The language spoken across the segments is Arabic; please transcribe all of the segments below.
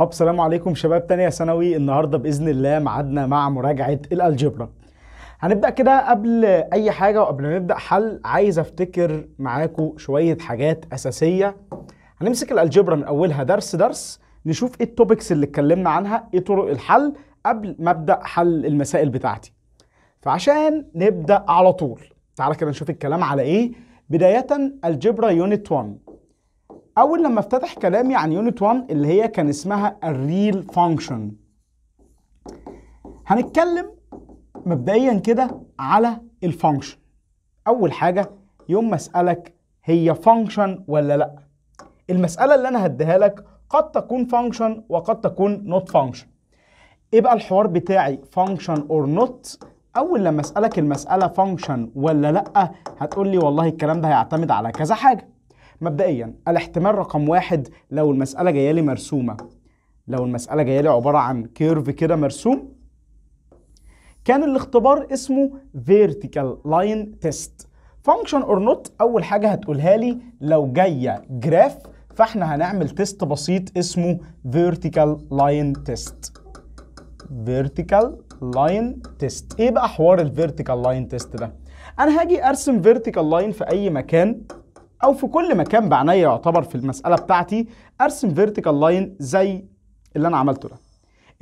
طب سلام عليكم شباب تانية ثانوي النهاردة بإذن الله معادنا مع مراجعة الألجبرا هنبدأ كده قبل أي حاجة وقبل ما نبدأ حل عايز أفتكر معاكم شوية حاجات أساسية هنمسك الألجبرا من أولها درس درس نشوف إيه التوبكس اللي اتكلمنا عنها إيه طرق الحل قبل ما أبدأ حل المسائل بتاعتي فعشان نبدأ على طول تعالى كده نشوف الكلام على إيه بداية الجبرا يونت 1 اول لما افتتح كلامي عن يونت 1 اللي هي كان اسمها الريل فانكشن هنتكلم مبدئيا كده على الفانكشن اول حاجه يوم ما اسالك هي فانكشن ولا لا المساله اللي انا هديها لك قد تكون فانكشن وقد تكون نوت فانكشن يبقى الحوار بتاعي فانكشن اور نوت اول لما اسالك المساله فانكشن ولا لا هتقول لي والله الكلام ده هيعتمد على كذا حاجه مبدئيا الاحتمال رقم واحد لو المسألة جاية لي مرسومة لو المسألة جاية لي عبارة عن كيرف كده مرسوم كان الاختبار اسمه vertical line test function or not أول حاجة هتقولها لي لو جاية جراف فاحنا هنعمل تيست بسيط اسمه vertical line test vertical line test ايه بقى حوار vertical line test ده انا هاجي ارسم vertical line في اي مكان او في كل مكان بعناية يعتبر في المسألة بتاعتي ارسم فيرتيكال لاين زي اللي انا عملته ده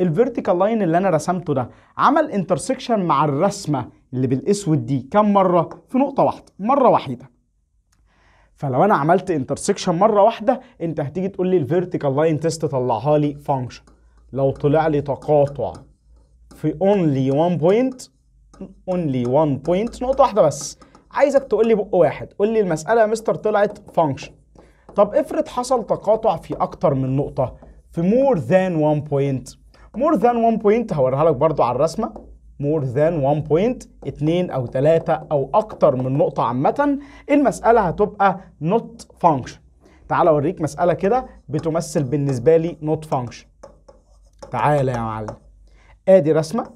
الفيرتيكال لاين اللي انا رسمته ده عمل انترسكشن مع الرسمة اللي بالاسود دي كم مرة في نقطة واحدة مرة واحدة فلو انا عملت انترسكشن مرة واحدة انت هتيجي تقول لي الفيرتيكال لاين تيست طلعها لي فانكشن لو طلع لي تقاطع في only one point only one point نقطة واحدة بس عايزك تقول لي بق واحد قول لي المساله يا مستر طلعت فانكشن طب افرض حصل تقاطع في اكتر من نقطه في مور ذان 1 بوينت مور ذان 1 بوينت هوريها لك برضو على الرسمه مور ذان 1 بوينت 2 او 3 او اكتر من نقطه عامه المساله هتبقى نوت فانكشن تعال اوريك مساله كده بتمثل بالنسبه لي نوت فانكشن تعال يا معلم ادي رسمه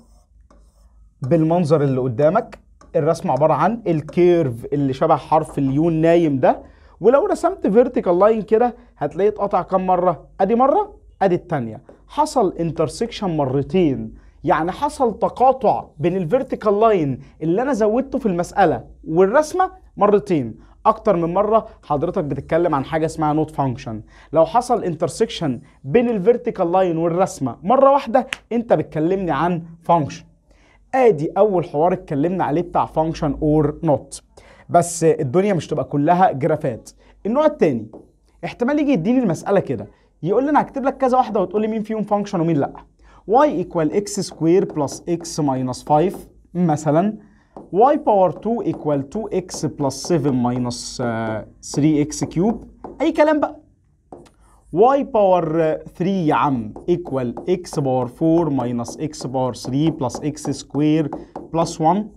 بالمنظر اللي قدامك الرسم عباره عن الكيرف اللي شبه حرف اليون نايم ده ولو رسمت فيرتيكال لاين كده هتلاقيه اتقطع كام مره ادي مره ادي الثانيه حصل انترسكشن مرتين يعني حصل تقاطع بين الفيرتيكال لاين اللي انا زودته في المساله والرسمه مرتين اكتر من مره حضرتك بتتكلم عن حاجه اسمها نوت فانكشن لو حصل انترسكشن بين الفيرتيكال لاين والرسمه مره واحده انت بتكلمني عن فانكشن ادي اول حوار اتكلمنا عليه بتاع فانكشن اور نوت بس الدنيا مش تبقى كلها جرافات النوع الثاني احتمال يجي يديني المساله كده يقول لي انا هكتب لك كذا واحده وتقول لي مين فيهم فانكشن ومين لا y equal x square plus x minus 5 مثلا y power 2 equal 2x plus 7 minus 3x آه، cube اي كلام بقى y باور 3 يا عم ايكوال x باور 4 ماينص x باور 3 بلس x سكوير بلس 1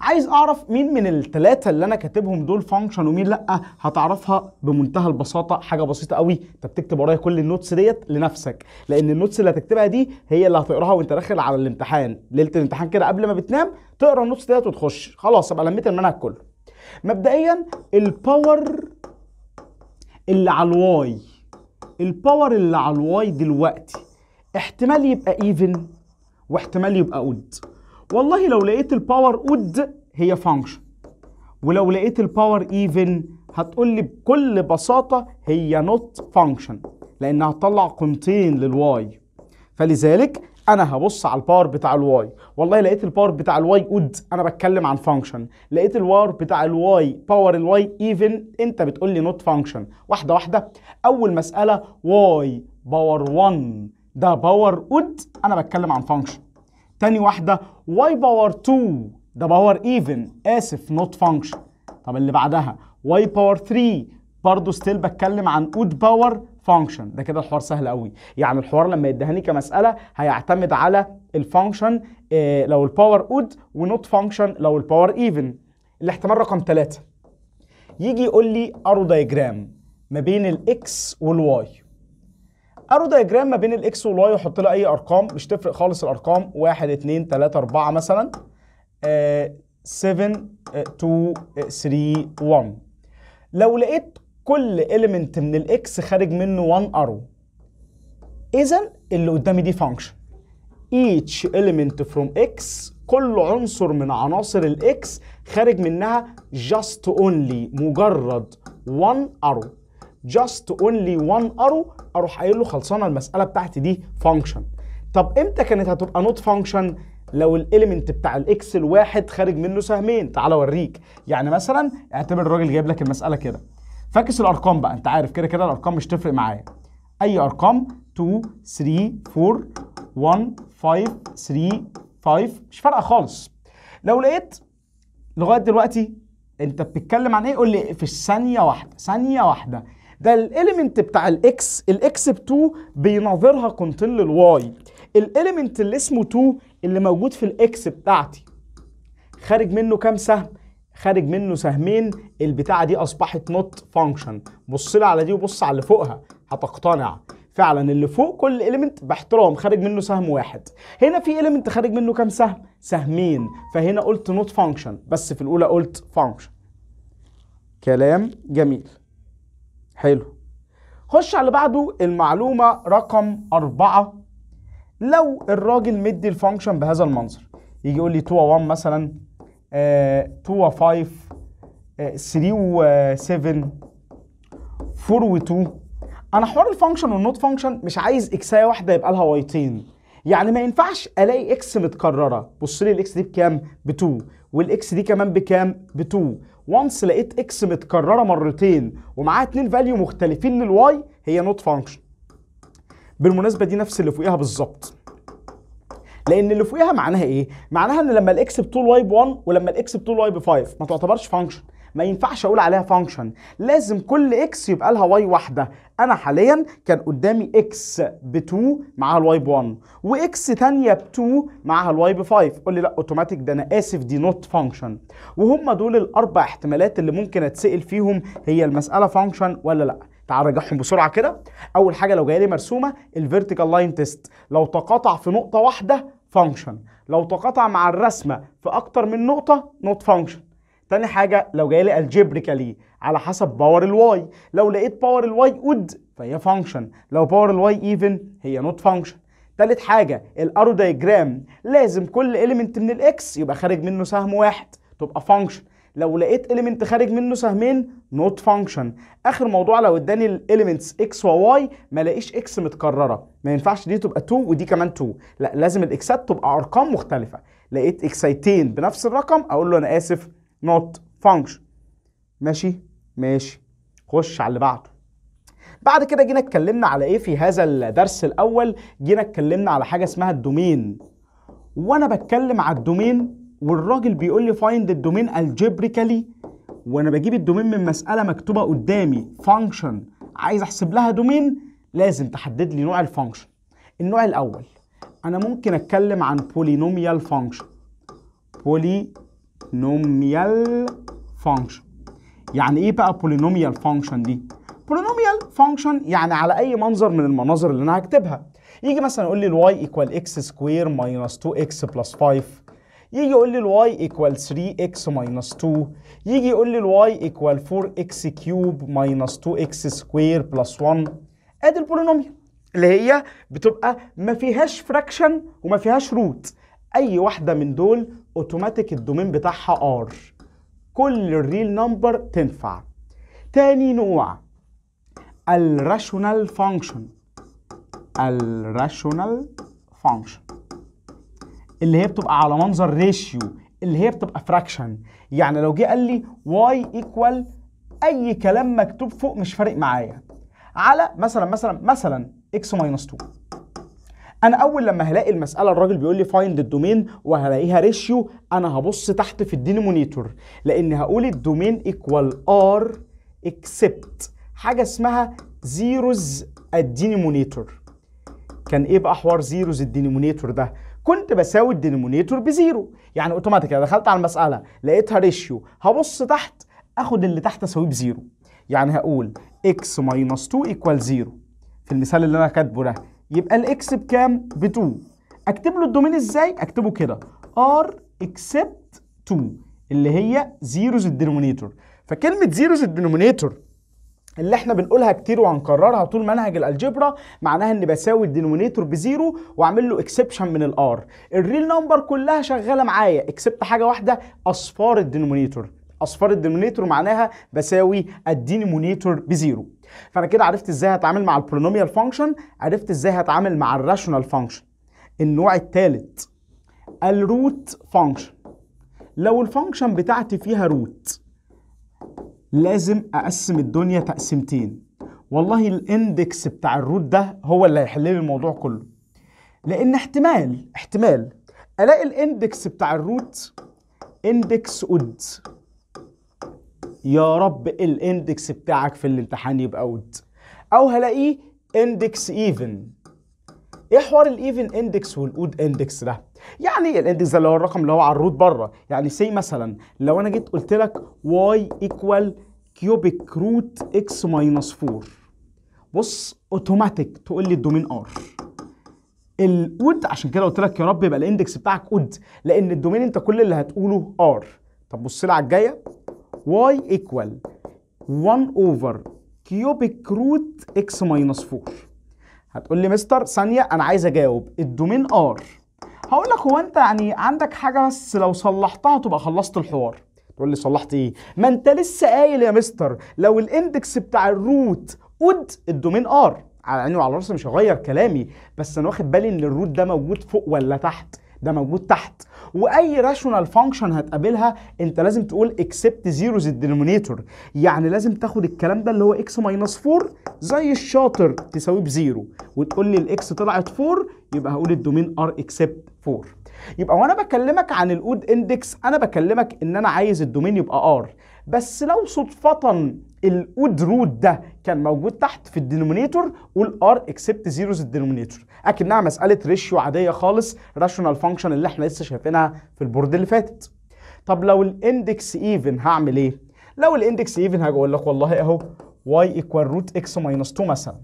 عايز اعرف مين من الثلاثه اللي انا كاتبهم دول فانكشن ومين لا هتعرفها بمنتهى البساطه حاجه بسيطه قوي انت بتكتب ورايا كل النوتس ديت لنفسك لان النوتس اللي هتكتبها دي هي اللي هتقراها وانت داخل على الامتحان ليله الامتحان كده قبل ما بتنام تقرا النوتس ديت وتخش خلاص ابقى لميت المنهج كله مبدئيا الباور اللي على الواي الباور اللي على الواي دلوقتي احتمال يبقى ايفن واحتمال يبقى اود والله لو لقيت الباور اود هي فانكشن ولو لقيت الباور ايفن هتقول لي بكل بساطه هي نوت فانكشن لانها هتطلع قيمتين للواي فلذلك انا هبص على الباور بتاع الواي والله لقيت الباور بتاع الواي اود انا بتكلم عن فانكشن لقيت الباور بتاع الواي باور الواي ايفن انت بتقول لي نوت فانكشن واحده واحده اول مساله واي باور 1 ده باور اود انا بتكلم عن فانكشن تاني واحده واي باور 2 ده باور ايفن اسف نوت فانكشن طب اللي بعدها واي باور 3 برضه ستيل بتكلم عن اود باور function ده كده الحوار سهل قوي يعني الحوار لما يدهني كمساله هيعتمد على الفانكشن إيه لو الباور اود ونوت فانكشن لو الباور ايفن الاحتمال رقم ثلاثة يجي يقول لي ارو دايجرام ما بين الاكس والواي ارو دايجرام ما بين الاكس والواي وحط له اي ارقام مش تفرق خالص الارقام 1 2 3 4 مثلا 7 2 3 1 لو لقيت كل element من الاكس خارج منه 1 arrow اذا اللي قدامي دي function each element from x كل عنصر من عناصر الاكس خارج منها just only مجرد 1 arrow just only 1 arrow اروح قايل له خلصانه المساله بتاعتي دي function طب امتى كانت هتبقى نوت فانكشن لو الاليمنت بتاع الاكس الواحد خارج منه سهمين تعال اوريك يعني مثلا اعتبر الراجل جايب لك المساله كده فاكس الارقام بقى انت عارف كده كده الارقام مش تفرق معايا اي ارقام 2 3 4 1 5 3 5 مش فارقه خالص لو لقيت لغايه دلوقتي انت بتتكلم عن ايه قول لي في ثانيه واحده ثانيه واحده ده الاليمنت بتاع الاكس الاكس ب 2 بيناظرها كونتين للواي الاليمنت اللي اسمه 2 اللي موجود في الاكس بتاعتي خارج منه كام سهم خارج منه سهمين البتاعه دي اصبحت نوت فانكشن بص لي على دي وبص على اللي فوقها هتقتنع فعلا اللي فوق كل اليمنت باحترام خارج منه سهم واحد هنا في اليمنت خارج منه كام سهم سهمين فهنا قلت نوت فانكشن بس في الاولى قلت فانكشن كلام جميل حلو خش على اللي بعده المعلومه رقم أربعة لو الراجل مدي الفانكشن بهذا المنظر يجي يقول لي 2 1 مثلا 2 آه، آه، و 5 آه، 3 و 7 4 و2 انا حوار الفانكشن والنوت فانكشن مش عايز اكسايه واحده يبقى لها وايتين يعني ما ينفعش الاقي اكس متكرره بص لي الاكس دي بكام ب 2 والاكس دي كمان بكام ب 2 وانس لقيت اكس متكرره مرتين ومعاها اتنين فاليو مختلفين للواي هي نوت فانكشن بالمناسبه دي نفس اللي فوقيها بالظبط لان اللي فوقيها معناها ايه معناها ان لما الاكس بطول واي ب 1 ولما الاكس بطول واي ب 5 ما تعتبرش فانكشن ما ينفعش اقول عليها فانكشن لازم كل اكس يبقى لها واي واحده انا حاليا كان قدامي اكس ب 2 معاها الواي ب 1 واكس ثانيه ب 2 معاها الواي ب 5 قول لي لا اوتوماتيك ده انا اسف دي نوت فانكشن وهم دول الاربع احتمالات اللي ممكن اتسال فيهم هي المساله فانكشن ولا لا تعال رجعهم بسرعه كده اول حاجه لو جايه مرسومه الفيرتيكال لاين تيست لو تقاطع في نقطه واحده فانكشن لو تقاطع مع الرسمه في اكتر من نقطه نوت فانكشن تاني حاجه لو جايه لي الجبريكالي على حسب باور الواي لو لقيت باور الواي اود فهي فانكشن لو باور الواي ايفن هي نوت فانكشن تالت حاجة الارو دايجرام لازم كل اليمنت من الاكس يبقى خارج منه سهم واحد تبقى فانكشن لو لقيت اليمنت خارج منه سهمين نوت فانكشن اخر موضوع لو اداني الاليمنتس اكس وواي ما الاقيش اكس متكرره ما ينفعش دي تبقى 2 ودي كمان 2 لا لازم الاكسات تبقى ارقام مختلفه لقيت اكسايتين بنفس الرقم اقول له انا اسف نوت فانكشن ماشي ماشي خش على اللي بعده بعد كده جينا اتكلمنا على ايه في هذا الدرس الاول جينا اتكلمنا على حاجه اسمها الدومين وانا بتكلم على الدومين والراجل بيقول لي فايند الدومين الجبريكالي وانا بجيب الدومين من مساله مكتوبه قدامي فانكشن عايز احسب لها دومين لازم تحدد لي نوع الفانكشن النوع الاول انا ممكن اتكلم عن بولينوميال فانكشن بولينوميال فانكشن يعني ايه بقى بولينوميال فانكشن دي بولينوميال فانكشن يعني على اي منظر من المناظر اللي انا هكتبها يجي مثلا يقول لي الواي ايكوال اكس سكوير ماينس 2 اكس بلس 5 يجي يقول لي الواي ايكوال 3x minus 2 يجي يقول لي الواي ايكوال 4x كيوب minus 2x سكوير بلس 1 ادي البولينوميال اللي هي بتبقى ما فيهاش فراكشن وما فيهاش روت اي واحده من دول اوتوماتيك الدومين بتاعها ار كل الريل نمبر تنفع تاني نوع الراشونال فانكشن الراشونال فانكشن اللي هي بتبقى على منظر ريشيو اللي هي بتبقى فراكشن يعني لو جه قال لي واي ايكوال اي كلام مكتوب فوق مش فارق معايا على مثلا مثلا مثلا اكس ماينس 2 انا اول لما هلاقي المساله الراجل بيقول لي فايند الدومين وهلاقيها ريشيو انا هبص تحت في الدينومينيتور لان هقول الدومين ايكوال ار اكسبت حاجه اسمها زيروز الدينومينيتور كان ايه بقى حوار زيروز الدينومينيتور ده كنت بساوي الدينومينيتور بزيرو يعني اوتوماتيك انا دخلت على المساله لقيتها ريشيو هبص تحت اخد اللي تحت اساويه بزيرو يعني هقول x ماينس 2 ايكوال زيرو في المثال اللي انا كاتبه ده يبقى الاكس بكام ب 2 اكتب له الدومين ازاي اكتبه كده ار اكسبت 2 اللي هي زيروز الدينومينيتور فكلمه زيروز الدينومينيتور اللي احنا بنقولها كتير وهنكررها طول منهج الالجبرا معناها ان بساوي الدينومينيتور بزيرو واعمل له اكسبشن من الار الريل نمبر كلها شغاله معايا اكسبت حاجه واحده اصفار الدينومينيتور اصفار الدينومينيتور معناها بساوي الدينومينيتور بزيرو فانا كده عرفت ازاي هتعامل مع البولينوميال فانكشن عرفت ازاي هتعامل مع الراشونال فانكشن النوع الثالث الروت فانكشن لو الفانكشن بتاعتي فيها روت لازم اقسم الدنيا تقسيمتين والله الاندكس بتاع الروت ده هو اللي هيحل لي الموضوع كله لان احتمال احتمال الاقي الاندكس بتاع الروت اندكس اود يا رب الاندكس بتاعك في الامتحان يبقى اود او هلاقيه اندكس ايفن ايه حوار الايفن اندكس والاود اندكس ده يعني إيه الاندكس ده اللي هو الرقم اللي هو على الروت بره يعني سي مثلا لو انا جيت قلت لك واي ايكوال كيوبيك روت اكس ماينس 4 بص اوتوماتيك تقول لي الدومين ار الاود عشان كده قلت لك يا رب يبقى الاندكس بتاعك اود لان الدومين انت كل اللي هتقوله ار طب بص لي على الجايه واي ايكوال 1 اوفر كيوبيك روت اكس ماينس 4 هتقول لي مستر ثانيه انا عايز اجاوب الدومين ار هقول لك هو انت يعني عندك حاجه بس لو صلحتها تبقى خلصت الحوار تقول لي صلحت ايه ما انت لسه قايل يا مستر لو الاندكس بتاع الروت اود الدومين ار على عيني وعلى راسي مش هغير كلامي بس انا واخد بالي ان الروت ده موجود فوق ولا تحت ده موجود تحت واي راشونال فانكشن هتقابلها انت لازم تقول اكسبت زيرو زي الدينومينيتور يعني لازم تاخد الكلام ده اللي هو اكس ماينس 4 زي الشاطر تساويه بزيرو وتقول لي الاكس طلعت 4 يبقى هقول الدومين ار اكسبت 4 يبقى وانا بكلمك عن الاود اندكس انا بكلمك ان انا عايز الدومين يبقى ار بس لو صدفة الاود روت ده كان موجود تحت في الدينومينيتور قول ار اكسبت زيروز الدينومينيتور اكنها نعم، مسألة ريشيو عادية خالص راشونال فانكشن اللي احنا لسه شايفينها في البورد اللي فاتت طب لو الاندكس ايفن هعمل ايه؟ لو الاندكس ايفن هقول لك والله اهو y ايكوال روت اكس ماينس 2 مثلا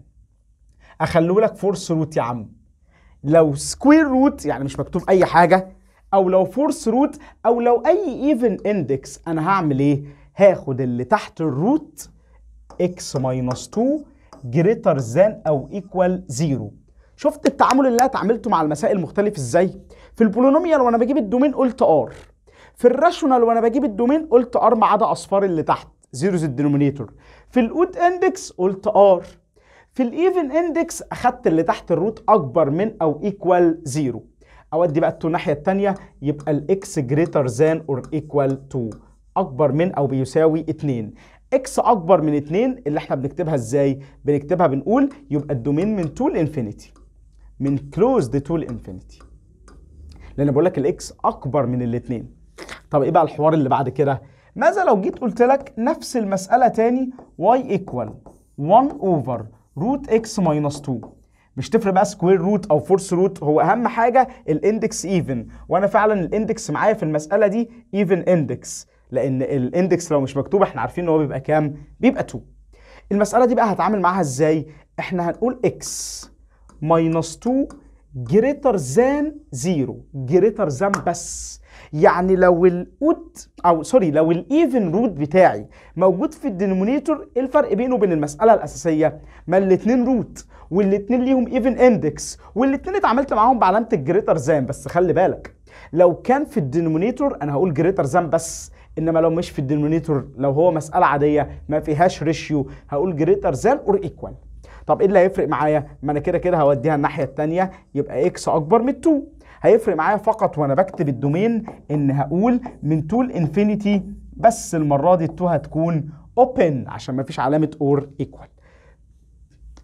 اخليه لك فورس روت يا عم لو سكوير روت يعني مش مكتوب اي حاجه او لو فورس روت او لو اي ايفن اندكس انا هعمل ايه هاخد اللي تحت الروت اكس ماينس 2 جريتر ذان او ايكوال 0 شفت التعامل اللي انا اتعاملته مع المسائل مختلف ازاي في البولينوميال وانا بجيب الدومين قلت ار في الراشونال وانا بجيب الدومين قلت ار ما عدا اصفار اللي تحت زيروز دينومينيتور في الاود اندكس قلت ار في الايفن اندكس اخدت اللي تحت الروت اكبر من او ايكوال زيرو اودي بقى التو الناحيه الثانيه يبقى الاكس جريتر ذان اور ايكوال تو اكبر من او بيساوي 2 اكس اكبر من 2 اللي احنا بنكتبها ازاي بنكتبها بنقول يبقى الدومين من 2 لانفينيتي من كلوزد تو لانفينيتي لان بقول لك الاكس اكبر من الاثنين طب ايه بقى الحوار اللي بعد كده ماذا لو جيت قلت لك نفس المساله تاني y ايكوال 1 اوفر روت اكس ماينس 2 مش تفرق بقى سكوير روت او فورس روت هو اهم حاجه الاندكس ايفن وانا فعلا الاندكس معايا في المساله دي ايفن اندكس لان الاندكس لو مش مكتوب احنا عارفين ان هو بيبقى كام بيبقى 2 المساله دي بقى هتعامل معاها ازاي احنا هنقول اكس ماينس 2 جريتر ذان 0 جريتر ذان بس يعني لو الاود او سوري لو الايفن روت بتاعي موجود في الدينومينيتور إيه الفرق بينه وبين المساله الاساسيه ما الاثنين روت والاثنين ليهم ايفن اندكس والاثنين اتعاملت معاهم بعلامه الجريتر زان بس خلي بالك لو كان في الدينومينيتور انا هقول جريتر زان بس انما لو مش في الدينومينيتور لو هو مساله عاديه ما فيهاش ريشيو هقول جريتر زان اور ايكوال طب ايه اللي هيفرق معايا ما انا كده كده هوديها الناحيه الثانيه يبقى اكس اكبر من 2 هيفرق معايا فقط وانا بكتب الدومين ان هقول من تول انفينيتي بس المره دي التو هتكون اوبن عشان ما فيش علامه اور ايكوال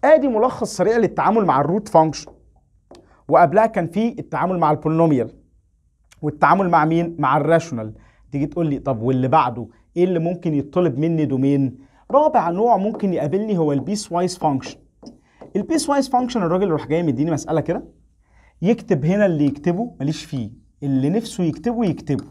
ادي ملخص سريع للتعامل مع الروت فانكشن وقبلها كان في التعامل مع البولينوميال والتعامل مع مين مع الراشونال تيجي تقول لي طب واللي بعده ايه اللي ممكن يطلب مني دومين رابع نوع ممكن يقابلني هو البيس وايز فانكشن البيس وايز فانكشن الراجل راح جاي مديني مساله كده يكتب هنا اللي يكتبه ماليش فيه اللي نفسه يكتبه يكتبه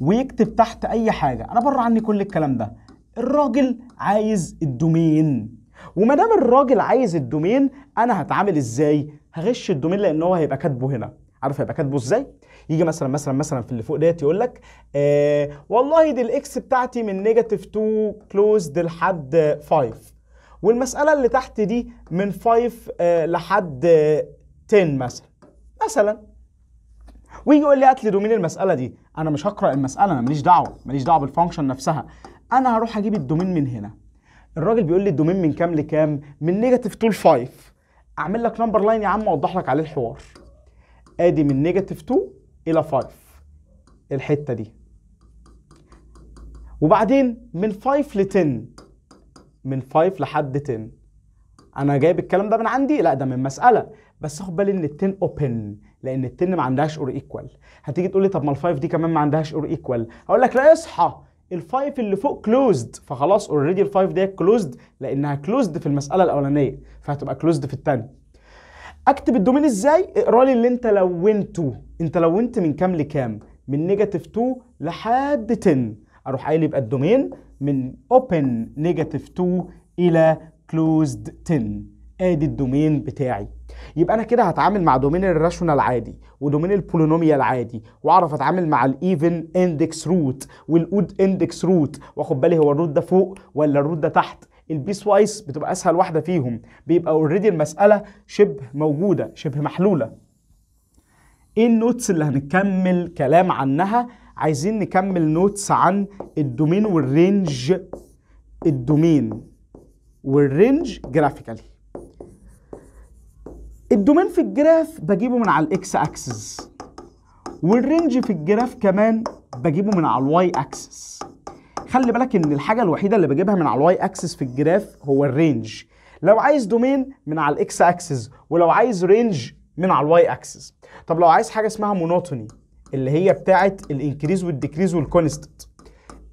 ويكتب تحت اي حاجه انا بره عني كل الكلام ده الراجل عايز الدومين وما دام الراجل عايز الدومين انا هتعامل ازاي هغش الدومين لان هو هيبقى كاتبه هنا عارف هيبقى كاتبه ازاي يجي مثلا مثلا مثلا في اللي فوق ديت يقول لك آه والله دي الاكس بتاعتي من نيجاتيف 2 كلوزد لحد 5 والمساله اللي تحت دي من 5 آه لحد 10 مثلا مثلا ويجي يقول لي هات لي دومين المساله دي انا مش هقرا المساله انا ماليش دعوه ماليش دعوه بالفانكشن نفسها انا هروح اجيب الدومين من هنا الراجل بيقول لي الدومين من كام لكام من نيجاتيف تو 5 اعمل لك نمبر لاين يا عم اوضح لك عليه الحوار ادي من نيجاتيف 2 الى 5 الحته دي وبعدين من 5 ل 10 من 5 لحد 10 انا جايب الكلام ده من عندي لا ده من مساله بس خد بالي ان التن اوبن لان التن ما عندهاش اور ايكوال هتيجي تقول لي طب ما الفايف دي كمان ما عندهاش اور ايكوال هقول لك لا اصحى الفايف اللي فوق كلوزد فخلاص اوريدي الفايف ديت كلوزد لانها كلوزد في المساله الاولانيه فهتبقى كلوزد في الثانيه اكتب الدومين ازاي اقرا لي اللي انت لونته انت لونت من كام لكام من نيجاتيف 2 لحد 10 اروح قايل يبقى الدومين من اوبن نيجاتيف 2 الى كلوزد 10 ادي الدومين بتاعي يبقى انا كده هتعامل مع دومين الراشونال عادي ودومين البولينوميا عادي واعرف اتعامل مع الايفن اندكس روت والاود اندكس روت واخد بالي هو الروت ده فوق ولا الروت ده تحت البيس وايس بتبقى اسهل واحده فيهم بيبقى اوريدي المساله شبه موجوده شبه محلوله ايه النوتس اللي هنكمل كلام عنها عايزين نكمل نوتس عن الدومين والرينج الدومين والرينج جرافيكالي الدومين في الجراف بجيبه من على الاكس اكسس والرينج في الجراف كمان بجيبه من على الواي اكسس خلي بالك ان الحاجه الوحيده اللي بجيبها من على الواي اكسس في الجراف هو الرينج لو عايز دومين من على الاكس اكسس ولو عايز رينج من على الواي اكسس طب لو عايز حاجه اسمها مونوتوني اللي هي بتاعه الانكريز والديكريز والكونستنت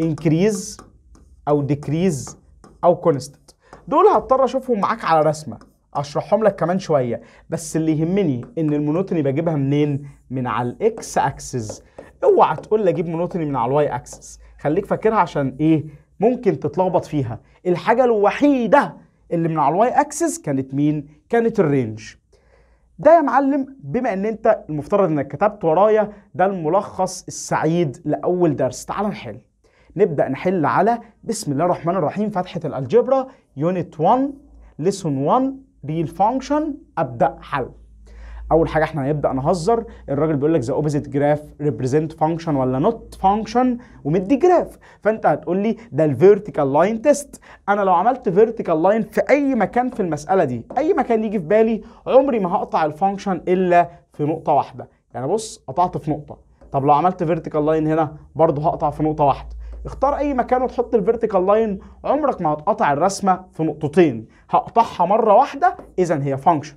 انكريز او ديكريز او كونستنت دول هضطر اشوفهم معاك على رسمه اشرحهم لك كمان شويه بس اللي يهمني ان المونوتوني بجيبها منين من على الاكس اكسس اوعى تقول لي اجيب مونوتوني من على الواي اكسس خليك فاكرها عشان ايه ممكن تتلخبط فيها الحاجه الوحيده اللي من على الواي اكسس كانت مين كانت الرينج ده يا معلم بما ان انت المفترض انك كتبت ورايا ده الملخص السعيد لاول درس تعال نحل نبدا نحل على بسم الله الرحمن الرحيم فتحه الالجبرا يونت 1 ليسون 1 دي الفانكشن ابدا حل اول حاجه احنا هنبدا نهزر الراجل بيقول لك ذا اوبوزيت جراف ريبريزنت فانكشن ولا نوت فانكشن ومدي جراف فانت هتقول لي ده الفيرتيكال لاين تيست انا لو عملت فيرتيكال لاين في اي مكان في المساله دي اي مكان يجي في بالي عمري ما هقطع الفانكشن الا في نقطه واحده يعني بص قطعت في نقطه طب لو عملت فيرتيكال لاين هنا برضه هقطع في نقطه واحده اختار اي مكان وتحط الفيرتيكال لاين عمرك ما هتقطع الرسمه في نقطتين هقطعها مره واحده اذا هي فانكشن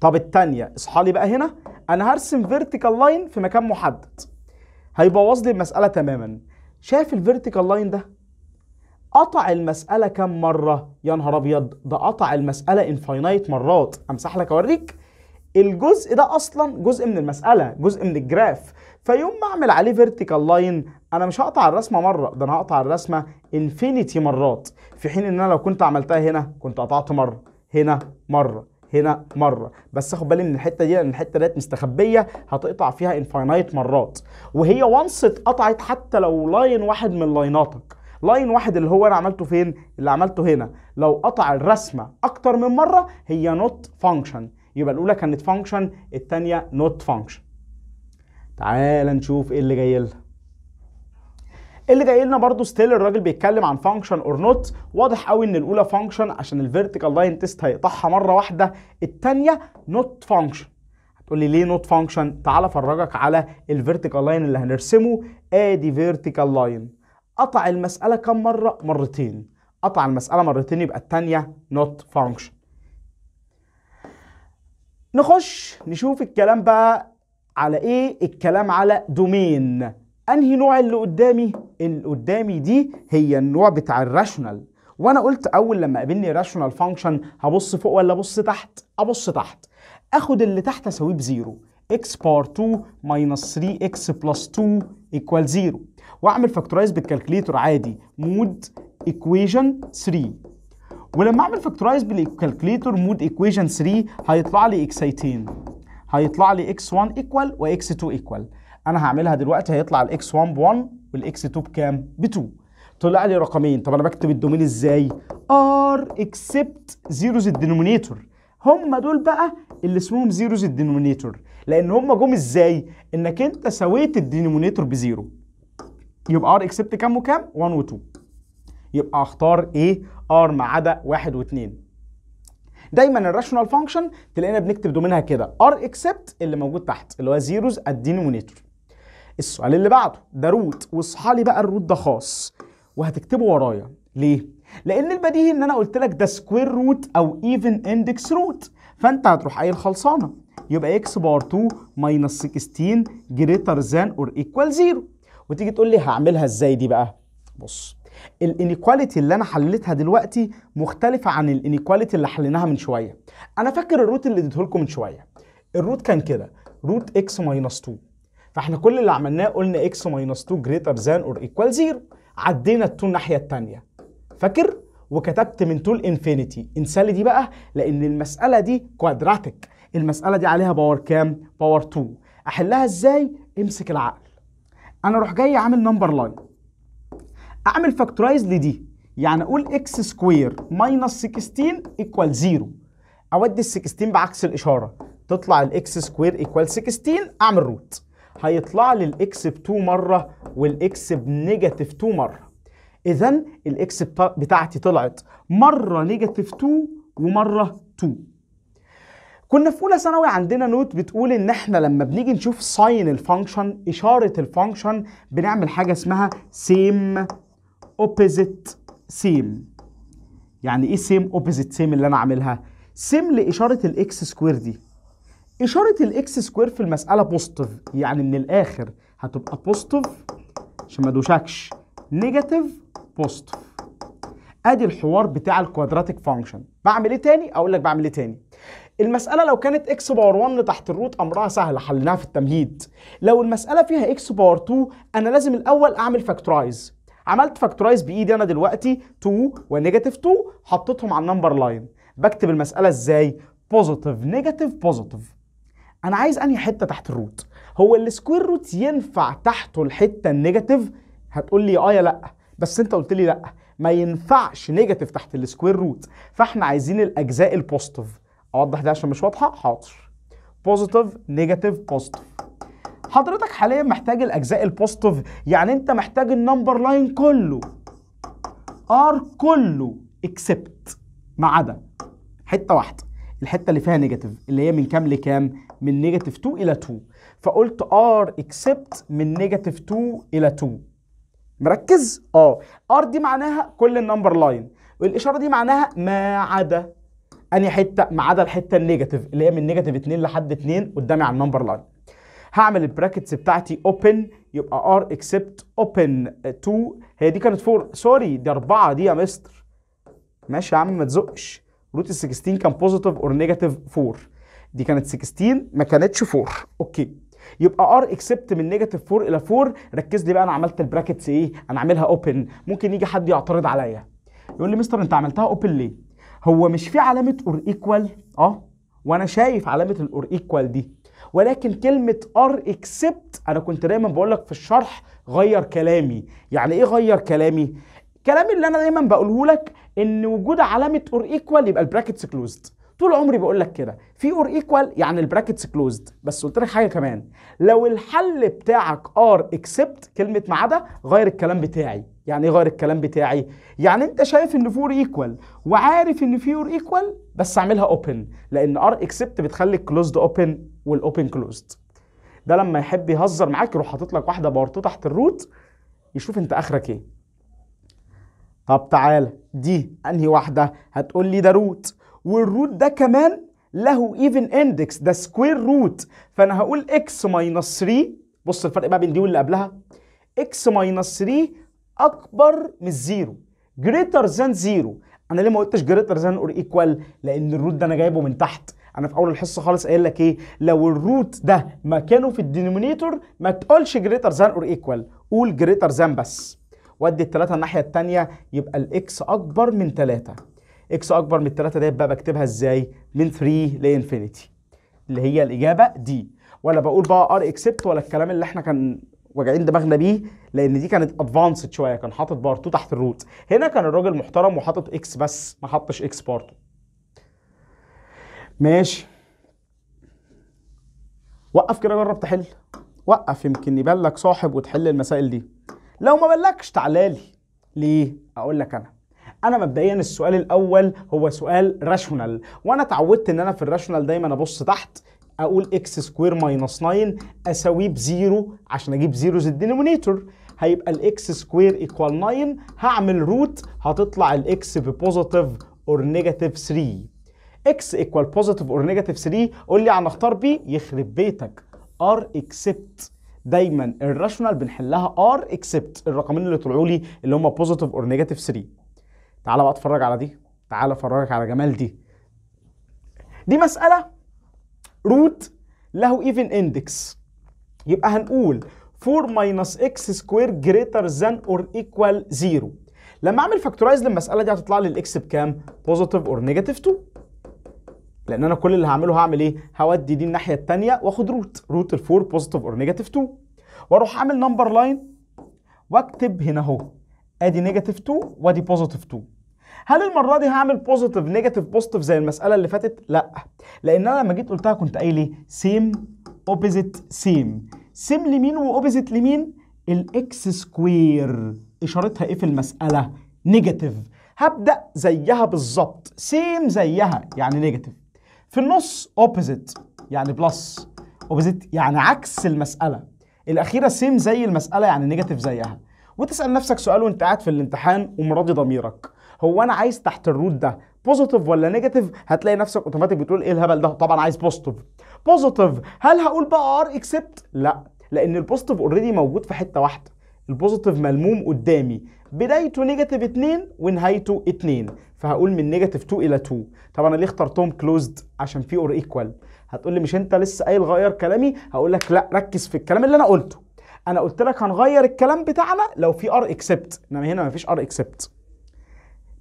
طب الثانيه اصحى لي بقى هنا انا هرسم فيرتيكال لاين في مكان محدد هيبوظ لي المساله تماما شايف الفيرتيكال لاين ده قطع المساله كام مره يا نهار ابيض ده قطع المساله انفاينايت مرات امسح لك اوريك الجزء ده اصلا جزء من المساله جزء من الجراف فيوم ما اعمل عليه فيرتيكال لاين انا مش هقطع الرسمه مره ده انا هقطع الرسمه انفينيتي مرات في حين ان انا لو كنت عملتها هنا كنت قطعت مره هنا مره هنا مره بس اخد بالي من الحته دي لان الحته ديت مستخبيه هتقطع فيها انفاينايت مرات وهي وانس اتقطعت حتى لو لاين واحد من لايناتك لاين واحد اللي هو انا عملته فين اللي عملته هنا لو قطع الرسمه اكتر من مره هي نوت فانكشن يبقى الاولى كانت فانكشن الثانيه نوت فانكشن تعال نشوف ايه اللي جاي لها اللي جاي لنا برضه ستيل الراجل بيتكلم عن فانكشن اور نوت واضح قوي ان الاولى فانكشن عشان الفيرتيكال لاين تيست هيقطعها مره واحده الثانيه نوت فانكشن هتقول لي ليه نوت فانكشن تعال افرجك على الفيرتيكال لاين اللي هنرسمه ادي فيرتيكال لاين قطع المساله كم مره مرتين قطع المساله مرتين يبقى الثانيه نوت فانكشن نخش نشوف الكلام بقى على ايه الكلام على دومين انهي نوع اللي قدامي اللي قدامي دي هي النوع بتاع الراشونال وانا قلت اول لما قابلني راشونال فانكشن هبص فوق ولا ابص تحت ابص تحت اخد اللي تحت اسويه بزيرو x باور 2 minus 3x بلس 2 equal 0 واعمل فاكتورايز بالكالكليتور عادي مود equation 3 ولما اعمل فاكتورايز بالكالكليتور مود equation 3 هيطلع لي اكسيتين هيطلع لي x1 equal و x2 equal انا هعملها دلوقتي هيطلع الاكس 1 ب1 والاكس 2 بكام ب2 طلع لي رقمين طب انا بكتب الدومين ازاي ار اكسبت زيروز الدينومينيتور هم دول بقى اللي اسمهم زيروز الدينومينيتور لان هم جم ازاي انك انت سويت الدينومينيتور بزيرو يبقى ار اكسبت كام وكام 1 و2 يبقى اختار ايه ار ما عدا 1 و2 دايما الراشونال فانكشن تلاقينا بنكتب دومينها كده ار اكسبت اللي موجود تحت اللي هو زيروز الدينومينيتور السؤال اللي بعده ده روت واصحى لي بقى الروت ده خاص وهتكتبه ورايا ليه؟ لان البديهي ان انا قلت لك ده سكوير روت او ايفن اندكس روت فانت هتروح قايل خلصانه يبقى اكس بار 2 ماينس 16 جريتر ذان اور ايكوال 0 وتيجي تقول لي هعملها ازاي دي بقى؟ بص الانيكواليتي اللي انا حللتها دلوقتي مختلفه عن الانيكواليتي اللي حليناها من شويه انا فاكر الروت اللي اديته لكم من شويه الروت كان كده روت اكس ماينس 2 فاحنا كل اللي عملناه قلنا اكس ماينس 2 جريتر ذان اور ايكوال زيرو عدينا ال2 الناحيه الثانيه فاكر وكتبت من طول انفينيتي انسالي دي بقى لان المساله دي كوادراتيك المساله دي عليها باور كام باور 2 احلها ازاي امسك العقل انا اروح جاي عامل نمبر لاين اعمل فاكتورايز لدي يعني اقول اكس سكوير ماينس 16 ايكوال 0 اودي ال 16 بعكس الاشاره تطلع الاكس سكوير ايكوال 16 اعمل روت هيطلع لي الاكس ب 2 مره والاكس بنيجاتيف 2 مره اذا الاكس بتاعتي طلعت مره نيجاتيف 2 ومره 2 كنا في اولى ثانوي عندنا نوت بتقول ان احنا لما بنيجي نشوف ساين الفانكشن اشاره الفانكشن بنعمل حاجه اسمها سيم اوبوزيت سيم يعني ايه سيم اوبوزيت سيم اللي انا عاملها سيم لاشاره الاكس سكوير دي إشارة الإكس سكوير في المسألة بوستيف يعني من الآخر هتبقى بوستيف عشان ما دوشكش نيجاتيف بوستيف ادي الحوار بتاع الكوادراتيك فانكشن بعمل ايه تاني اقول لك بعمل ايه تاني المسألة لو كانت اكس باور 1 تحت الروت امرها سهل حليناها في التمهيد لو المسألة فيها اكس باور 2 انا لازم الاول اعمل فاكتورايز عملت فاكتورايز بايدي انا دلوقتي 2 ونيجاتيف 2 حطيتهم على النمبر لاين بكتب المسألة ازاي بوزيتيف نيجاتيف بوزيتيف انا عايز انهي حته تحت الروت هو السكوير روت ينفع تحته الحته النيجاتيف هتقول لي اه يا لا بس انت قلت لي لا ما ينفعش نيجاتيف تحت السكوير روت فاحنا عايزين الاجزاء البوزيتيف اوضح ده عشان مش واضحه حاضر بوزيتيف نيجاتيف بوزيتيف حضرتك حاليا محتاج الاجزاء البوزيتيف يعني انت محتاج النمبر لاين كله ار كله اكسبت ما عدا حته واحده الحته اللي فيها نيجاتيف اللي هي من كام لكام من نيجاتيف 2 الى 2 فقلت ار اكسبت من نيجاتيف 2 الى 2 مركز اه ار دي معناها كل النمبر لاين والاشاره دي معناها ما عدا انهي حته ما عدا الحته النيجاتيف اللي هي من نيجاتيف 2 لحد 2 قدامي على النمبر لاين هعمل البراكتس بتاعتي اوبن يبقى ار اكسبت اوبن 2 هي دي كانت 4 سوري دي 4 دي يا مستر ماشي يا عم ما تزقش روت ال 16 كان بوزيتيف اور نيجاتيف 4 دي كانت 16 ما كانتش 4 اوكي يبقى ار اكسبت من نيجاتيف 4 الى 4 ركز لي بقى انا عملت البراكتس ايه انا عاملها اوبن ممكن يجي حد يعترض عليا يقول لي مستر انت عملتها اوبن ليه هو مش في علامه اور ايكوال اه وانا شايف علامه الاور ايكوال دي ولكن كلمه ار اكسبت انا كنت دايما بقول لك في الشرح غير كلامي يعني ايه غير كلامي كلامي اللي انا دايما بقوله لك ان وجود علامه اور ايكوال يبقى البراكتس كلوزد طول عمري بقول لك كده في اور ايكوال يعني البراكتس كلوزد بس قلت لك حاجه كمان لو الحل بتاعك ار اكسبت كلمه ما عدا غير الكلام بتاعي يعني ايه غير الكلام بتاعي يعني انت شايف ان في اور ايكوال وعارف ان في اور ايكوال بس اعملها اوبن لان ار اكسبت بتخلي الكلوزد اوبن والاوبن كلوزد ده لما يحب يهزر معاك يروح حاطط لك واحده بارتو تحت الروت يشوف انت اخرك ايه طب تعالى دي انهي واحده هتقول لي ده روت والروت ده كمان له ايفن اندكس ده سكوير روت فانا هقول اكس ماينص 3 بص الفرق بقى بين دي واللي قبلها اكس ماينص 3 اكبر من الزيرو جريتر ذان زيرو انا ليه ما قلتش جريتر ذان اور ايكوال لان الروت ده انا جايبه من تحت انا في اول الحصه خالص قايل لك ايه لو الروت ده مكانه في الدينومينيتور ما تقولش جريتر ذان اور ايكوال قول جريتر ذان بس ودي الثلاثه الناحيه الثانيه يبقى الاكس اكبر من 3 اكس اكبر من 3 ديت بقى بكتبها ازاي من 3 لانفينيتي اللي هي الاجابه دي ولا بقول بقى ار اكسبت ولا الكلام اللي احنا كان واجعين دماغنا بيه لان دي كانت ادفانسد شويه كان حاطط بار 2 تحت الروت هنا كان الراجل محترم وحاطط اكس بس ما حطش اكس بار ماشي وقف كده جرب تحل وقف يمكن يبان لك صاحب وتحل المسائل دي لو ما بلكش تعالى لي ليه اقول لك انا انا مبدئيا السؤال الاول هو سؤال راشونال وانا اتعودت ان انا في الراشونال دايما ابص تحت اقول اكس سكوير ماينس 9 اساويه بزيرو عشان اجيب زيرو الدينومينيتور هيبقى الاكس سكوير ايكوال 9 هعمل روت هتطلع الاكس ببوزيتيف اور نيجاتيف 3 اكس ايكوال بوزيتيف اور نيجاتيف 3 قول لي هنختار بي يخرب بيتك ار اكسبت دايما الراشونال بنحلها ار اكسبت الرقمين اللي طلعوا لي اللي هم بوزيتيف اور نيجاتيف 3 تعالى بقى اتفرج على دي تعالى افرجك على جمال دي دي مساله روت له ايفن اندكس يبقى هنقول 4 ماينس اكس سكوير جريتر ذان اور ايكوال 0 لما اعمل فاكتورايز للمساله دي هتطلع لي الاكس بكام بوزيتيف اور نيجاتيف 2 لان انا كل اللي هعمله هعمل ايه هودي دي الناحيه الثانيه واخد روت روت ال4 بوزيتيف اور نيجاتيف 2 واروح اعمل نمبر لاين واكتب هنا اهو ادي نيجاتيف 2 وادي بوزيتيف 2 هل المره دي هعمل بوزيتيف نيجاتيف بوزيتيف زي المساله اللي فاتت لا لان انا لما جيت قلتها كنت قايل ايه سيم اوبوزيت سيم سيم لمين واوبوزيت لمين الاكس سكوير اشارتها ايه في المساله نيجاتيف هبدا زيها بالظبط سيم زيها يعني نيجاتيف في النص اوبوزيت يعني بلس اوبوزيت يعني عكس المساله الاخيره سيم زي المساله يعني نيجاتيف زيها وتسال نفسك سؤال وانت قاعد في الامتحان ومراضي ضميرك هو انا عايز تحت الروت ده بوزيتيف ولا نيجاتيف هتلاقي نفسك اوتوماتيك بتقول ايه الهبل ده طبعا عايز بوزيتيف بوزيتيف هل هقول بقى ار اكسبت لا لان البوزيتيف اوريدي موجود في حته واحده البوزيتيف ملموم قدامي بدايته نيجاتيف 2 ونهايته 2 فهقول من نيجاتيف 2 الى 2 طب انا ليه اخترتهم كلوزد عشان في اور ايكوال هتقول لي مش انت لسه قايل غير كلامي هقول لك لا ركز في الكلام اللي انا قلته انا قلت لك هنغير الكلام بتاعنا لو في ار اكسبت انما هنا مفيش ار اكسبت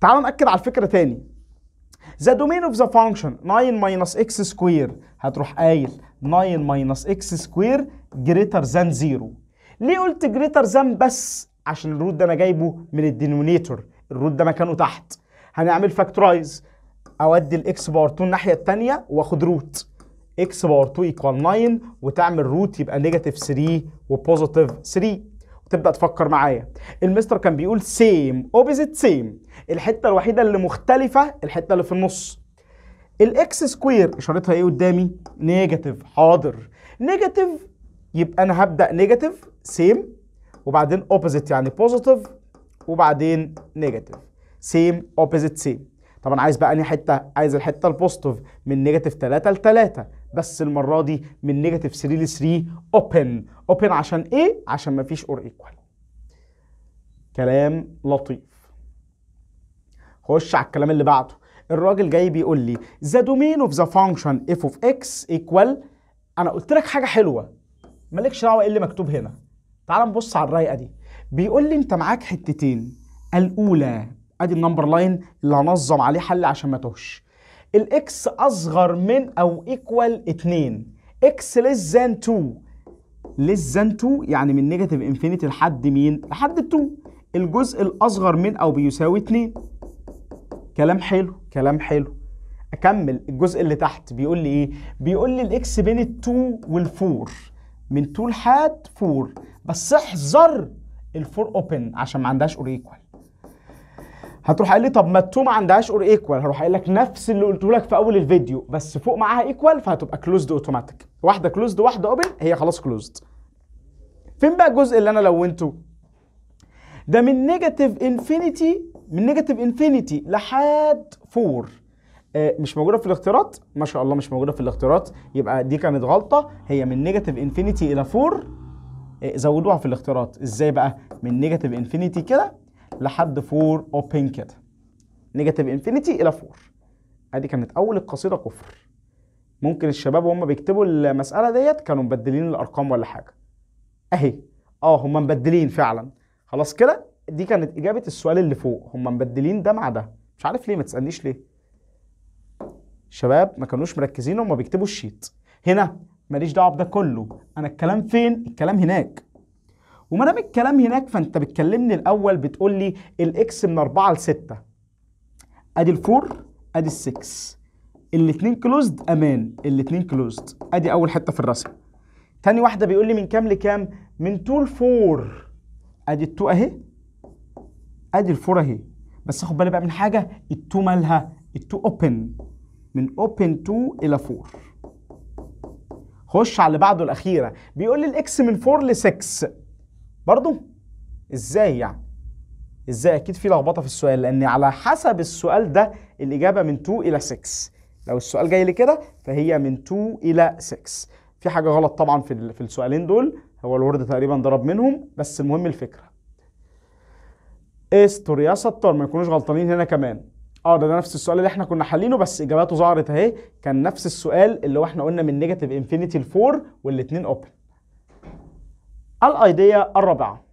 تعالوا ناكد على الفكره تاني the domain of the function 9 minus x square هتروح قايل 9 minus x square greater than 0 ليه قلت greater than بس عشان الروت ده انا جايبه من الدينومينيتور الروت ده مكانه تحت هنعمل فاكتورايز اودي الاكس باور 2 الناحيه الثانيه واخد روت اكس باور 2 ايكوال 9 وتعمل روت يبقى نيجاتيف 3 وبوزيتيف 3 وتبدا تفكر معايا المستر كان بيقول سيم اوبوزيت سيم الحته الوحيده اللي مختلفه الحته اللي في النص الاكس سكوير اشارتها ايه قدامي نيجاتيف حاضر نيجاتيف يبقى انا هبدا نيجاتيف سيم وبعدين اوبوزيت يعني بوزيتيف وبعدين نيجاتيف سيم اوبوزيت سيم طب انا عايز بقى انهي حته عايز الحته البوزيتيف من نيجاتيف 3 ل 3 بس المره دي من نيجاتيف 3 ل 3 اوبن اوبن عشان ايه عشان مفيش اور ايكوال كلام لطيف خش على الكلام اللي بعده الراجل جاي بيقول لي ذا دومين اوف ذا فانكشن اف اوف اكس ايكوال انا قلت لك حاجه حلوه مالكش دعوه ايه اللي مكتوب هنا تعال نبص على الرايقه دي بيقول لي انت معاك حتتين الاولى ادي النمبر لاين اللي هنظم عليه حل عشان ما توهش الاكس اصغر من او ايكوال 2 اكس ليس ذان 2 ليس ذان 2 يعني من نيجاتيف انفينيتي لحد مين لحد 2 الجزء الاصغر من او بيساوي 2 كلام حلو كلام حلو اكمل الجزء اللي تحت بيقول لي ايه بيقول لي الاكس بين ال2 وال4 من 2 لحد 4 بس احذر ال4 اوبن عشان ما عندهاش اور ايكوال هتروح قايل لي طب ما التو ما عندهاش اور ايكوال هروح قايل لك نفس اللي قلته لك في اول الفيديو بس فوق معاها ايكوال فهتبقى كلوزد اوتوماتيك واحده كلوزد واحده اوبن هي خلاص كلوزد فين بقى الجزء اللي انا لونته ده من نيجاتيف انفينيتي من نيجاتيف انفينيتي لحد 4 آه، مش موجوده في الاختيارات ما شاء الله مش موجوده في الاختيارات يبقى دي كانت غلطه هي من نيجاتيف انفينيتي الى 4 آه، زودوها في الاختيارات ازاي بقى من نيجاتيف انفينيتي كده لحد 4 اوبن كده نيجاتيف انفينيتي الى 4 ادي كانت اول القصيده كفر ممكن الشباب وهم بيكتبوا المساله ديت كانوا مبدلين الارقام ولا حاجه اهي اه هم مبدلين فعلا خلاص كده دي كانت اجابه السؤال اللي فوق هم مبدلين ده مع ده مش عارف ليه ما تسالنيش ليه شباب ما كانوش مركزين هم بيكتبوا الشيت هنا ماليش دعوه بده كله انا الكلام فين الكلام هناك وما دام الكلام هناك فانت بتكلمني الاول بتقول لي الاكس من 4 ل 6 ادي ال4 ادي ال6 الاثنين كلوزد امان الاثنين كلوزد ادي اول حته في الرسم تاني واحده بيقول لي من كام لكام من 2 ل 4 ادي ال2 اهي ادي الفور اهي بس خد بالي بقى من حاجه التو مالها التو اوبن من اوبن 2 الى 4 خش على اللي بعده الاخيره بيقول لي الاكس من 4 ل 6 برضه ازاي يعني ازاي اكيد في لخبطه في السؤال لان على حسب السؤال ده الاجابه من 2 الى 6 لو السؤال جاي لي كده فهي من 2 الى 6 في حاجه غلط طبعا في في السؤالين دول هو الورد تقريبا ضرب منهم بس المهم الفكره استر يا ستار ما يكونوش غلطانين هنا كمان اه ده, ده نفس السؤال اللي احنا كنا حالينه بس اجاباته ظهرت اهي كان نفس السؤال اللي هو احنا قلنا من نيجاتيف انفينيتي ل 4 والاثنين اوبن الايديا الرابعه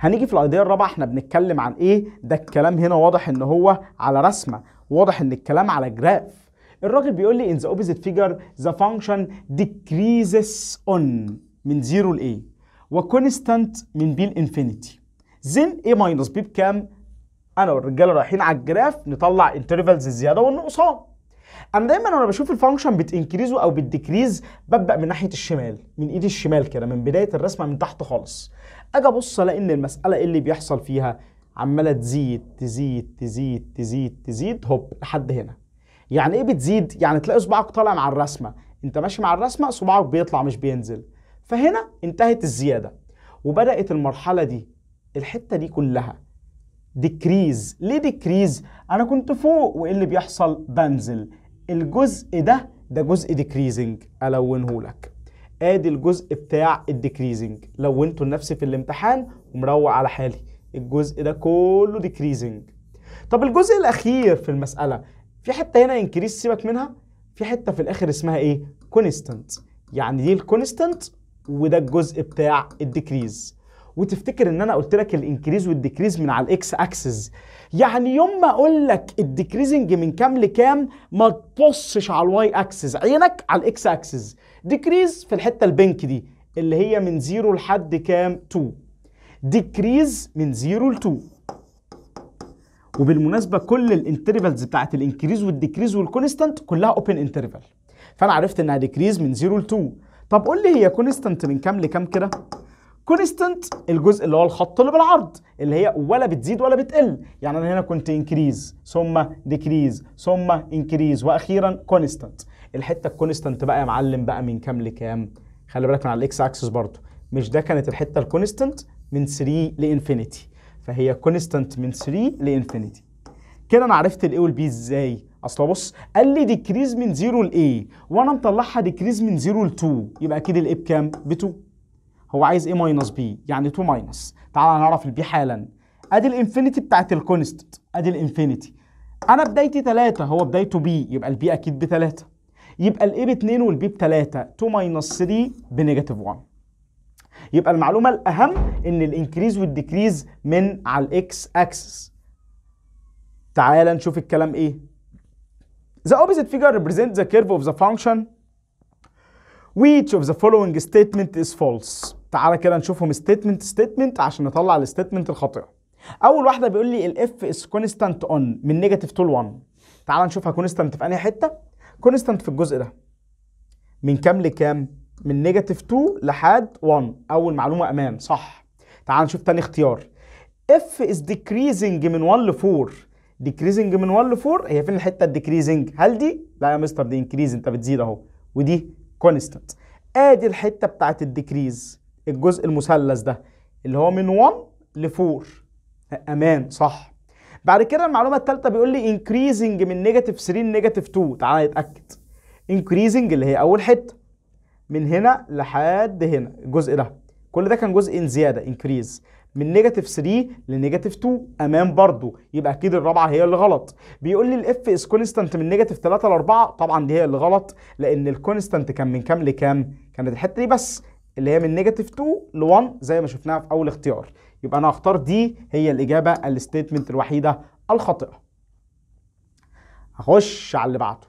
هنيجي في الايديا الرابعه احنا بنتكلم عن ايه ده الكلام هنا واضح ان هو على رسمه واضح ان الكلام على جراف الراجل بيقول لي in the opposite figure the function decreases on من 0 لايه وكونستانت من b لانفينيتي زين A ماينس B بكام؟ انا والرجاله رايحين على الجراف نطلع انترفالز الزياده والنقصان انا دايما وانا بشوف الفانكشن بتنكريزه او بتديكريز ببدا من ناحيه الشمال من ايدي الشمال كده من بدايه الرسمه من تحت خالص اجي ابص الاقي ان المساله ايه اللي بيحصل فيها عماله تزيد تزيد تزيد تزيد تزيد هوب لحد هنا يعني ايه بتزيد يعني تلاقي صباعك طالع مع الرسمه انت ماشي مع الرسمه صباعك بيطلع مش بينزل فهنا انتهت الزياده وبدات المرحله دي الحته دي كلها ديكريز ليه ديكريز انا كنت فوق وايه اللي بيحصل بنزل الجزء ده ده جزء ديكريزنج الونه لك ادي الجزء بتاع الديكريزنج لونته لنفسي في الامتحان ومروق على حالي الجزء ده كله ديكريزنج طب الجزء الاخير في المساله في حته هنا انكريز سيبك منها في حته في الاخر اسمها ايه كونستنت يعني دي الكونستنت وده الجزء بتاع الديكريز وتفتكر ان انا قلت لك الانكريز والديكريز من على الاكس اكسس يعني يوم ما اقول لك الديكريزنج من كام لكام ما تبصش على الواي اكسس عينك على الاكس اكسس ديكريز في الحته البنك دي اللي هي من 0 لحد كام 2 ديكريز من 0 ل 2 وبالمناسبه كل الانترفلز بتاعت الانكريز والديكريز والكونستانت كلها اوبن انترفل فانا عرفت انها ديكريز من 0 ل 2 طب قول لي هي كونستانت من كام لكام كده كونستنت الجزء اللي هو الخط اللي بالعرض اللي هي ولا بتزيد ولا بتقل يعني انا هنا كنت انكريز ثم ديكريز ثم انكريز واخيرا كونستنت الحته الكونستنت بقى يا معلم بقى من كام لكام خلي بالك من على الاكس اكسس برضه مش ده كانت الحته الكونستنت من 3 لانفينيتي فهي كونستنت من 3 لانفينيتي كده انا عرفت الاي والبي ازاي اصل بص قال لي ديكريز من 0 ل A وانا مطلعها ديكريز من 0 ل 2 يبقى اكيد الاي بكام ب 2 هو عايز ايه ماينس بي يعني 2 ماينس تعال نعرف البي حالا ادي الانفينيتي بتاعت الكونستنت ادي الانفينيتي انا بدايتي 3 هو بدايته بي يبقى البي اكيد ب 3 يبقى الاي ب 2 والبي ب 3 2 ماينس 3 بنيجاتيف 1 يبقى المعلومه الاهم ان الانكريز والديكريز من على الاكس اكسس تعال نشوف الكلام ايه the opposite figure represents the curve of the function which of the following statement is false تعالى كده نشوفهم ستيتمنت ستيتمنت عشان نطلع الستيتمنت الخاطئه اول واحده بيقول لي الاف از كونستانت اون من نيجاتيف تو 1 تعالى نشوفها كونستانت في انهي حته كونستانت في الجزء ده من كام لكام من نيجاتيف 2 لحد 1 اول معلومه امان صح تعالى نشوف تاني اختيار اف از ديكريزنج من 1 ل 4 ديكريزنج من 1 ل 4 هي فين الحته الديكريزنج هل دي لا يا مستر دي انكريز انت بتزيد اهو ودي كونستانت ادي الحته بتاعت الديكريز الجزء المثلث ده اللي هو من 1 ل 4 امان صح بعد كده المعلومه الثالثه بيقول لي increasing من نيجاتيف 3 لنيجاتيف 2 تعالى نتاكد increasing اللي هي اول حته من هنا لحد هنا الجزء ده كل ده كان جزء زياده increase من نيجاتيف 3 لنيجاتيف 2 امان برضو يبقى اكيد الرابعه هي اللي غلط بيقول لي الاف از كونستانت من نيجاتيف 3 ل 4 طبعا دي هي اللي غلط لان الكونستانت كان من كام لكام كانت الحته دي بس اللي هي من نيجاتيف 2 ل 1 زي ما شفناها في اول اختيار يبقى انا هختار دي هي الاجابه الستيتمنت الوحيده الخاطئه هخش على اللي بعده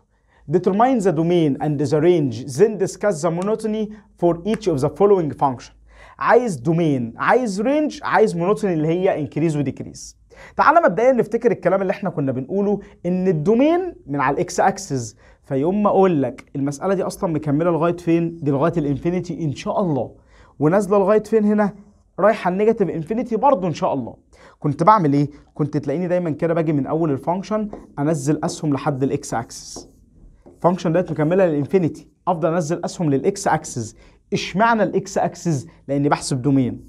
determine the domain and the range then discuss the monotony for each of the following function عايز domain عايز range عايز monotony اللي هي increase وديكريز تعالى مبدئيا نفتكر الكلام اللي احنا كنا بنقوله ان الدومين من على الاكس اكسس فيوم ما اقول لك المساله دي اصلا مكمله لغايه فين دي لغايه الانفينيتي ان شاء الله ونازله لغايه فين هنا رايحه النيجاتيف انفينيتي برضه ان شاء الله كنت بعمل ايه كنت تلاقيني دايما كده باجي من اول الفانكشن انزل اسهم لحد الاكس اكسس الفانكشن ديت مكمله للانفينيتي افضل انزل اسهم للاكس اكسس اشمعنى الاكس اكسس لاني بحسب دومين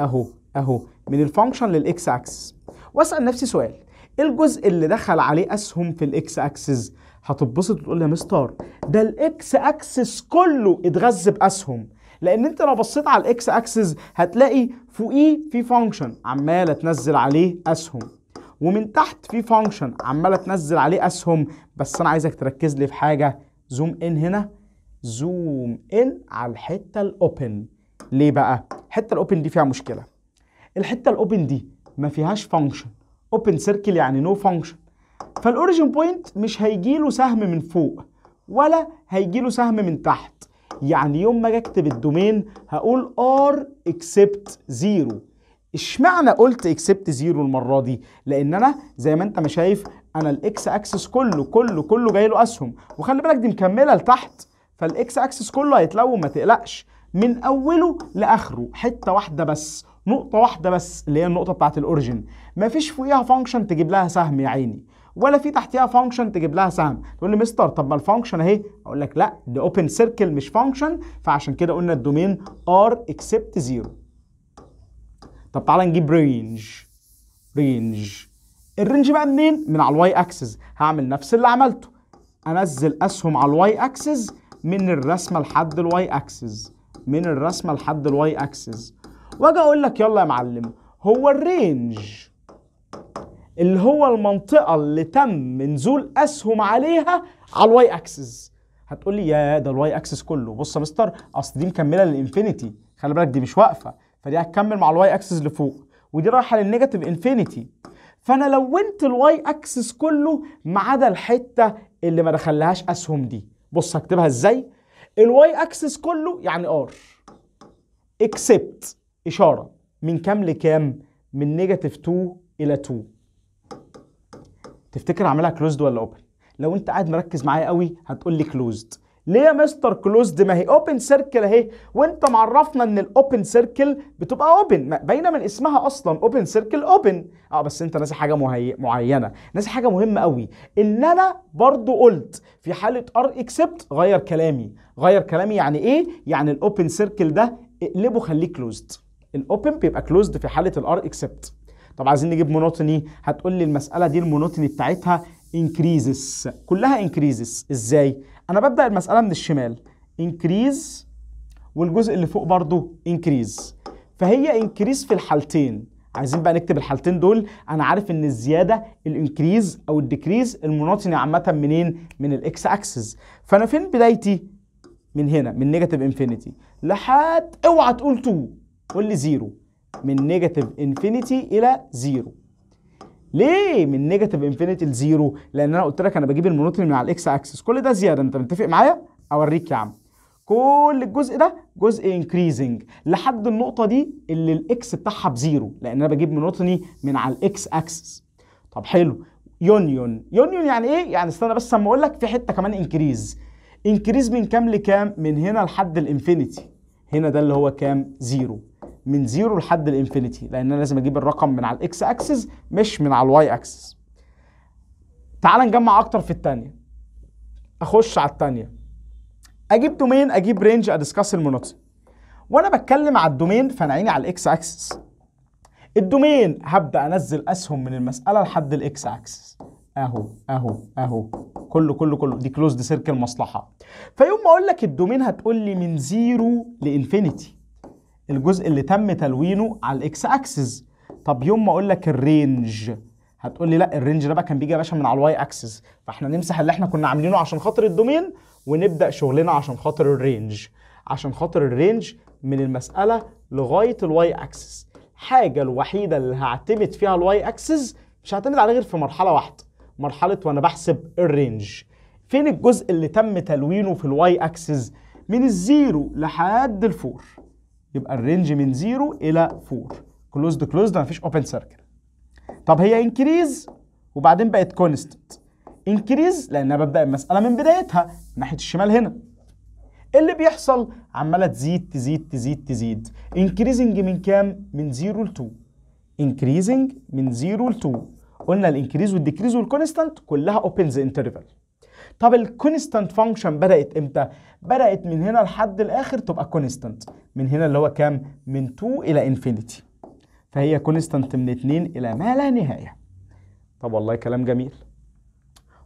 اهو اهو من الفانكشن للاكس اكسس واسال نفسي سؤال ايه الجزء اللي دخل عليه اسهم في الاكس اكسس هتتبسط وتقول لي يا مستر ده الاكس اكسس كله اتغذى باسهم لان انت لو بصيت على الاكس اكسس هتلاقي فوقيه في فانكشن عماله تنزل عليه اسهم ومن تحت في فانكشن عماله تنزل عليه اسهم بس انا عايزك تركز لي في حاجه زوم ان هنا زوم ان على الحته الاوبن ليه بقى الحته الاوبن دي فيها مشكله الحته الاوبن دي ما فيهاش فانكشن اوبن سيركل يعني نو no فانكشن فالاوريجن بوينت مش هيجي له سهم من فوق ولا هيجي له سهم من تحت يعني يوم ما اجي اكتب الدومين هقول ار اكسبت زيرو اشمعنى قلت اكسبت زيرو المره دي لان انا زي ما انت ما شايف انا الاكس اكسس كله كله كله جاي له اسهم وخلي بالك دي مكمله لتحت فالاكس اكسس كله هيتلون ما تقلقش من اوله لاخره حته واحده بس نقطه واحده بس اللي هي النقطه بتاعه الاوريجن مفيش فوقيها فانكشن تجيب لها سهم يا عيني ولا في تحتها فانكشن تجيب لها سهم تقول لي مستر طب ما الفانكشن اهي اقول لك لا دي اوبن سيركل مش فانكشن فعشان كده قلنا الدومين ار اكسبت زيرو طب تعالى نجيب رينج رينج الرينج بقى منين من على الواي اكسس هعمل نفس اللي عملته انزل اسهم على الواي اكسس من الرسمه لحد الواي اكسس من الرسمه لحد الواي اكسس واجي اقول لك يلا يا معلم هو الرينج اللي هو المنطقة اللي تم نزول أسهم عليها على الواي أكسس هتقول لي يا ده الواي أكسس كله بص يا مستر أصل دي مكملة للإنفينيتي خلي بالك دي مش واقفة فدي هتكمل مع الواي أكسس لفوق ودي رايحة للنيجاتيف إنفينيتي فأنا لونت الواي أكسس كله ما عدا الحتة اللي ما دخلهاش أسهم دي بص هكتبها إزاي الواي أكسس كله يعني آر اكسبت إشارة من كام لكام؟ من نيجاتيف 2 إلى 2 تفتكر اعملها كلوزد ولا اوبن لو انت قاعد مركز معايا قوي هتقول لي كلوزد ليه يا مستر كلوزد ما هي اوبن سيركل اهي وانت معرفنا ان الاوبن سيركل بتبقى اوبن باينه من اسمها اصلا اوبن سيركل اوبن اه بس انت ناسي حاجه معينه ناسي حاجه مهمه قوي ان انا برضو قلت في حاله ار اكسبت غير كلامي غير كلامي يعني ايه يعني الاوبن سيركل ده اقلبه خليه كلوزد الاوبن بيبقى كلوزد في حاله الار اكسبت طب عايزين نجيب مونوتوني هتقول لي المساله دي المونوتوني بتاعتها انكريزس كلها انكريزس ازاي انا ببدا المساله من الشمال انكريز والجزء اللي فوق برضه انكريز فهي انكريز في الحالتين عايزين بقى نكتب الحالتين دول انا عارف ان الزياده الانكريز او الديكريز المونوتوني عامه منين من الاكس اكسس فانا فين بدايتي من هنا من نيجاتيف انفينيتي لحد اوعى تقول 2 قول لي 0 من نيجاتيف انفينيتي الى زيرو ليه من نيجاتيف انفينيتي لزيرو لان انا قلت لك انا بجيب المونوتوني من على الاكس اكسس كل ده زياده انت متفق معايا اوريك يا عم كل الجزء ده جزء انكريزنج لحد النقطه دي اللي الاكس بتاعها بزيرو لان انا بجيب مونوتوني من على الاكس اكسس طب حلو يونيون يونيون يعني ايه يعني استنى بس اما اقول لك في حته كمان انكريز انكريز من كام لكام من هنا لحد الانفينيتي هنا ده اللي هو كام زيرو من زيرو لحد الانفينيتي لان انا لازم اجيب الرقم من على الاكس اكسس مش من على الواي اكسس تعال نجمع اكتر في الثانيه اخش على الثانيه اجيب دومين اجيب رينج ادسكاس المناطق وانا بتكلم على الدومين فانا عيني على الاكس اكسس الدومين هبدا انزل اسهم من المساله لحد الاكس اكسس اهو اهو اهو كله كله كله دي كلوزد سيركل مصلحه فيوم ما اقول لك الدومين هتقول لي من زيرو لانفينيتي الجزء اللي تم تلوينه على الاكس اكسس طب يوم ما اقول لك الرينج هتقول لي لا الرينج ده بقى كان بيجي يا باشا من على الواي اكسس فاحنا نمسح اللي احنا كنا عاملينه عشان خاطر الدومين ونبدا شغلنا عشان خاطر الرينج عشان خاطر الرينج من المساله لغايه الواي اكسس حاجه الوحيده اللي هعتمد فيها الواي اكسس مش هعتمد عليه غير في مرحله واحده مرحله وانا بحسب الرينج فين الجزء اللي تم تلوينه في الواي اكسس من الزيرو لحد الفور يبقى الرينج من 0 الى 4 كلوزد كلوزد مفيش اوبن سيركل طب هي انكريز وبعدين بقت كونستنت انكريز لانها ببدا المساله من بدايتها ناحيه الشمال هنا إيه اللي بيحصل عماله تزيد تزيد تزيد تزيد انكريزنج من كام من 0 ل 2 انكريزنج من 0 ل 2 قلنا الانكريز والديكريز والكونستنت كلها اوبنز انترفال طب الكونستنت فانكشن بدات امتى بدات من هنا لحد الاخر تبقى كونستنت من هنا اللي هو كام من 2 الى انفينيتي فهي كونستانت من 2 الى ما لا نهايه طب والله كلام جميل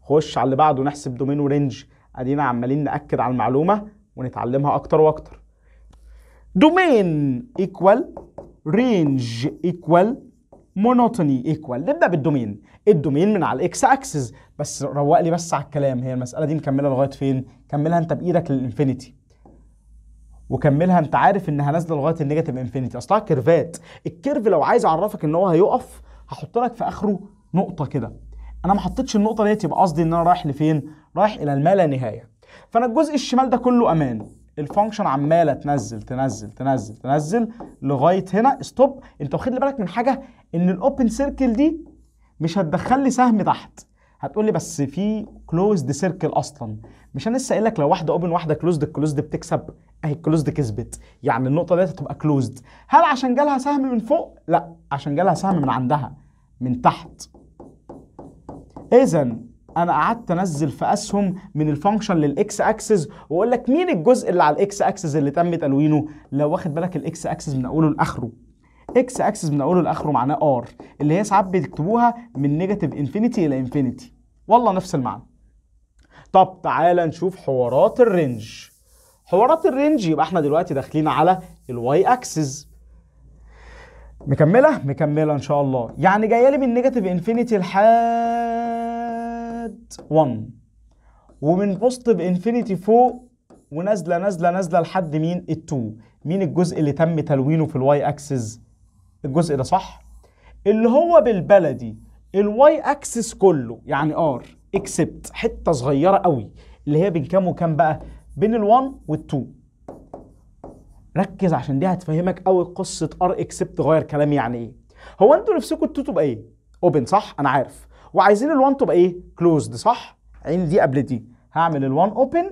خش على اللي بعده نحسب دومين ورينج ادينا عمالين ناكد على المعلومه ونتعلمها اكتر واكتر دومين ايكوال رينج ايكوال مونوتوني ايكوال نبدا بالدومين الدومين من على الاكس اكسس بس روق لي بس على الكلام هي المساله دي مكمله لغايه فين كملها انت بايدك للانفينيتي وكملها انت عارف انها نازله لغايه النيجاتيف انفينيتي اصلها كيرفات الكيرف لو عايز اعرفك ان هو هيقف هحط لك في اخره نقطه كده انا ما حطيتش النقطه ديت يبقى قصدي ان انا رايح لفين رايح الى المالا نهايه فانا الجزء الشمال ده كله امان الفانكشن عماله تنزل تنزل تنزل تنزل لغايه هنا ستوب انت واخد بالك من حاجه ان الاوبن سيركل دي مش هتدخل لي سهم تحت هتقول لي بس في كلوزد سيركل اصلا مش انا لسه قايل لك لو واحده اوبن واحده كلوزد الكلوزد بتكسب اهي الكلوزد كسبت يعني النقطه ديت هتبقى كلوزد هل عشان جالها سهم من فوق لا عشان جالها سهم من عندها من تحت اذا انا قعدت انزل في اسهم من الفانكشن للاكس اكسس واقول لك مين الجزء اللي على الاكس اكسس اللي تم تلوينه لو واخد بالك الاكس اكسس من اوله لاخره اكس اكسس من اوله لاخره معناه ار اللي هي ساعات بتكتبوها من نيجاتيف انفينيتي الى انفينيتي والله نفس المعنى طب تعالى نشوف حوارات الرينج حوارات الرينج يبقى احنا دلوقتي داخلين على الواي اكسس مكمله مكمله ان شاء الله يعني جايه لي من نيجاتيف انفينيتي لحد 1 ومن بوزيتيف انفينيتي فوق ونازله نازله نازله لحد مين ال2 مين الجزء اللي تم تلوينه في الواي اكسس الجزء ده صح اللي هو بالبلدي الواي اكسس كله يعني ار اكسبت حته صغيره قوي اللي هي بين كام وكام بقى بين ال1 وال2 ركز عشان دي هتفهمك قوي قصه ار اكسبت غير كلام يعني ايه هو انتوا نفسكم ال2 تبقى ايه اوبن صح انا عارف وعايزين ال1 تبقى ايه كلوزد صح عين دي قبل دي هعمل ال1 اوبن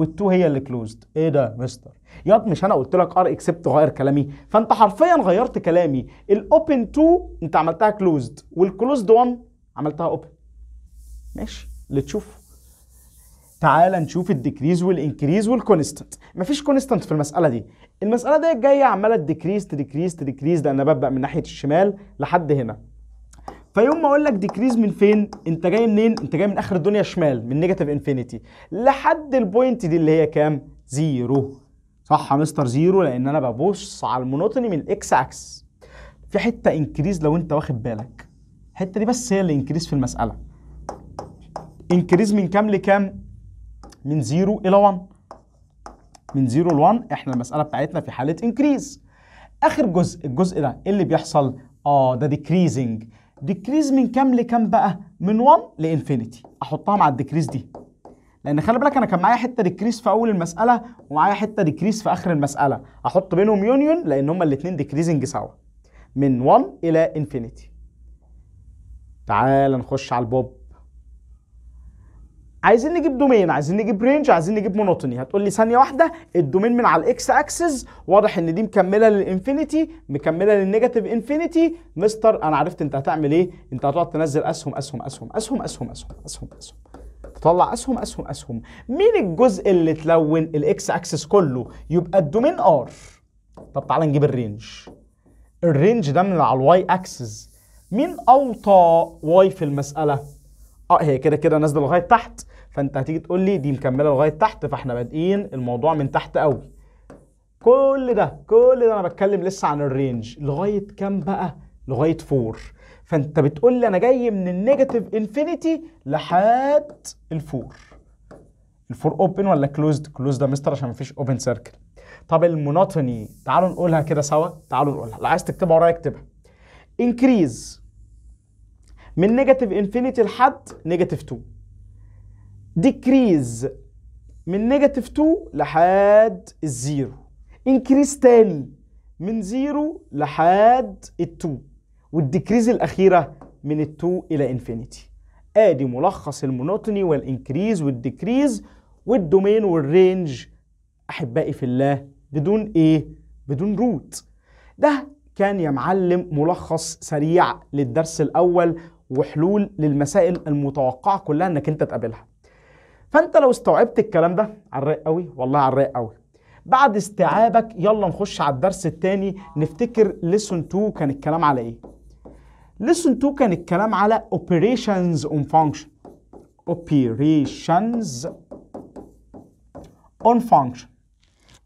وال2 هي اللي كلوزد ايه ده يا مستر ياض مش انا قلت لك ار اكسبت غير كلامي فانت حرفيا غيرت كلامي الاوبن 2 انت عملتها كلوزد والكلوزد 1 عملتها اوبن ماشي اللي تشوفه تعالى نشوف الديكريز والانكريز والكونستنت مفيش كونستنت في المساله دي المساله دي جايه عماله تديكريز تديكريز تديكريز لان ببدا من ناحيه الشمال لحد هنا فيوم ما اقول لك ديكريز من فين انت جاي منين انت جاي من اخر الدنيا شمال من نيجاتيف انفينيتي لحد البوينت دي اللي هي كام زيرو صح يا مستر زيرو لان انا ببص على المونوتوني من الاكس اكس في حته انكريز لو انت واخد بالك الحته دي بس هي اللي انكريز في المساله انكريز من كام لكام؟ من 0 الى 1 من 0 ل 1 احنا المساله بتاعتنا في حاله انكريز اخر جزء الجزء ده ايه اللي بيحصل اه ده ديكريزنج ديكريز من كام لكام بقى من 1 لانفينيتي احطها مع الديكريز دي لان خلي بالك انا كان معايا حته ديكريز في اول المساله ومعايا حته ديكريز في اخر المساله احط بينهم يونيون لان هما الاثنين ديكريزنج سوا من 1 الى انفينيتي تعال نخش على البوب عايزين نجيب دومين عايزين نجيب رينج عايزين نجيب مونوتوني هتقول لي ثانيه واحده الدومين من على الاكس اكسس واضح ان دي مكمله للانفينيتي مكمله للنيجاتيف انفينيتي مستر انا عرفت انت هتعمل ايه انت هتقعد تنزل اسهم اسهم اسهم اسهم اسهم اسهم اسهم اسهم تطلع اسهم اسهم اسهم مين الجزء اللي تلون الاكس اكسس كله يبقى الدومين ار طب تعالى نجيب الرينج الرينج ده من على الواي اكسس مين اوطى واي في المساله اه هي كده كده نازله لغايه تحت فانت هتيجي تقول لي دي مكمله لغايه تحت فاحنا بادئين الموضوع من تحت قوي كل ده كل ده انا بتكلم لسه عن الرينج لغايه كام بقى لغايه 4 فانت بتقول لي انا جاي من النيجاتيف انفينيتي لحد الفور الفور اوبن ولا كلوزد كلوزد ده مستر عشان مفيش اوبن سيركل طب المونوتوني تعالوا نقولها كده سوا تعالوا نقولها لو عايز تكتبها ورايا اكتبها انكريز من نيجاتيف انفينيتي لحد نيجاتيف 2 ديكريز من نيجاتيف 2 لحد الزيرو انكريز تاني من زيرو لحد التو والديكريز الأخيرة من التو إلى انفينيتي ادي ملخص المونوتوني والانكريز والديكريز والدومين والرينج احبائي في الله بدون ايه بدون روت ده كان يا معلم ملخص سريع للدرس الاول وحلول للمسائل المتوقعه كلها انك انت تقابلها فانت لو استوعبت الكلام ده على قوي والله على قوي بعد استيعابك يلا نخش على الدرس الثاني نفتكر ليسون 2 كان الكلام على ايه ليسون 2 كان الكلام على operations on function operations on function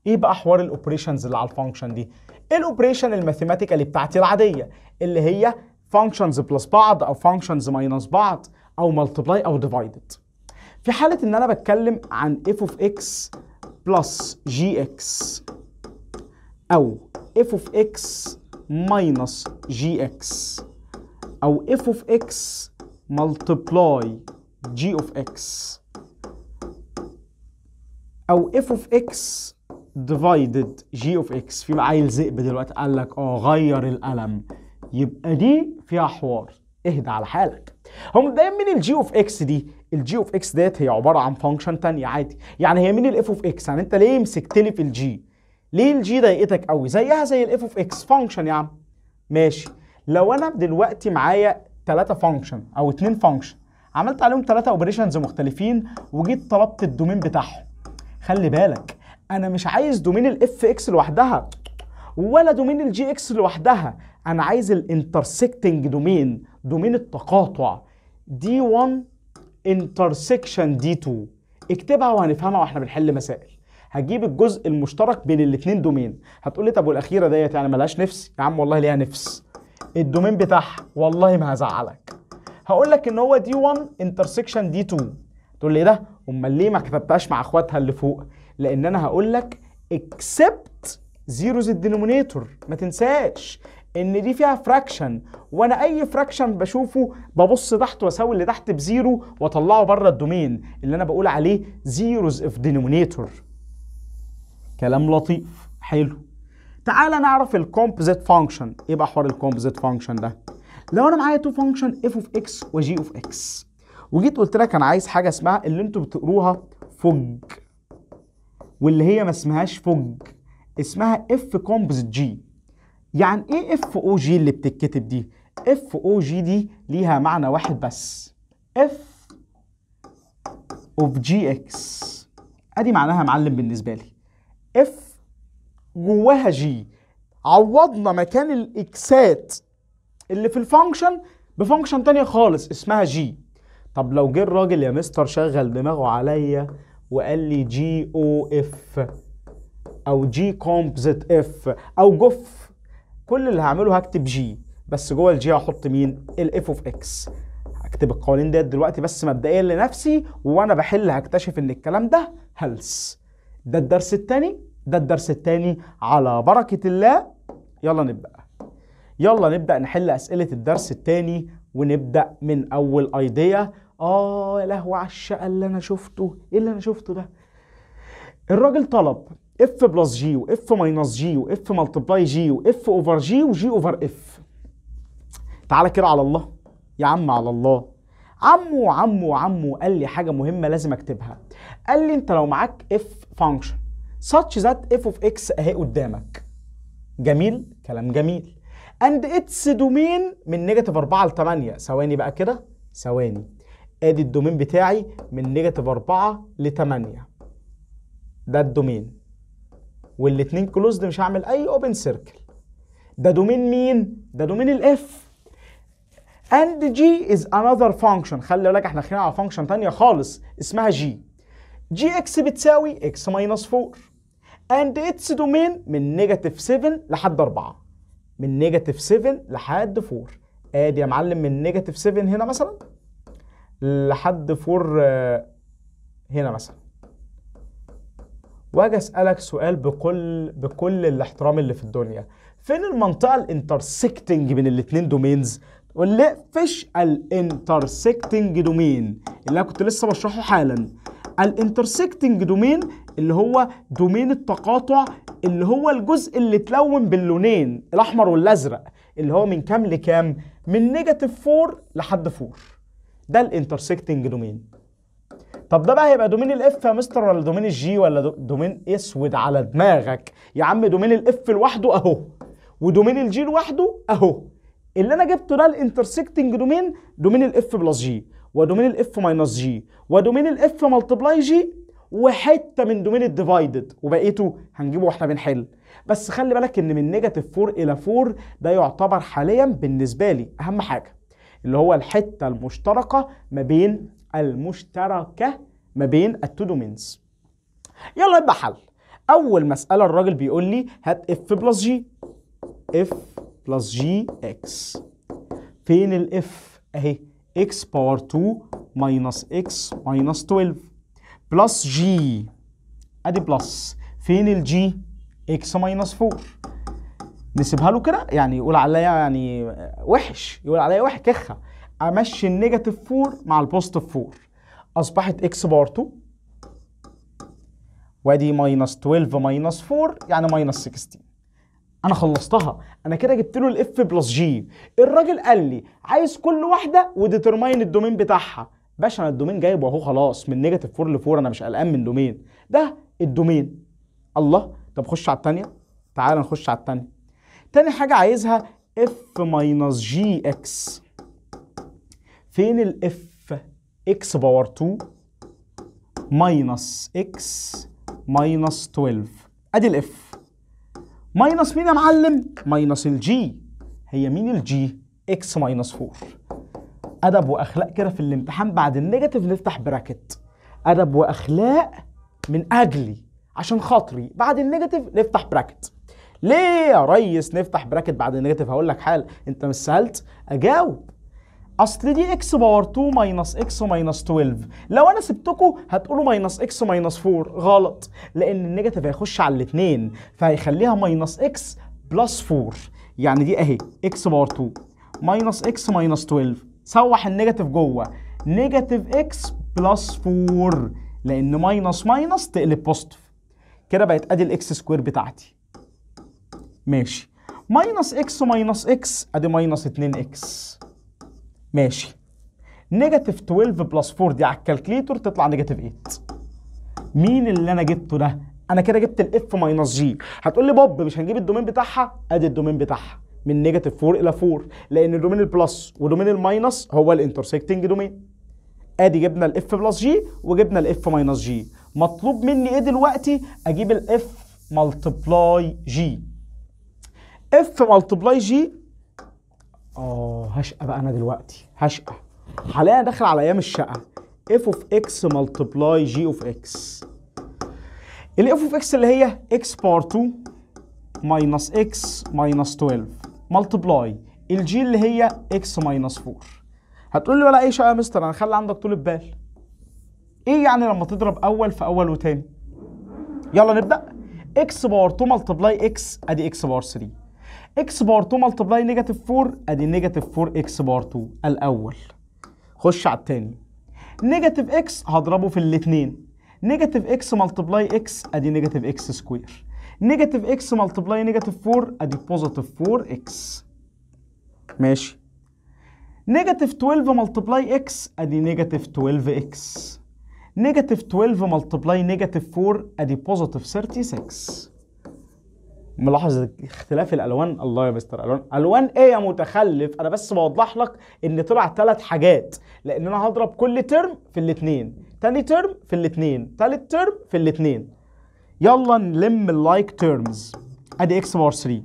ايه بقى حوار الاوبريشنز اللي على الفانكشن دي الاوبريشن الماثيماتيكال بتاعتي العاديه اللي هي فانكشنز بلس بعض او فانكشنز ماينس بعض او ملتبلاي او ديفايدد في حالة إن أنا بتكلم عن f of x بلس جي اكس أو f of x minus gx أو f of x multiply g of x أو f of x divided g of x في عيل ذئب دلوقتي قال لك اه غير القلم يبقى دي فيها حوار اهدى على حالك هو دايما من الجي اوف اكس دي الجي اوف اكس ديت هي عباره عن فانكشن ثانيه عادي يعني هي مين الاف اوف اكس يعني انت ليه مسكت لي في الجي ليه الجي ضايقتك قوي زيها زي الاف اوف اكس فانكشن يا عم ماشي لو انا دلوقتي معايا 3 فانكشن او 2 فانكشن عملت عليهم 3 اوبريشنز مختلفين وجيت طلبت الدومين بتاعهم خلي بالك انا مش عايز دومين الاف اكس لوحدها ولا دومين الجي اكس لوحدها انا عايز الانترسكتنج دومين دومين التقاطع دي 1 intersection دي 2 اكتبها وهنفهمها واحنا بنحل مسائل هجيب الجزء المشترك بين الاثنين دومين هتقول لي طب والاخيره ديت يعني ملهاش نفس يا عم والله ليها نفس الدومين بتاعها والله ما هزعلك هقول لك ان هو دي 1 انترسكشن دي 2 تقول لي ايه ده امال ليه ما كتبتهاش مع اخواتها اللي فوق لان انا هقول لك اكسبت زيروز الدينومينيتور ما تنساش ان دي فيها فراكشن وانا اي فراكشن بشوفه ببص تحت واساوي اللي تحت بزيرو واطلعه بره الدومين اللي انا بقول عليه زيروز اف دينومينيتور كلام لطيف حلو تعالى نعرف الكومبوزيت فانكشن ايه بقى حوار الكومبوزيت فانكشن ده لو انا معايا تو فانكشن اف اوف اكس وجي اوف اكس وجيت قلت لك انا عايز حاجه اسمها اللي انتوا بتقروها فج واللي هي ما اسمهاش فج اسمها اف كومبوزيت جي يعني ايه اف او جي اللي بتتكتب دي اف او جي دي ليها معنى واحد بس اف اوف جي اكس ادي معناها معلم بالنسبه لي اف جواها جي عوضنا مكان الاكسات اللي في الفانكشن بفانكشن تانية خالص اسمها جي طب لو جه الراجل يا مستر شغل دماغه عليا وقال لي جي او اف او جي كومبزيت اف او جوف كل اللي هعمله هكتب جي بس جوه الجي هحط مين الاف اوف اكس هكتب القوانين ديت دلوقتي بس مبدئيا لنفسي وانا بحل هكتشف ان الكلام ده هلس ده الدرس الثاني ده الدرس الثاني على بركة الله يلا نبدأ يلا نبدأ نحل أسئلة الدرس الثاني ونبدأ من أول أيديا آه يا لهو على الشقة اللي أنا شفته إيه اللي أنا شفته ده الراجل طلب اف بلس جي واف ماينس جي واف ملتبلاي جي واف اوفر جي وجي اوفر اف تعالى كده على الله يا عم على الله عمو عمو عمو قال لي حاجه مهمه لازم اكتبها قال لي انت لو معاك اف فانكشن such that اف اوف اكس اهي قدامك جميل كلام جميل اند اتس دومين من نيجاتيف 4 ل 8 ثواني بقى كده ثواني ادي الدومين بتاعي من نيجاتيف 4 ل 8 ده الدومين والاثنين كلوزد مش هعمل اي اوبن سيركل ده دومين مين ده دومين الاف اند جي از انذر فانكشن خلي بالك احنا داخلين على فانكشن ثانيه خالص اسمها جي جي اكس بتساوي اكس ماينص 4 اند اتس دومين من نيجاتيف 7 لحد 4 من نيجاتيف 7 لحد 4 ادي يا معلم من نيجاتيف 7 هنا مثلا لحد 4 آه، هنا مثلا واجي اسالك سؤال بكل بكل الاحترام اللي في الدنيا فين المنطقه الانترسكتنج بين الاثنين دومينز تقول لي فيش الانترسكتنج دومين اللي انا كنت لسه بشرحه حالا الانترسكتنج دومين اللي هو دومين التقاطع اللي هو الجزء اللي اتلون باللونين الاحمر والازرق اللي هو من كام لكام من نيجاتيف 4 لحد 4 ده الانترسكتنج دومين طب ده بقى هيبقى دومين الاف يا مستر ولا دومين الجي ولا دومين اسود على دماغك يا عم دومين الاف لوحده اهو ودومين الجي لوحده اهو اللي انا جبته ده الانترسكتنج دومين دومين الاف بلس جي ودومين الاف ماينس جي ودومين الاف ملتبلاي جي وحته من دومين الديفايدد وبقيته هنجيبه واحنا بنحل بس خلي بالك ان من نيجاتيف 4 الى 4 ده يعتبر حاليا بالنسبه لي اهم حاجه اللي هو الحته المشتركه ما بين المشتركة ما بين التودومينز يلا يبقى حل أول مسألة الراجل بيقول لي هات اف بلس جي اف بلس جي اكس فين الاف اهي اكس باور 2 ماينس اكس ماينس 12 بلس جي ادي بلس فين الجي اكس ماينس 4 نسيبها له كده يعني يقول عليا يعني وحش يقول عليا وحش كخه امشي النيجاتيف 4 مع البوزيتيف 4 اصبحت اكس بار 2 وادي ماينس 12 ماينس 4 يعني ماينس 16 انا خلصتها انا كده جبت له الاف بلس جي الراجل قال لي عايز كل واحده وديترماين الدومين بتاعها باشا انا الدومين جايبه اهو خلاص من نيجاتيف 4 ل 4 انا مش قلقان من دومين ده الدومين الله طب خش على الثانيه تعال نخش على الثانيه تاني حاجه عايزها اف ماينس جي اكس فين الاف اكس باور 2 ماينس اكس ماينس 12 ادي الاف ماينس مين يا معلم ماينس الجي هي مين الجي اكس ماينس 4 ادب واخلاق كده في الامتحان بعد النيجاتيف نفتح براكت ادب واخلاق من اجلي عشان خاطري بعد النيجاتيف نفتح براكت ليه يا ريس نفتح براكت بعد النيجاتيف هقول لك حال انت مش سالت اجاوب اصل دي اكس باور 2 ماينس اكس ماينس 12 لو انا سبتكم هتقولوا ماينس اكس ماينس 4 غلط لان النيجاتيف هيخش على الاثنين فهيخليها ماينس اكس بلس 4 يعني دي اهي اكس باور 2 ماينس اكس ماينس 12 سوح النيجاتيف جوه نيجاتيف اكس بلس 4 لان ماينس ماينس تقلب بوزيتيف كده بقت ادي الاكس سكوير بتاعتي ماشي ماينس اكس ماينس اكس ادي ماينس 2 اكس ماشي نيجاتيف 12 بلس 4 دي على الكالكليتور تطلع نيجاتيف 8 مين اللي انا جبته ده؟ انا كده جبت الاف ماينس جي هتقول لي بوب مش هنجيب الدومين بتاعها ادي الدومين بتاعها من نيجاتيف 4 الى 4 لان الدومين البلس ودومين الماينس هو الانترسكتنج دومين ادي جبنا الاف بلس جي وجبنا الاف ماينس جي مطلوب مني ايه دلوقتي اجيب الاف ملتبلاي جي اف ملتبلاي جي اه هشقى بقى انا دلوقتي هشقى حاليا داخل على ايام الشقه اف اوف اكس ملتبلاي جي اوف اكس الاف اوف اكس اللي هي اكس بار 2 ماينس اكس ماينس 12 ملتبلاي الجي اللي هي اكس ماينس 4 هتقول لي ولا اي شقه يا مستر انا خلي عندك طول البال ايه يعني لما تضرب اول في اول وتاني يلا نبدا اكس بار 2 ملتبلاي اكس ادي اكس بار 3 اكس بار 2 ملتبلاي نيجاتيف 4 ادي نيجاتيف 4 اكس بار 2 الاول خش على الثاني نيجاتيف اكس هضربه في الاثنين نيجاتيف اكس ملتبلاي اكس ادي نيجاتيف اكس سكوير نيجاتيف اكس ملتبلاي نيجاتيف 4 ادي بوزيتيف 4 اكس ماشي نيجاتيف 12 ملتبلاي اكس ادي نيجاتيف 12 اكس نيجاتيف 12 ملتبلاي نيجاتيف 4 ادي بوزيتيف 36 ملاحظ اختلاف الالوان الله يا مستر الوان الوان ايه يا متخلف انا بس بوضح لك ان طلع ثلاث حاجات لان انا هضرب كل ترم في الاثنين ثاني ترم في الاثنين ثالث ترم في الاثنين يلا نلم اللايك تيرمز ادي اكس بار 3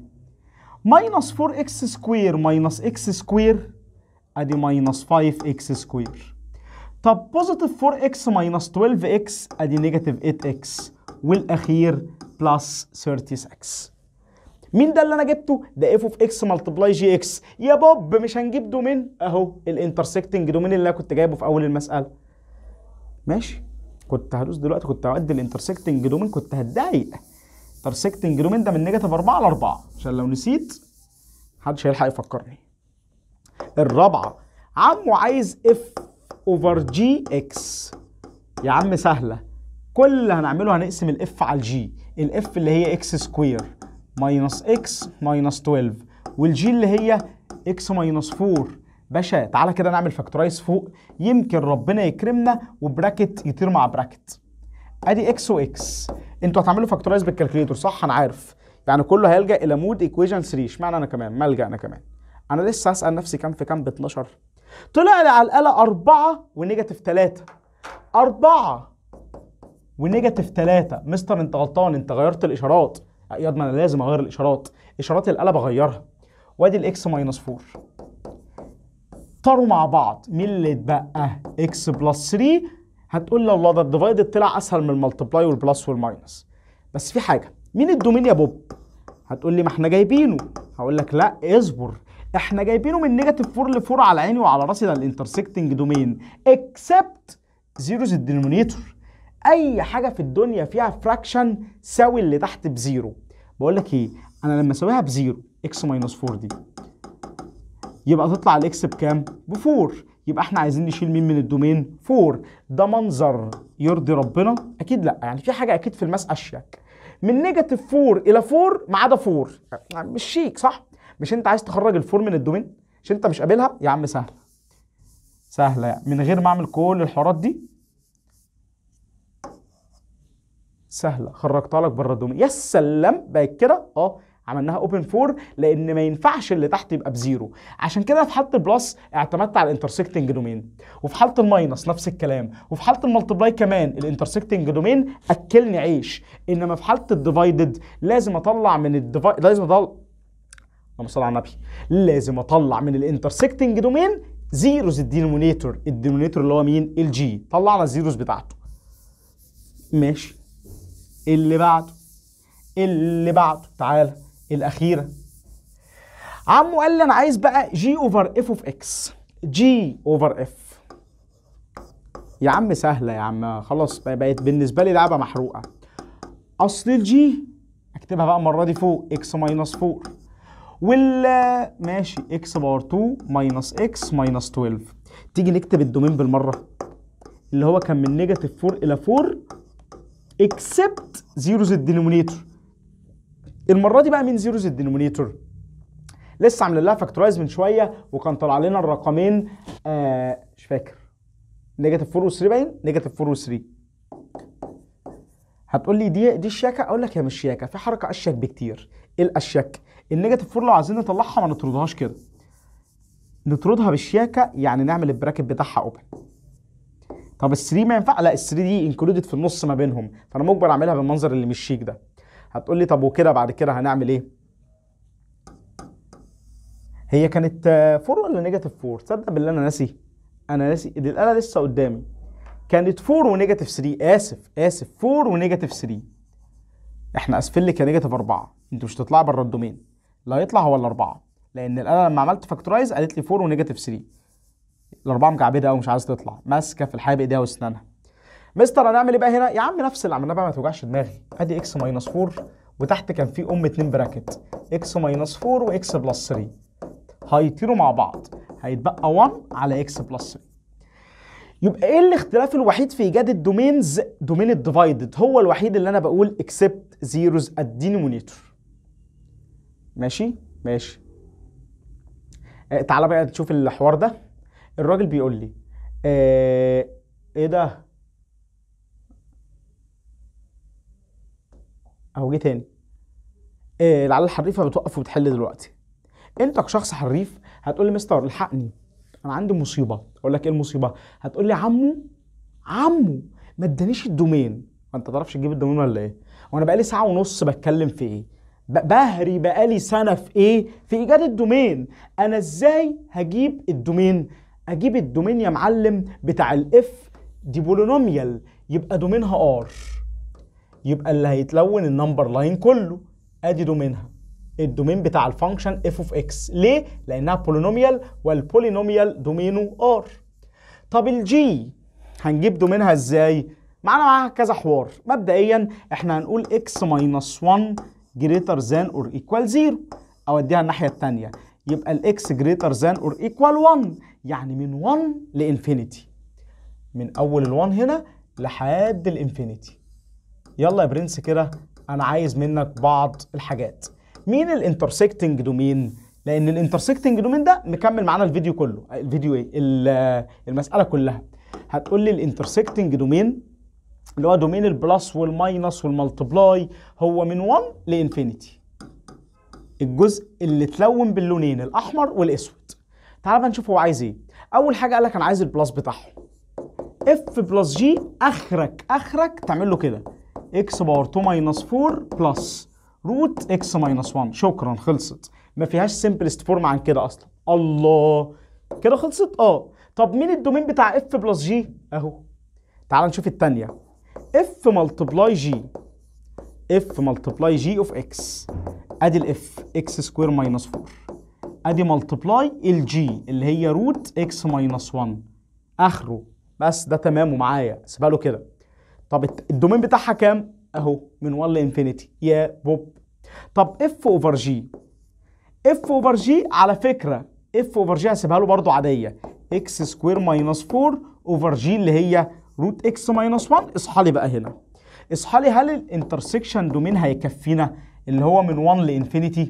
ماينس 4 اكس سكوير ماينس اكس سكوير ادي ماينس 5 اكس سكوير طب بوزيتيف 4 اكس ماينس 12 اكس ادي نيجاتيف 8 اكس والاخير بلس 36 مين ده اللي انا جبته ده اف اوف اكس ملتبلاي جي اكس يا بوب مش هنجيب دومين اهو الانترسكتنج دومين اللي انا كنت جايبه في اول المساله ماشي كنت هدوس دلوقتي كنت هودي الانترسكتنج دومين كنت هتضايق انترسكتنج دومين ده من نيجاتيف 4 ل 4 عشان لو نسيت محدش هيلحق يفكرني الرابعه عمو عايز اف اوفر جي اكس يا عم سهله كل اللي هنعمله هنقسم الاف على الجي الاف اللي هي اكس سكوير ماينس اكس ماينس 12 والجي اللي هي اكس ماينس 4 باشا تعالى كده نعمل فاكتورايز فوق يمكن ربنا يكرمنا وبراكت يطير مع براكت ادي اكس واكس انتوا هتعملوا فاكتورايز بالكالكليتور صح انا عارف يعني كله هيلجا الى مود ايكويشن 3 اشمعنى انا كمان ملجا انا كمان انا لسه هسال نفسي كام في كام ب 12 طلع لي على الاله 4 ونيجاتيف 3 4 ونيجاتيف 3 مستر انت غلطان انت غيرت الاشارات ما انا لازم اغير الاشارات اشارات الآلة بغيرها وادي الاكس ماينس 4 طاروا مع بعض مين اللي اتبقى اكس بلس 3 هتقول لو ده الديفايدد طلع اسهل من الملتبلاي والبلس والماينس بس في حاجه مين الدومين يا بوب هتقول لي ما احنا جايبينه هقول لك لا اصبر احنا جايبينه من نيجاتيف 4 ل 4 على عيني وعلى راسي ده الانترسكتنج دومين اكسبت زيروز الدينومينيتور اي حاجه في الدنيا فيها فراكشن ساوي اللي تحت بزيرو بقول لك ايه انا لما اساويها بزيرو اكس ماينس 4 دي يبقى تطلع الاكس بكام؟ ب 4 يبقى احنا عايزين نشيل مين من الدومين؟ 4 ده منظر يرضي ربنا؟ اكيد لا يعني في حاجه اكيد في الماس اشيك من نيجاتيف 4 الى 4 ما عدا 4 يعني مش شيك صح؟ مش انت عايز تخرج الفور من الدومين؟ مش انت مش قابلها؟ يا عم سهله سهله يعني من غير ما اعمل كل الحوارات دي سهله خرجتها لك بره الدومين يا سلام بقت كده اه عملناها اوبن فور لان ما ينفعش اللي تحت يبقى بزيرو عشان كده في حاله البلس اعتمدت على الانترسكتنج دومين وفي حاله الماينس نفس الكلام وفي حاله الملتبلاي كمان الانترسكتنج دومين اكلني عيش انما في حاله الديفايدد لازم اطلع من الديفايد لازم اطلع اللهم صل على النبي لازم اطلع من الانترسكتنج دومين زيروز الدينومينيتور الدينومينيتور اللي هو مين الجي طلعنا الزيروز بتاعته ماشي اللي بعده اللي بعده تعالى الأخيرة عمو قال لي أنا عايز بقى جي أوفر إف أوف إكس جي أوفر إف يا عم سهلة يا عم خلاص بقت بالنسبة لي لعبة محروقة أصل الجي أكتبها بقى المرة دي فوق إكس ماينس 4 وال ماشي إكس باور 2 ماينس إكس ماينس 12 تيجي نكتب الدومين بالمرة اللي هو كان من نيجاتيف 4 إلى 4 اكسبت زيروز الدينومينيتور المره دي بقى مين زيروز الدينومينيتور لسه عامل لها فاكتورايز من شويه وكان طلع لنا الرقمين آه مش فاكر نيجاتيف 4 و3 باين نيجاتيف 4 و3 هتقول لي دي دي الشياكه اقول لك هي مش شياكه في حركه اشيك بكتير ايه الاشيك النيجاتيف 4 لو عايزين نطلعها ما نطردهاش كده نطردها بالشياكه يعني نعمل البراكت بتاعها اوبن طب ال3 ما ينفع لا ال3 دي انكلودد في النص ما بينهم فانا مجبر اعملها بالمنظر اللي مش شيك ده هتقول لي طب وكده بعد كده هنعمل ايه هي كانت 4 ولا نيجاتيف 4 تصدق بالله انا ناسي انا ناسي دي الاله لسه قدامي كانت 4 ونيجاتيف 3 اسف اسف 4 ونيجاتيف 3 احنا اسفين لك يا نيجاتيف 4 انتوا مش هتطلعوا بره الدومين لا يطلع هو الاربعه لان الاله لما عملت فاكتورايز قالت لي 4 ونيجاتيف 3 الاربعه مكعبده قوي مش عايزه تطلع ماسكه في الحابق بايديها واسنانها مستر هنعمل ايه بقى هنا يا عم نفس اللي عملناه بقى ما توجعش دماغي ادي اكس ماينس 4 وتحت كان في ام 2 براكت اكس ماينس 4 واكس بلس 3 هيطيروا مع بعض هيتبقى 1 على اكس بلس 3 يبقى ايه الاختلاف الوحيد في ايجاد الدومينز دومين الديفايدد هو الوحيد اللي انا بقول اكسبت زيروز الدينومينيتور ماشي ماشي آه، تعالى بقى تشوف الحوار ده الراجل بيقول لي آه ايه ده اهو جه تاني آه العلاقه الحريفه بتوقف وبتحل دلوقتي انت كشخص حريف هتقول لي مستر الحقني انا عندي مصيبه اقول لك ايه المصيبه هتقول لي عمو عمو ما ادانيش الدومين ما انت تعرفش تجيب الدومين ولا ايه وانا بقالي ساعه ونص بتكلم في ايه بهري بقالي سنه في ايه في ايجاد الدومين انا ازاي هجيب الدومين اجيب الدومين يا معلم بتاع الاف دي بولينوميال يبقى دومينها ار يبقى اللي هيتلون النمبر لاين كله ادي دومينها الدومين بتاع الفانكشن اف اوف اكس ليه لانها بولينوميال والبولينوميال دومينه ار طب الجي هنجيب دومينها ازاي معانا معاها كذا حوار مبدئيا احنا هنقول x ماينس 1 جريتر ذان اور ايكوال 0 اوديها الناحيه الثانيه يبقى الاكس جريتر ذان اور ايكوال 1 يعني من 1 لانفينيتي من اول ال1 هنا لحد الانفينيتي يلا يا برنس كده انا عايز منك بعض الحاجات مين الانترسكتنج دومين لان الانترسكتنج دومين ده مكمل معانا الفيديو كله الفيديو ايه المساله كلها هتقول لي الانترسكتنج دومين اللي هو دومين البلس والماينس والمالتبلاي هو من 1 لانفينيتي الجزء اللي اتلون باللونين الاحمر والاسود تعال بقى نشوف هو عايز ايه اول حاجه قال لك انا عايز البلس بتاعهم اف بلس جي اخرك اخرك تعمل له كده اكس باور 2 ماينس 4 بلس روت اكس ماينس 1 شكرا خلصت ما فيهاش سمبلست فورم عن كده اصلا الله كده خلصت اه طب مين الدومين بتاع اف بلس جي اهو تعال نشوف الثانيه اف ملتبلاي جي اف ملتبلاي جي اوف اكس ادي الاف اكس سكوير ماينس 4 ادي ملتبلاي الجي اللي هي روت اكس ماينس 1 اخره بس ده تمام ومعايا سيبها له كده طب الدومين بتاعها كام اهو من 1 لانفينيتي يا بوب طب اف اوفر جي اف اوفر جي على فكره اف اوفر جي هسيبها له برضو عاديه اكس سكوير ماينس 4 اوفر جي اللي هي روت اكس ماينس 1 اصحى لي بقى هنا اصحى لي هل الانترسكشن دومين هيكفينا اللي هو من 1 لانفينيتي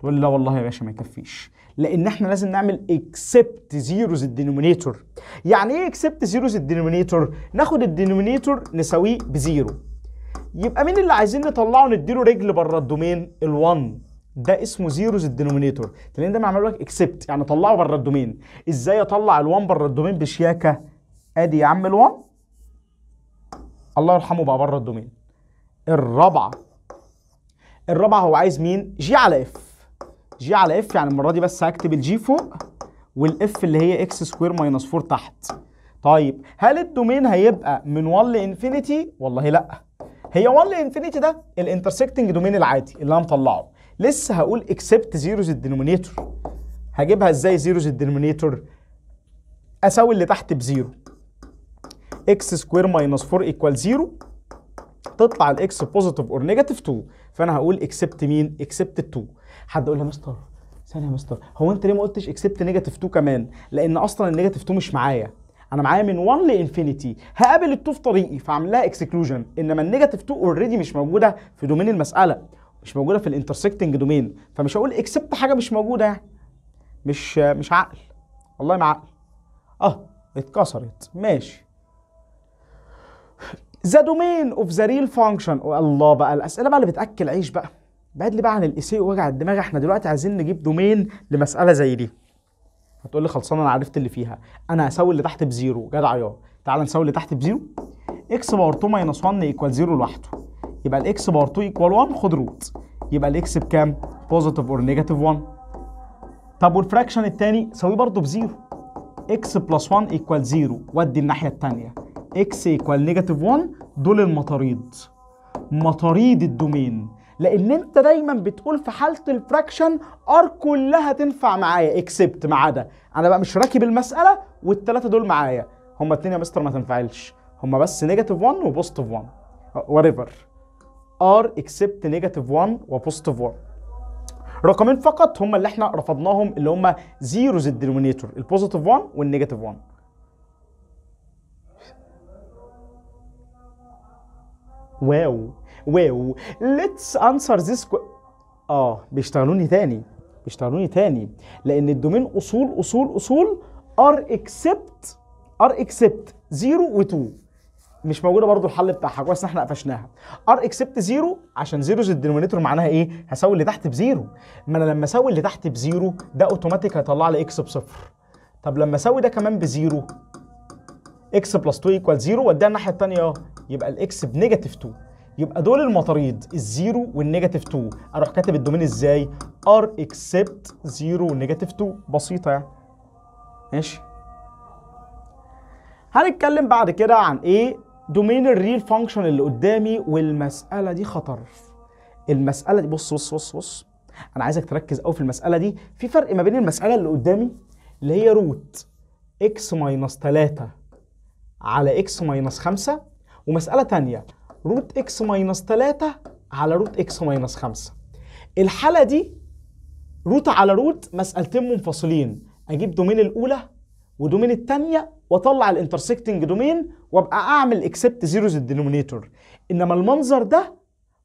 تقول لا والله يا باشا ما يكفيش لان احنا لازم نعمل اكسبت زيروز الدينومينيتور يعني ايه اكسبت زيروز الدينومينيتور ناخد الدينومينيتور نساويه بزيرو يبقى مين اللي عايزين نطلعه نديله رجل بره الدومين ال1 ده اسمه زيروز الدينومينيتور لان ده معمول لك اكسبت يعني طلعه بره الدومين ازاي اطلع ال1 بره الدومين بشياكه ادي يا عم ال1 الله يرحمه بقى بره الدومين الرابعه الرابعه هو عايز مين جي على اف جي على اف يعني المره دي بس هكتب الجي فوق والاف اللي هي اكس سكوير ماينس 4 تحت طيب هل الدومين هيبقى من 1 لانفينيتي والله لا هي 1 لانفينيتي ده الانترسكتنج دومين العادي اللي انا مطلعه لسه هقول اكسبت زيروز الدينومينيتور هجيبها ازاي زيروز الدينومينيتور اساوي اللي تحت بزيرو اكس سكوير ماينس 4 ايكوال زيرو تطلع الاكس بوزيتيف اور نيجاتيف 2 فانا هقول اكسبت مين اكسبت 2 حد يقول لي يا مستر ثانيه يا مستر هو انت ليه ما قلتش اكسبت نيجاتيف 2 كمان لان اصلا النيجاتيف 2 مش معايا انا معايا من 1 لانفينيتي هقابل ال2 في طريقي فاعمل لها اكسكلوجن انما النيجاتيف 2 اوريدي مش موجوده في دومين المساله مش موجوده في الانترسكتنج دومين فمش هقول اكسبت حاجه مش موجوده يعني مش مش عقل والله ما عقل اه اتكسرت ماشي ذا دومين اوف ذا ريل فانكشن الله بقى الاسئله بقى اللي بتاكل عيش بقى بعد لي بقى عن الاساء وجع الدماغ احنا دلوقتي عايزين نجيب دومين لمساله زي دي هتقول لي خلصانه انا عرفت اللي فيها انا هساوي اللي تحت بزيرو جدع يا تعال نساوي اللي تحت بزيرو اكس باور 2 ماينس 1 ايكوال زيرو لوحده يبقى الاكس باور 2 ايكوال 1 خد روت يبقى الاكس بكام؟ بوزيتيف اور نيجاتيف 1 طب والفراكشن الثاني ساويه برضه بزيرو اكس بلس 1 ايكوال زيرو ودي الناحيه الثانيه اكس ايكوال نيجاتيف 1 دول المطاريد مطاريد الدومين لان انت دايما بتقول في حاله الفراكشن ار كلها تنفع معايا اكسبت ما عدا انا بقى مش راكب المساله والثلاثه دول معايا هما اتنين يا مستر ما تنفعلش هما بس نيجاتيف 1 وبوزيتيف 1 ايفر ار اكسبت نيجاتيف 1 وبوزيتيف 1 رقمين فقط هما اللي احنا رفضناهم اللي هما زيرو الدينومينيتور البوزيتيف 1 والنيجاتيف 1 واو واو ليتس انسر ذيس اه بيشتغلوني تاني بيشتغلوني تاني لان الدومين اصول اصول اصول ار اكسبت ار اكسبت 0 و2 مش موجوده برضو الحل بتاعها كويس ان احنا قفشناها ار اكسبت 0 عشان 0 الدينومينيتور معناها ايه هساوي اللي تحت بزيرو ما انا لما اساوي اللي تحت بزيرو ده اوتوماتيك هيطلع لي اكس بصفر طب لما اساوي ده كمان بزيرو اكس بلس 2 ايكوال 0 واديها الناحيه الثانيه اه يبقى الاكس بنيجاتيف 2 يبقى دول المطاريد الزيرو والنيجاتيف 2 اروح كاتب الدومين ازاي ار اكسبت زيرو ونيجاتيف 2 بسيطه يعني ماشي هنتكلم بعد كده عن ايه دومين الريل فانكشن اللي قدامي والمساله دي خطر المساله دي بص بص بص بص انا عايزك تركز قوي في المساله دي في فرق ما بين المساله اللي قدامي اللي هي روت اكس ماينس 3 على اكس ماينس 5 ومسألة تانية روت اكس ماينس 3 على روت اكس ماينس 5 الحالة دي روت على روت مسألتين منفصلين أجيب دومين الأولى ودومين الثانية واطلع الانترسكتنج دومين وابقى اعمل اكسبت زيروز الدينومينيتور انما المنظر ده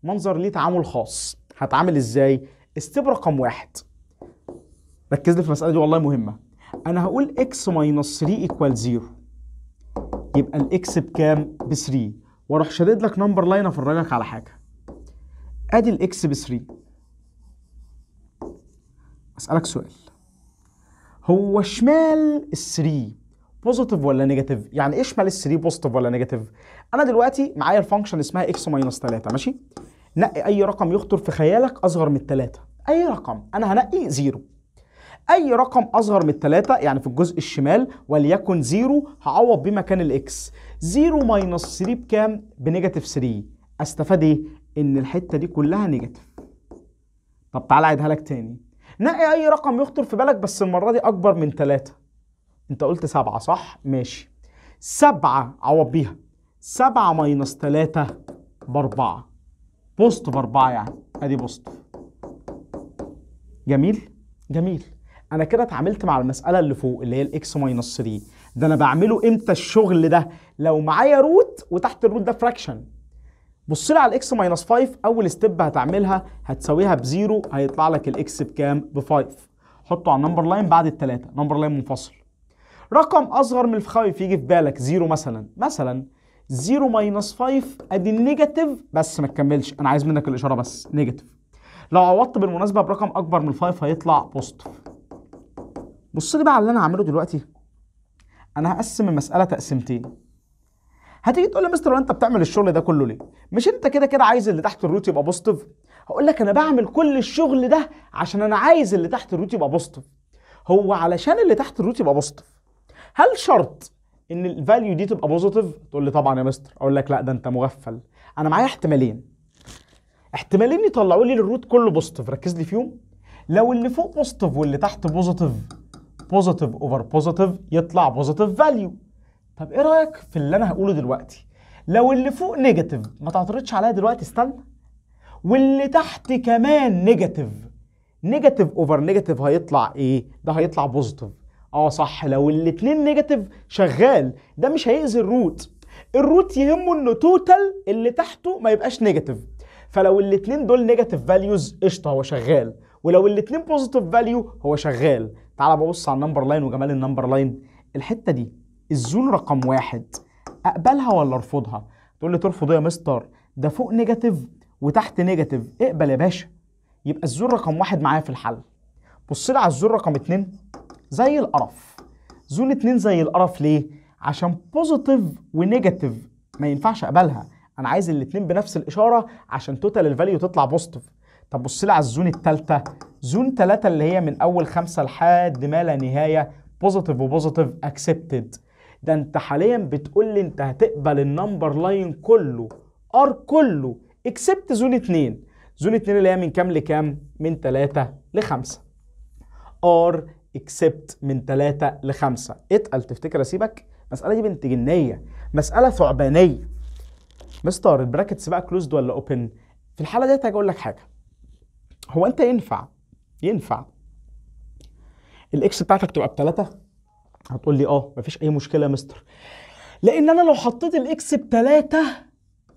منظر ليه تعامل خاص هتعامل ازاي استيب رقم واحد ركز لي في المساله دي والله مهمه انا هقول اكس ماينس 3 ايكوال 0 يبقى الاكس بكام ب 3 واروح شادد لك نمبر لاين افرجك على حاجه ادي الاكس ب 3 اسالك سؤال هو شمال ال 3 بوزيتيف ولا نيجاتيف يعني ايه شمال ال 3 بوزيتيف ولا نيجاتيف انا دلوقتي معايا الفانكشن اسمها اكس ماينس 3 ماشي نقي اي رقم يخطر في خيالك اصغر من 3 اي رقم انا هنقي زيرو اي رقم اصغر من الثلاثة يعني في الجزء الشمال وليكن 0 هعوض بيه مكان الاكس 0 ماينص 3 بكام بنيجاتيف 3 استفاد ايه ان الحتة دي كلها نيجاتيف طب تعالى اعيدها لك تاني نقي اي رقم يخطر في بالك بس المرة دي اكبر من 3 انت قلت 7 صح ماشي 7 عوض بيها 7 ماينص 3 ب 4 بوست ب 4 يعني ادي بوست جميل جميل انا كده اتعاملت مع المساله اللي فوق اللي هي الاكس ماينص 3 ده انا بعمله امتى الشغل ده لو معايا روت وتحت الروت ده فراكشن بص لي على الاكس ماينص 5 اول ستيب هتعملها هتساويها بزيرو هيطلع لك الاكس بكام ب 5 حطه على النمبر لاين بعد الثلاثه نمبر لاين منفصل رقم اصغر من الخايف يجي في بالك زيرو مثلا مثلا 0 ماينص 5 ادي النيجاتيف بس ما تكملش انا عايز منك الاشاره بس نيجاتيف لو عوضت بالمناسبه برقم اكبر من 5 هيطلع بوزيتيف بص لي بقى على اللي انا هعمله دلوقتي انا هقسم المساله تقسيمتين هتيجي تقول لي مستر انت بتعمل الشغل ده كله ليه مش انت كده كده عايز اللي تحت الروت يبقى بوزيتيف هقول لك انا بعمل كل الشغل ده عشان انا عايز اللي تحت الروت يبقى بوزيتيف هو علشان اللي تحت الروت يبقى بوزيتيف هل شرط ان الفاليو دي تبقى بوزيتيف تقول لي طبعا يا مستر اقول لك لا ده انت مغفل انا معايا احتمالين احتمالين يطلعوا لي الروت كله بوزيتيف ركز لي فيهم لو اللي فوق بوزيتيف واللي تحت بوزيتيف بوزيتيف اوفر بوزيتيف يطلع بوزيتيف فاليو طب ايه رايك في اللي انا هقوله دلوقتي لو اللي فوق نيجاتيف ما تعترضش عليا دلوقتي استنى واللي تحت كمان نيجاتيف نيجاتيف اوفر نيجاتيف هيطلع ايه ده هيطلع بوزيتيف اه صح لو الاثنين نيجاتيف شغال ده مش هيأذي الروت الروت يهمه انه توتال اللي تحته ما يبقاش نيجاتيف فلو الاثنين دول نيجاتيف فاليوز قشطه هو شغال ولو الاثنين بوزيتيف فاليو هو شغال تعال ببص على النمبر لاين وجمال النمبر لاين الحته دي الزون رقم واحد اقبلها ولا ارفضها تقول لي ترفض يا مستر ده فوق نيجاتيف وتحت نيجاتيف اقبل يا باشا يبقى الزون رقم واحد معايا في الحل بص لي على الزون رقم اتنين زي القرف زون اتنين زي القرف ليه عشان بوزيتيف ونيجاتيف ما ينفعش اقبلها انا عايز الاتنين بنفس الاشاره عشان توتال الفاليو تطلع بوزيتيف طب بص لي على الزون الثالثه زون 3 اللي هي من اول خمسة لحد ما لا نهايه بوزيتيف وبوزيتيف اكسبتد ده انت حاليا بتقول لي انت هتقبل النمبر لاين كله ار كله اكسبت زون 2 زون 2 اللي هي من كام لكام من 3 ل 5 ار اكسبت من 3 ل 5 اتقل تفتكر اسيبك المساله دي بنت جنيه مساله ثعبانيه مستر البراكتس بقى كلوزد ولا اوبن في الحاله ديت هاجي اقول لك حاجه هو انت ينفع ينفع الاكس بتاعتك تبقى بتلاتة هتقول لي اه مفيش اي مشكله يا مستر لان انا لو حطيت الاكس بتلاتة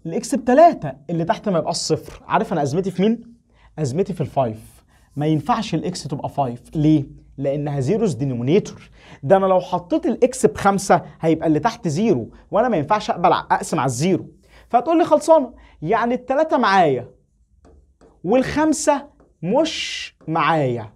الاكس بتلاتة اللي تحت ما يبقاش صفر عارف انا ازمتي في مين ازمتي في الفايف ما ينفعش الاكس تبقى فايف ليه لانها زيروز دينومينيتور ده انا لو حطيت الاكس بخمسة هيبقى اللي تحت زيرو وانا ما ينفعش اقبل اقسم على الزيرو فهتقول لي خلصانه يعني التلاتة معايا والخمسة مش معايا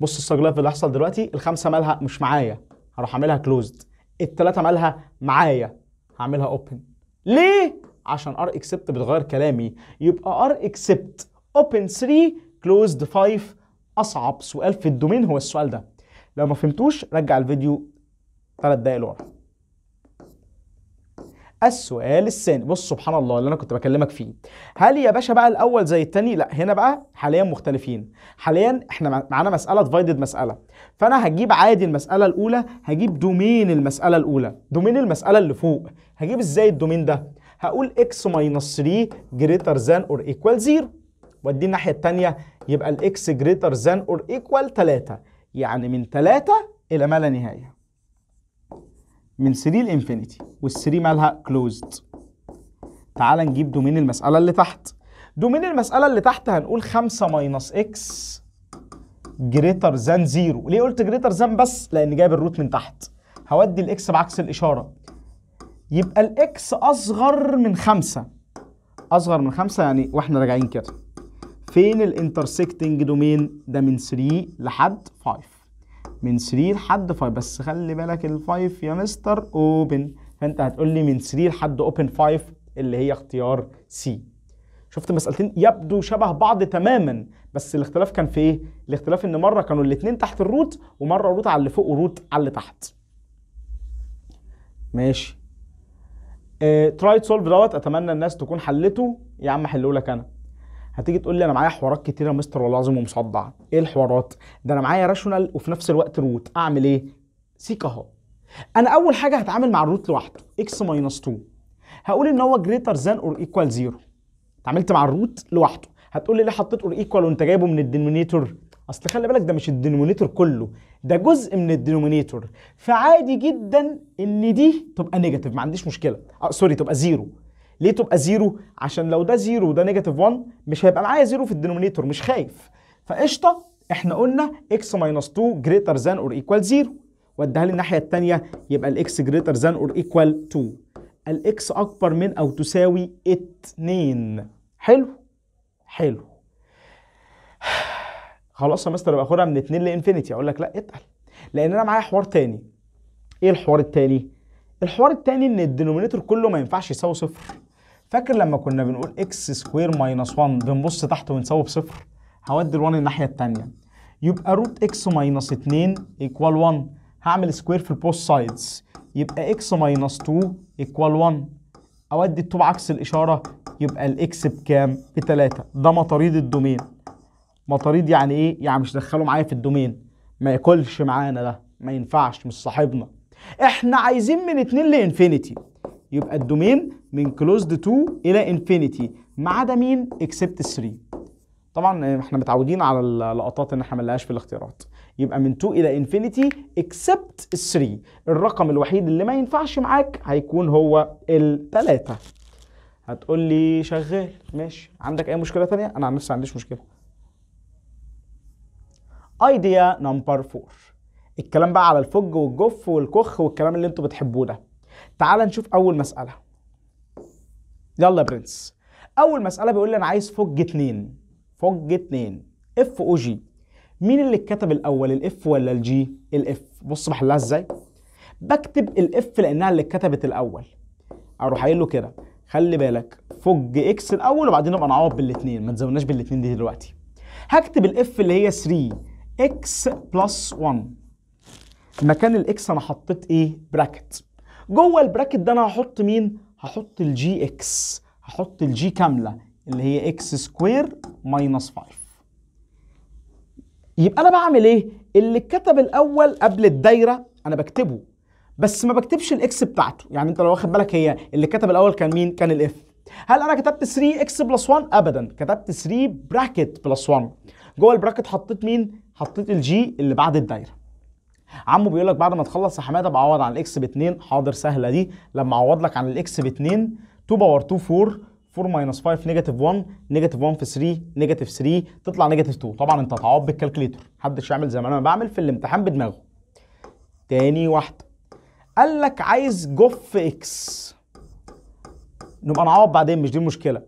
بص الصيغلاب اللي هيحصل دلوقتي الخمسه مالها مش معايا هروح اعملها كلوزد الثلاثه مالها معايا هعملها اوبن ليه عشان ار اكسبت بتغير كلامي يبقى ار اكسبت اوبن 3 كلوزد 5 اصعب سؤال في الدومين هو السؤال ده لو ما فهمتوش رجع الفيديو 3 دقايق لورا السؤال الثاني بص سبحان الله اللي انا كنت بكلمك فيه هل يا باشا بقى الاول زي الثاني لا هنا بقى حاليا مختلفين حاليا احنا معانا مساله ديفايدد مساله فانا هجيب عادي المساله الاولى هجيب دومين المساله الاولى دومين المساله اللي فوق هجيب ازاي الدومين ده هقول x ماينص 3 greater than or equal 0 وادي الناحيه الثانيه يبقى الاكس greater than or equal 3 يعني من 3 الى ما لا نهايه من 3 لانفينيتي وال3 مالها كلوزد تعال نجيب دومين المساله اللي تحت دومين المساله اللي تحت هنقول 5 ماينص اكس جريتر ذان زيرو ليه قلت جريتر ذان بس لان جايب الروت من تحت هودي الاكس بعكس الاشاره يبقى الاكس اصغر من 5 اصغر من 5 يعني واحنا راجعين كده فين الانترسيكتنج دومين ده من 3 لحد 5 من 3 لحد 5 بس خلي بالك ال 5 يا مستر اوبن فانت هتقول لي من 3 لحد اوبن 5 اللي هي اختيار سي شفت مسألتين يبدو شبه بعض تماما بس الاختلاف كان في ايه؟ الاختلاف ان مره كانوا الاثنين تحت الروت ومره روت على اللي فوق وروت على اللي تحت. ماشي. تراي آه، تسولف دوت اتمنى الناس تكون حلته يا عم حلولك انا. هتيجي تقول لي انا معايا حوارات كتيره يا مستر والله العظيم ومصدع ايه الحوارات ده انا معايا راشونال وفي نفس الوقت روت اعمل ايه سيك اهو انا اول حاجه هتعامل مع الروت لوحده اكس ماينس 2 هقول ان هو جريتر ذان اور ايكوال زيرو اتعاملت مع الروت لوحده هتقول لي ليه حطيت اور ايكوال وانت جايبه من الدينومينيتور اصل خلي بالك ده مش الدينومينيتور كله ده جزء من الدينومينيتور فعادي جدا ان دي تبقى نيجاتيف ما عنديش مشكله آه سوري تبقى زيرو ليه تبقى زيرو عشان لو ده زيرو وده نيجاتيف 1 مش هيبقى معايا زيرو في الدينومينيتور مش خايف فقشطه احنا قلنا x ماينس 2 جريتر ذان اور ايكوال 0 واديها لي الناحيه الثانيه يبقى الاكس جريتر ذان اور ايكوال 2 الاكس اكبر من او تساوي 2 حلو حلو خلاص يا مستر باخدها من 2 لانفينيتي اقول لك لا اتقل لان انا معايا حوار ثاني. ايه الحوار الثاني؟ الحوار الثاني ان الدينومينيتور كله ما ينفعش يساوي صفر فاكر لما كنا بنقول اكس سكوير ماينس 1 بنبص تحت ونساوي بصفر هودي ال1 الناحيه الثانيه يبقى روت اكس ماينس 2 ايكوال 1 هعمل سكوير في البوست سايدز يبقى اكس ماينس 2 ايكوال 1 اودي التوب عكس الاشاره يبقى الاكس بكام؟ ب 3 ده مطاريد الدومين مطاريد يعني ايه؟ يعني مش دخله معايا في الدومين ما ياكلش معانا ده ما ينفعش مش صاحبنا احنا عايزين من 2 لانفينيتي يبقى الدومين من كلوزد تو الى انفينيتي ما عدا مين اكسبت 3 طبعا احنا متعودين على اللقطات ان احنا ما في الاختيارات يبقى من 2 الى انفينيتي اكسبت 3 الرقم الوحيد اللي ما ينفعش معاك هيكون هو ال 3 هتقول لي شغال ماشي عندك اي مشكله ثانيه انا عن نفسي ما عنديش مشكله ايديا نمبر 4 الكلام بقى على الفج والجف والكخ والكلام اللي انتوا بتحبوه ده تعال نشوف اول مساله يلا يا برنس اول مساله بيقول لي انا عايز فوج 2 فوج 2 اف او جي مين اللي اتكتب الاول الاف ولا الجي الاف بص بحلها ازاي بكتب الاف لانها اللي اتكتبت الاول اروح قايل له كده خلي بالك فج اكس الاول وبعدين نبقى نعوض بالاثنين ما تزودناش بالاثنين دي دلوقتي هكتب الاف اللي هي 3 اكس بلس 1 مكان الاكس انا حطيت ايه براكت جوه البراكت ده انا هحط مين هحط الجي اكس هحط الجي كامله اللي هي اكس سكوير ماينس 5 يبقى انا بعمل ايه اللي اتكتب الاول قبل الدايره انا بكتبه بس ما بكتبش الاكس بتاعته يعني انت لو واخد بالك هي اللي كتب الاول كان مين كان الاف هل انا كتبت 3 اكس بلس 1 ابدا كتبت 3 براكت بلس 1 جوه البراكت حطيت مين حطيت الجي اللي بعد الدايره عمو بيقول لك بعد ما تخلص يا حماده بعوض عن الاكس ب 2 حاضر سهله دي لما اعوض لك عن الاكس ب 2 2 باور 2 4 4 ماينس 5 نيجاتيف 1 نيجاتيف 1 في 3 نيجاتيف 3 تطلع نيجاتيف 2 طبعا انت هتعوض بالكالكليتر محدش يعمل زي ما انا بعمل في الامتحان بدماغه تاني واحده قال لك عايز جوف اكس نبقى نعوض بعدين مش دي المشكله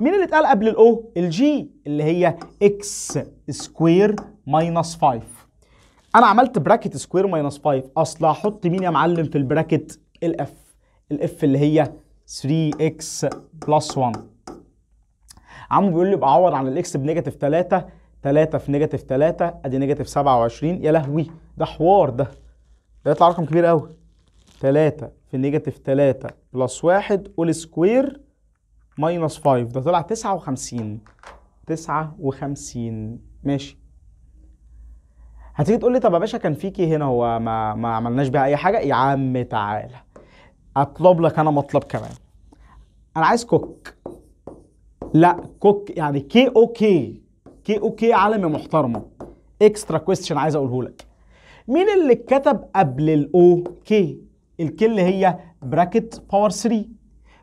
مين اللي اتقال قبل الاو الجي اللي هي اكس سكوير ماينس 5 انا عملت براكت سكوير ماينس 5 اصل هحط مين يا معلم في البراكت الاف الاف اللي هي 3x بلس 1 عمو بيقول لي ابقى عوض عن الاكس بنيجاتيف 3 3 في نيجاتيف 3 ادي نيجاتيف 27 يا لهوي ده حوار ده ده يطلع رقم كبير قوي 3 في نيجاتيف 3 بلس 1 قول سكوير ماينس 5 ده طلع 59 59 ماشي هتيجي تقول لي طب يا باشا كان فيكي هنا هو ما ما عملناش بيها اي حاجه يا عم تعالى اطلب لك انا مطلب كمان انا عايز كوك لا كوك يعني كي او كي كي او كي علامه محترمه اكسترا كويستشن عايز اقوله لك مين اللي اتكتب قبل الاو كي الكي اللي هي براكت باور 3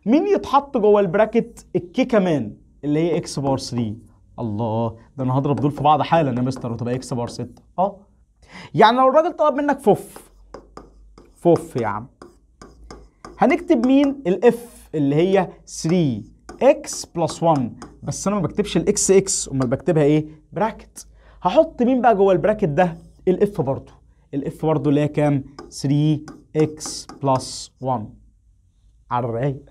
مين يتحط جوه البراكت الكي كمان اللي هي اكس باور 3 الله ده انا هضرب دول في بعض حالا يا مستر وتبقى اكس باور 6 اه يعني لو الراجل طلب منك فوف فوف يا عم هنكتب مين الاف اللي هي 3 اكس بلس 1 بس انا ما بكتبش الاكس اكس امال بكتبها ايه براكت هحط مين بقى جوه البراكت ده الاف برضه الاف برضه اللي هي كام 3 اكس بلس 1 على الرايق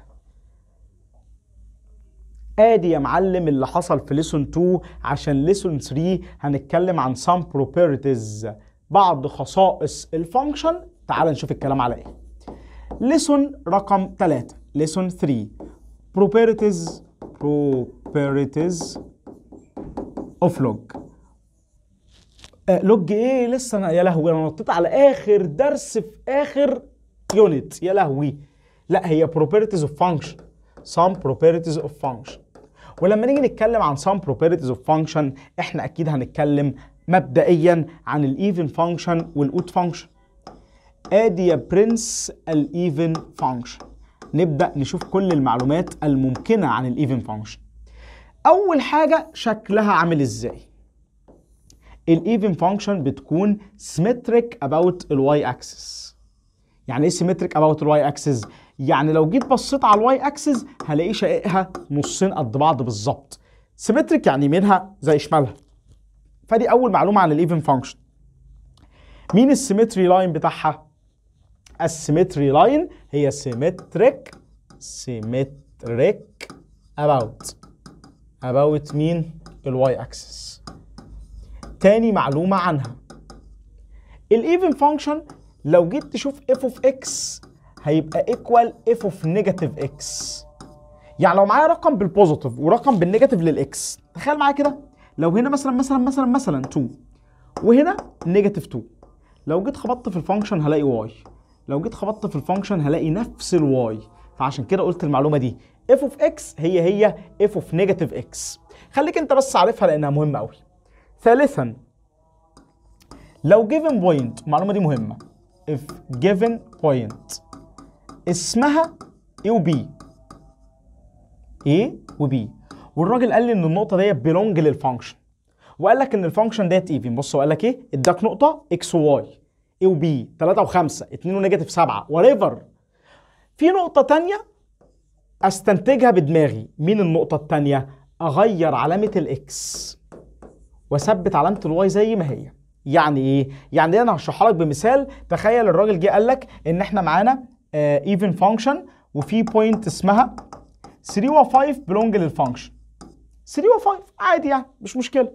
ادي يا معلم اللي حصل في ليسون 2 عشان ليسون 3 هنتكلم عن some properties بعض خصائص الفانكشن تعال نشوف الكلام على ايه ليسون رقم 3 ليسون 3 properties properties اوف لوج لوج ايه لسه انا يا لهوي انا نطيت على اخر درس في اخر يونت يا لهوي لا هي properties اوف function some properties اوف function ولما نيجي نتكلم عن some properties اوف function احنا اكيد هنتكلم مبدئيا عن الايفن فانكشن والاود فانكشن ادي يا برنس الايفن فانكشن نبدا نشوف كل المعلومات الممكنه عن الايفن فانكشن اول حاجه شكلها عامل ازاي الايفن فانكشن بتكون سيمتريك اباوت الواي اكسس يعني ايه سيمتريك اباوت الواي اكسس يعني لو جيت بصيت على الواي اكسس هلاقي شقيقها نصين قد بعض بالظبط سيمتريك يعني يمينها زي شمالها فدي اول معلومه عن الايفن فانكشن مين السيمتري لاين بتاعها السيمتري لاين هي سيمتريك سيمتريك اباوت اباوت مين الواي اكسس تاني معلومه عنها الايفن فانكشن لو جيت تشوف اف اوف اكس هيبقى ايكوال اف اوف نيجاتيف اكس يعني لو معايا رقم بالبوزيتيف ورقم بالنيجاتيف للاكس تخيل معايا كده لو هنا مثلا مثلا مثلا مثلا 2 وهنا نيجاتيف 2 لو جيت خبطت في الفانكشن هلاقي واي لو جيت خبطت في الفانكشن هلاقي نفس الواي فعشان كده قلت المعلومه دي اف اوف اكس هي هي اف اوف نيجاتيف اكس خليك انت بس عارفها لانها مهمه قوي ثالثا لو جيفن بوينت المعلومه دي مهمه if given point اسمها A إيه و B A و B والراجل قال لي ان النقطه ديت بيلونج للفانكشن وقال لك ان الفانكشن ديت ايفن بص هو قال لك ايه اداك نقطه اكس وواي اي وبي 3 و5 2 ونيجاتيف 7 وريفر في نقطه ثانيه استنتجها بدماغي مين النقطه الثانيه اغير علامه الاكس واثبت علامه الواي زي ما هي يعني ايه يعني انا هشرحها لك بمثال تخيل الراجل جه قال لك ان احنا معانا ايفن آه، فانكشن وفي بوينت اسمها 3 و5 بلونج للفانكشن 3 و5 عادي يعني مش مشكله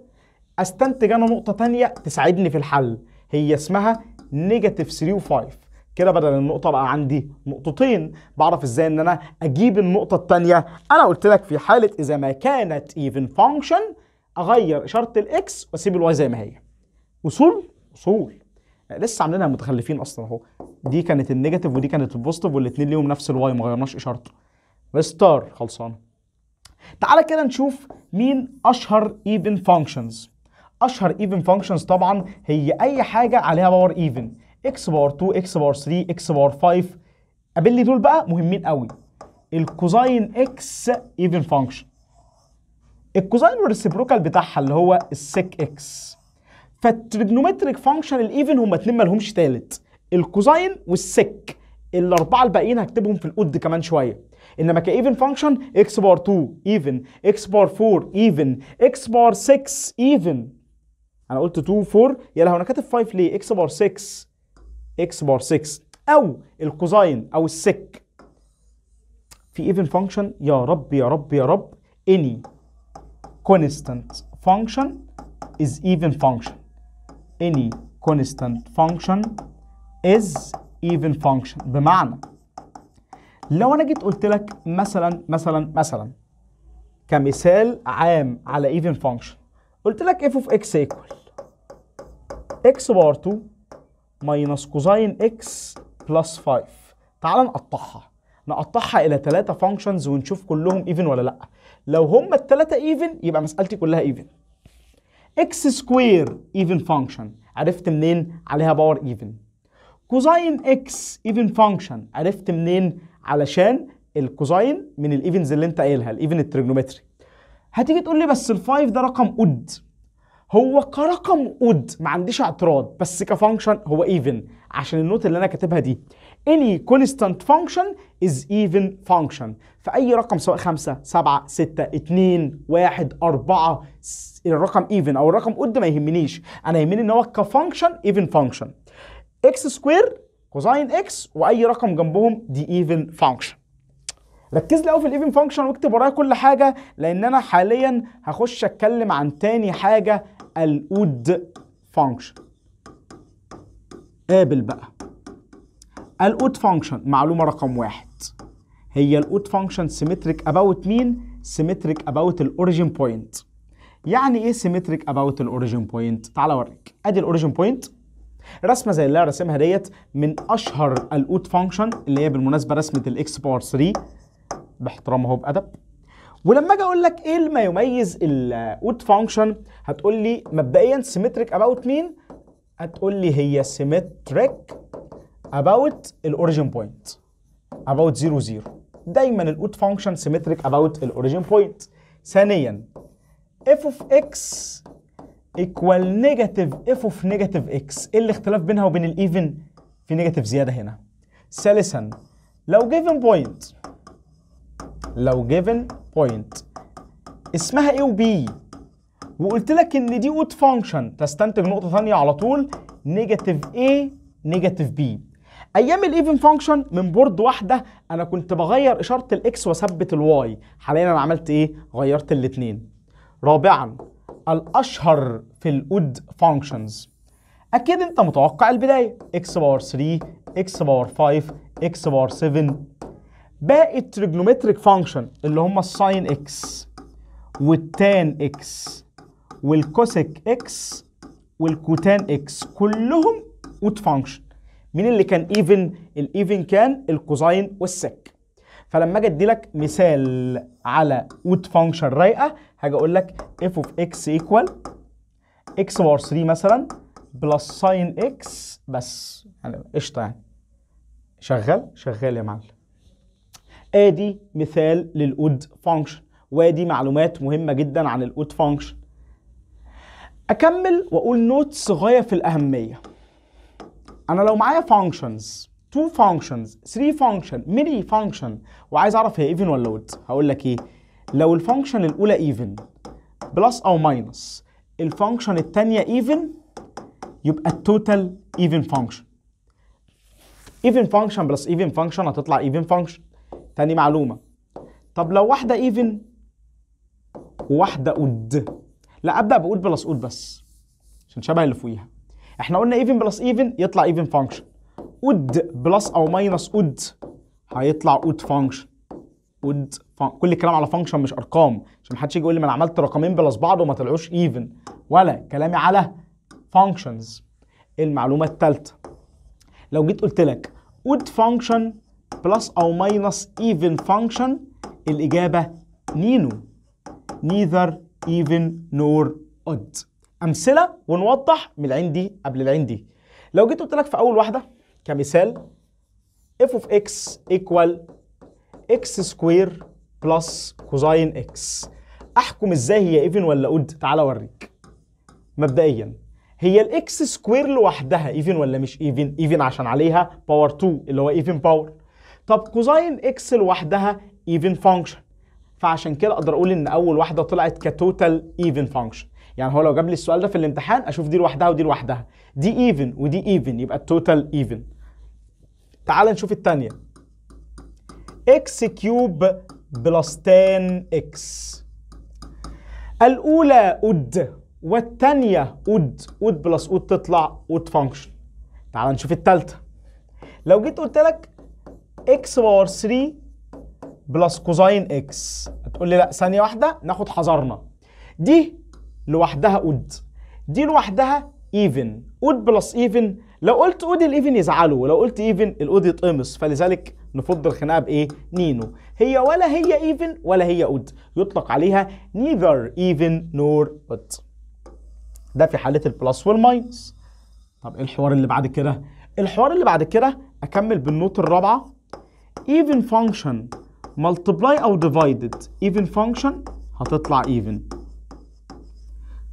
استنتج انا نقطه تانية تساعدني في الحل هي اسمها نيجاتيف 3 و5 كده بدل النقطه بقى عندي نقطتين بعرف ازاي ان انا اجيب النقطه التانية انا قلت لك في حاله اذا ما كانت ايفن فانكشن اغير اشاره الاكس واسيب الواي زي ما هي وصول وصول لسه عاملينها متخلفين اصلا اهو دي كانت النيجاتيف ودي كانت البوزيتيف والاثنين ليهم نفس الواي ما غيرناش اشارته مستار خلصانه تعالى كده نشوف مين اشهر ايفن فانكشنز اشهر ايفن فانكشنز طبعا هي اي حاجه عليها باور ايفن اكس باور 2 اكس باور 3 اكس باور 5 قابلني دول بقى مهمين قوي الكوزين اكس ايفن فانكشن الكوزين والريسبروكال بتاعها اللي هو السيك اكس فالتريجنومتريك فانكشن الايفن هما اتنين مالهمش تالت الكوزين والسيك الاربعه الباقيين هكتبهم في القد كمان شويه انما كايفن فانكشن اكس بار 2 ايفن اكس بار 4 ايفن اكس بار 6 ايفن انا قلت 2 4 يا لهوي انا كاتب 5 ليه اكس بار 6 اكس بار 6 او الكوزاين او السك في ايفن فانكشن يا رب يا رب يا رب اني كونستانت فانكشن از ايفن فانكشن any constant function is even function بمعنى لو انا جيت قلت لك مثلا مثلا مثلا كمثال عام على ايفن فانكشن قلت لك اف اوف اكس ايكوال اكس بار 2 ماينس كوزين اكس بلس 5 تعال نقطعها نقطعها الى ثلاثه فانكشنز ونشوف كلهم ايفن ولا لا لو هم الثلاثه ايفن يبقى مسالتي كلها ايفن اكس سكوير ايفن فانكشن عرفت منين عليها باور ايفن كوزين اكس ايفن فانكشن عرفت منين علشان الكوزاين من الايفنز اللي انت قايلها الايفن التريجنومتري هتيجي تقول لي بس ال5 ده رقم اود هو كرقم اود ما عنديش اعتراض بس كفانكشن هو ايفن عشان النوت اللي انا كاتبها دي any constant function is even function فاي رقم سواء 5 7 6 2 1 4 الرقم ايفن او الرقم اود ما يهمنيش انا يهمني ان هو كفانكشن ايفن فانكشن اكس سكوير كوزين اكس واي رقم جنبهم دي ايفن فانكشن ركز لي قوي في الايفن فانكشن واكتب ورايا كل حاجه لان انا حاليا هخش اتكلم عن تاني حاجه الاود فانكشن قابل بقى الاود فانكشن معلومه رقم واحد هي الاود فانكشن سيمتريك اباوت مين سيمتريك اباوت الاوريجين بوينت يعني ايه سيمتريك اباوت الاوريجين بوينت تعال اوريك ادي الاوريجين بوينت رسمه زي اللي انا راسمها ديت من اشهر الاوت فانكشن اللي هي بالمناسبه رسمه الاكس باور 3 باحترام اهو بادب ولما اجي اقول لك ايه اللي ما يميز الاوت فانكشن هتقول لي مبدئيا سيمتريك اباوت مين هتقول لي هي سيمتريك اباوت الاوريجين بوينت اباوت 0 0 دايما الاوت فانكشن سيمتريك اباوت الاوريجين بوينت ثانيا f of x ايكوال نيجاتيف اف اوف نيجاتيف اكس ايه الاختلاف بينها وبين الايفن في نيجاتيف زياده هنا ثالثا لو جيفن بوينت لو جيفن بوينت اسمها ايه وبي وقلت لك ان دي اوت فانكشن تستنتج نقطه ثانيه على طول نيجاتيف اي نيجاتيف بي ايام الايفن فانكشن من بورد واحده انا كنت بغير اشاره الاكس واثبت الواي حاليا انا عملت ايه غيرت الاثنين رابعا الأشهر في الود فانكشنز أكيد أنت متوقع البداية x باور 3 x باور 5 x باور 7 باقي التريجنومتريك فانكشن اللي هم الساين x والتان x والكوسك x والكوتان x كلهم ود فانكشن مين اللي كان ايفن الايفن كان الكوزاين والسك فلما اجي ادي لك مثال على ود فانكشن رايقه هاجي اقول لك اف اوف اكس ايكوال اكس power 3 مثلا بلس ساين اكس بس يعني قشطه يعني شغال شغال يا معلم ادي مثال للاود فانكشن وادي معلومات مهمه جدا عن الاود فانكشن اكمل واقول نوتس غايه في الاهميه انا لو معايا فانكشنز تو فانكشنز 3 فانكشن ميني فانكشن وعايز اعرف هي ايفن ولا ود هقول لك ايه لو الفانكشن الاولى ايفن بلس او ماينس الفانكشن الثانيه ايفن يبقى التوتال ايفن فانكشن ايفن فانكشن بلس ايفن فانكشن هتطلع ايفن فانكشن تاني معلومه طب لو واحده ايفن وواحده اود لا ابدا باود بلس اود بس عشان شبه اللي فوقيها احنا قلنا ايفن بلس ايفن يطلع ايفن فانكشن اود بلس او ماينس اود هيطلع اود فانكشن would كل الكلام على فانكشن مش ارقام عشان محدش يجي يقول لي ما انا عملت رقمين بلس بعض وما طلعوش ايفن ولا كلامي على فانكشنز إيه المعلومه الثالثه لو جيت قلت لك would function plus او minus even function الاجابه نينو neither even nor odd امثله ونوضح من العين دي قبل العين دي لو جيت قلت لك في اول واحده كمثال f of x equal اكس سكوير بلس كوزاين اكس احكم ازاي هي ايفن ولا اود تعال اوريك مبدئيا هي الاكس سكوير لوحدها ايفن ولا مش ايفن ايفن عشان عليها باور 2 اللي هو ايفن باور طب كوزاين اكس لوحدها ايفن فانكشن فعشان كده اقدر اقول ان اول واحده طلعت كتوتال ايفن فانكشن يعني هو لو جاب لي السؤال ده في الامتحان اشوف دي لوحدها ودي لوحدها دي ايفن ودي ايفن يبقى التوتال ايفن تعال نشوف الثانيه اكس كيوب بلس تان اكس الأولى أود والثانية أود أود بلس أود تطلع أود فانكشن تعال نشوف الثالثة لو جيت قلت لك اكس باور 3 بلس كوزاين اكس هتقول لي لا ثانية واحدة ناخد حذرنا دي لوحدها أود دي لوحدها ايفن أود بلس ايفن لو قلت أود الايفن يزعلوا ولو قلت ايفن الأود يتقمص فلذلك نفض الخناقه بايه نينو هي ولا هي ايفن ولا هي اود يطلق عليها نيذر ايفن نور اود ده في حاله البلس والماينس طب ايه الحوار اللي بعد كده الحوار اللي بعد كده اكمل بالنوت الرابعه ايفن فانكشن ملتبلاي او ديفايدد ايفن فانكشن هتطلع ايفن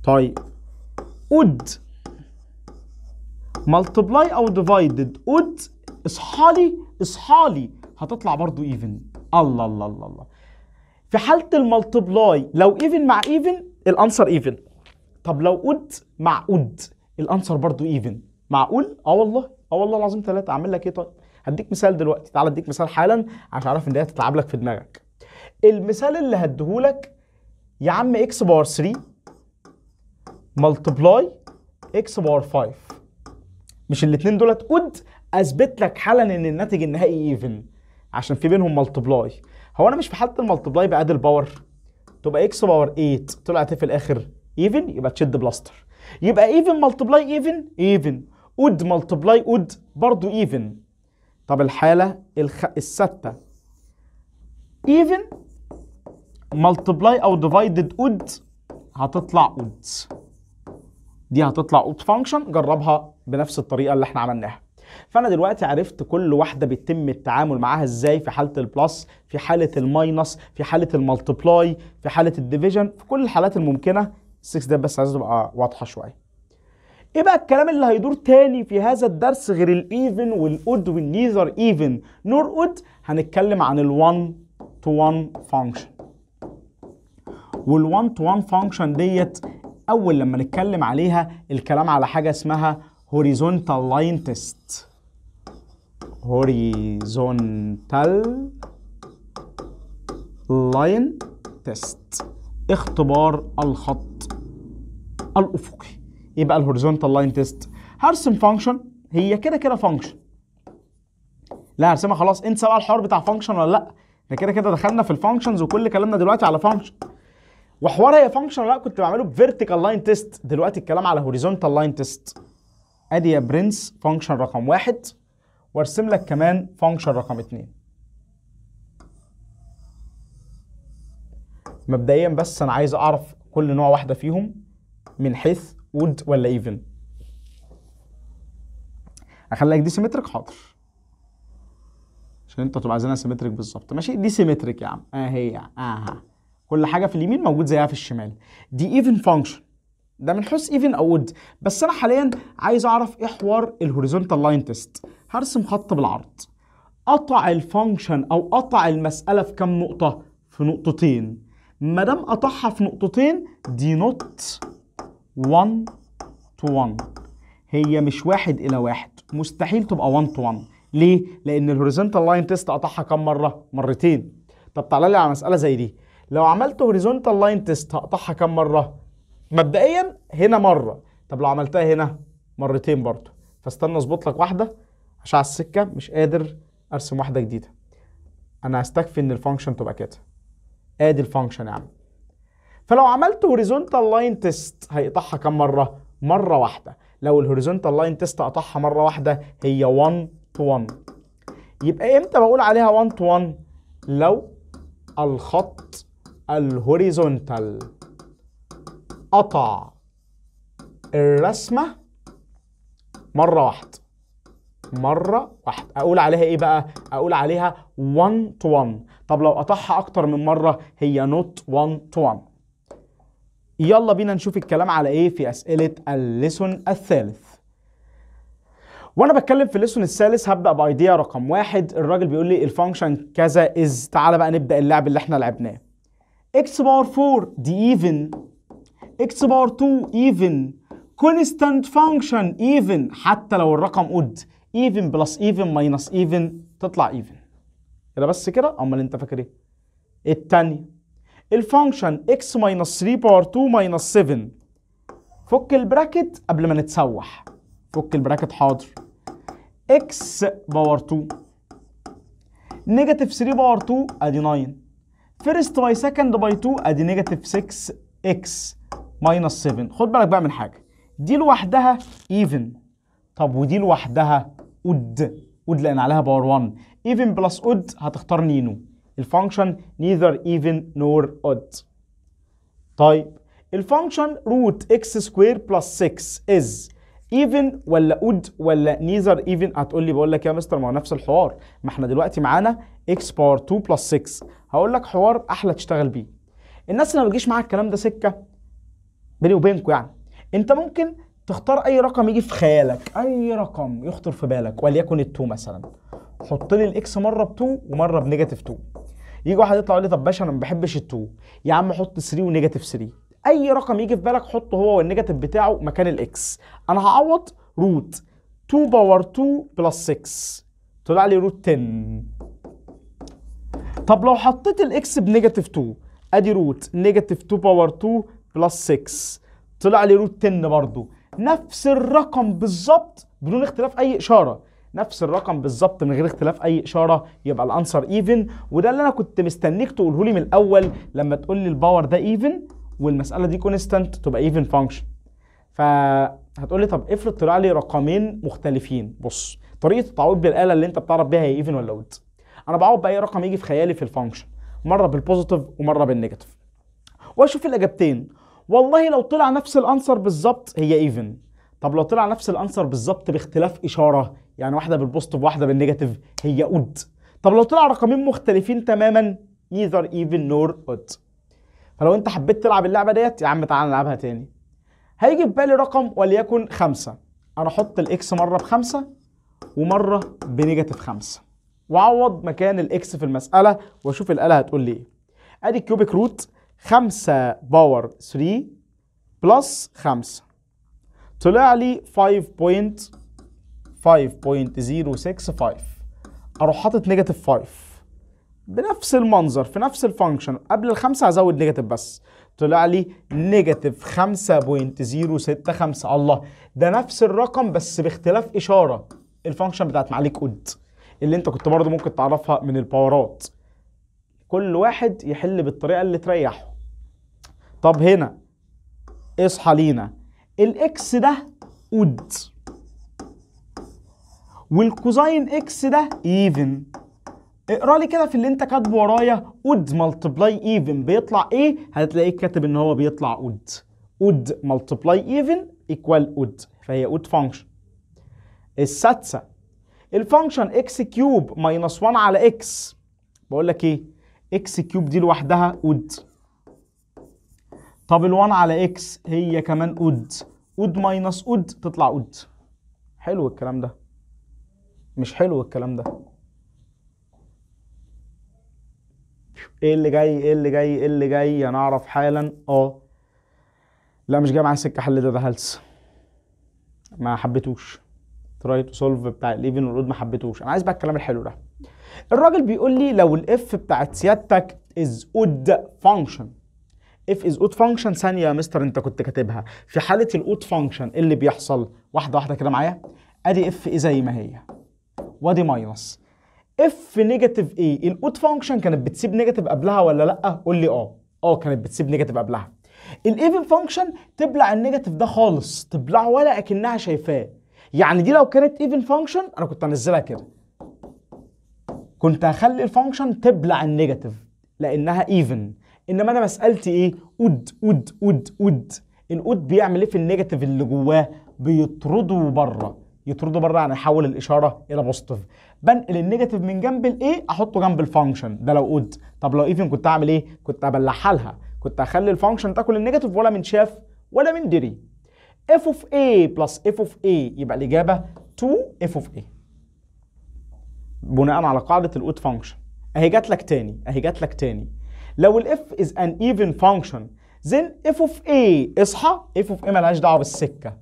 طيب اود ملتبلاي او ديفايدد اود اصحى لي اصحالي هتطلع برضو ايفن الله الله الله الله في حاله الملتبلاي لو ايفن مع ايفن الانسر ايفن طب لو اود مع اود الانسر برضو ايفن معقول اه والله اه والله العظيم ثلاثه اعمل لك ايه طيب هديك مثال دلوقتي تعال اديك مثال حالا عشان اعرف ان ده هتتلعب لك في دماغك المثال اللي هديهولك يا عم اكس باور 3 ملتبلاي اكس باور 5 مش الاثنين دولت اود اثبت لك حالا ان الناتج النهائي ايفن عشان في بينهم ملتبلاي هو انا مش في حاله الملتبلاي باد الباور تبقى اكس باور 8 طلعت في الاخر ايفن يبقى تشد بلاستر يبقى ايفن ملتبلاي ايفن ايفن اود ملتبلاي اود برضو ايفن طب الحاله الخ... السادسه ايفن ملتبلاي او ديفايدد اود هتطلع اود دي هتطلع اود فانكشن جربها بنفس الطريقه اللي احنا عملناها فانا دلوقتي عرفت كل واحده بيتم التعامل معاها ازاي في حاله البلس في حاله الماينس في حاله الملتبلاي في حاله الديفيجن في كل الحالات الممكنه 6 ده بس عايز تبقى واضحه شويه ايه بقى الكلام اللي هيدور تاني في هذا الدرس غير الايفن والاود والنيذر ايفن نور اود هنتكلم عن ال1 تو 1 فانكشن وال1 تو 1 فانكشن ديت اول لما نتكلم عليها الكلام على حاجه اسمها horizontal line test horizontal line test اختبار الخط الافقي يبقى الهوريزونتال لاين تيست هرسم فانكشن هي كده كده فانكشن لا هرسمها خلاص انسى بقى الحوار بتاع فانكشن ولا لا احنا كده كده دخلنا في الفانكشنز وكل كلامنا دلوقتي على فانكشن وحوار هي فانكشن ولا لا كنت بعمله بفيرتيكال لاين تيست دلوقتي الكلام على هوريزونتال لاين تيست ادي يا برنس فانكشن رقم واحد وارسم لك كمان فانكشن رقم اتنين مبدئيا بس انا عايز اعرف كل نوع واحده فيهم من حيث وود ولا ايفن اخليك دي سيمتريك حاضر عشان انت تبقى عايزينها سيمتريك بالظبط ماشي دي سيمتريك يا عم اهي اها اه كل حاجه في اليمين موجود زيها في الشمال دي ايفن فانكشن ده من حس ايفن او ود بس انا حاليا عايز اعرف ايه حوار الهوريزونتال لاين تيست هرسم خط بالعرض قطع الفانكشن او قطع المساله في كام نقطه في نقطتين ما دام قطعها في نقطتين دي نوت 1 تو 1 هي مش واحد الى واحد مستحيل تبقى 1 تو 1 ليه لان الهوريزونتال لاين تيست قطعها كام مره مرتين طب تعالى لي على مساله زي دي لو عملت هوريزونتال لاين تيست هقطعها كام مره مبدئيا هنا مره طب لو عملتها هنا مرتين برضه فاستنى اظبط لك واحده عشان على السكه مش قادر ارسم واحده جديده انا هستكفي ان الفانكشن تبقى كده ادي الفانكشن يا عم فلو عملت هوريزونتال لاين تيست هيقطعها كام مره مره واحده لو الهوريزونتال لاين تيست قطعها مره واحده هي 1 تو 1 يبقى امتى بقول عليها 1 تو 1 لو الخط الهوريزونتال قطع الرسمة مرة واحدة مرة واحدة أقول عليها إيه بقى؟ أقول عليها 1 to 1 طب لو قطعها أكتر من مرة هي not 1 to 1 يلا بينا نشوف الكلام على إيه في أسئلة الليسون الثالث وانا بتكلم في الليسون الثالث هبدا بايديا رقم واحد الراجل بيقول لي الفانكشن كذا از تعالى بقى نبدا اللعب اللي احنا لعبناه اكس باور 4 دي ايفن اكس باور 2 ايفن كونستانت فانكشن ايفن حتى لو الرقم اود ايفن بلس ايفن ماينس ايفن تطلع ايفن كده بس كده امال انت فاكر ايه الثانيه الفانكشن اكس ماينس 3 باور 2 ماينس 7 فك البراكت قبل ما نتسوح فك البراكت حاضر اكس باور 2 نيجاتيف 3 باور 2 ادي 9 فيرست باي سكند باي 2 ادي نيجاتيف 6 اكس ماينس 7 خد بالك بقى من حاجه دي لوحدها ايفن طب ودي لوحدها اود اود لان عليها باور 1 ايفن بلس اود هتختار نينو الفانكشن نيذر ايفن نور اود طيب الفانكشن روت اكس سكوير بلس 6 از ايفن ولا اود ولا نيذر ايفن هتقول لي بقول لك يا مستر ما هو نفس الحوار ما احنا دلوقتي معانا اكس باور 2 بلس 6 هقول لك حوار احلى تشتغل بيه الناس اللي ما بتجيش معاها الكلام ده سكه بيني وبينكم يعني انت ممكن تختار اي رقم يجي في خيالك اي رقم يخطر في بالك وليكن ال2 مثلا حط لي الاكس مره ب2 ومره بنيجاتيف 2 يجي واحد يطلع يقول لي طب باشا انا ما بحبش ال2 يا عم حط 3 ونيجاتيف 3 اي رقم يجي في بالك حطه هو والنيجاتيف بتاعه مكان الاكس انا هعوض روت 2 باور 2 بلس 6 طلع لي روت 10 طب لو حطيت الاكس بنيجاتيف 2 ادي روت نيجاتيف 2 باور 2 بلس 6 طلع لي روت 10 برضو نفس الرقم بالظبط بدون اختلاف اي اشاره نفس الرقم بالظبط من غير اختلاف اي اشاره يبقى الانسر ايفن وده اللي انا كنت مستنيك تقوله لي من الاول لما تقول لي الباور ده ايفن والمساله دي كونستانت تبقى ايفن فانكشن فهتقول لي طب افرض طلع لي رقمين مختلفين بص طريقه التعويض بالاله اللي انت بتعرف بيها هي ايفن ولا اود انا بعوض باي رقم يجي في خيالي في الفانكشن مره بالبوزيتيف ومره بالنيجاتيف واشوف الاجابتين والله لو طلع نفس الانسر بالظبط هي ايفن طب لو طلع نفس الانسر بالظبط باختلاف اشاره يعني واحده بالبوزيتيف واحده بالنيجاتيف هي اود طب لو طلع رقمين مختلفين تماما ايذر ايفن نور اود فلو انت حبيت تلعب اللعبه ديت يا عم تعالى نلعبها تاني هيجي في بالي رقم وليكن خمسة انا احط الاكس مره بخمسة ومره بنيجاتيف خمسة واعوض مكان الاكس في المساله واشوف الاله هتقول لي ايه ادي الكيوبيك روت 5 باور 3 بلس 5 طلع لي 5.5.065 اروح حاطط نيجاتيف 5 بنفس المنظر في نفس الفانكشن قبل الخمسة هزود نيجاتيف بس طلع لي نيجاتيف 5.065 الله ده نفس الرقم بس باختلاف إشارة الفانكشن بتاعت معاليك قد اللي انت كنت برضه ممكن تعرفها من الباورات كل واحد يحل بالطريقه اللي تريحه طب هنا اصحى لينا الاكس ده اود والكوزين اكس ده ايفن اقرا لي كده في اللي انت كاتبه ورايا اود ملتبلاي ايفن بيطلع ايه هتلاقيه كاتب ان هو بيطلع اود اود ملتبلاي ايفن ايكوال اود فهي اود فانكشن السادسه الفانكشن اكس كيوب ماينس 1 على اكس بقول لك ايه اكس كيوب دي لوحدها اود طب ال1 على اكس هي كمان اود اود ماينس اود تطلع اود حلو الكلام ده مش حلو الكلام ده ايه اللي جاي ايه اللي جاي ايه اللي جاي هنعرف حالا اه لا مش جاي معايا سكه حل ده ده هلس ما حبيتوش تراي تو سولف بتاع الايفن والود ما حبيتوش انا عايز بقى الكلام الحلو ده الراجل بيقول لي لو الاف بتاعت سيادتك از اود فانكشن اف از اود فانكشن ثانيه يا مستر انت كنت كاتبها في حاله الاود إيه فانكشن اللي بيحصل واحده واحده كده معايا ادي اف إيه زي ما هي وادي ماينس اف نيجاتيف ايه الاود فانكشن كانت بتسيب نيجاتيف قبلها ولا لا قول لي اه اه كانت بتسيب نيجاتيف قبلها الايفن فانكشن تبلع النيجاتيف ده خالص تبلعه ولا اكنها شايفاه يعني دي لو كانت ايفن فانكشن انا كنت هنزلها كده كنت هخلي الفانكشن تبلع النيجاتيف لانها ايفن انما انا مسالتي ايه اود اود اود اود الاود بيعمل ايه في النيجاتيف اللي جواه بيطرده بره يطرده بره يعني احول الاشاره الى بوزيتيف بنقل النيجاتيف من جنب الايه احطه جنب الفانكشن ده لو اود طب لو ايفن كنت اعمل ايه كنت ابلعها لها كنت هخلي الفانكشن تاكل النيجاتيف ولا من شاف ولا من دري f of a plus f of a يبقى الاجابه 2 f of a بناء على قاعده الاود فانكشن اهي جات لك تاني اهي جات لك تاني لو الاف از ان ايفن فانكشن then f of a اصحى f of a مالهاش دعوه بالسكه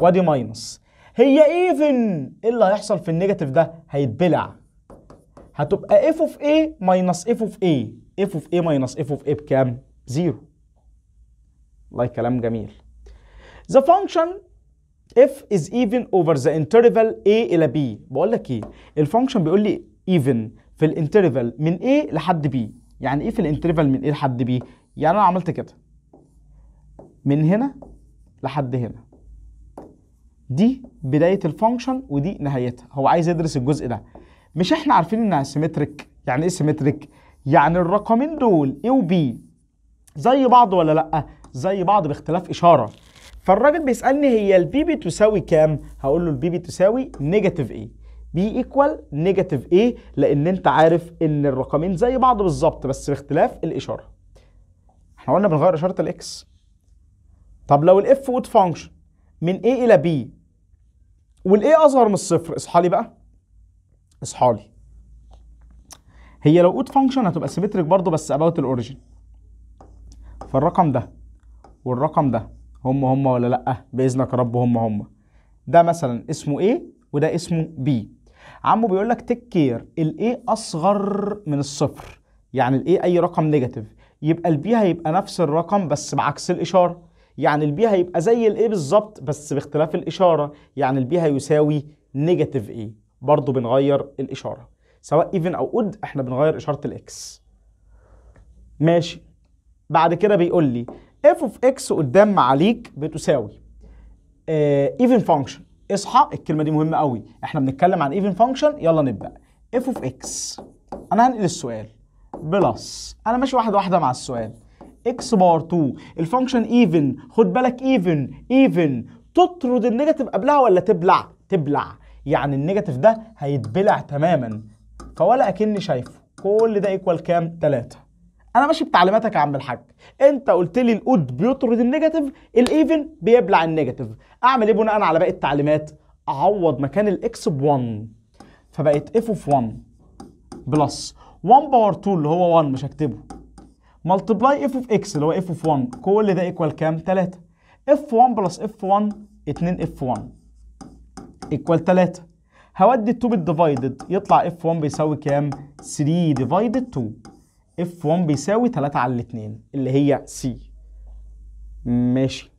وادي ماينس هي even ايه اللي هيحصل في النيجاتيف ده هيتبلع هتبقى f of a minus f of a f of a minus f of a بكام؟ زيرو والله كلام جميل the function f is even over the interval a الى b بقول لك ايه الفانكشن بيقول لي even في الانترفال من a لحد b يعني ايه في الانترفال من a لحد b يعني انا عملت كده من هنا لحد هنا دي بدايه الفانكشن ودي نهايتها هو عايز يدرس الجزء ده مش احنا عارفين انها سيمتريك يعني ايه سيمتريك يعني الرقمين دول a و b زي بعض ولا لا زي بعض باختلاف اشاره فالراجل بيسالني هي البي بي تساوي كام هقول له البي بي تساوي نيجاتيف ايه بي ايكوال نيجاتيف ايه لان انت عارف ان الرقمين زي بعض بالظبط بس باختلاف الاشاره احنا قلنا بنغير اشاره الاكس طب لو الاف وود فانكشن من a الى b والايه اصغر من الصفر اصحى لي بقى اصحى لي هي لو اوت فانكشن هتبقى سيمتريك برضه بس اباوت الاوريجن فالرقم ده والرقم ده هم هم ولا لا باذنك رب هم هم ده مثلا اسمه ايه وده اسمه بي عمو بيقول لك تيك كير الايه اصغر من الصفر يعني الايه اي رقم نيجاتيف يبقى البي هيبقى نفس الرقم بس بعكس الاشاره يعني البي هيبقى زي الايه بالظبط بس باختلاف الاشاره يعني البي هيساوي نيجاتيف ايه برضه بنغير الاشاره سواء ايفن او اود احنا بنغير اشاره الاكس ماشي بعد كده بيقول لي اف اوف اكس قدام معاليك بتساوي ايفن آه، فانكشن اصحى الكلمه دي مهمه قوي احنا بنتكلم عن ايفن فانكشن يلا نبدا اف اوف اكس انا هنقل السؤال بلس انا ماشي واحده واحده مع السؤال اكس بار 2 الفانكشن ايفن خد بالك ايفن ايفن تطرد النيجاتيف قبلها ولا تبلع تبلع يعني النيجاتيف ده هيتبلع تماما فولا اكني شايفه كل ده ايكوال كام 3 انا ماشي بتعليماتك يا عم الحاج انت قلت لي الاود بيطرد النيجاتيف الايفن بيبلع النيجاتيف اعمل ايه بناء على باقي التعليمات اعوض مكان الاكس ب 1 فبقت اف اوف 1 بلس 1 باور 2 اللي هو 1 مش هكتبه ملتبلاي اف اوف اكس اللي هو اف اوف 1 كل ده ايكوال كام 3 اف 1 بلس اف 1 2 اف 1 ايكوال 3 هودي 2 بالديفايدد يطلع اف 1 بيساوي كام 3 ديفايدد 2 اف 1 بيساوي 3 على 2 اللي هي سي ماشي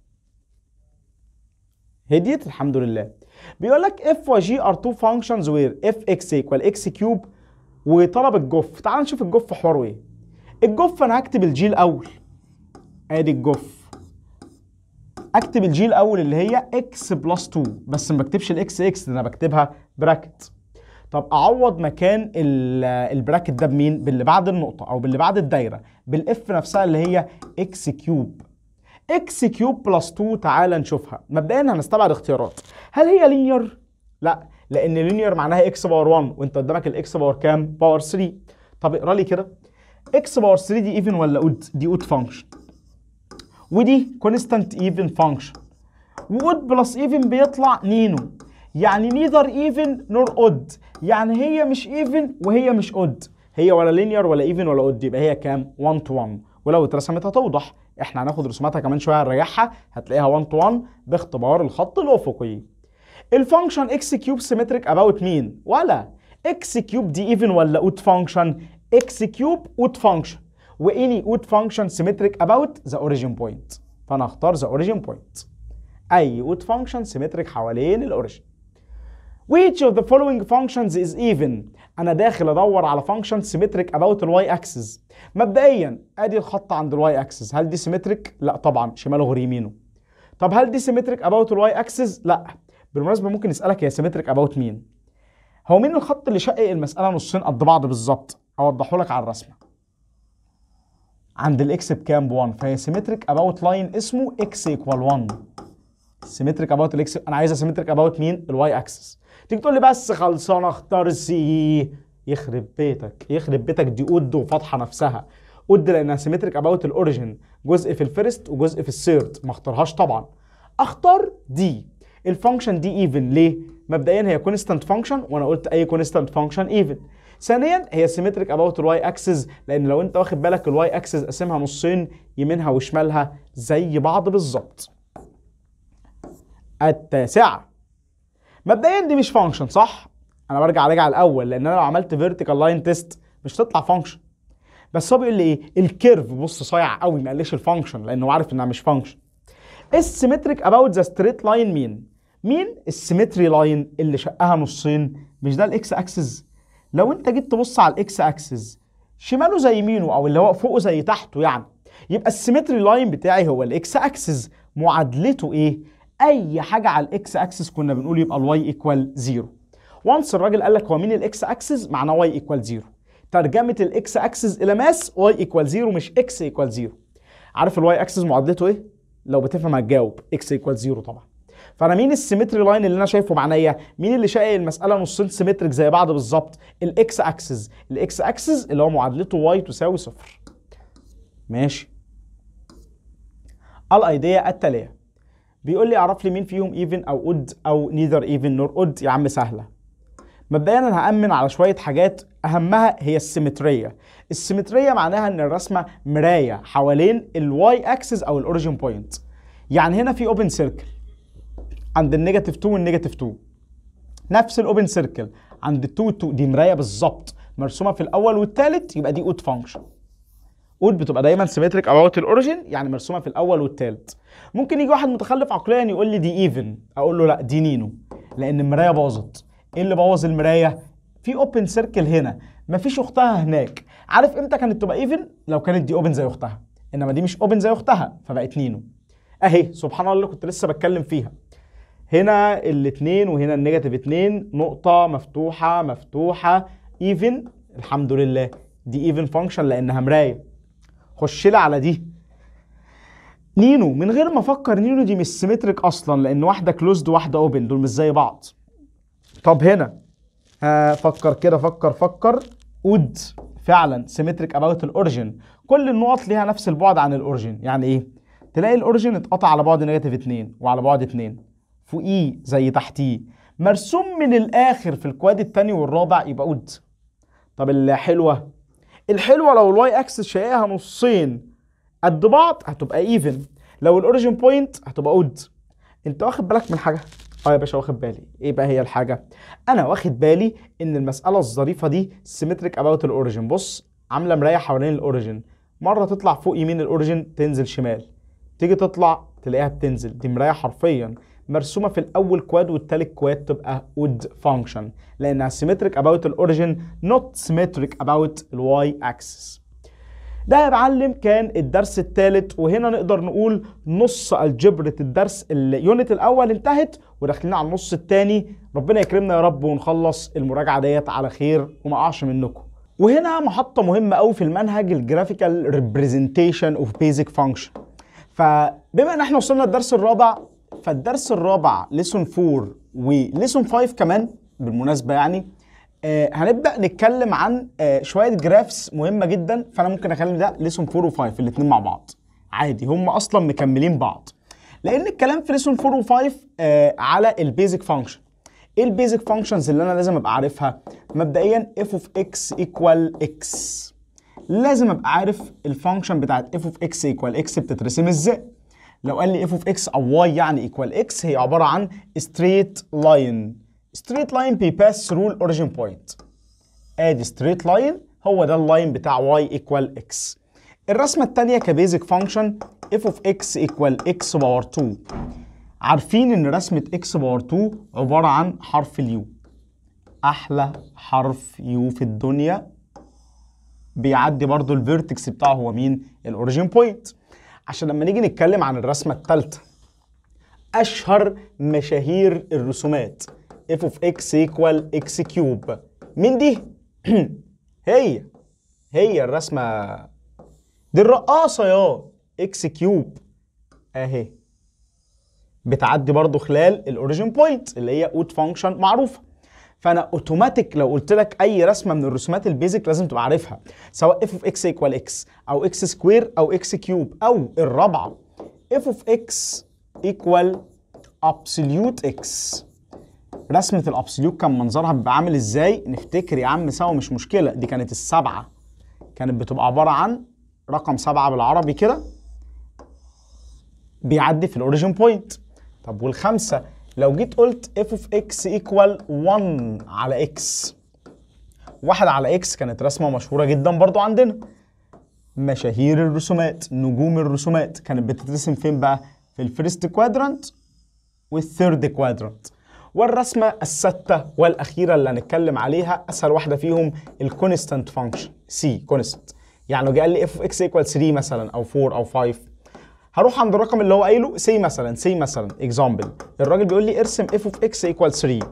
هديت الحمد لله بيقول لك اف وجي ار تو فانكشنز وير اف اكس ايكوال اكس كيوب وطلب الجوف تعال نشوف الجوف حواره ايه الجوف انا هكتب الجي الاول ادي الجوف اكتب الجي الاول اللي هي اكس بلس 2 بس ما بكتبش الاكس اكس ده انا بكتبها براكت طب اعوض مكان البراكت ده بمين باللي بعد النقطه او باللي بعد الدايره بالاف نفسها اللي هي اكس كيوب اكس كيوب بلس 2 تعالى نشوفها مبدئيا هنستبعد اختيارات هل هي لينير لا لان لينير معناها اكس باور 1 وانت قدامك الاكس باور كام باور 3 طب اقرا لي كده اكس باور 3 دي ايفن ولا اود دي اود فانكشن ودي كونستانت ايفن فانكشن وود بلس ايفن بيطلع نينو يعني نيذر ايفن نور اود يعني هي مش ايفن وهي مش اود هي ولا لينير ولا ايفن ولا اود يبقى هي كام 1 تو 1 ولو اترسمت هتوضح احنا هناخد رسوماتها كمان شويه هنريحها هتلاقيها 1 تو 1 باختبار الخط الافقي الفانكشن اكس كيوب سيمتريك اباوت مين ولا اكس كيوب دي ايفن ولا اود فانكشن اكس كيوب اود فانكشن واني اود فانكشن سيمتريك اباوت ذا اوريجين بوينت فانا هختار ذا اوريجين بوينت اي اود فانكشن سيمتريك حوالين الاوريجين which of the following functions is even انا داخل ادور على function symmetric about الواي اكسس مبدئيا ادي الخط عند الواي اكسس هل دي symmetric لا طبعا شماله غير يمينه طب هل دي symmetric about الواي اكسس لا بالمناسبه ممكن اسالك هي symmetric about مين هو مين الخط اللي شقق المساله نصين قد بعض بالظبط اوضحه لك على الرسمه عند الاكس بكام ب1 فهي symmetric about لاين اسمه x equal 1 symmetric about الاكس انا عايزها symmetric about مين الواي اكسس تيجي تقول لي بس خلصانه اختار سي يخرب بيتك يخرب بيتك دي اود وفاتحه نفسها اود لانها سيمتريك اباوت الاوريجن جزء في الفيرست وجزء في الثيرد ما اختارهاش طبعا اختار دي الفانكشن دي ايفن ليه مبدئيا هي كونستانت فانكشن وانا قلت اي كونستانت فانكشن ايفن ثانيا هي سيمتريك اباوت الواي اكسس لان لو انت واخد بالك الواي اكسس قاسمها نصين يمينها وشمالها زي بعض بالظبط التاسعه مبدئيا دي مش فانكشن صح انا برجع راجع الاول لان انا لو عملت فيرتيكال لاين تيست مش هتطلع فانكشن بس هو بيقول لي ايه الكيرف بص صايع قوي ما قاليش الفانكشن لان هو عارف انها مش فانكشن السيمتريك اباوت ذا ستريت لاين مين مين السيمتري لاين اللي شقها نصين مش ده الاكس اكسس لو انت جيت تبص على الاكس اكسس شماله زي يمينه او اللي هو فوقه زي تحته يعني يبقى السيمتري لاين بتاعي هو الاكس اكسس معادلته ايه اي حاجه على الاكس اكسس كنا بنقول يبقى الواي ايكوال زيرو وانس الراجل قال لك هو مين الاكس اكسس معناه واي ايكوال زيرو ترجمه الاكس اكسس الى ماس واي ايكوال زيرو مش اكس ايكوال زيرو عارف الواي اكسس معادلته ايه لو بتفهم هتجاوب اكس ايكوال زيرو طبعا فانا مين السيمتري لاين اللي انا شايفه بعينيا مين اللي شايل المساله نصين سيمتريك زي بعض بالظبط الاكس اكسس الاكس اكسس اللي هو معادلته واي تساوي صفر ماشي الايديا التاليه بيقول لي اعرف لي مين فيهم ايفن او اود او نيذر ايفن نور اود يا عم سهله مبدئيا انا هامن على شويه حاجات اهمها هي السيمتريه السيمتريه معناها ان الرسمه مرايه حوالين الواي اكسس او الاوريجين بوينت يعني هنا في اوبن سيركل عند النيجاتيف 2 والنيجاتيف 2 نفس الاوبن سيركل عند ال 2 2 دي مرايه بالظبط مرسومه في الاول والثالث يبقى دي اود فانكشن اود بتبقى دايما سيمتريك اباوت الاوريجين يعني مرسومه في الاول والثالث ممكن يجي واحد متخلف عقليا يقول لي دي ايفن اقول له لا دي نينو لان المرايه باظت ايه اللي بوظ المرايه في اوبن سيركل هنا مفيش اختها هناك عارف امتى كانت تبقى ايفن لو كانت دي اوبن زي اختها انما دي مش اوبن زي اختها فبقت نينو اهي سبحان الله اللي كنت لسه بتكلم فيها هنا الاثنين وهنا النيجاتيف اتنين نقطة مفتوحة مفتوحة ايفن الحمد لله دي ايفن فانكشن لانها مراية خش لي على دي نينو من غير ما افكر نينو دي مش سيمتريك اصلا لان واحده كلوزد واحده اوبن دول مش زي بعض طب هنا فكر كده فكر فكر اود فعلا سيمتريك اباوت الاورجن كل النقط ليها نفس البعد عن الاورجن يعني ايه تلاقي الاورجن اتقطع على بعد نيجاتيف 2 وعلى بعد 2 فوقيه e زي تحتيه e. مرسوم من الاخر في الكواد الثاني والرابع يبقى اود طب الحلوه الحلوه لو الواي اكسس شايلها نصين قد بعض هتبقى ايفن لو الاوريجن بوينت هتبقى اود انت واخد بالك من حاجه اه يا باشا واخد بالي ايه بقى هي الحاجه انا واخد بالي ان المساله الظريفه دي سيمتريك اباوت الاوريجن بص عامله مرايه حوالين الاوريجن مره تطلع فوق يمين الاوريجن تنزل شمال تيجي تطلع تلاقيها بتنزل دي مرايه حرفيا مرسومه في الاول كواد والتالت كواد تبقى اود فانكشن لانها سيمتريك اباوت الاوريجن نوت سيمتريك اباوت الواي اكسس ده يا معلم كان الدرس الثالث وهنا نقدر نقول نص الجبرة الدرس اليونت الاول انتهت وداخلين على النص الثاني ربنا يكرمنا يا رب ونخلص المراجعه ديت على خير وما اقعش منكم وهنا محطه مهمه قوي في المنهج الجرافيكال ريبريزنتيشن اوف بيزك فانكشن فبما ان احنا وصلنا الدرس الرابع فالدرس الرابع ليسون 4 وليسون 5 كمان بالمناسبه يعني آه، هنبدا نتكلم عن آه، شويه جرافس مهمه جدا فانا ممكن اخلي ده ليسون 4 و5 الاثنين مع بعض عادي هم اصلا مكملين بعض لان الكلام في ليسون 4 و5 على البيزك فانكشن ايه البيزك فانكشنز اللي انا لازم ابقى عارفها مبدئيا اف اوف اكس ايكوال اكس لازم ابقى عارف الفانكشن بتاعت اف اوف اكس ايكوال اكس بتترسم ازاي لو قال لي اف اوف اكس او واي يعني ايكوال اكس هي عباره عن ستريت لاين ستريت لاين بيباس ثرو الاوريجين بوينت ادي ستريت لاين هو ده اللاين بتاع y equal x الرسمه الثانيه كبيزك فانكشن f of x equal x باور 2 عارفين ان رسمه x باور 2 عباره عن حرف اليو احلى حرف يو في الدنيا بيعدي برضو الفيرتكس بتاعه هو مين الاوريجين بوينت عشان لما نيجي نتكلم عن الرسمه الثالثه اشهر مشاهير الرسومات اف اوف اكس ايكوال اكس كيوب مين دي؟ هي هي الرسمه دي الرقاصه يا اكس كيوب اهي بتعدي برضو خلال الاوريجين بوينت اللي هي اوت فانكشن معروفه فانا اوتوماتيك لو قلت لك اي رسمه من الرسومات البيزك لازم تبقى عارفها سواء اف اوف اكس ايكوال اكس او اكس سكوير او اكس كيوب او الرابعه اف اوف اكس ايكوال ابسوليوت اكس رسمه الابسوليوت كان منظرها بيبقى عامل ازاي نفتكر يا عم سوا مش مشكله دي كانت السبعه كانت بتبقى عباره عن رقم سبعه بالعربي كده بيعدي في الاوريجين بوينت طب والخمسه لو جيت قلت اف اوف اكس ايكوال 1 على اكس واحد على اكس كانت رسمه مشهوره جدا برضو عندنا مشاهير الرسومات نجوم الرسومات كانت بتترسم فين بقى في الفيرست كوادرانت والثيرد كوادرانت والرسمة الستة والأخيرة اللي هنتكلم عليها أسهل واحدة فيهم constant فانكشن سي constant يعني لو قال لي اف اكس ايكوال 3 مثلا او 4 او 5 هروح عند الرقم اللي هو قايله سي مثلا سي مثلا اكزامبل الراجل بيقول لي ارسم اف اوف اكس ايكوال 3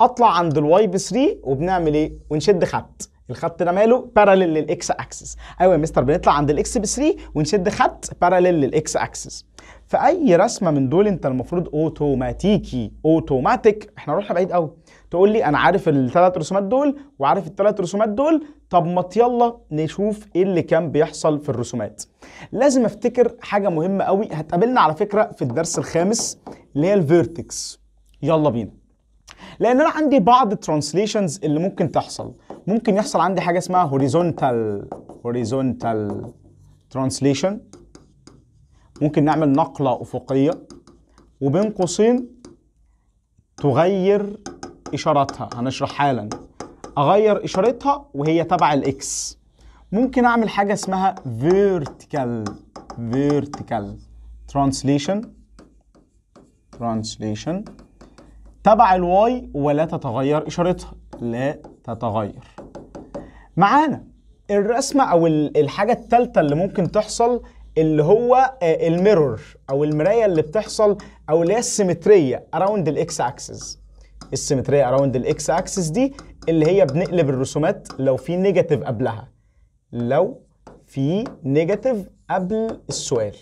اطلع عند الواي ب 3 وبنعمل ايه؟ ونشد خط الخط ده ماله للـ للاكس اكسس ايوه يا مستر بنطلع عند الاكس ب 3 ونشد خط للـ للاكس اكسس فاي رسمه من دول انت المفروض اوتوماتيكي اوتوماتيك احنا نروح بعيد قوي تقول لي انا عارف الثلاث رسومات دول وعارف الثلاث رسومات دول طب ما يلا نشوف ايه اللي كان بيحصل في الرسومات لازم افتكر حاجه مهمه قوي هتقابلنا على فكره في الدرس الخامس اللي هي الفيرتكس يلا بينا لان انا عندي بعض الترانسليشنز اللي ممكن تحصل ممكن يحصل عندي حاجه اسمها هوريزونتال هوريزونتال ترانسليشن ممكن نعمل نقلة أفقية وبين قوسين تغير إشارتها هنشرح حالا أغير إشارتها وهي تبع الإكس ممكن أعمل حاجة اسمها vertical vertical translation translation تبع الواي ولا تتغير إشارتها لا تتغير معانا الرسمة أو الحاجة التالتة اللي ممكن تحصل اللي هو آه، الميرور او المرايه اللي بتحصل او اللي هي السيمتريه اراوند الاكس اكسس السيمتريه اراوند الاكس اكسس دي اللي هي بنقلب الرسومات لو في نيجاتيف قبلها لو في نيجاتيف قبل السؤال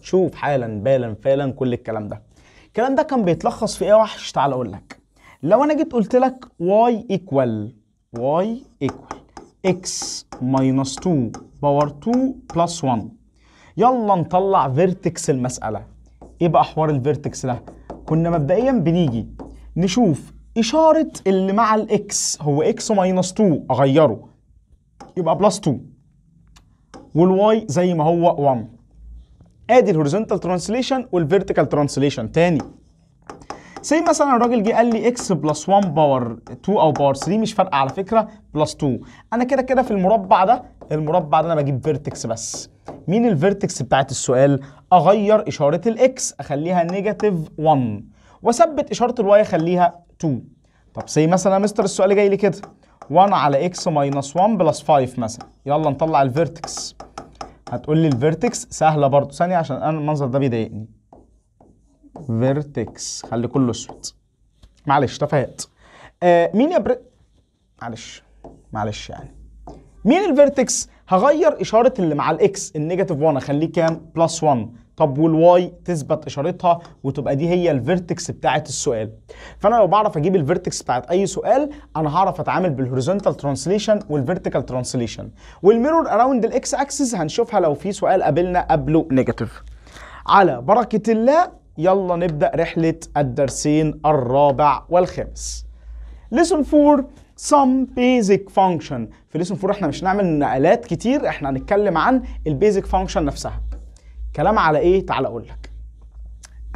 شوف حالا بالا فعلا كل الكلام ده الكلام ده كان بيتلخص في ايه وحش تعال اقول لك لو انا جيت قلت لك واي ايكوال واي ايكوال اكس minus 2 باور 2 بلس 1 يلا نطلع فيرتكس المساله ايه بقى حوار الفيرتكس ده كنا مبدئيا بنيجي نشوف اشاره اللي مع الاكس هو اكس ماينس 2 اغيره يبقى بلس 2 والواي زي ما هو 1 ادي الهوريزونتال ترانسليشن والفيرتيكال ترانسليشن تاني سي مثلا الراجل جه قال لي اكس بلس 1 باور 2 او باور 3 مش فارقه على فكره بلس 2 انا كده كده في المربع ده المربع ده انا بجيب فيرتكس بس مين الفيرتكس بتاعت السؤال اغير اشاره الاكس اخليها نيجاتيف 1 واثبت اشاره الواي اخليها 2 طب سي مثلا يا مستر السؤال جاي لي كده 1 على اكس ماينس 1 بلس 5 مثلا يلا نطلع الفيرتكس هتقول لي الفيرتكس سهله برضو ثانيه عشان انا المنظر ده بيضايقني فيرتكس خلي كله اسود معلش تفاهات آه مين يا بري... معلش معلش يعني مين الفيرتكس هغير اشاره اللي مع الاكس النيجاتيف 1 اخليه كام بلس 1 طب والواي تثبت اشارتها وتبقى دي هي الفيرتكس بتاعه السؤال فانا لو بعرف اجيب الفيرتكس بتاعت اي سؤال انا هعرف اتعامل بالهوريزونتال ترانسليشن والفيرتيكال ترانسليشن والميرور اراوند الاكس اكسس هنشوفها لو في سؤال قابلنا قبله نيجاتيف على بركه الله يلا نبدأ رحلة الدرسين الرابع والخامس Lesson 4 Some Basic Function في Lesson 4 احنا مش هنعمل نقلات كتير احنا هنتكلم عن البيزك فانكشن نفسها كلام على ايه؟ تعال اقول لك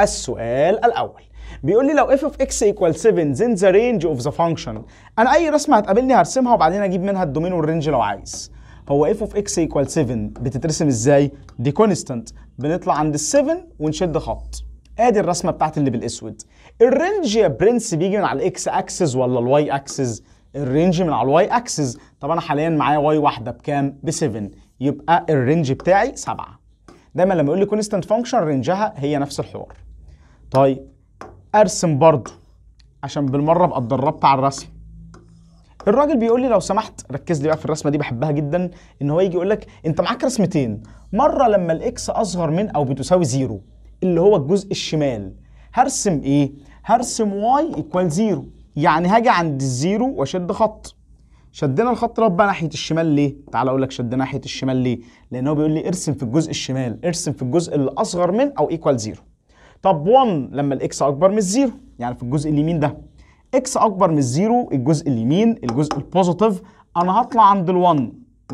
السؤال الأول بيقول لي لو f of x equal 7 then the range of the function أنا أي رسمة هتقابلني هرسمها وبعدين أجيب منها الدومين والرينج لو عايز هو f of x equal 7 بتترسم إزاي؟ دي constant بنطلع عند ال 7 ونشد خط ادي الرسمه بتاعت اللي بالاسود الرينج يا برنس بيجي من على الاكس اكسس ولا الواي اكسس الرينج من على الواي اكسس طب انا حاليا معايا واي واحده بكام ب 7 يبقى الرينج بتاعي 7 دايما لما يقول لي كونستانت فانكشن رينجها هي نفس الحوار طيب ارسم برضه عشان بالمره ابقى اتدربت على الرسم الراجل بيقول لي لو سمحت ركز لي بقى في الرسمه دي بحبها جدا ان هو يجي يقول لك انت معاك رسمتين مره لما الاكس اصغر من او بتساوي زيرو اللي هو الجزء الشمال هرسم ايه؟ هرسم واي ايكوال زيرو يعني هاجي عند الزيرو واشد خط شدنا الخط ده بقى ناحيه الشمال ليه؟ تعالى اقول لك شدنا ناحيه الشمال ليه؟ لان هو بيقول لي ارسم في الجزء الشمال، ارسم في الجزء اللي اصغر من او ايكوال زيرو. طب 1 لما الاكس اكبر من الزيرو يعني في الجزء اليمين ده. اكس اكبر من الزيرو الجزء اليمين الجزء البوزيتيف انا هطلع عند ال1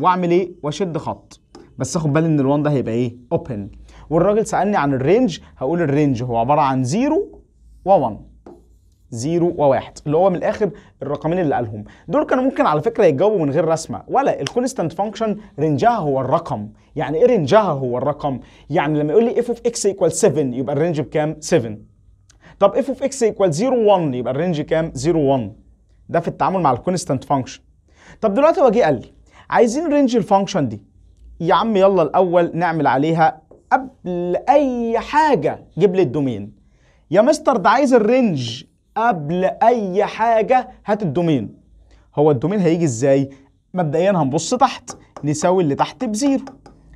واعمل ايه؟ واشد خط. بس اخد بالي ان ال1 ده هيبقى ايه؟ اوبن. والراجل سالني عن الرينج هقول الرينج هو عباره عن 0 و1 0 و1 اللي هو من الاخر الرقمين اللي قالهم دول كانوا ممكن على فكره يتجاوبوا من غير رسمه ولا الكونستانت فانكشن رينجها هو الرقم يعني ايه رينجها هو الرقم يعني لما يقول لي اف اوف اكس ايكوال 7 يبقى الرينج بكام 7 طب اف اوف اكس ايكوال 0 1 يبقى الرينج كام 0 1 ده في التعامل مع الكونستانت فانكشن طب دلوقتي هو جه قال لي عايزين رينج الفانكشن دي يا عم يلا الاول نعمل عليها قبل اي حاجه جيب لي الدومين يا مستر ده عايز الرينج قبل اي حاجه هات الدومين هو الدومين هيجي ازاي مبدئيا هنبص تحت نساوي اللي تحت بزيرو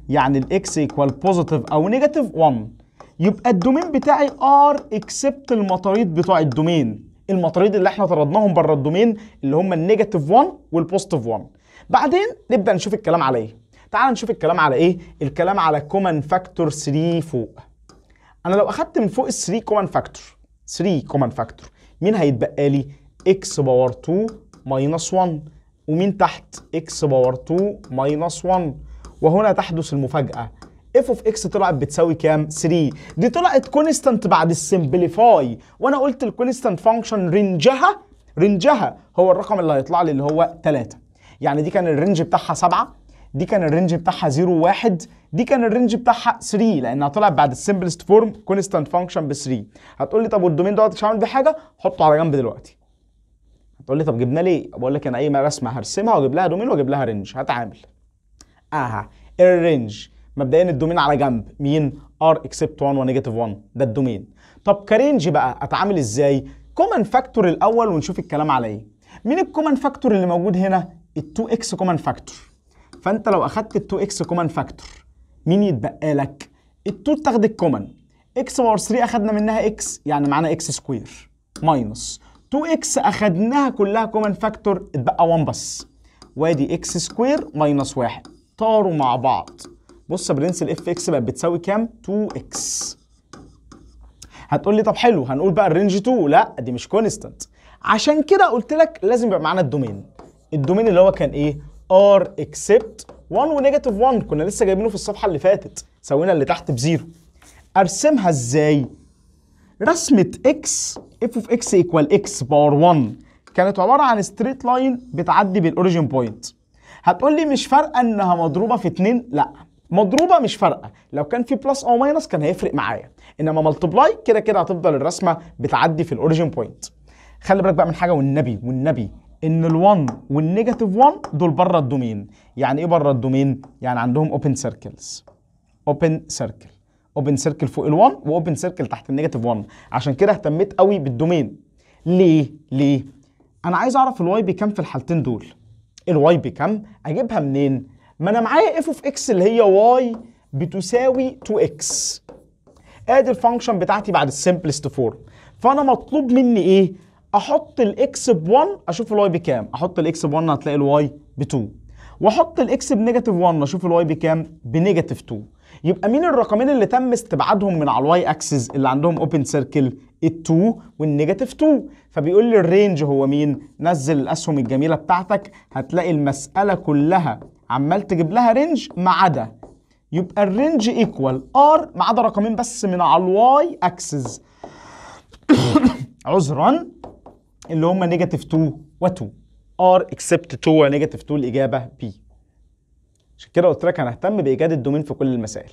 يعني الاكس ايكوال بوزيتيف او نيجاتيف 1 يبقى الدومين بتاعي ار اكسبت المطاريد بتوع الدومين المطاريد اللي احنا طردناهم بره الدومين اللي هم النيجاتيف 1 والبوزيتيف 1 بعدين نبدا نشوف الكلام عليه تعال نشوف الكلام على ايه الكلام على كومن فاكتور 3 فوق انا لو اخدت من فوق ال 3 كومن فاكتور 3 كومن فاكتور مين هيتبقى لي اكس باور 2 ماينس 1 ومين تحت اكس باور 2 ماينس 1 وهنا تحدث المفاجاه اف اوف اكس طلعت بتساوي كام 3 دي طلعت كونستانت بعد السمبليفاي وانا قلت الكونستانت فانكشن رينجها رينجها هو الرقم اللي هيطلع لي اللي هو 3 يعني دي كان الرينج بتاعها 7 دي كان الرينج بتاعها 0 1 دي كان الرينج بتاعها 3 لانها طلعت بعد السمبلست فورم كونستانت فانكشن ب 3 هتقول لي طب والدومين دوت مش هعمل بيه حاجه حطه على جنب دلوقتي هتقول لي طب جبنا ليه بقول لك انا اي رسمه هرسمها واجيب لها دومين واجيب لها رينج هتعامل اها الرينج مبدئيا الدومين على جنب مين ار اكسبت 1 ونيجاتيف 1 ده الدومين طب كرينج بقى اتعامل ازاي كومن فاكتور الاول ونشوف الكلام على ايه مين الكومن فاكتور اللي موجود هنا ال 2 اكس كومن فاكتور فانت لو اخدت ال 2 اكس كومن فاكتور مين يتبقى لك؟ ال 2 اتاخدت كومن اكس باور 3 اخدنا منها اكس يعني معانا اكس سكوير ماينس 2 اكس اخدناها كلها كومن فاكتور اتبقى 1 بس وادي اكس سكوير ماينس 1 طاروا مع بعض بص يا برنس الاف اكس بقت بتساوي كام؟ 2 اكس هتقول لي طب حلو هنقول بقى الرينج 2 لا دي مش كونستنت عشان كده قلت لك لازم يبقى معانا الدومين الدومين اللي هو كان ايه ار اكسبت 1 ونيجاتيف 1 كنا لسه جايبينه في الصفحه اللي فاتت سوينا اللي تحت بزيرو ارسمها ازاي رسمه اكس اف اوف اكس ايكوال اكس باور 1 كانت عباره عن ستريت لاين بتعدي بالاوريجين بوينت هتقول لي مش فارقه انها مضروبه في 2 لا مضروبه مش فارقه لو كان في بلس او ماينس كان هيفرق معايا انما ملتبلاي كده كده هتفضل الرسمه بتعدي في الاوريجين بوينت خلي بالك بقى من حاجه والنبي والنبي ان ال1 والنيجاتيف 1 دول بره الدومين يعني ايه بره الدومين يعني عندهم اوبن سيركلز اوبن سيركل اوبن سيركل فوق ال1 واوبن سيركل تحت النيجاتيف 1 عشان كده اهتميت قوي بالدومين ليه ليه انا عايز اعرف الواي بكام في الحالتين دول الواي بكام اجيبها منين ما انا معايا اف اوف اكس اللي هي واي بتساوي 2x ادي الفانكشن بتاعتي بعد السمبلست فورم فانا مطلوب مني ايه احط الاكس ب 1 اشوف الواي بكام احط الاكس ب 1 هتلاقي الواي ب 2 واحط الاكس بنيجاتيف 1 اشوف الواي بكام بنيجاتيف 2 يبقى مين الرقمين اللي تم استبعادهم من على الواي اكسس اللي عندهم اوبن سيركل ال2 والنيجاتيف 2 فبيقول لي الرينج هو مين نزل الاسهم الجميله بتاعتك هتلاقي المساله كلها عمال تجيب لها رينج ما عدا يبقى الرينج ايكوال ار ما عدا رقمين بس من على الواي اكسس عذرا اللي هم نيجاتيف 2 و2 ار اكسبت 2 ونيجاتيف 2 الاجابه بي عشان كده قلت لك هنهتم بايجاد الدومين في كل المسائل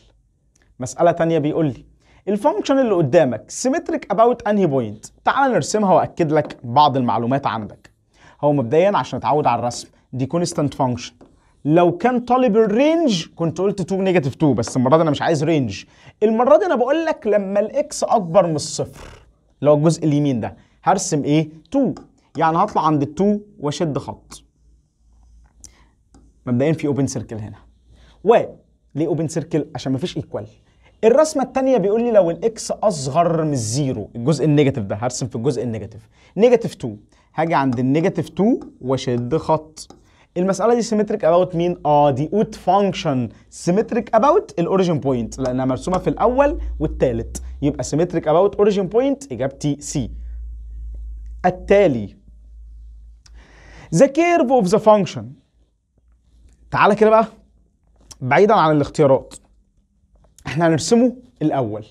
مساله ثانيه بيقول لي الفانكشن اللي قدامك سيمتريك اباوت انهي بوينت تعال نرسمها واكد لك بعض المعلومات عندك هو مبدئيا عشان اتعود على الرسم دي كونستانت فانكشن لو كان طالب الرينج كنت قلت 2 نيجاتيف 2 بس المره دي انا مش عايز رينج المره دي انا بقول لك لما الاكس اكبر من الصفر اللي هو الجزء اليمين ده هرسم ايه 2 يعني هطلع عند ال2 واشد خط مبدئيا في اوبن سيركل هنا و ليه اوبن سيركل عشان مفيش ايكوال الرسمه الثانيه بيقول لي لو الاكس اصغر من الزيرو الجزء النيجاتيف ده هرسم في الجزء النيجاتيف نيجاتيف 2 هاجي عند النيجاتيف 2 واشد خط المساله دي سيمتريك اباوت مين اه دي اوت فانكشن سيمتريك اباوت الاوريجين بوينت لانها مرسومه في الاول والثالث يبقى سيمتريك اباوت اوريجين بوينت اجابتي سي التالي the curve of the function تعالى كده بقى بعيدا عن الاختيارات احنا هنرسمه الاول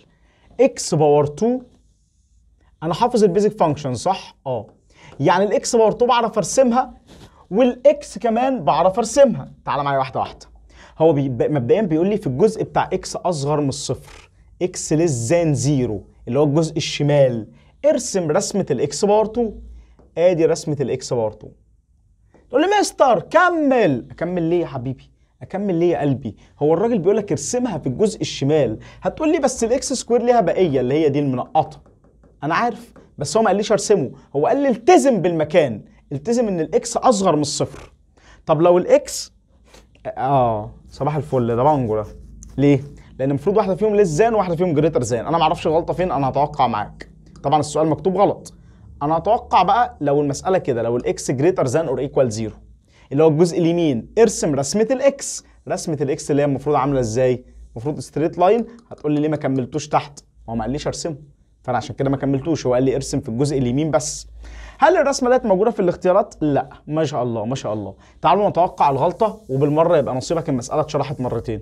x باور 2 انا حافظ البيزك فانكشن صح اه يعني الاكس باور 2 بعرف ارسمها والاكس كمان بعرف ارسمها تعالى معايا واحده واحده هو بي مبدئيا بيقول لي في الجزء بتاع اكس اصغر من الصفر اكس ليس ذان 0 اللي هو الجزء الشمال ارسم رسمة الاكس بار 2 ادي رسمة الاكس بار 2 تقول لي مستر كمل اكمل ليه يا حبيبي اكمل ليه يا قلبي هو الراجل بيقول لك ارسمها في الجزء الشمال هتقول لي بس الاكس سكوير ليها بقيه اللي هي دي المنقطه انا عارف بس هو ما قاليش ارسمه هو قال لي التزم بالمكان التزم ان الاكس اصغر من الصفر طب لو الاكس اه صباح الفل ده بانجو ده ليه لان المفروض واحده فيهم ليس زان وواحده فيهم جريتر زان انا معرفش غلطه فين انا هتوقع معاك طبعا السؤال مكتوب غلط انا اتوقع بقى لو المساله كده لو الاكس جريتر ذان اور ايكوال زيرو اللي هو الجزء اليمين ارسم رسمه الاكس رسمه الاكس اللي هي المفروض عامله ازاي المفروض ستريت لاين هتقول لي ليه ما كملتوش تحت هو ما قاليش ارسمه فانا عشان كده ما كملتوش هو قال لي ارسم في الجزء اليمين بس هل الرسمه ديت موجوده في الاختيارات لا ما شاء الله ما شاء الله تعالوا نتوقع الغلطه وبالمره يبقى نصيبك المساله اتشرحت مرتين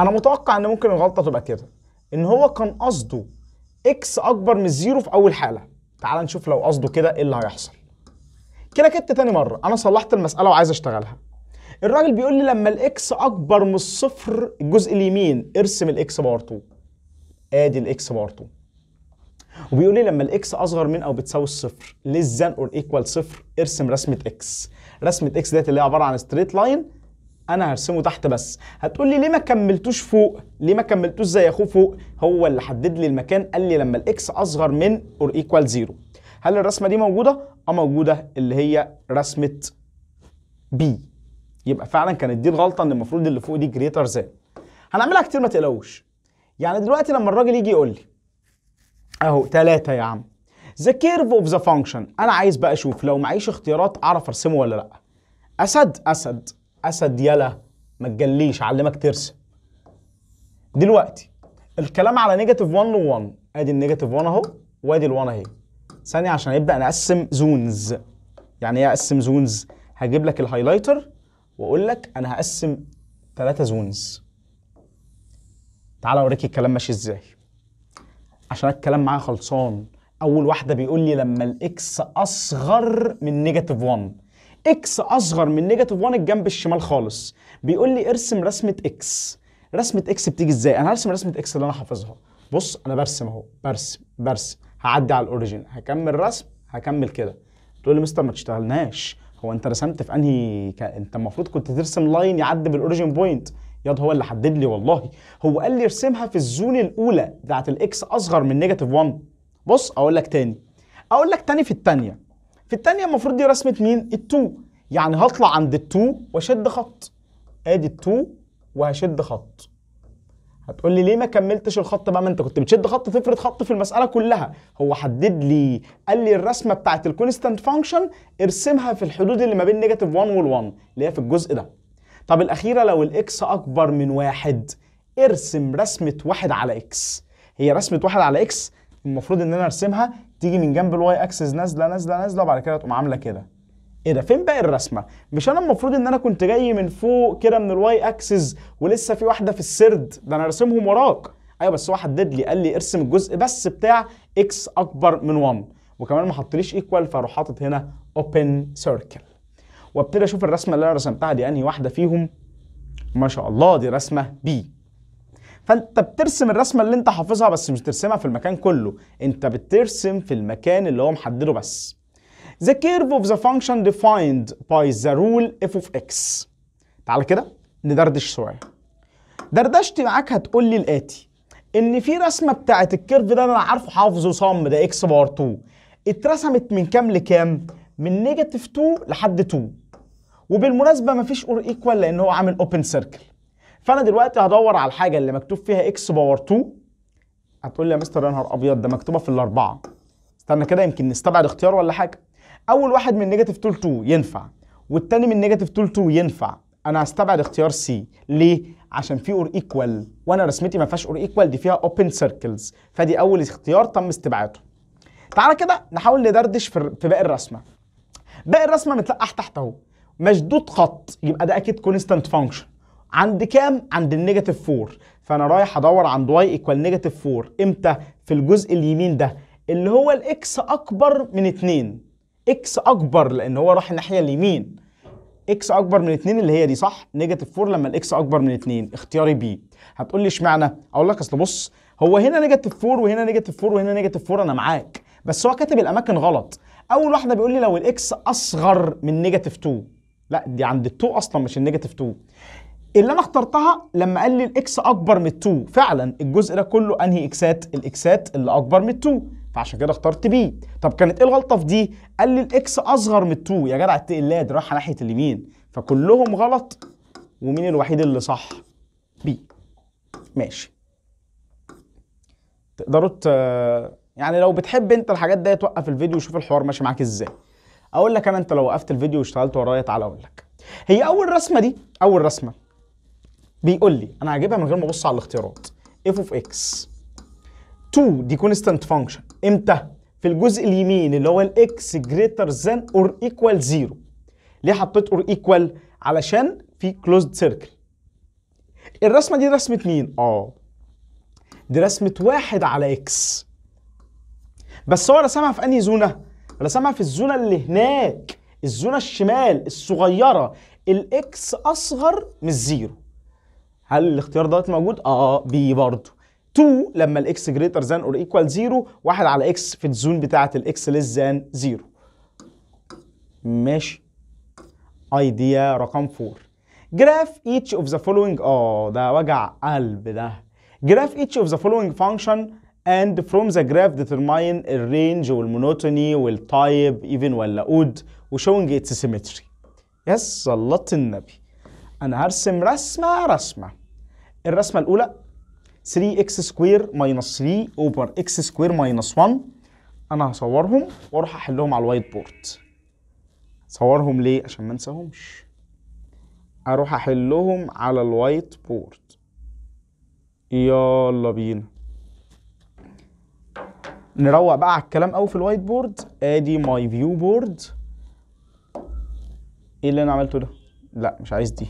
انا متوقع ان ممكن الغلطه تبقى كده ان هو كان قصده اكس اكبر من الزيرو في اول حاله تعال نشوف لو قصده كده ايه اللي هيحصل كده كت تاني مره انا صلحت المساله وعايز اشتغلها الراجل بيقول لي لما الاكس اكبر من الصفر الجزء اليمين ارسم الاكس باور 2 ادي الاكس باور 2 وبيقول لي لما الاكس اصغر من او بتساوي الصفر ليس ذان اور ايكوال صفر ارسم رسمه اكس رسمه اكس ديت اللي هي عباره عن ستريت لاين انا هرسمه تحت بس هتقول لي ليه ما كملتوش فوق ليه ما كملتوش زي اخوه فوق هو اللي حدد لي المكان قال لي لما الاكس اصغر من اور ايكوال زيرو هل الرسمه دي موجوده اه موجوده اللي هي رسمه بي يبقى فعلا كانت دي الغلطه ان المفروض اللي فوق دي جريتر ذان هنعملها كتير ما تقلقوش يعني دلوقتي لما الراجل يجي يقول لي اهو تلاتة يا عم ذا كيرف اوف ذا فانكشن انا عايز بقى اشوف لو معيش اختيارات اعرف ارسمه ولا لا اسد اسد اسد يلا ما تجليش علمك ترسم دلوقتي الكلام على نيجاتيف 1 و 1 ادي النيجاتيف 1 اهو وادي ال 1 اهي ثانيه عشان ابدا انا اقسم زونز يعني ايه اقسم زونز هجيب لك الهايلايتر واقول لك انا هقسم ثلاثه زونز تعال اوريك الكلام ماشي ازاي عشان الكلام معايا خلصان اول واحده بيقول لي لما الاكس اصغر من نيجاتيف 1 اكس اصغر من نيجاتيف 1 الجنب الشمال خالص بيقول لي ارسم رسمه اكس رسمه اكس بتيجي ازاي انا هرسم رسمه اكس اللي انا حافظها بص انا برسم اهو برسم برسم هعدي على الاوريجين هكمل رسم هكمل كده تقول لي مستر ما اشتغلناش هو انت رسمت في انهي ك... انت المفروض كنت ترسم لاين يعدي بالاوريجين بوينت ياض هو اللي حدد لي والله هو قال لي ارسمها في الزون الاولى بتاعت الاكس اصغر من نيجاتيف 1 بص اقول لك تاني اقول لك تاني في الثانيه في الثانيه المفروض دي رسمه مين التو يعني هطلع عند التو واشد خط ادي التو وهشد خط هتقول لي ليه ما كملتش الخط بقى ما انت كنت بتشد خط تفرد خط في المساله كلها هو حدد لي قال لي الرسمه بتاعت الكونستانت فانكشن ارسمها في الحدود اللي ما بين نيجاتيف 1 وال1 اللي هي في الجزء ده طب الاخيره لو الاكس اكبر من واحد ارسم رسمه واحد على اكس هي رسمه واحد على اكس المفروض ان انا ارسمها تيجي من جنب الواي اكسس نازله نازله نازله وبعد كده تقوم عامله كده ايه ده فين باقي الرسمه مش انا المفروض ان انا كنت جاي من فوق كده من الواي اكسس ولسه في واحده في السرد ده انا راسمهم وراك ايوه بس هو حدد لي قال لي ارسم الجزء بس بتاع اكس اكبر من 1 وكمان ما حطليش ايكوال فاروح حاطط هنا اوبن سيركل وابتدي اشوف الرسمه اللي انا رسمتها دي انهي واحده فيهم ما شاء الله دي رسمه بي فانت بترسم الرسمه اللي انت حافظها بس مش ترسمها في المكان كله انت بترسم في المكان اللي هو محدده بس the curve of the function defined by the rule f of x تعال كده ندردش شويه دردشتي معاك هتقول لي الاتي ان في رسمه بتاعت الكيرف ده انا عارفه حافظه صم ده اكس بار 2 اترسمت من كام لكام من نيجاتيف 2 لحد 2 وبالمناسبه مفيش اور ايكوال لان هو عامل اوبن سيركل فانا دلوقتي هدور على الحاجه اللي مكتوب فيها اكس باور 2 هتقول لي يا مستر يا نهار ابيض ده مكتوبه في الاربعه استنى كده يمكن نستبعد اختيار ولا حاجه اول واحد من نيجاتيف تول 2 ينفع والتاني من نيجاتيف تول 2 ينفع انا هستبعد اختيار سي ليه عشان في اور ايكوال وانا رسمتي ما فيهاش اور ايكوال دي فيها اوبن سيركلز فدي اول اختيار تم استبعاده تعالى كده نحاول ندردش في, في باقي الرسمه باقي الرسمه متلقح تحت اهو مشدود خط يبقى ده اكيد كونستانت فانكشن عند كام؟ عند النيجاتيف 4 فانا رايح ادور عند واي ايكوال نيجاتيف 4 امتى؟ في الجزء اليمين ده اللي هو الاكس اكبر من 2 اكس اكبر لان هو راح الناحيه اليمين اكس اكبر من 2 اللي هي دي صح؟ نيجاتيف 4 لما الاكس اكبر من 2 اختياري بي هتقول لي اشمعنى؟ اقول لك اصل بص هو هنا نيجاتيف 4 وهنا نيجاتيف 4 وهنا نيجاتيف 4 انا معاك بس هو كاتب الاماكن غلط اول واحده بيقول لي لو الاكس اصغر من نيجاتيف 2 لا دي عند ال2 اصلا مش النيجاتيف 2 اللي انا اخترتها لما قال لي الاكس اكبر من 2 فعلا الجزء ده كله انهي اكسات الاكسات اللي اكبر من 2 فعشان كده اخترت بي طب كانت ايه الغلطه في دي قال لي الاكس اصغر من 2 يا جدع دي رايحه ناحيه اليمين فكلهم غلط ومين الوحيد اللي صح بي ماشي تقدروا ت... يعني لو بتحب انت الحاجات دي توقف الفيديو وشوف الحوار ماشي معاك ازاي اقول لك انا انت لو وقفت الفيديو واشتغلت ورايا تعالى اقول لك هي اول رسمه دي اول رسمه بيقول لي انا هجيبها من غير ما ابص على الاختيارات اف اوف اكس 2 دي كونستانت فانكشن امتى؟ في الجزء اليمين اللي هو الاكس جريتر ذان اور ايكوال زيرو ليه حطيت اور ايكوال؟ علشان في كلوزد سيركل الرسمه دي رسمه مين؟ اه دي رسمه واحد على اكس بس هو رسمها في انهي زونه؟ رسمها في الزونه اللي هناك الزونه الشمال الصغيره الاكس اصغر من الزيرو هل الاختيار دوت موجود؟ اه بي برضه 2 لما الاكس جريتر ذان اور ايكوال 0 1 على اكس في الزون بتاعه الاكس ليس ذان 0 ماشي ايديا رقم 4 جراف ايتش اوف ذا فولوينج اه ده وجع قلب ده جراف ايتش اوف ذا فولوينج فانكشن and from the graph determine الرينج والمونوتوني والتايب ايفن ولا اود وشوينج اتس سيمتري يس صلاه النبي انا هرسم رسمه رسمه الرسمة الأولى 3 اكس سكوير ماينس 3 اوفر اكس سكوير ماينس 1 انا هصورهم واروح احلهم على الوايت بورد صورهم ليه عشان ما انساهمش اروح احلهم على الوايت بورد يلا بينا نروق بقى على الكلام قوي في الوايت بورد ادي ماي فيو بورد ايه اللي انا عملته ده لا مش عايز دي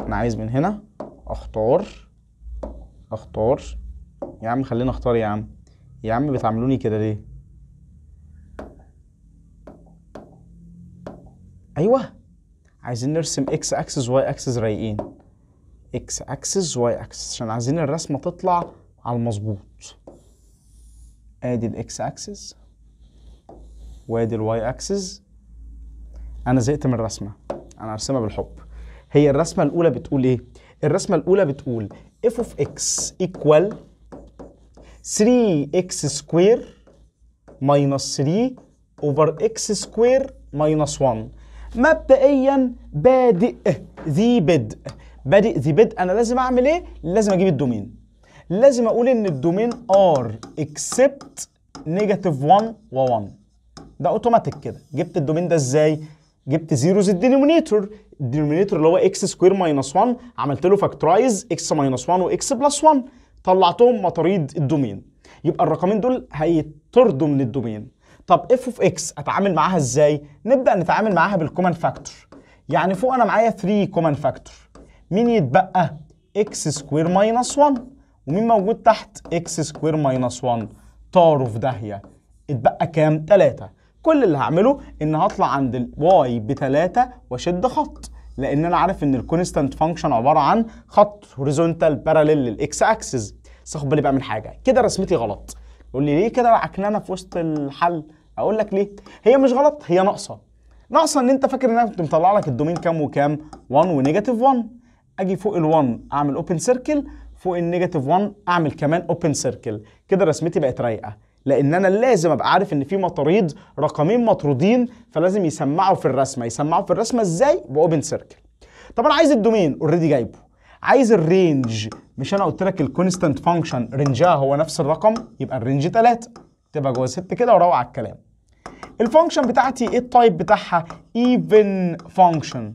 انا عايز من هنا اختار اختار يا عم خلينا اختار يا عم يا عم بتعاملوني كده ليه ايوه عايزين نرسم اكس اكسس واي اكسس رايقين اكس اكسس واي اكسس عشان عايزين الرسمه تطلع على المظبوط ادي الاكس اكسس وادي الواي اكسس انا زهقت من الرسمه انا هرسمها بالحب هي الرسمه الاولى بتقول ايه الرسمه الاولى بتقول f of x equal 3 x square minus 3 over x square minus 1 مبدئيا بادئ ذي بدء بادئ ذي بدء انا لازم اعمل ايه لازم اجيب الدومين لازم اقول ان الدومين r except negative 1 و 1 ده اوتوماتيك كده جبت الدومين ده ازاي جبت زيروز الدينومينيتور الدينومينيتور اللي هو اكس سكوير ماينس 1 عملت له فاكتورايز اكس ماينس 1 واكس بلس 1 طلعتهم مطاريد الدومين يبقى الرقمين دول هيطردوا من الدومين طب اف اوف اكس اتعامل معاها ازاي نبدا نتعامل معاها بالكومن فاكتور يعني فوق انا معايا 3 كومن فاكتور مين يتبقى اكس سكوير ماينس 1 ومين موجود تحت اكس سكوير ماينس 1 طاروا في داهيه اتبقى كام 3 كل اللي هعمله ان هطلع عند الواي بثلاثة واشد خط لان انا عارف ان الكونستانت فانكشن عباره عن خط هوريزونتال باراليل للاكس اكسس بس خد بالي بقى من حاجه كده رسمتي غلط تقول لي ليه كده عكنانه في وسط الحل اقول لك ليه هي مش غلط هي ناقصه ناقصه ان انت فاكر ان انا كنت مطلع لك الدومين كام وكام 1 ونيجاتيف 1 اجي فوق ال1 اعمل اوبن سيركل فوق النيجاتيف 1 اعمل كمان اوبن سيركل كده رسمتي بقت رايقه لان انا لازم ابقى عارف ان في مطاريد رقمين مطرودين فلازم يسمعوا في الرسمه يسمعوا في الرسمه ازاي باوبن سيركل طب انا عايز الدومين اوريدي جايبه عايز الرينج مش انا قلت لك الكونستانت فانكشن رينجها هو نفس الرقم يبقى الرينج 3 تبقى جوه 6 كده وروعه على الكلام الفانكشن بتاعتي ايه التايب بتاعها ايفن فانكشن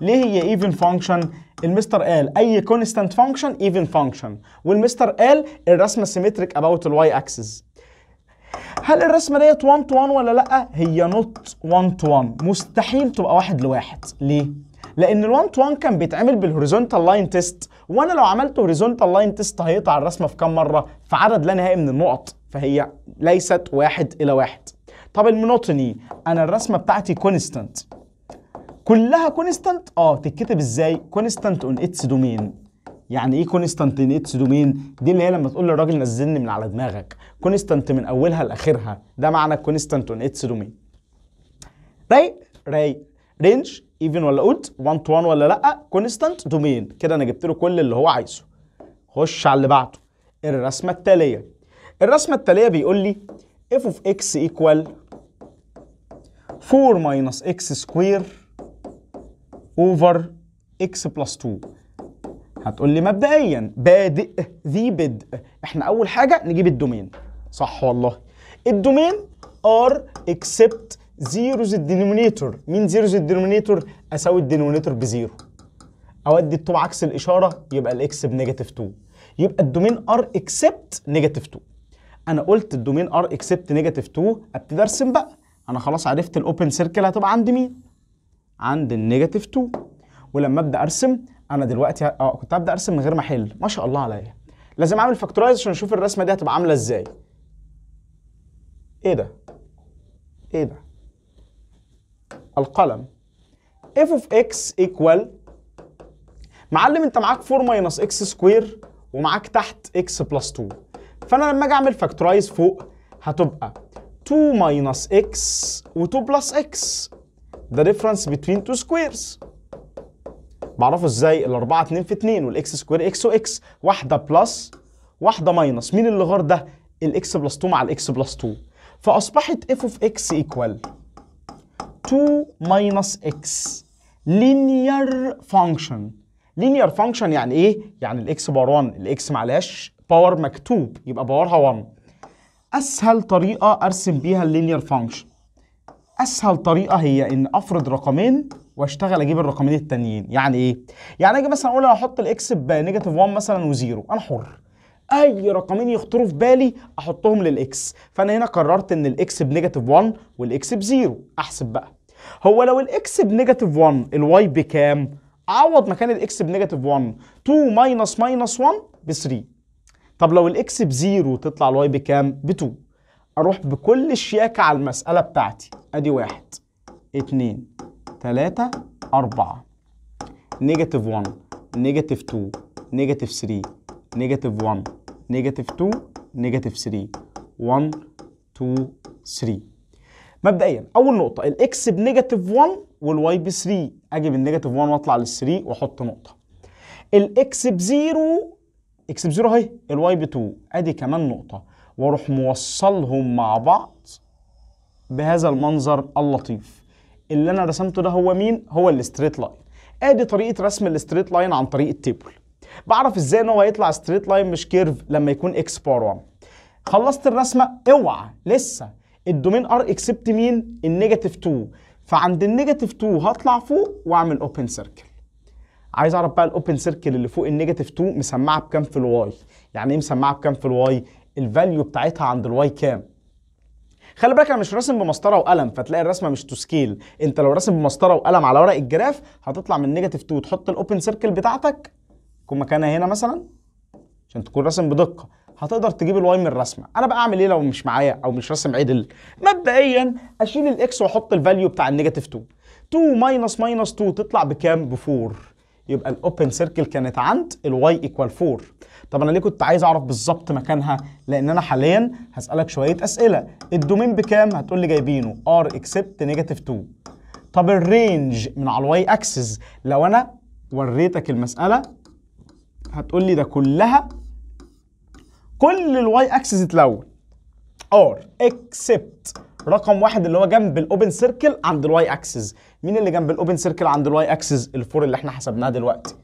ليه هي ايفن فانكشن المستر قال اي كونستانت فانكشن ايفن فانكشن والمستر قال الرسمه سيمتريك اباوت الواي اكسس هل الرسمه ديت 1 تو 1 ولا لا هي نوت 1 تو 1 مستحيل تبقى واحد لواحد ليه لان ال1 تو 1 كان بيتعمل بالهوريزونتال لاين تيست وانا لو عملت هوريزونتال لاين تيست هيقطع الرسمه في كام مره في عدد لا نهائي من النقط فهي ليست واحد الى واحد طب المونوتوني انا الرسمه بتاعتي كونستانت كلها كونستانت اه تتكتب ازاي كونستانت اون اتس دومين يعني ايه كونستانتينيتس دومين دي اللي هي لما تقول للراجل نزلني من على دماغك كونستانت من اولها لاخرها ده معنى كونستانتونيتس دومين رايق رايق رينج ايفن ولا اود 1 تو 1 ولا لا كونستانت دومين كده انا جبت له كل اللي هو عايزه خش على اللي بعده الرسمه التاليه الرسمه التاليه بيقول لي f اوف اكس ايكوال 4 ماينس x سكوير اوفر x بلس 2 هتقول لي مبدئيا بادئ ذي بدء احنا اول حاجه نجيب الدومين صح والله الدومين ار اكسبت زيروز الدينومينيتور مين زيروز الدينومينيتور اساوي الدينومينيتور بزيرو اودي الطوب عكس الاشاره يبقى الاكس بنيجاتيف 2 يبقى الدومين ار اكسبت نيجاتيف 2 انا قلت الدومين ار اكسبت نيجاتيف 2 ابتدي ارسم بقى انا خلاص عرفت الاوبن سيركل هتبقى عند مين عند النيجاتيف 2 ولما ابدا ارسم انا دلوقتي اه كنت هبدا ارسم من غير ما احل ما شاء الله عليا لازم اعمل فاكتورايز عشان اشوف الرسمه دي هتبقى عامله ازاي ايه ده ايه ده القلم f of x equal معلم انت معاك 4 ماينص x سكوير ومعاك تحت x بلس 2 فانا لما اجي اعمل فاكتورايز فوق هتبقى 2 ماينص x و2 بلس x ذا ديفرنس between تو سكويرز بعرفه ازاي ال 4 2 في 2 والاكس سكوير اكس واكس واحده بلس واحده ماينس مين اللي غار ده الاكس بلس 2 مع الاكس بلس 2 فاصبحت اف اوف اكس ايكوال 2 ماينس اكس لينير فانكشن لينير فانكشن يعني ايه يعني الاكس باور 1 الاكس معلش باور مكتوب يبقى باورها 1 اسهل طريقه ارسم بيها اللينير فانكشن اسهل طريقه هي ان افرض رقمين واشتغل اجيب الرقمين التانيين يعني ايه يعني اجي مثلا اقول انا احط الاكس بنيجاتيف 1 مثلا وزيرو انا حر اي رقمين يخطروا في بالي احطهم للاكس فانا هنا قررت ان الاكس بنيجاتيف 1 والاكس بزيرو احسب بقى هو لو الاكس بنيجاتيف 1 الواي بكام عوض مكان الاكس بنيجاتيف 1 2 ماينس ماينس 1 ب 3 طب لو الاكس بزيرو تطلع الواي بكام ب 2 اروح بكل الشياكه على المساله بتاعتي ادي واحد اتنين 3 4 نيجاتيف 1 نيجاتيف 2 نيجاتيف 3 نيجاتيف 1 نيجاتيف 2 نيجاتيف 3 1 2 3 مبدئيا اول نقطه الاكس بنيجاتيف 1 والواي ب 3 اجيب النيجاتيف 1 واطلع لل 3 واحط نقطه الاكس ب 0 اكس ب 0 اهي الواي ب 2 ادي كمان نقطه واروح موصلهم مع بعض بهذا المنظر اللطيف اللي انا رسمته ده هو مين هو الستريت لاين ادي طريقه رسم الستريت لاين عن طريق التيبل بعرف ازاي ان هو هيطلع ستريت لاين مش كيرف لما يكون اكس بار 1 خلصت الرسمه اوعى لسه الدومين ار اكسبت مين النيجاتيف 2 فعند النيجاتيف 2 هطلع فوق واعمل اوبن سيركل عايز اعرف بقى الاوبن سيركل اللي فوق النيجاتيف 2 مسمعه بكام في الواي يعني ايه مسمعه بكام في الواي الفاليو بتاعتها عند الواي كام خلي بالك انا مش راسم بمسطره وقلم فتلاقي الرسمه مش تو سكيل انت لو راسم بمسطره وقلم على ورق الجراف هتطلع من نيجاتيف 2 تحط الاوبن سيركل بتاعتك يكون مكانها هنا مثلا عشان تكون راسم بدقه هتقدر تجيب الواي من الرسمه انا بقى اعمل ايه لو مش معايا او مش راسم عدل مبدئيا اشيل الاكس واحط الفاليو بتاع النيجاتيف 2 2 ماينس ماينس 2 تطلع بكام ب 4 يبقى الاوبن سيركل كانت عند الواي ايكوال 4 طب انا ليه كنت عايز اعرف بالظبط مكانها لان انا حاليا هسالك شويه اسئله الدومين بكام هتقول لي جايبينه ار اكسبت نيجاتيف 2 طب الرينج من على الواي اكسس لو انا وريتك المساله هتقول لي ده كلها كل الواي اكسس اتلون ار اكسبت رقم واحد اللي هو جنب الاوبن سيركل عند الواي اكسس مين اللي جنب الاوبن سيركل عند الواي اكسس الفور اللي احنا حسبناها دلوقتي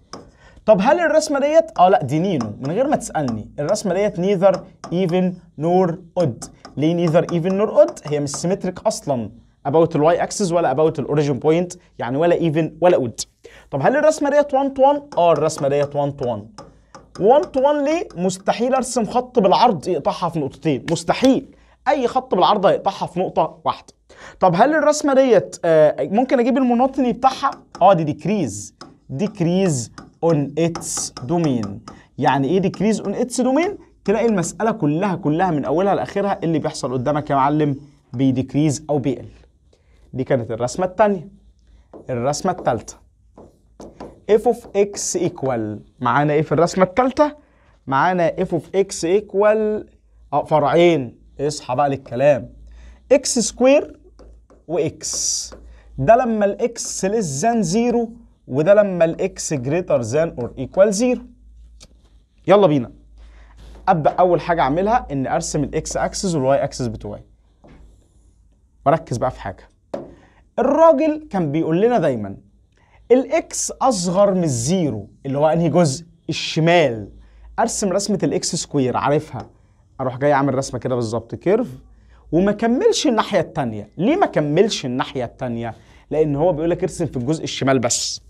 طب هل الرسمه ديت اه لا دي نينو من غير ما تسالني الرسمه ديت نيذر ايفن نور اود ليه نيذر ايفن نور اود هي مش سيمتريك اصلا اباوت الواي اكسس ولا اباوت الاوريجن بوينت يعني ولا ايفن ولا اود طب هل الرسمه ديت 1 تو 1 اه الرسمه ديت 1 تو 1 1 تو 1 ليه مستحيل ارسم خط بالعرض يقطعها في نقطتين مستحيل اي خط بالعرض هيقطعها في نقطه واحده طب هل الرسمه ديت آه، ممكن اجيب المونوتوني بتاعها اه دي ديكريز ديكريز اون اتس دومين يعني ايه ديكريز اون اتس دومين تلاقي المساله كلها كلها من اولها لاخرها اللي بيحصل قدامك يا معلم بيديكريز او بيقل دي كانت الرسمه الثانيه الرسمه الثالثه f of x equal معانا ايه في الرسمه الثالثه معانا f of x equal اه فرعين اصحى بقى للكلام اكس سكوير واكس ده لما الاكس ليس ذان زيرو وده لما الاكس جريتر ذان اور ايكوال زيرو يلا بينا ابدا اول حاجه اعملها ان ارسم الاكس اكسس والواي اكسس بتوعي وركز بقى في حاجه الراجل كان بيقول لنا دايما الاكس اصغر من الزيرو اللي هو انهي جزء الشمال ارسم رسمه الاكس سكوير عارفها اروح جاي عامل رسمه كده بالظبط كيرف وما كملش الناحيه الثانيه ليه ما كملش الناحيه الثانيه لان هو بيقول لك ارسم في الجزء الشمال بس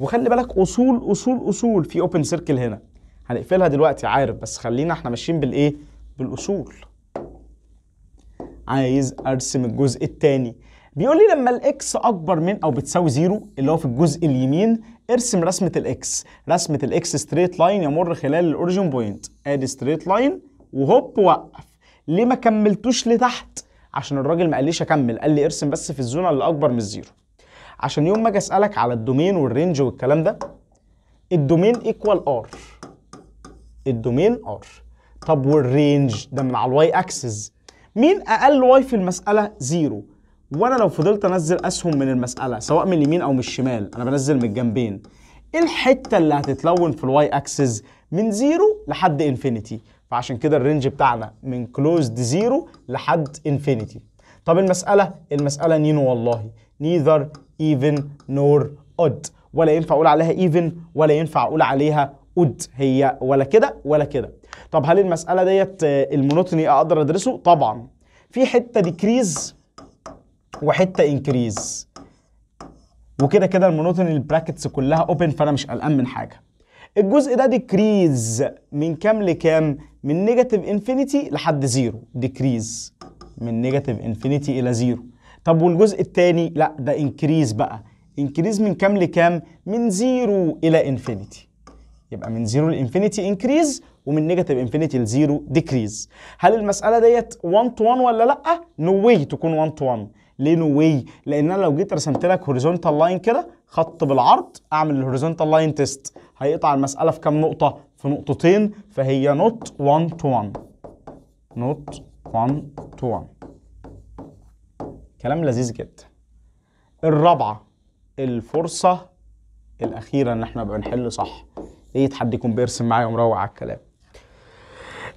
وخلي بالك اصول اصول اصول في اوبن سيركل هنا هنقفلها دلوقتي عارف بس خلينا احنا ماشيين بالايه بالاصول عايز ارسم الجزء الثاني بيقول لي لما الاكس اكبر من او بتساوي زيرو اللي هو في الجزء اليمين ارسم رسمه الاكس رسمه الاكس ستريت لاين يمر خلال الاوريجن بوينت ادي ستريت لاين وهوب وقف ليه ما كملتوش لتحت عشان الراجل ما قاليش اكمل قال لي ارسم بس في الزونه اللي اكبر من الزيرو عشان يوم ما اجي اسالك على الدومين والرينج والكلام ده الدومين ايكوال ار الدومين ار طب والرينج ده من على الواي اكسس مين اقل واي في المساله زيرو وانا لو فضلت انزل اسهم من المساله سواء من اليمين او من الشمال انا بنزل من الجنبين إيه الحته اللي هتتلون في الواي اكسس من زيرو لحد انفينيتي فعشان كده الرينج بتاعنا من كلوزد زيرو لحد انفينيتي طب المسألة المسألة نين والله neither even nor odd ولا ينفع اقول عليها even ولا ينفع اقول عليها odd هي ولا كده ولا كده طب هل المسألة ديت آه، المونوتوني اقدر ادرسه طبعا في حتة ديكريز وحتة انكريز وكده كده المونوتوني البراكتس كلها اوبن فانا مش قلقان من حاجة الجزء ده ديكريز من كام لكام من نيجاتيف انفينيتي لحد زيرو ديكريز من نيجاتيف انفينيتي الى زيرو طب والجزء الثاني لا ده انكريز بقى انكريز من كام لكام من زيرو الى انفينيتي يبقى من زيرو لانفينيتي انكريز ومن نيجاتيف انفينيتي لزيرو ديكريز هل المساله ديت 1 تو 1 ولا لا نو واي تكون 1 تو 1 ليه نو واي لان انا لو جيت رسمت لك هوريزونتال لاين كده خط بالعرض اعمل الهوريزونتال لاين تيست هيقطع المسألة في كام نقطة؟ في نقطتين فهي not one to one not one to one كلام لذيذ جدا الرابعة الفرصة الأخيرة إن إحنا بنحل صح إيه حد يكون بيرسم معايا ومروق على الكلام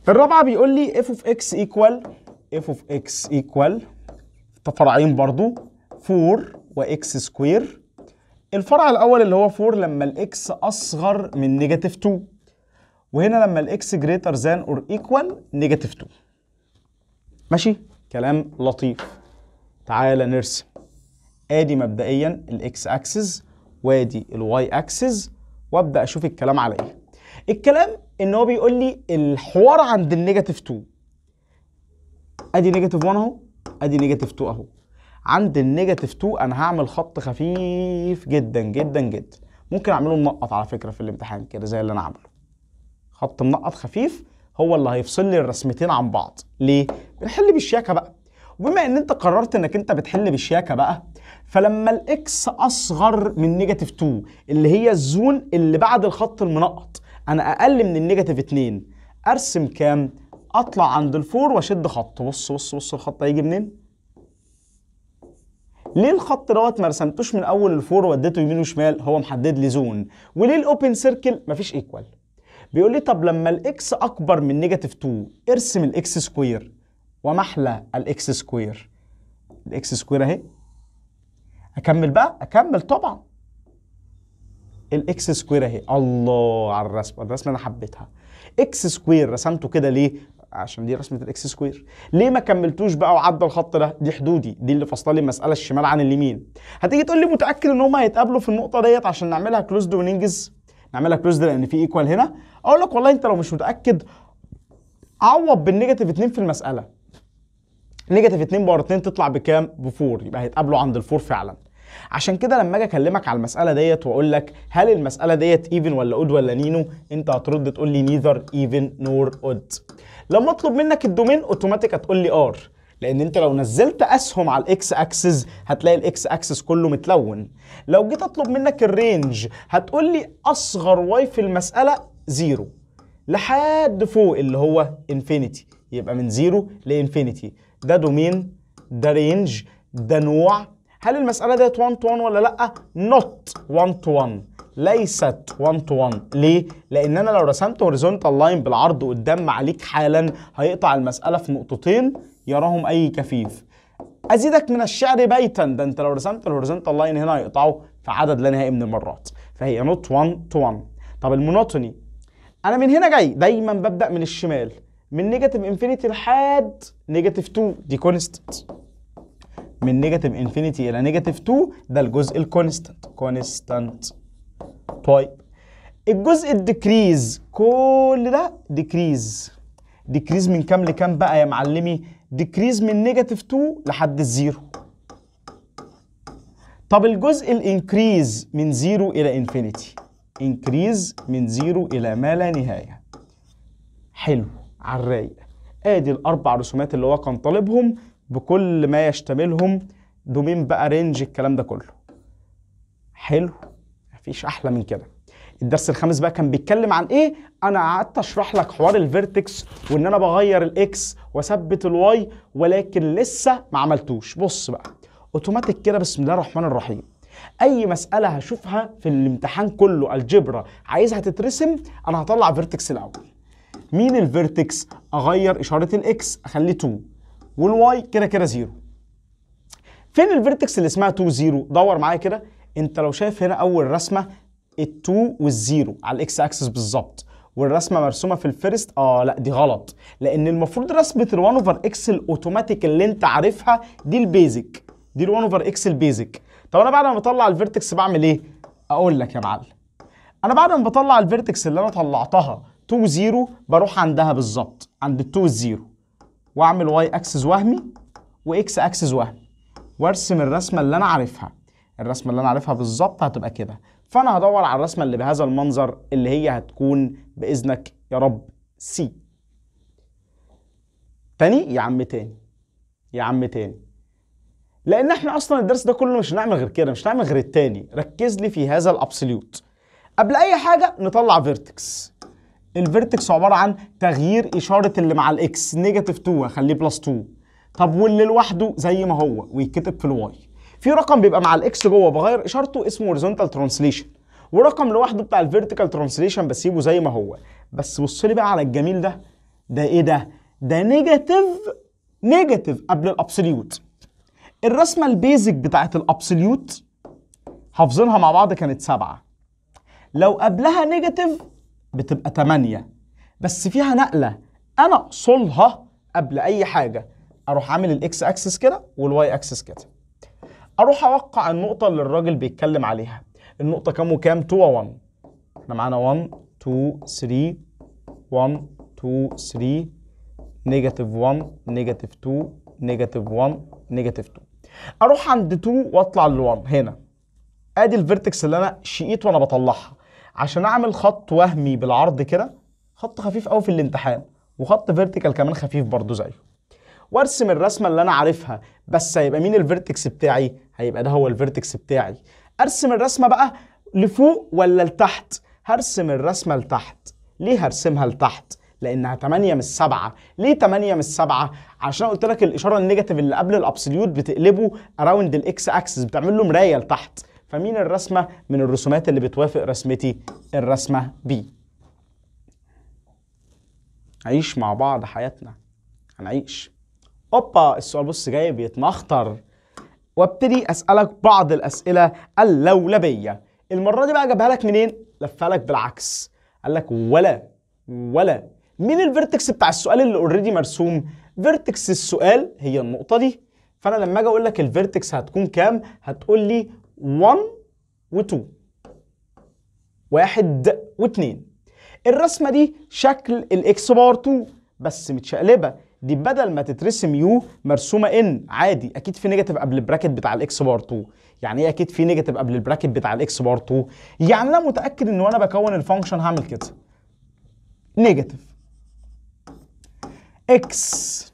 الرابعة بيقول لي f of x equal f of x equal فرعين برضو 4 و x square الفرع الاول اللي هو 4 لما الاكس اصغر من نيجاتيف 2 وهنا لما الاكس جريتر ذان اور ايكوال نيجاتيف 2 ماشي كلام لطيف تعالى نرسم ادي مبدئيا الاكس اكسس وادي الواي اكسس وابدا اشوف الكلام على ايه الكلام ان هو بيقول لي الحوار عند النيجاتيف 2 ادي نيجاتيف 1 اهو ادي نيجاتيف 2 اهو عند النيجاتيف 2 انا هعمل خط خفيف جدا جدا جدا ممكن اعمله منقط على فكره في الامتحان كده زي اللي انا عامله خط منقط خفيف هو اللي هيفصل لي الرسمتين عن بعض ليه بنحل بالشياكه بقى وبما ان انت قررت انك انت بتحل بالشياكه بقى فلما الاكس اصغر من نيجاتيف 2 اللي هي الزون اللي بعد الخط المنقط انا اقل من النيجاتيف 2 ارسم كام اطلع عند الفور واشد خط بص بص بص الخط هيجي منين ليه الخط دوت ما رسمتوش من اول الفور وديته يمين وشمال هو محدد لي زون وليه الاوبن سيركل مفيش ايكوال بيقول لي طب لما الاكس اكبر من نيجاتيف 2 ارسم الاكس سكوير ومحلى الاكس سكوير الاكس سكوير اهي اكمل بقى اكمل طبعا الاكس سكوير اهي الله على الرسمه الرسمه انا حبيتها اكس سكوير رسمته كده ليه عشان دي رسمه الاكس سكوير ليه ما كملتوش بقى وعدى الخط ده دي حدودي دي اللي فاصله لي المساله الشمال عن اليمين هتيجي تقول لي متاكد ان هم هيتقابلوا في النقطه ديت عشان نعملها كلوزد وننجز نعملها كلوزد لان في ايكوال هنا اقول لك والله انت لو مش متاكد عوض بالنيجاتيف 2 في المساله نيجاتيف 2 باور 2 تطلع بكام ب 4 يبقى هيتقابلوا عند ال 4 فعلا عشان كده لما اجي اكلمك على المساله ديت واقول لك هل المساله ديت ايفن ولا اود ولا نينو انت هترد تقول لي نيذر ايفن نور اود لما اطلب منك الدومين اوتوماتيك هتقول لي ار لان انت لو نزلت اسهم على الاكس اكسس هتلاقي الاكس اكسس كله متلون لو جيت اطلب منك الرينج هتقول لي اصغر واي في المساله زيرو لحد فوق اللي هو انفينيتي يبقى من زيرو لانفينيتي ده دومين ده رينج ده نوع هل المساله ديت 1 تو 1 ولا لا نوت 1 تو 1 ليست 1 تو 1 ليه؟ لان انا لو رسمت هوريزونتال لاين بالعرض قدام عليك حالا هيقطع المساله في نقطتين يراهم اي كفيف ازيدك من الشعر بيتا ده انت لو رسمت الهوريزونتال لاين هنا هيقطعه في عدد لا نهائي من المرات فهي نوت 1 تو 1 طب المونوتوني انا من هنا جاي دايما ببدا من الشمال من نيجاتيف انفينيتي لحد نيجاتيف 2 دي كونستنت من نيجاتيف انفينيتي الى نيجاتيف 2 ده الجزء الكونستنت كونستنت طيب الجزء الديكريز كل ده ديكريز ديكريز من كام لكام بقى يا معلمي ديكريز من نيجاتيف 2 لحد الزيرو طب الجزء الانكريز من زيرو الى انفينيتي انكريز من زيرو الى ما لا نهايه حلو على الرايق ادي الاربع رسومات اللي هو كان طالبهم بكل ما يشتملهم دومين بقى رينج الكلام ده كله حلو مفيش احلى من كده الدرس الخامس بقى كان بيتكلم عن ايه انا قعدت اشرح لك حوار الفيرتكس وان انا بغير الاكس واثبت الواي ولكن لسه ما عملتوش بص بقى اوتوماتيك كده بسم الله الرحمن الرحيم اي مساله هشوفها في الامتحان كله الجبرا عايزها تترسم انا هطلع فيرتكس الاول مين الفيرتكس اغير اشاره الاكس اخليه 2 والواي كده كده 0 فين الفيرتكس اللي اسمها 2 0 دور معايا كده انت لو شايف هنا اول رسمه ال2 وال0 على الاكس اكسس بالظبط والرسمه مرسومه في الفيرست اه لا دي غلط لان المفروض رسمه ال1 اوفر اكس الاوتوماتيك اللي انت عارفها دي البيزك دي ال1 اوفر اكس البيزك طب انا بعد ما بطلع الفيرتكس بعمل ايه اقول لك يا معلم انا بعد ما بطلع الفيرتكس اللي انا طلعتها 2 0 بروح عندها بالظبط عند 2 0 واعمل واي اكسس وهمي واكس اكسس وهمي وارسم الرسمه اللي انا عارفها الرسمه اللي انا عارفها بالظبط هتبقى كده فانا هدور على الرسمه اللي بهذا المنظر اللي هي هتكون باذنك يا رب سي تاني يا عم تاني يا عم تاني لان احنا اصلا الدرس ده كله مش هنعمل غير كده مش هنعمل غير التاني ركز لي في هذا الابسوليوت قبل اي حاجه نطلع فيرتكس الفيرتكس عباره عن تغيير اشاره اللي مع الاكس نيجاتيف 2 اخليه بلس 2 طب واللي لوحده زي ما هو ويتكتب في الواي في رقم بيبقى مع الاكس جوه بغير اشارته اسمه هوريزونتال ترانسليشن ورقم لوحده بتاع الفيرتيكال ترانسليشن بسيبه زي ما هو بس بص لي بقى على الجميل ده ده ايه ده ده نيجاتيف نيجاتيف قبل الابسوليوت الرسمه البيزك بتاعت الابسوليوت حافظينها مع بعض كانت سبعة لو قبلها نيجاتيف بتبقى 8 بس فيها نقله انا اقصلها قبل اي حاجه اروح عامل الاكس اكسس كده والواي اكسس كده اروح اوقع النقطه اللي الراجل بيتكلم عليها النقطه كام وكام 2 و1 احنا معانا 1 2 3 1 2 3 نيجاتيف 1 نيجاتيف 2 نيجاتيف 1 نيجاتيف 2 اروح عند 2 واطلع ل 1 هنا ادي الفيرتكس اللي انا شقيت وانا بطلعها عشان اعمل خط وهمي بالعرض كده خط خفيف قوي في الامتحان وخط فيرتيكال كمان خفيف برضه زيه وارسم الرسمه اللي انا عارفها بس هيبقى مين الفيرتكس بتاعي هيبقى ده هو الفيرتكس بتاعي ارسم الرسمه بقى لفوق ولا لتحت هرسم الرسمه لتحت ليه هرسمها لتحت لانها 8 من 7 ليه 8 من 7 عشان قلت لك الاشاره النيجاتيف اللي قبل الابسوليوت بتقلبه اراوند الاكس اكسس بتعمل له مرايه لتحت فمين الرسمه من الرسومات اللي بتوافق رسمتي الرسمه بي عيش مع بعض حياتنا هنعيش اوبا السؤال بص جاي بيتمخطر وابتدي اسالك بعض الاسئله اللولبيه المره دي بقى جابها لك منين لفها لك بالعكس قال لك ولا ولا مين الفيرتكس بتاع السؤال اللي اوريدي مرسوم فيرتكس السؤال هي النقطه دي فانا لما اجي اقول لك الفيرتكس هتكون كام هتقول لي 1 و2 واحد واثنين الرسمه دي شكل الاكس بار 2 بس متشقلبه دي بدل ما تترسم يو مرسومه ان عادي اكيد في نيجاتيف قبل البراكت بتاع الاكس بار 2 يعني ايه اكيد في نيجاتيف قبل البراكت بتاع الاكس بار 2 يعني انا متاكد ان وانا بكون الفانكشن هعمل كده نيجاتيف اكس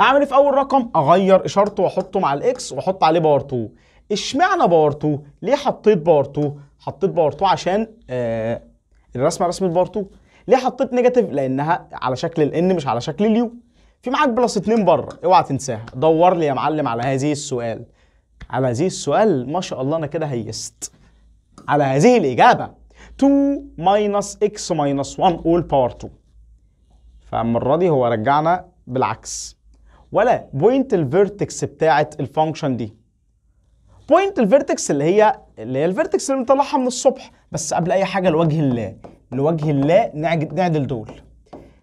اعمل ايه في اول رقم اغير اشارته واحطه مع الاكس واحط عليه باور 2 اشمعنى باور 2 ليه حطيت باور 2 حطيت باور 2 عشان آه الرسمه رسمه باور 2 ليه حطيت نيجاتيف لانها على شكل الان مش على شكل اليو في معاك بلس 2 بره اوعى تنساها دور لي يا معلم على هذه السؤال على هذه السؤال ما شاء الله انا كده هيست على هذه الاجابه 2 ماينس اكس ماينس 1 اول باور 2 فالمره دي هو رجعنا بالعكس ولا بوينت الفيرتكس بتاعه الفانكشن دي بوينت الفيرتكس اللي هي اللي هي الفيرتكس اللي بنطلعها من الصبح بس قبل اي حاجه لوجه الله لوجه الله نعدل دول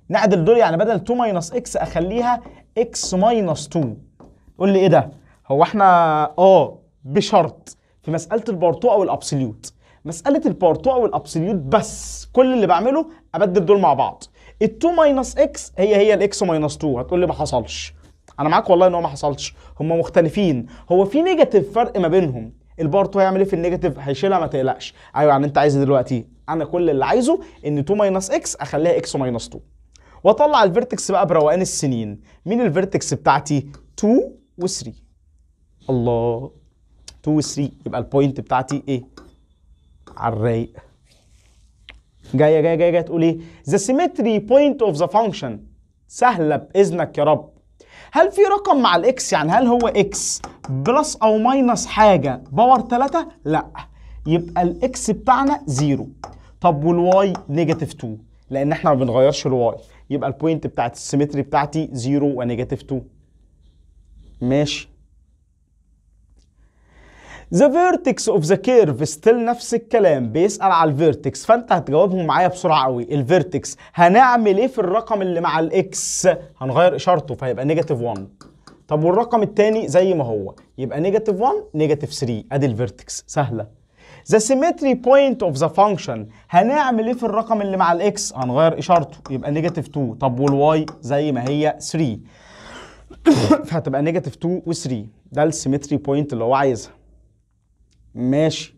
نعدل دول يعني بدل 2 ماينس اكس اخليها اكس ماينس 2 قول لي ايه ده هو احنا اه بشرط في مساله البارتو او الابسوليوت مساله البارتو او الابسوليوت بس كل اللي بعمله ابدل دول مع بعض ال2 ماينس اكس هي هي الاكس ماينس 2 هتقول لي ما حصلش انا معاك والله ان هو ما حصلش هم مختلفين هو في نيجاتيف فرق ما بينهم البارتو هيعمل ايه في النيجاتيف هيشيلها ما تقلقش ايوه يعني انت عايز إيه دلوقتي انا كل اللي عايزه ان 2 ماينس اكس اخليها اكس ماينس 2 واطلع الفيرتكس بقى بروقان السنين مين الفيرتكس بتاعتي 2 و3 الله 2 و3 يبقى البوينت بتاعتي ايه على الرايق جايه جايه جايه جايه تقول ايه ذا سيمتري بوينت اوف ذا فانكشن سهله باذنك يا رب هل في رقم مع الاكس يعني هل هو اكس بلس او ماينس حاجه باور 3 لا يبقى الاكس بتاعنا زيرو طب والواي نيجاتيف 2 لان احنا ما بنغيرش الواي يبقى البوينت بتاعت السيمتري بتاعتي زيرو ونيجاتيف 2 ماشي ذا فيرتكس اوف ذا كيرف ستيل نفس الكلام بيسال على الفيرتكس فانت هتجاوبهم معايا بسرعه قوي الفيرتكس هنعمل ايه في الرقم اللي مع الاكس هنغير اشارته فهيبقى نيجاتيف 1 طب والرقم الثاني زي ما هو يبقى نيجاتيف 1 نيجاتيف 3 ادي الفيرتكس سهله ذا سيمتري بوينت اوف ذا فانكشن هنعمل ايه في الرقم اللي مع الاكس هنغير اشارته يبقى نيجاتيف 2 طب والواي زي ما هي 3 فهتبقى نيجاتيف 2 و3 ده السيمتري بوينت اللي هو عايزها ماشي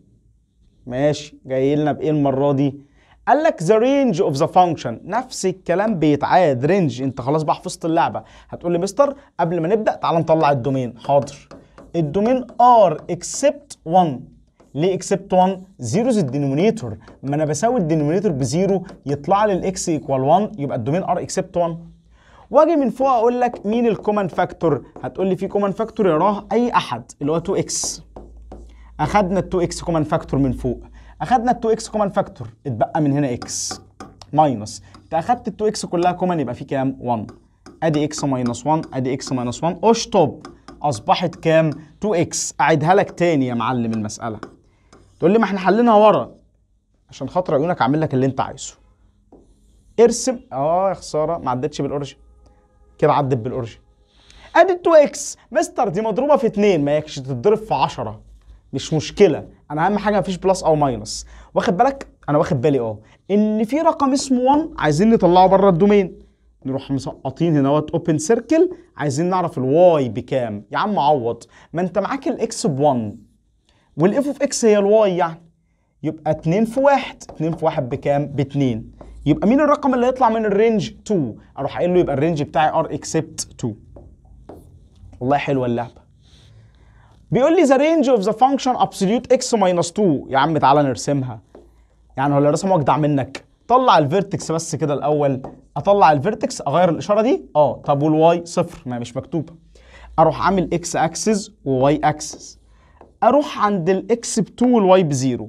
ماشي جاي لنا بايه المره دي قال لك ذا رينج اوف ذا فانكشن نفس الكلام بيتعاد رينج انت خلاص بقى حفظت اللعبه هتقول لي مستر قبل ما نبدا تعال نطلع الدومين حاضر الدومين ار اكسبت 1 ليه اكسبت 1 0 الدينومينيتور ما انا بساوي الدينومينيتور بزيرو يطلع لي الاكس ايكوال 1 يبقى الدومين ار اكسبت 1 واجي من فوق اقول لك مين الكومن فاكتور هتقول لي في كومن فاكتور يراه اي احد اللي هو 2 اكس اخذنا ال 2 اكس كومن فاكتور من فوق اخذنا ال 2 اكس كومن فاكتور اتبقى من هنا اكس ماينس انت اخذت ال 2 اكس كلها كومن يبقى في كام 1 ادي اكس ماينس 1 ادي اكس ماينس 1 اشطب اصبحت كام 2 اكس اعيدها لك تاني يا معلم المساله تقول لي ما احنا حلينها ورا عشان خاطر عيونك عامل لك اللي انت عايزه ارسم اه يا خساره ما عدتش بالاورجن كده عدت بالاورجن ادي 2 اكس مستر دي مضروبه في 2 ما هيكش تتضرب في 10 مش مشكله انا اهم حاجه مفيش بلس او ماينس واخد بالك انا واخد بالي اه ان في رقم اسمه 1 عايزين نطلعه بره الدومين نروح مسقطين هنا وات اوبن سيركل عايزين نعرف الواي بكام يا عم عوض ما انت معاك الاكس ب 1 والاف اوف اكس هي الواي يعني يبقى 2 في 1 2 في 1 بكام ب 2 يبقى مين الرقم اللي هيطلع من الرينج 2 اروح قايل له يبقى الرينج بتاعي ار اكسبت 2 والله حلوه اللعبه بيقول لي ذا رينج اوف ذا فانكشن ابسوليوت اكس ماينس 2 يا عم تعالى نرسمها يعني هو اللي رسمه اجدع منك طلع الفيرتكس بس كده الاول اطلع الفيرتكس اغير الاشاره دي اه طب والواي صفر ما مش مكتوبه اروح عامل اكس اكسس وواي اكسس اروح عند الاكس ب 2 والواي ب0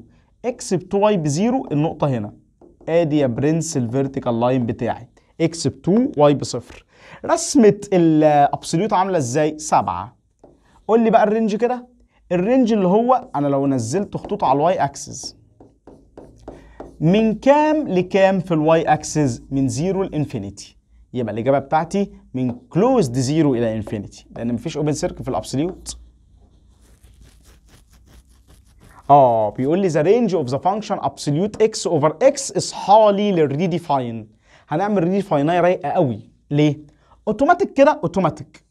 اكس ب 2 واي ب0 النقطه هنا ادي يا برنس الفيرتيكال لاين بتاعي اكس ب 2 واي بصفر رسمه الابسوليوت عامله ازاي 7 قول لي بقى الرينج كده الرينج اللي هو انا لو نزلت خطوط على الواي اكسس من كام لكام في الواي اكسس من زيرو لانفينيتي يبقى الاجابه بتاعتي من كلوزد زيرو الى انفينيتي لان مفيش اوبن سيركل في الابسوليوت اه بيقول لي the range of the function absolute x over x اصحى لي للريديفاين هنعمل ريديفاينايه رايقه قوي ليه؟ اوتوماتيك كده اوتوماتيك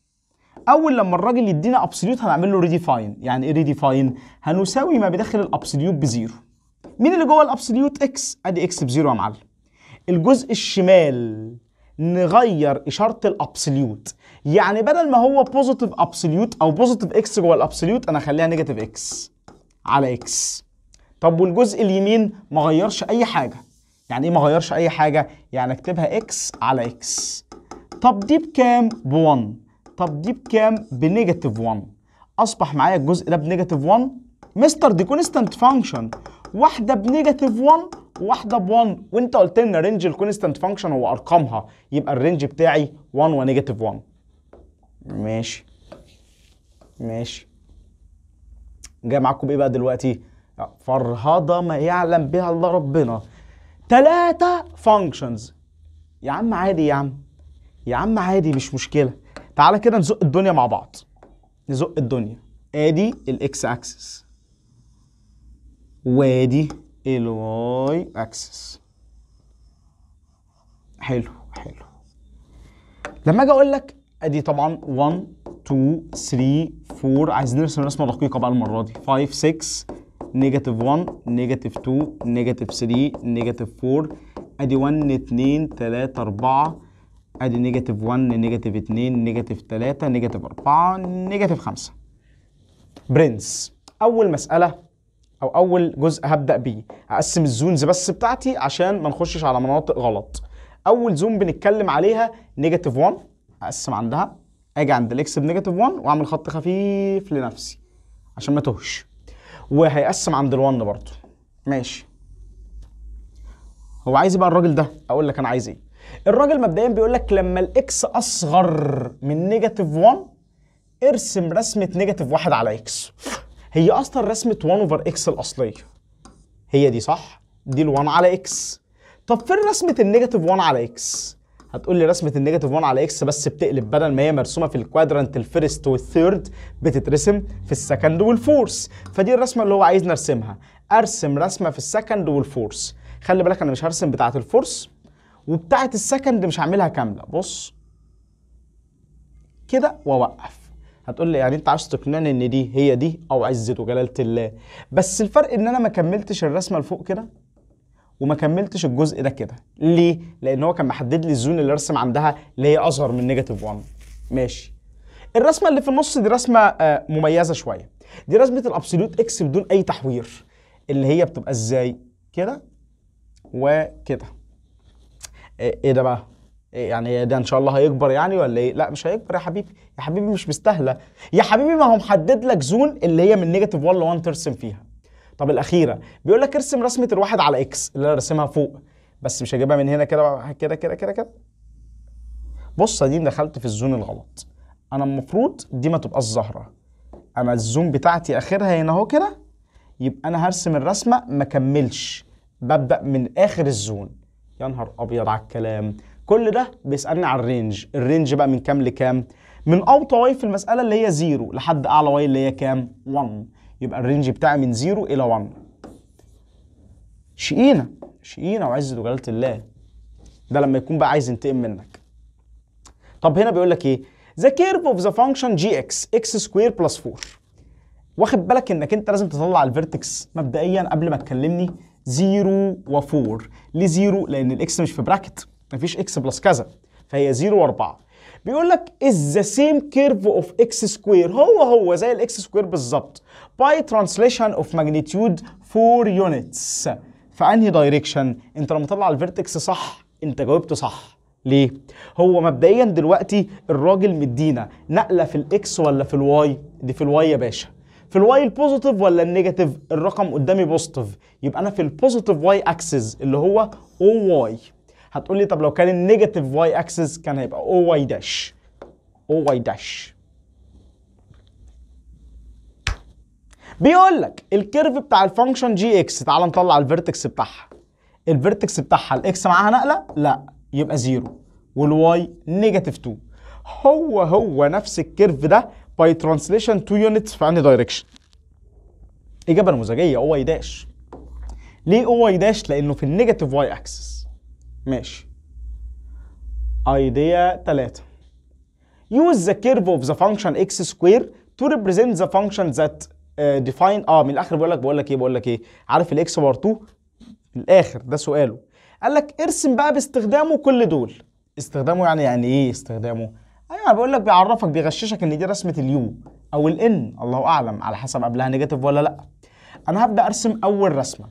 اول لما الراجل يدينا ابسوليوت هنعمل له ريديفاين يعني ايه ريديفاين؟ هنساوي ما بداخل الابسوليوت بزيرو مين اللي جوه الابسوليوت اكس؟ ادي اكس بزيرو يا معلم الجزء الشمال نغير اشاره الابسوليوت يعني بدل ما هو بوزيتيف ابسوليوت او بوزيتيف اكس جوه الابسوليوت انا اخليها نيجاتيف اكس على اكس طب والجزء اليمين ما غيرش اي حاجه يعني ايه ما غيرش اي حاجه يعني اكتبها اكس على اكس طب دي بكام ب 1 طب دي بكام بنيجاتيف 1 اصبح معايا الجزء ده بنيجاتيف 1 مستر دي كونستانت فانكشن واحده بنيجاتيف 1 وواحده ب 1 وانت قلت لنا رينج الكونستانت فانكشن هو ارقامها يبقى الرينج بتاعي 1 ونيجاتيف 1 ماشي ماشي جاي معاكم ايه بقى دلوقتي فرهضه ما يعلم بها الله ربنا تلاتة فانكشنز يا عم عادي يا عم يا عم عادي مش مشكله تعالى كده نزق الدنيا مع بعض نزق الدنيا ادي الاكس اكسس وادي الواي اكسس حلو حلو لما اجي اقول لك ادي طبعا 1 2 3 4 عايزين نرسم رسمه دقيقه بقى المره دي 5 6 نيجاتيف 1 نيجاتيف 2 نيجاتيف 3 نيجاتيف 4 ادي 1 2 3 4 ادي نيجاتيف 1 نيجاتيف 2 نيجاتيف 3 نيجاتيف 4 نيجاتيف 5 برنس اول مساله او اول جزء هبدا بيه اقسم الزونز بس بتاعتي عشان ما نخشش على مناطق غلط اول زون بنتكلم عليها نيجاتيف 1 اقسم عندها اجي عند الاكس بنيجاتيف 1 واعمل خط خفيف لنفسي عشان ما توهش وهيقسم عند ال1 برضه ماشي هو عايز يبقى الراجل ده اقول لك انا عايز ايه الراجل مبدئيا بيقول لك لما الاكس اصغر من نيجاتيف 1 ارسم رسمه نيجاتيف 1 على اكس هي اصلا رسمه 1 اوفر اكس الاصليه هي دي صح دي ال1 على اكس طب فين رسمه النيجاتيف 1 على اكس هتقول لي رسمه النيجاتيف 1 على اكس بس بتقلب بدل ما هي مرسومه في الكوادرانت الفيرست والثيرد بتترسم في السكند والفورس فدي الرسمه اللي هو عايز نرسمها ارسم رسمه في السكند والفورس خلي بالك انا مش هرسم بتاعه الفورس وبتاعه السكند مش هعملها كامله بص كده واوقف هتقول لي يعني انت عايز تقنعني ان دي هي دي او عزة وجلالة الله بس الفرق ان انا ما كملتش الرسمه لفوق كده وما كملتش الجزء ده كده ليه لان هو كان محدد لي الزون اللي ارسم عندها اللي هي اصغر من نيجاتيف 1 ماشي الرسمه اللي في النص دي رسمه آه، مميزه شويه دي رسمه الابسولوت اكس بدون اي تحوير اللي هي بتبقى ازاي كده وكده آه، ايه ده بقى إيه يعني ده ان شاء الله هيكبر يعني ولا ايه لا مش هيكبر يا حبيبي يا حبيبي مش مستاهله يا حبيبي ما هو محدد لك زون اللي هي من نيجاتيف 1 ل 1 ترسم فيها طب الاخيره بيقول لك ارسم رسمه الواحد على اكس اللي انا راسمها فوق بس مش هجيبها من هنا كده كده كده كده كده بص دي دخلت في الزون الغلط انا المفروض دي ما تبقاش ظاهره انا الزون بتاعتي اخرها هنا اهو كده يبقى انا هرسم الرسمه ما كملش ببدا من اخر الزون يا نهار ابيض على الكلام كل ده بيسالني على الرينج الرينج بقى من كام لكام من اوطى واي في المساله اللي هي زيرو لحد اعلى واي اللي هي كام 1 يبقى الرينج بتاعي من 0 الى 1 شقينا شقينا وعزة وجلالة الله ده لما يكون بقى عايز ينتقم منك طب هنا بيقول لك ايه ذا كيرف اوف ذا فانكشن جي اكس اكس سكوير بلس 4 واخد بالك انك انت لازم تطلع الفيرتكس مبدئيا قبل ما تكلمني 0 و4 ليه 0 لان الاكس مش في براكت مفيش اكس بلس كذا فهي 0 و4 بيقول لك از ذا سيم كيرف اوف اكس سكوير هو هو زي الاكس سكوير بالظبط by translation of magnitude 4 units في انهي دايركشن انت لما تطلع الفيرتكس صح انت جاوبت صح ليه هو مبدئيا دلوقتي الراجل مدينا نقله في الاكس ولا في الواي دي في الواي يا باشا في الواي البوزيتيف ولا النيجاتيف الرقم قدامي بوزيتيف يبقى انا في البوزيتيف واي اكسس اللي هو او واي هتقول لي طب لو كان النيجاتيف واي اكسس كان هيبقى او واي داش او واي داش بيقول لك الكيرف بتاع الفانكشن جي اكس تعال نطلع الفيرتكس بتاعها الفيرتكس بتاعها الاكس معاها نقله لا يبقى زيرو والواي نيجاتيف 2 هو هو نفس الكيرف ده باي ترانسليشن 2 يونتس في اني دايركشن اجابه نموذجيه او واي داش ليه او واي داش لانه في النيجاتيف واي اكسس ماشي ايديا 3 use the curve of the function x سكوير to represent the function that ديفاين آه،, اه من الاخر بيقول لك بقول لك ايه بقول لك ايه عارف الاكس بار 2 الاخر ده سؤاله قال لك ارسم بقى باستخدامه كل دول استخدامه يعني يعني ايه استخدامه ايوه بيقول لك بيعرفك بيغششك ان دي رسمه اليو او الان الله اعلم على حسب قبلها نيجاتيف ولا لا انا هبدا ارسم اول رسمه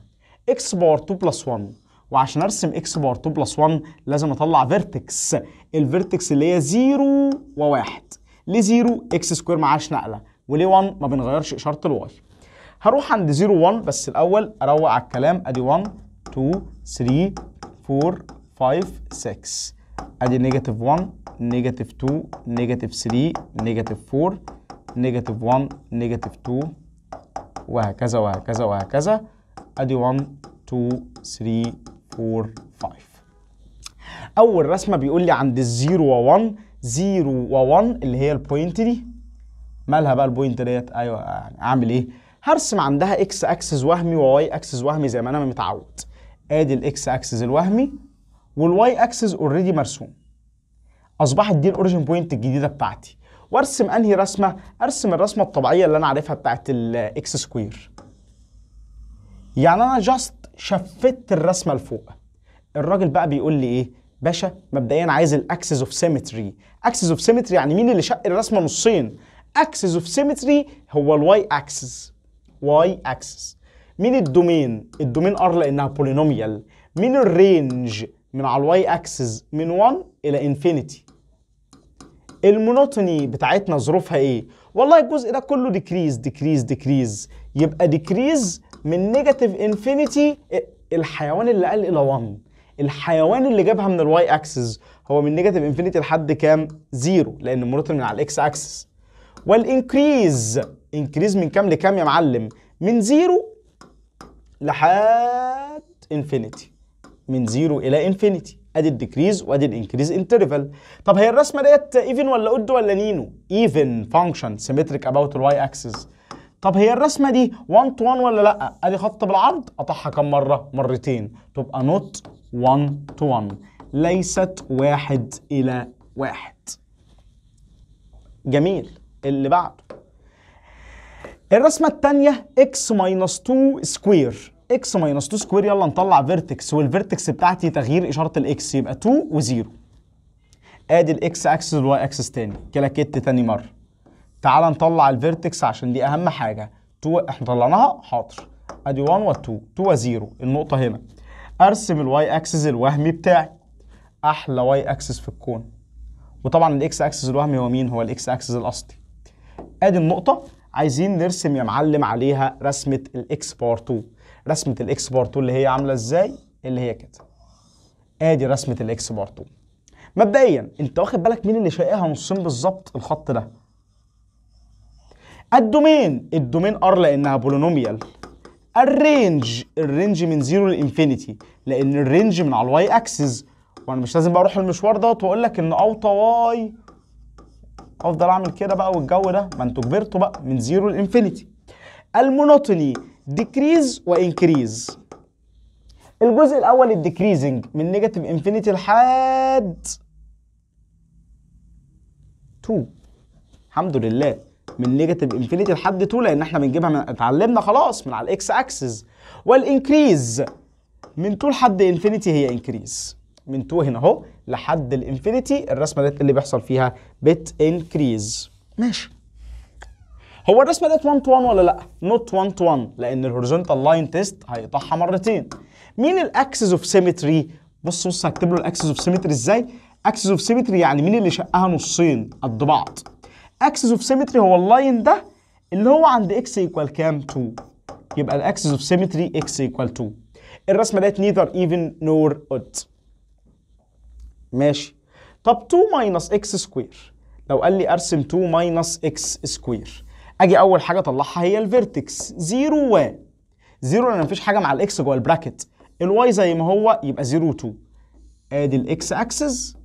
اكس بار 2 بلس 1 وعشان ارسم اكس بار 2 بلس 1 لازم اطلع فيرتكس الفيرتكس اللي هي 0 و1 ليه 0 اكس سكوير معاش نقله وليه 1 ما بنغيرش اشاره الواي هروح عند 0 1 بس الاول اروق على الكلام ادي 1 2 3 4 5 6 ادي نيجاتيف 1 نيجاتيف 2 نيجاتيف 3 نيجاتيف 4 نيجاتيف 1 نيجاتيف 2 وهكذا وهكذا وهكذا ادي 1 2 3 4 5 اول رسمه بيقول لي عند 0 و1 0 و1 اللي هي البوينت دي مالها بقى البوينت ديت ايوه يعني اعمل ايه هرسم عندها اكس اكسس وهمي وواي اكسس وهمي زي ما انا متعود ادي الاكس اكسس الوهمي والواي اكسس اوريدي مرسوم اصبحت دي الاوريجن بوينت الجديده بتاعتي وارسم انهي رسمه ارسم الرسمه الطبيعيه اللي انا عارفها بتاعت الاكس سكوير يعني انا جاست شفت الرسمه لفوق الراجل بقى بيقول لي ايه باشا مبدئيا عايز الاكسس اوف سيمتري اكسس اوف سيمتري يعني مين اللي شق الرسمه نصين الاكسس اوف سيمتري هو الواي اكسس واي اكسس مين الدومين الدومين ار لانها بولينوميال مين الرينج من على الواي اكسس من 1 الى انفينيتي المونوتوني بتاعتنا ظروفها ايه والله الجزء ده كله ديكريز ديكريز ديكريز يبقى ديكريز من نيجاتيف انفينيتي الحيوان اللي قال الى 1 الحيوان اللي جابها من الواي اكسس هو من نيجاتيف انفينيتي لحد كام؟ زيرو لان المونوتوني من على الاكس اكسس والانكريز انكريز من كام لكام يا معلم من زيرو لحد انفينيتي من زيرو الى انفينيتي ادي الديكريز وادي الانكريز انترفال طب هي الرسمه ديت ايفن ولا اود ولا نينو ايفن فانكشن سيمتريك اباوت الواي اكسس طب هي الرسمه دي 1 تو 1 ولا لا ادي خط بالعرض قطعها كم مره مرتين تبقى نوت 1 تو 1 ليست واحد الى واحد جميل اللي بعده الرسمة الثانيه اكس ماينص 2 سكوير اكس ماينص 2 سكوير يلا نطلع فيرتكس والفيرتكس بتاعتي تغيير إشارة الاكس يبقى 2 و0 ادي الاكس اكسس والواي اكسس تاني كلاكيت ثاني تاني مرة تعال نطلع الفيرتكس عشان دي أهم حاجة 2 احنا طلعناها حاضر ادي 1 و 2 2 و 0 النقطة هنا ارسم الواي اكسس الوهمي بتاعي احلى واي اكسس في الكون وطبعا الاكس اكسس الوهمي هو مين هو الاكس اكسس الاصلي ادي النقطه عايزين نرسم يا معلم عليها رسمه الاكس بار 2 رسمه الاكس بار 2 اللي هي عامله ازاي اللي هي كده ادي رسمه الاكس بار 2 مبدئيا انت واخد بالك مين اللي شايقها نصين بالظبط الخط ده الدومين الدومين ار لانها بولينوميال الرينج الرينج من زيرو لانفينيتي لان الرينج من على الواي اكسس وانا مش لازم بقى اروح المشوار دوت واقول لك ان اوطى واي افضل اعمل كده بقى والجو ده ما انتوا كبرتوا بقى من زيرو لانفينيتي المونوتوني ديكريز وانكريز الجزء الاول الديكريزنج من نيجاتيف انفينيتي لحد 2 الحمد لله من نيجاتيف انفينيتي لحد 2 لان احنا بنجيبها من اتعلمنا خلاص من على الاكس اكسس والانكريز من 2 لحد انفينيتي هي انكريز من 2 هنا اهو لحد الانفينيتي الرسمه ديت اللي بيحصل فيها بت انكريز ماشي هو الرسمه ديت 1 تو 1 ولا لا نوت 1 تو 1 لان الهوريزونتال لاين تيست هيقطعها مرتين مين الاكسس اوف سيمتري بص بص هكتب له الاكسس اوف سيمتري ازاي اكسس اوف سيمتري يعني مين اللي شقها نصين قد بعض اكسس اوف سيمتري هو اللاين ده اللي هو عند اكس ايكوال كام 2 يبقى الاكسس اوف سيمتري اكس ايكوال 2 الرسمه ديت نيذر ايفن نور اوت ماشي طب 2 ماينس اكس سكوير لو قال لي ارسم 2 ماينس اكس سكوير اجي اول حاجه اطلعها هي الفيرتكس 0 و 0 لان مفيش حاجه مع الاكس جوه البراكت الواي زي ما هو يبقى 0 و 2 ادي الاكس اكسس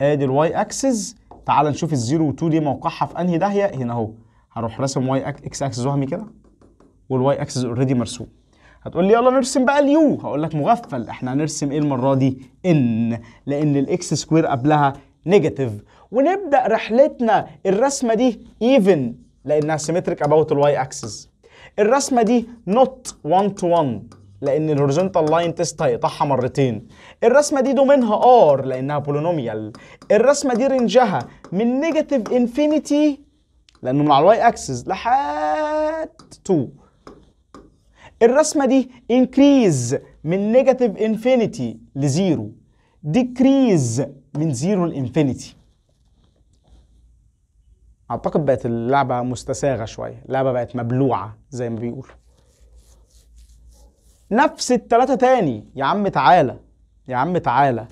ادي الواي اكسس تعال نشوف 0 و 2 دي موقعها في انهي داهيه هنا اهو هروح راسم واي اكس اكسس وهمي كده والواي اكسس اوريدي مرسوم هتقول لي يلا نرسم بقى اليو هقول لك مغفل احنا هنرسم ايه المره دي ان لان الاكس سكوير قبلها نيجاتيف ونبدا رحلتنا الرسمه دي ايفن لانها سيمتريك اباوت الواي اكسس الرسمه دي نوت 1 تو 1 لان الهوريزونتال لاين تيست هيقطعها مرتين الرسمه دي دومينها ار لانها بولينوميال الرسمه دي رينجها من نيجاتيف انفينيتي لانه من على الواي اكسس لحد 2 الرسمة دي increase من negative infinity لزيرو decrease من زيرو لانفينيتي اعتقد بقت اللعبة مستساغة شوية اللعبة بقت مبلوعة زي ما بيقولوا نفس التلاتة تاني يا عم تعالى يا عم تعالى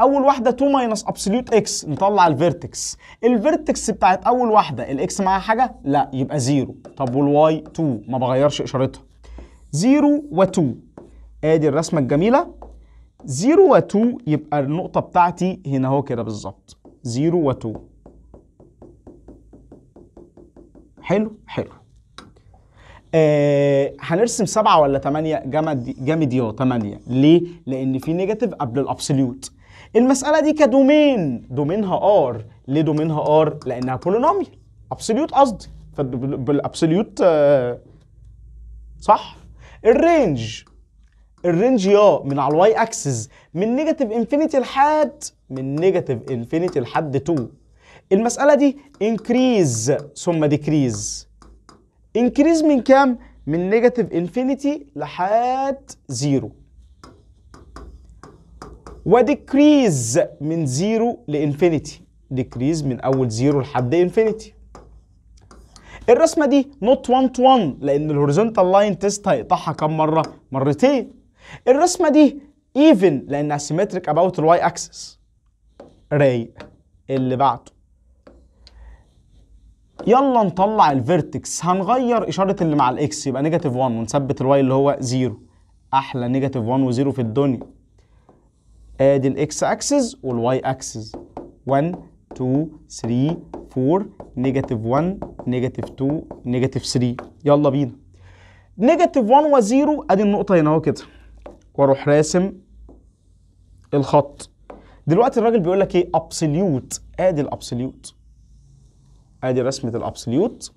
اول واحده 2 ماينس ابسوليوت اكس نطلع الفيرتكس الفيرتكس بتاعت اول واحده الاكس معاها حاجه لا يبقى زيرو طب والواي 2 ما بغيرش اشارتها 0 و2 ادي الرسمه الجميله 0 و2 يبقى النقطه بتاعتي هنا اهو كده بالظبط 0 و2 حلو حلو آه هنرسم 7 ولا 8 جامد جامد يا 8 ليه؟ لأن في نيجاتيف قبل الأبسوليوت المسألة دي كدومين دومينها ار ليه دومينها ار؟ لأنها بولينوميال أبسوليوت قصدي فبالأبسوليوت آه صح؟ الرينج الرينج يا من على الواي اكسس من نيجاتيف انفينيتي لحد من نيجاتيف انفينيتي لحد 2 المساله دي انكريز ثم ديكريز انكريز من كام من نيجاتيف انفينيتي لحد زيرو وديكريز من زيرو لانفينيتي ديكريز من اول زيرو لحد انفينيتي الرسمه دي نوت 1 تو 1 لان الهوريزونتال لاين تيست هيقطعها كام مره مرتين الرسمه دي ايفن لانها سيمتريك اباوت الواي اكسس رايق اللي بعده يلا نطلع الفيرتكس هنغير اشاره اللي مع الاكس يبقى نيجاتيف 1 ونثبت الواي اللي هو 0 احلى نيجاتيف 1 و0 في الدنيا ادي الاكس اكسس والواي اكسس 1 2 3 4 نيجاتيف 1 نيجاتيف 2 نيجاتيف 3 يلا بينا نيجاتيف 1 و0 ادي النقطه هنا اهو كده واروح راسم الخط دلوقتي الراجل بيقول لك ايه ابسوليوت ادي الابسوليوت ادي رسمه الابسوليوت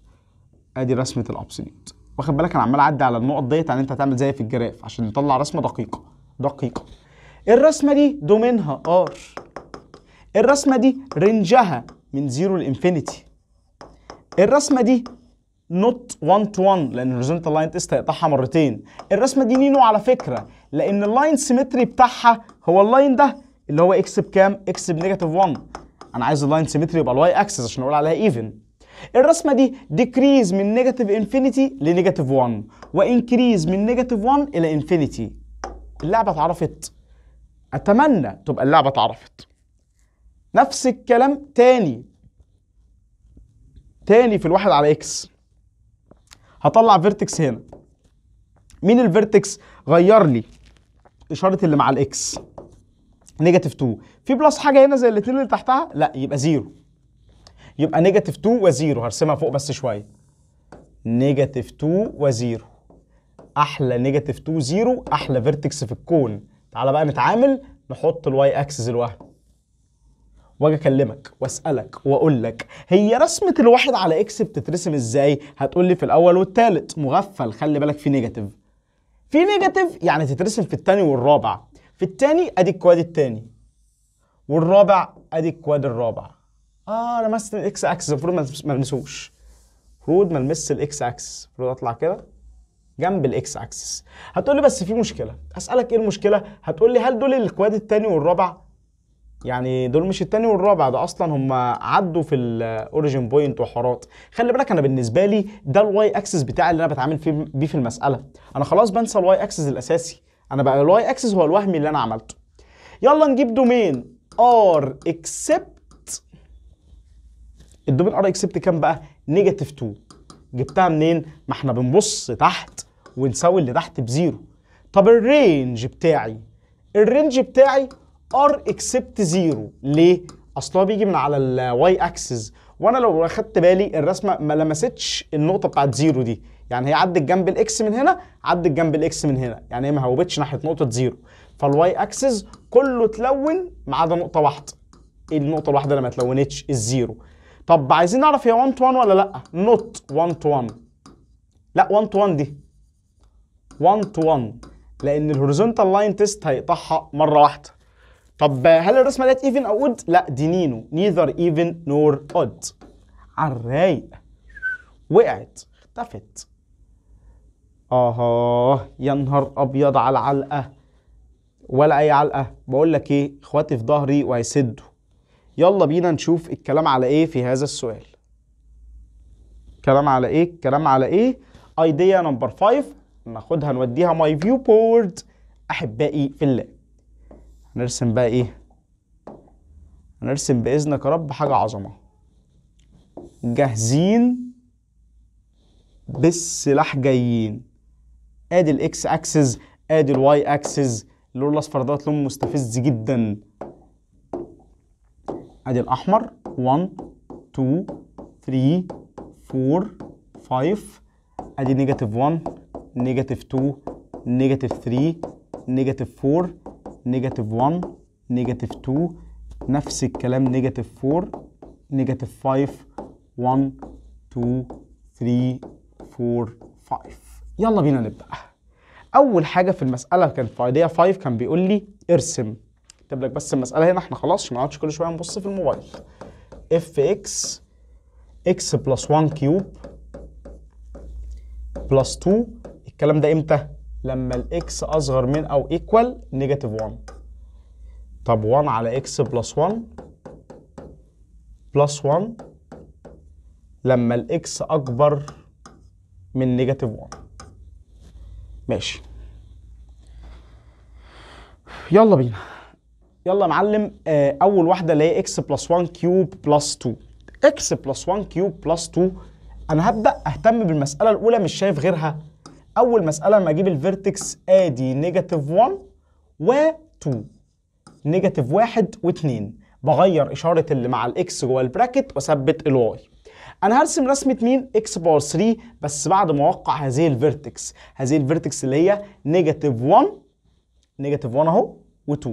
ادي رسمه الابسوليوت واخد بالك انا عمال اعدي على النقط ديت يعني انت هتعمل زي في الجراف عشان نطلع رسمه دقيقه دقيقه الرسمه دي دومينها ار الرسمة دي رينجها من زيرو لانفينيتي الرسمة دي نوت 1 تو 1 لان الهوريزونتال لاين تيست هيقطعها مرتين الرسمه دي نينو على فكره لان اللاين سيمتري بتاعها هو اللاين ده اللي هو اكس بكام اكس بنيجاتيف 1 انا عايز اللاين سيمتري يبقى الواي اكسس عشان اقول عليها ايفن الرسمه دي ديكريز من نيجاتيف انفينيتي لنيجاتيف 1 وانكريز من نيجاتيف 1 الى انفينيتي اللعبه اتعرفت اتمنى تبقى اللعبه اتعرفت نفس الكلام تاني تاني في الواحد على اكس هطلع فيرتكس هنا مين الفيرتكس غير لي اشاره اللي مع الاكس نيجاتيف 2 في بلس حاجه هنا زي الاثنين اللي تحتها لا يبقى زيرو يبقى نيجاتيف 2 وزيرو هرسمها فوق بس شويه نيجاتيف 2 وزيرو احلى نيجاتيف 2 زيرو احلى فيرتكس في الكون تعالى بقى نتعامل نحط الواي اكسس الوهم واجي اكلمك واسالك واقول لك هي رسمه الواحد على اكس بتترسم ازاي هتقول لي في الاول والثالث مغفل خلي بالك في نيجاتيف في نيجاتيف يعني تترسم في الثاني والرابع في الثاني ادي الكواد الثاني والرابع ادي الكواد الرابع اه لمست الاكس اكسس المفروض ما المسوش المفروض ما المس الاكس اكسس المفروض اطلع كده جنب الاكس اكسس هتقول لي بس في مشكله اسالك ايه المشكله هتقول لي هل دول الكواد الثاني والرابع يعني دول مش التاني والرابع ده اصلا هم عدوا في الاوريجن بوينت وحارات خلي بالك انا بالنسبه لي ده الواي اكسس بتاعي اللي انا بتعامل فيه بيه في المساله انا خلاص بنسى الواي اكسس الاساسي انا بقى الواي اكسس هو الوهمي اللي انا عملته يلا نجيب دومين ار اكسبت الدومين ار اكسبت كام بقى نيجاتيف 2 جبتها منين ما احنا بنبص تحت ونساوي اللي تحت بزيرو طب الرينج بتاعي الرينج بتاعي ار اكسبت زيرو ليه؟ اصل هو بيجي من على الواي اكسس وانا لو اخدت بالي الرسمه ما لمستش النقطه بتاعت زيرو دي يعني هي عدت جنب الاكس من هنا عدت جنب الاكس من هنا يعني هي ما هوبتش ناحيه نقطه زيرو فالواي اكسس كله اتلون ما عدا نقطه واحده النقطه الواحده اللي ما اتلونتش الزيرو طب عايزين نعرف هي 1 تو 1 ولا لا نوت 1 تو 1 لا 1 تو 1 دي 1 تو 1 لان الهوريزونتال لاين تيست هيقطعها مره واحده طب هل الرسمه ديت ايفن او اود؟ لا دي نينو نيذر ايفن نور اود على الرايق وقعت طفت اها يا نهار ابيض على العلقه ولا اي علقه بقول لك ايه اخواتي في ظهري وهيسدوا يلا بينا نشوف الكلام على ايه في هذا السؤال كلام على ايه كلام على ايه ايديا نمبر 5 ناخدها نوديها ماي فيو بورد احبائي في الله نرسم بقى ايه هنرسم باذنك يا رب حاجه عظمه جاهزين بالسلاح جايين ادي الاكس اكسس ادي الواي اكسس اللون الاصفر دوت لون مستفز جدا ادي الاحمر 1 2 3 4 5 ادي نيجاتيف 1 نيجاتيف 2 نيجاتيف 3 نيجاتيف 4 نيجاتيف 1 نيجاتيف 2 نفس الكلام نيجاتيف 4 نيجاتيف 5 1 2 3 4 5 يلا بينا نبدأ أول حاجة في المسألة كانت في أيديا 5 كان بيقول لي ارسم اكتب لك بس المسألة هنا احنا خلاص ما نقعدش كل شوية نبص في الموبايل اف اكس اكس بلس 1 كيوب بلس 2 الكلام ده امتى؟ لما الاكس اصغر من او ايكوال نيجاتيف 1 طب 1 على اكس بلس 1 بلس 1 لما الاكس اكبر من نيجاتيف 1 ماشي يلا بينا يلا يا معلم آه اول واحده اللي هي اكس بلس 1 كيوب بلس 2 اكس بلس 1 كيوب بلس 2 انا هبدا اهتم بالمساله الاولى مش شايف غيرها اول مساله لما اجيب الفيرتكس ادي نيجاتيف 1 و 2 نيجاتيف 1 و2 بغير اشاره اللي مع الاكس جوه البراكت واثبت الواي انا هرسم رسمه مين اكس باور 3 بس بعد ما اوقع هذه الفيرتكس هذه الفيرتكس اللي هي نيجاتيف 1 نيجاتيف 1 اهو و2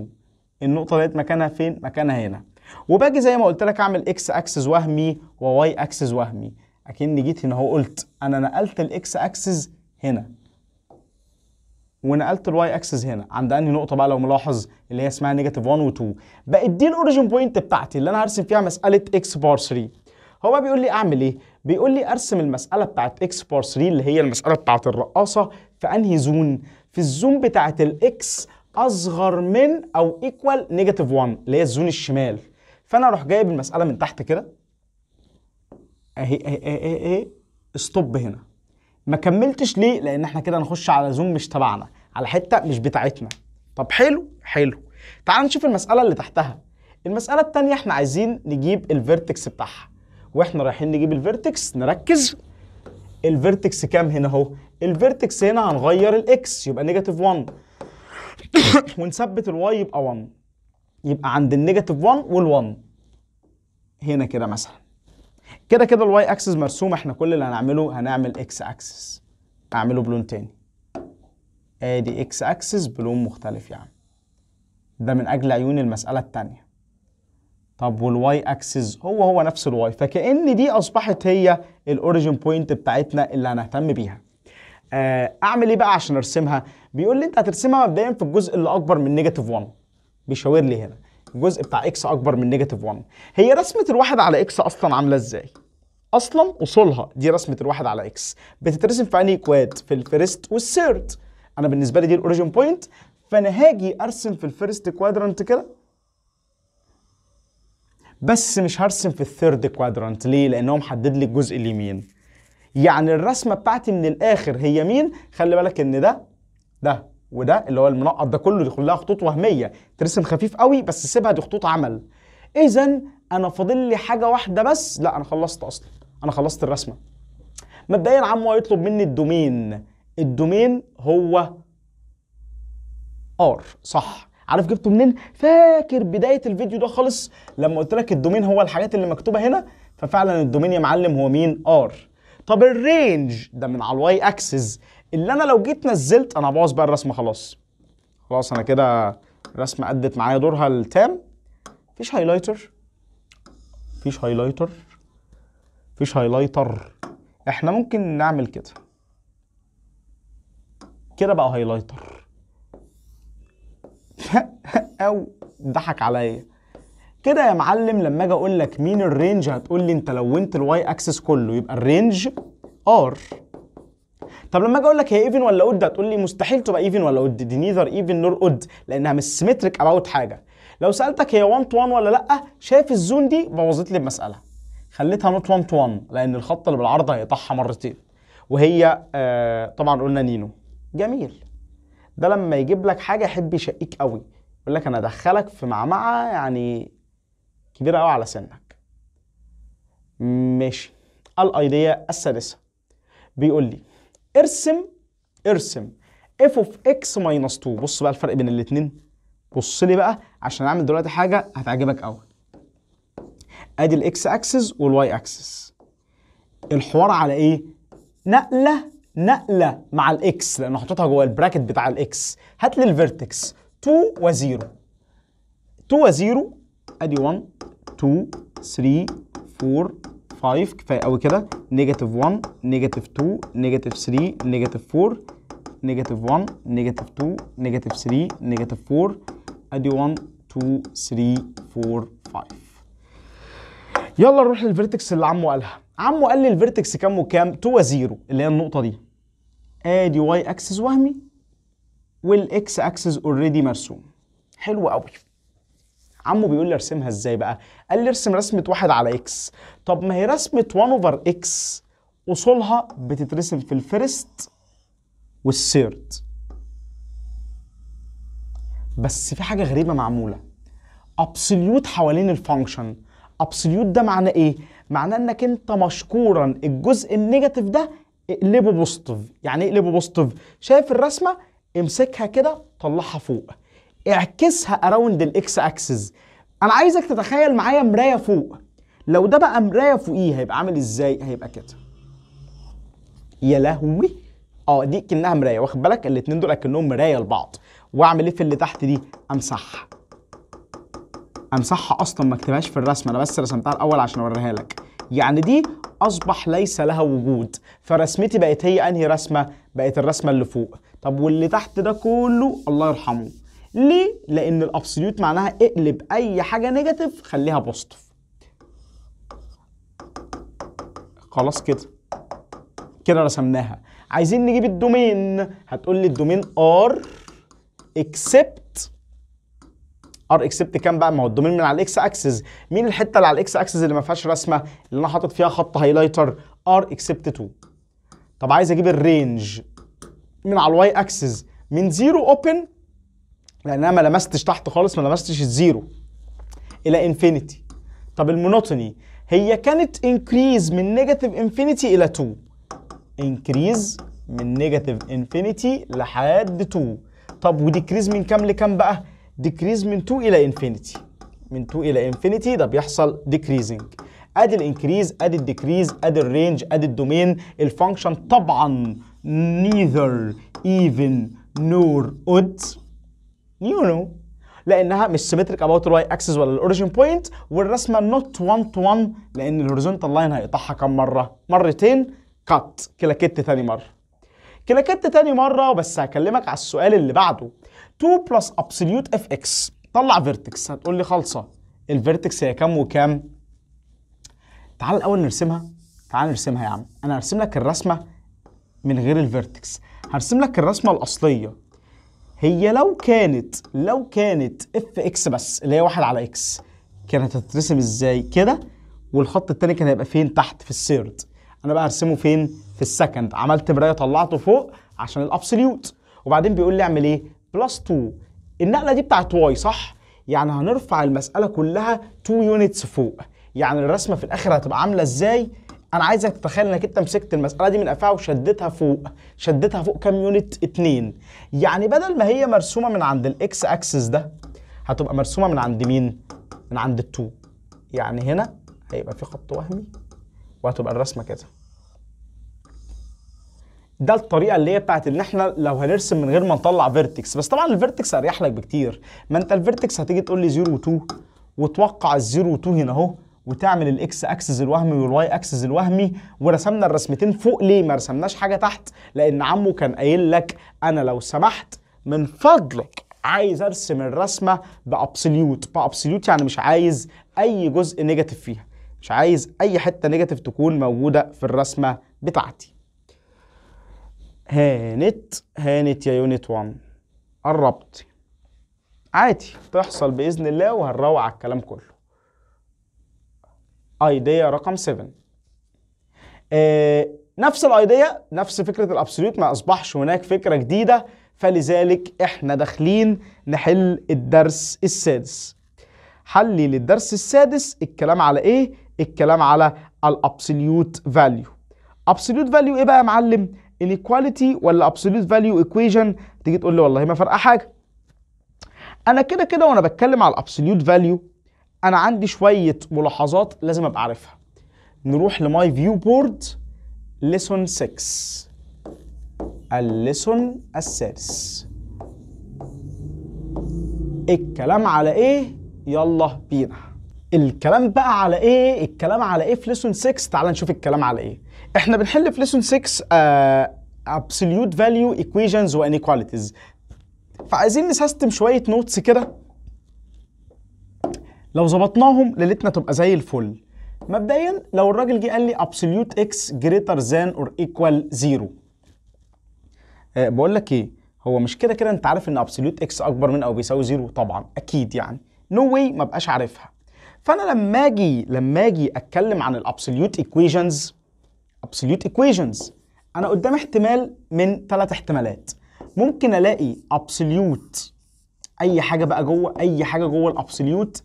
النقطه ديت مكانها فين مكانها هنا وباجي زي ما قلت لك اعمل اكس اكسس وهمي وواي اكسس وهمي اكني جيت هنا اهو قلت انا نقلت الاكس اكسس هنا ونقلت الواي اكسس هنا عند انهي نقطه بقى لو ملاحظ اللي هي اسمها نيجاتيف 1 و2 بقت دي الاوريجن بوينت بتاعتي اللي انا هرسم فيها مساله اكس بار 3 هو بيقول لي اعمل ايه بيقول لي ارسم المساله بتاعت اكس بار 3 اللي هي المساله بتاعت الرقاصه في انهي زون في الزون بتاعت الاكس اصغر من او ايكوال نيجاتيف 1 اللي هي الزون الشمال فانا اروح جايب المساله من تحت كده اهي اهي اهي اهي ستوب هنا ما كملتش ليه لان احنا كده نخش على زوم مش تبعنا على حته مش بتاعتنا طب حلو حلو تعال نشوف المساله اللي تحتها المساله الثانيه احنا عايزين نجيب الفيرتكس بتاعها واحنا رايحين نجيب الفيرتكس نركز الفيرتكس كام هنا اهو الفيرتكس هنا هنغير الاكس يبقى نيجاتيف 1 ونثبت الواي يبقى 1 يبقى عند النيجاتيف 1 وال1 هنا كده مثلا كده كده الواي اكسس مرسوم احنا كل اللي هنعمله هنعمل اكس اكسس اعمله بلون تاني ادي اكس اكسس بلون مختلف يا ده من اجل عيون المساله الثانيه طب والواي اكسس هو هو نفس الواي فكأن دي اصبحت هي الاوريجن بوينت بتاعتنا اللي هنهتم بيها آه، اعمل ايه بقى عشان ارسمها بيقول لي انت هترسمها مبدئيا في الجزء اللي اكبر من نيجاتيف 1 بيشاور لي هنا الجزء بتاع اكس اكبر من نيجاتيف 1 هي رسمه الواحد على اكس اصلا عامله ازاي اصلا اصولها دي رسمه الواحد على اكس بتترسم في انهي كواد في الفيرست والثيرد انا بالنسبه لي دي الاوريجن بوينت فانا هاجي ارسم في الفيرست كوادرانت كده بس مش هرسم في الثيرد كوادرانت ليه لانه محدد لي الجزء اليمين يعني الرسمه بتاعتي من الاخر هي مين خلي بالك ان ده ده وده اللي هو المنقط ده كله دي كلها خطوط وهميه ترسم خفيف قوي بس سيبها دي خطوط عمل اذا انا فاضل لي حاجه واحده بس لا انا خلصت اصلا انا خلصت الرسمه مبدئيا عمو هيطلب مني الدومين الدومين هو ار صح عارف جبته منين فاكر بدايه الفيديو ده خالص لما قلت لك الدومين هو الحاجات اللي مكتوبه هنا ففعلا الدومين يا معلم هو مين ار طب الرينج ده من على الواي اكسس اللي انا لو جيت نزلت انا هبوظ بقى الرسمه خلاص خلاص انا كده الرسمه ادت معايا دورها التام مفيش هايلايتر مفيش هايلايتر مفيش هايلايتر احنا ممكن نعمل كده كده بقى هايلايتر او ضحك عليا كده يا معلم لما اجي اقول لك مين الرينج هتقول لي انت لونت الواي اكسس كله يبقى الرينج ار طب لما اجي اقول لك هي ايفن ولا اود هتقول لي مستحيل تبقى ايفن ولا اود دي نيذر ايفن نور اود لانها مش سيمتريك اباوت حاجه لو سالتك هي 1 تو 1 ولا لا شايف الزون دي بوظت لي المساله خليتها نوت 1 تو 1 لان الخط اللي بالعرض هيقطعها مرتين وهي آه طبعا قلنا نينو جميل ده لما يجيب لك حاجه يحب يشقيك قوي يقول لك انا ادخلك في معمعه يعني كبيره قوي على سنك ماشي الايديا السادسه بيقول لي ارسم ارسم اف اوف اكس ماينس 2 بص بقى الفرق بين الاثنين بص لي بقى عشان اعمل دلوقتي حاجه هتعجبك قوي ادي الاكس اكسس والواي اكسس الحوار على ايه نقله نقله مع الاكس لان حطيتها جوه البراكت بتاع الاكس هات لي الفيرتكس 2 و0 2 و0 ادي 1 2 3 4 5 كفايه قوي كده نيجاتيف 1 نيجاتيف 2 نيجاتيف 3 نيجاتيف 4 نيجاتيف 1 نيجاتيف 2 نيجاتيف 3 نيجاتيف 4 ادي 1 2 3 4 5 يلا نروح للفيرتكس اللي عمو قالها عمو قال لي الفيرتكس كام وكام 2 0 اللي هي النقطه دي ادي واي اكسس وهمي والاكس اكسس اوريدي مرسوم حلو قوي عمو بيقول لي ارسمها ازاي بقى قال لي ارسم رسمه واحد على اكس طب ما هي رسمه 1 اوفر اكس اصولها بتترسم في الفيرست والثيرد بس في حاجه غريبه معموله ابسوليوت حوالين الفانكشن ابسوليوت ده معناه ايه معناه انك انت مشكورا الجزء النيجاتيف ده اقلبه بوستيف، يعني ايه اقلبه بوستيف؟ شايف الرسمه امسكها كده طلعها فوق اعكسها اراوند الاكس اكسس انا عايزك تتخيل معايا مرايه فوق لو ده بقى مرايه فوقيه هيبقى عامل ازاي هيبقى كده يا لهوي اه دي كانها مرايه واخد بالك الاثنين دول اكنهم مرايه لبعض واعمل ايه في اللي تحت دي امسحها امسحها اصلا ما اكتبهاش في الرسمه انا بس رسمتها الاول عشان اوريها لك يعني دي اصبح ليس لها وجود فرسمتي بقت هي انهي رسمه بقت الرسمه اللي فوق طب واللي تحت ده كله الله يرحمه ليه؟ لأن الأبسوليوت معناها اقلب أي حاجة نيجاتيف خليها بوزيتيف خلاص كده كده رسمناها عايزين نجيب الدومين هتقول لي الدومين ار اكسبت ار اكسبت كام بقى ما هو الدومين من على الاكس اكسس مين الحته اللي على الاكس اكسس اللي ما فيهاش رسمه اللي انا حاطط فيها خط هايلايتر ار اكسبت 2 طب عايز اجيب الرينج من على الواي اكسس من 0 اوبن لان انا ما لمستش تحت خالص ما لمستش الزيرو الى انفينيتي طب المونوتوني هي كانت انكريز من نيجاتيف انفينيتي الى 2 انكريز من نيجاتيف انفينيتي لحد 2 طب وديكريز من كام لكام بقى ديكريز من 2 الى انفينيتي من 2 الى انفينيتي ده بيحصل ديكريزنج ادي الانكريز ادي الديكريز ادي الرينج ادي الدومين الفانكشن طبعا نيذر ايفن نور odd نو لانها مش سيمتريك اباوت الواي اكسس ولا الاوريجن بوينت والرسمه نوت 1 تو 1 لان الهوريزونتال لاين هيقطعها كام مره مرتين كات كلاكيت تاني مره كلاكيت تاني مره بس هكلمك على السؤال اللي بعده 2 بلس ابسوليوت اف اكس طلع فيرتكس هتقول لي خالصه الفيرتكس هي كام وكام تعال الاول نرسمها تعال نرسمها يا عم انا هرسم لك الرسمه من غير الفيرتكس هرسم لك الرسمه الاصليه هي لو كانت لو كانت اف اكس بس اللي هي واحد على اكس كانت هتترسم ازاي كده والخط التاني كان هيبقى فين تحت في السيرد انا بقى هرسمه فين في السكند عملت مرايه طلعته فوق عشان الابسوليوت وبعدين بيقول لي اعمل ايه بلس 2 النقله دي بتاعت واي صح يعني هنرفع المساله كلها 2 يونتس فوق يعني الرسمه في الاخر هتبقى عامله ازاي انا عايزك تتخيل انك انت مسكت المساله دي من قفاها وشدتها فوق شدتها فوق كام يونت اتنين يعني بدل ما هي مرسومه من عند الاكس اكسس ده هتبقى مرسومه من عند مين من عند ال2 يعني هنا هيبقى في خط وهمي وهتبقى الرسمه كده ده الطريقه اللي هي بتاعت ان احنا لو هنرسم من غير ما نطلع فيرتكس بس طبعا الفيرتكس اريح لك بكتير ما انت الفيرتكس هتيجي تقول لي 0 و2 وتوقع ال 0 و2 هنا اهو وتعمل الاكس اكسس الوهمي والواي اكسس الوهمي ورسمنا الرسمتين فوق ليه ما رسمناش حاجه تحت لان عمو كان قايل لك انا لو سمحت من فضلك عايز ارسم الرسمه بابسوليوت بابسوليوت يعني مش عايز اي جزء نيجاتيف فيها مش عايز اي حته نيجاتيف تكون موجوده في الرسمه بتاعتي هانت هانت يا يونت 1 قربت عادي تحصل باذن الله وهنروع على الكلام كله ايديا رقم 7 آه نفس الايديا نفس فكره الابسوليوت ما اصبحش هناك فكره جديده فلذلك احنا داخلين نحل الدرس السادس حلي للدرس السادس الكلام على ايه الكلام على الابسوليوت فاليو ابسوليوت فاليو ايه بقى يا معلم انيكواليتي ولا ابسوليوت فاليو ايكويشن تيجي تقول لي والله ما فرقه حاجه انا كده كده وانا بتكلم على الابسوليوت فاليو انا عندي شويه ملاحظات لازم ابقى عارفها نروح لماي فيو بورد ليسون 6 الليسون السادس الكلام على ايه يلا بينا الكلام بقى على ايه الكلام على ايه في ليسون 6 تعال نشوف الكلام على ايه احنا بنحل في ليسون 6 ابسوليوت فاليو ايكويشنز وانيكواليتيز فعايزين نسيستم شويه نوتس كده لو ظبطناهم ليلتنا تبقى زي الفل مبدئيا لو الراجل جه قال لي absolute x greater than or equal 0 آه، بقول لك ايه هو مش كده كده انت عارف ان absolute x اكبر من او بيساوي 0 طبعا اكيد يعني نو no واي ما بقاش عارفها فانا لما اجي لما اجي اتكلم عن الابسوليوت ايكويشنز absolute ايكويشنز انا قدام احتمال من ثلاث احتمالات ممكن الاقي absolute اي حاجه بقى جوه اي حاجه جوه الابسوليوت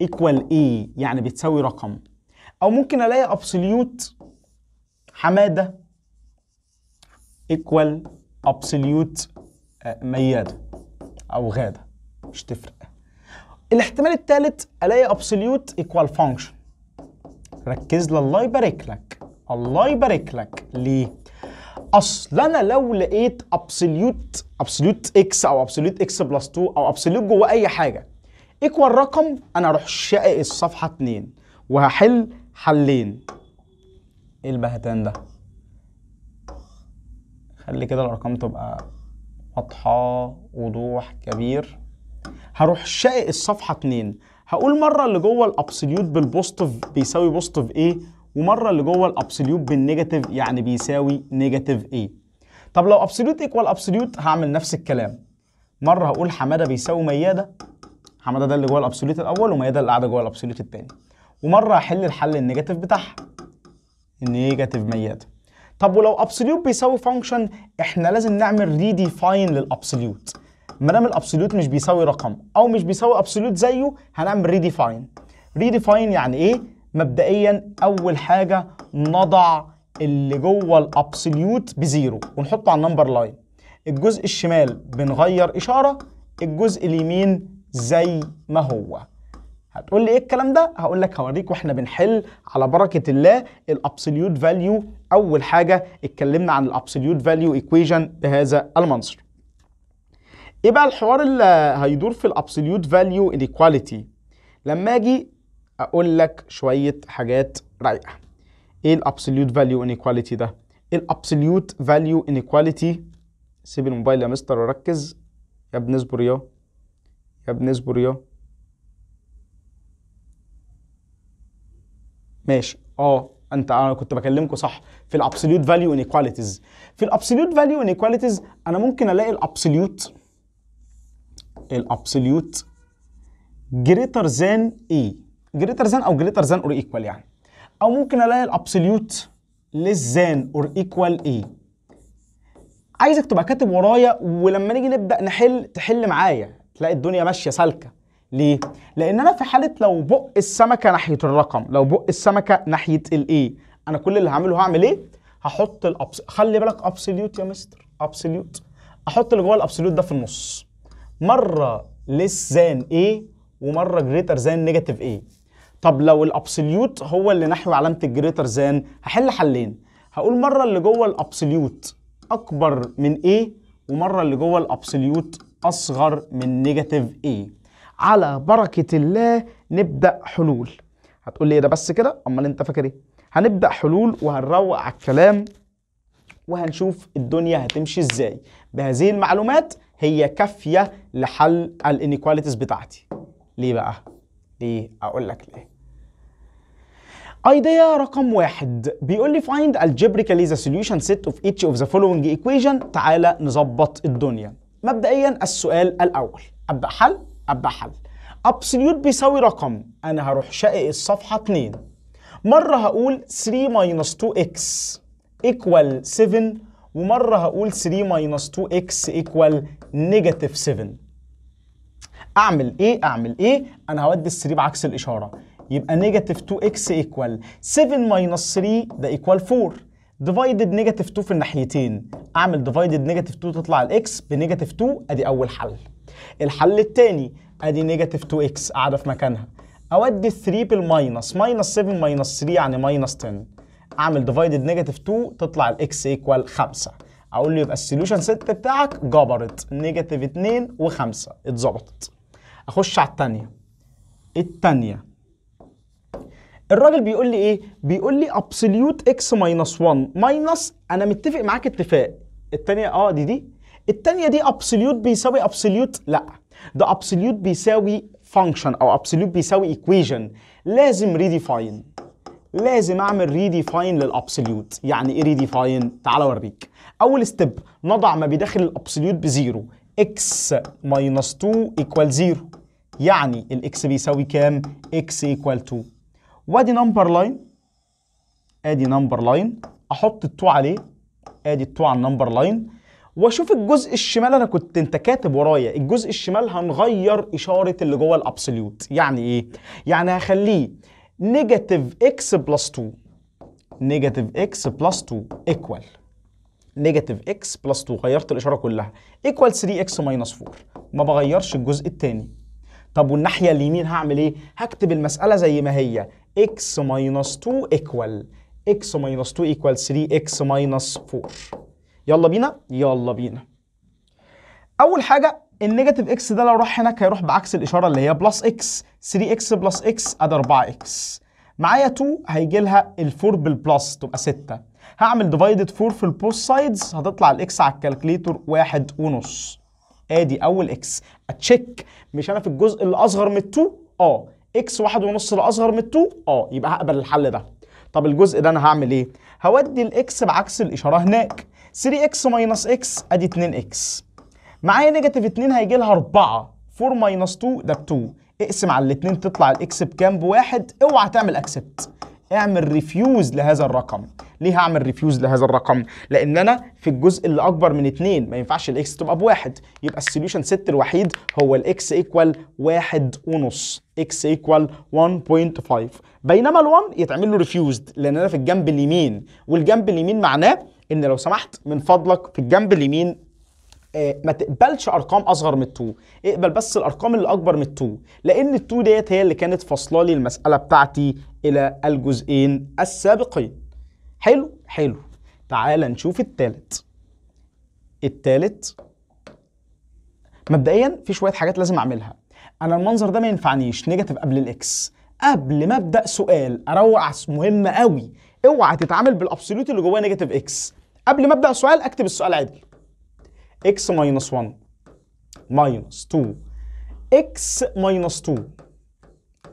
ايكوال ايه e, يعني بتساوي رقم او ممكن الاقي ابسوليوت حماده ايكوال ابسوليوت آه، مياده او غاده مش تفرق الاحتمال الثالث الاقي ابسوليوت ايكوال فانكشن ركز لي الله يبارك لك الله يبارك لك ليه اصل انا لو لقيت ابسوليوت ابسوليوت اكس او ابسوليوت اكس بلس 2 او ابسوليوت جوه اي حاجه ايكوال رقم انا اروح شقق الصفحه 2 وهحل حلين ايه البهتان ده خلي كده الارقام تبقى واضحه وضوح كبير هروح شقق الصفحه 2 هقول مره اللي جوه الابسوليوت بالبوزيتيف بيساوي بوزيتيف ايه ومره اللي جوه الابسوليوت بالنيجاتيف يعني بيساوي نيجاتيف ايه طب لو ابسوليوت ايكوال ابسوليوت هعمل نفس الكلام مره هقول حماده بيساوي مياده حماده ده اللي جوه الابسوليوت الاول ومياده اللي قاعده جوه الابسوليوت الثاني ومره احل الحل النيجاتيف بتاعها نيجاتيف مياده طب ولو ابسوليوت بيساوي فانكشن احنا لازم نعمل ريديفاين للابسوليوت ما دام الابسوليوت مش بيساوي رقم او مش بيساوي ابسوليوت زيه هنعمل ريديفاين ريديفاين يعني ايه مبدئيا اول حاجه نضع اللي جوه الابسوليوت بزيرو ونحطه على النمبر لاين الجزء الشمال بنغير اشاره الجزء اليمين زي ما هو هتقول لي ايه الكلام ده هقول لك هوريك واحنا بنحل على بركه الله الابسوليوت فاليو اول حاجه اتكلمنا عن الابسوليوت فاليو ايكويشن بهذا المنظر ايه بقى الحوار اللي هيدور في الابسوليوت فاليو انيكواليتي لما اجي اقول لك شويه حاجات رايقه ايه الابسوليوت فاليو انيكواليتي ده الابسوليوت فاليو انيكواليتي سيب الموبايل يا مستر وركز يا ابني اصبر يا يا ابني يا ماشي اه انت انا كنت بكلمكم صح في الابسوليوت فاليو انيكواليتيز في الابسوليوت فاليو انيكواليتيز انا ممكن الاقي الابسوليوت الابسوليوت جريتر ذان ايه جريتر ذان او جريتر ذان اور ايكوال يعني او ممكن الاقي الابسوليوت ليس ذان اور ايكوال ايه عايزك تبقى كاتب ورايا ولما نيجي نبدا نحل تحل معايا تلاقي الدنيا ماشيه سالكه ليه؟ لان انا في حاله لو بق السمكه ناحيه الرقم لو بق السمكه ناحيه الايه انا كل اللي هعمله هعمل ايه؟ هحط الأبس... خلي بالك ابسوليوت يا مستر ابسوليوت احط اللي جوه الابسوليوت ده في النص مره ليس زان ايه ومره جريتر زان نيجاتيف ايه طب لو الابسوليوت هو اللي نحو علامه الجريتر زان هحل حلين هقول مره اللي جوه الابسوليوت اكبر من ايه ومره اللي جوه الابسوليوت أصغر من نيجاتيف A e. على بركة الله نبدأ حلول هتقول لي إيه ده بس كده أمال أنت فاكر إيه هنبدأ حلول وهنروق على الكلام وهنشوف الدنيا هتمشي إزاي بهذه المعلومات هي كافية لحل الانيكواليتيز بتاعتي ليه بقى؟ ليه؟ أقول لك ليه ايديا رقم واحد بيقول لي find algebraically the solution set of each of the following equation تعالى نظبط الدنيا مبدئيا السؤال الاول ابدا حل ابدا حل ابسوليوت بيساوي رقم انا هروح شقق الصفحه 2 مره هقول 3 ماينس 2 اكس ايكوال 7 ومره هقول 3 ماينس 2 اكس ايكوال نيجاتيف 7 اعمل ايه اعمل ايه انا هودي ال3 بعكس الاشاره يبقى نيجاتيف 2 اكس ايكوال 7 ماينس 3 ده ايكوال 4 ديفايدد نيجاتيف 2 في الناحيتين اعمل ديفايدد نيجاتيف 2 تطلع الاكس بنيجاتيف 2 ادي اول حل الحل الثاني ادي نيجاتيف 2 اكس قاعده في مكانها اودي 3 بالماينس ماينس 7 ماينس 3 يعني ماينس 10 اعمل ديفايدد نيجاتيف 2 تطلع الاكس ايكوال 5 اقول له يبقى السوليوشن ست بتاعك جبرت نيجاتيف 2 و5 اتظبطت اخش على الثانيه الثانيه الراجل بيقول لي ايه بيقول لي ابسوليوت اكس ماينس 1 ماينس انا متفق معاك اتفاق الثانيه اه دي دي الثانيه دي ابسوليوت بيساوي ابسوليوت لا ده ابسوليوت بيساوي فانكشن او ابسوليوت بيساوي ايكويشن لازم ريديفاين لازم اعمل ريديفاين للابسوليوت يعني ايه ريديفاين تعال اوريك اول ستيب نضع ما بداخل الابسوليوت بزيرو x ماينس 2 ايكوال 0 يعني الاكس بيساوي كام x ايكوال 2 وادي نمبر لاين ادي نمبر لاين احط التو عليه ادي التو على النمبر لاين واشوف الجزء الشمال انا كنت انت كاتب ورايا الجزء الشمال هنغير اشاره اللي جوه الابسوليوت يعني ايه يعني هخليه نيجاتيف اكس بلس 2 نيجاتيف اكس بلس 2 ايكوال نيجاتيف اكس بلس 2 غيرت الاشاره كلها ايكوال 3 اكس ماينس 4 ما بغيرش الجزء الثاني طب والناحيه اليمين هعمل ايه هكتب المساله زي ما هي x minus 2 equal x minus 2 equal 3x minus 4 يلا بينا يلا بينا اول حاجه النيجاتيف اكس ده لو راح هناك هيروح بعكس الاشاره اللي هي بلس اكس 3 اكس بلس اكس ادي 4 اكس معايا 2 هيجي لها ال4 بالبلس تبقى 6 هعمل ديفايدد 4 في البوست سايدز هتطلع الاكس على الكالكليتور واحد ونص ادي اول اكس اتشيك مش انا في الجزء الاصغر من 2 اه اكس واحد ونص لاصغر من 2 اه يبقى هقبل الحل ده طب الجزء ده انا هعمل ايه هودي الاكس بعكس الاشاره هناك 3 اكس ماينس اكس ادي 2 اكس معايا نيجاتيف 2 هيجي لها 4 4 ماينس 2 ده ب 2 اقسم على الاثنين تطلع الاكس بكام بواحد اوعى تعمل اكسبت اعمل ريفيوز لهذا الرقم ليه هعمل ريفيوز لهذا الرقم لان انا في الجزء اللي اكبر من 2 ما ينفعش الاكس تبقى بواحد يبقى السوليوشن ست الوحيد هو الاكس ايكوال واحد ونص x equal 1.5 بينما ال1 يتعمل له ريفيوزد لان انا في الجنب اليمين والجنب اليمين معناه ان لو سمحت من فضلك في الجنب اليمين آه ما تقبلش ارقام اصغر من 2 اقبل بس الارقام اللي اكبر من 2 لان ال2 ديت هي اللي كانت فاصله لي المساله بتاعتي الى الجزئين السابقين حلو حلو تعال نشوف الثالث الثالث مبدئيا في شويه حاجات لازم اعملها انا المنظر ده ما ينفعنيش نيجاتيف قبل الاكس قبل ما ابدا سؤال اروق مهم قوي اوعى تتعامل بالابسولوت اللي جواه نيجاتيف اكس قبل ما ابدا سؤال اكتب السؤال عدل اكس ماينس 1 ماينس 2 اكس ماينس 2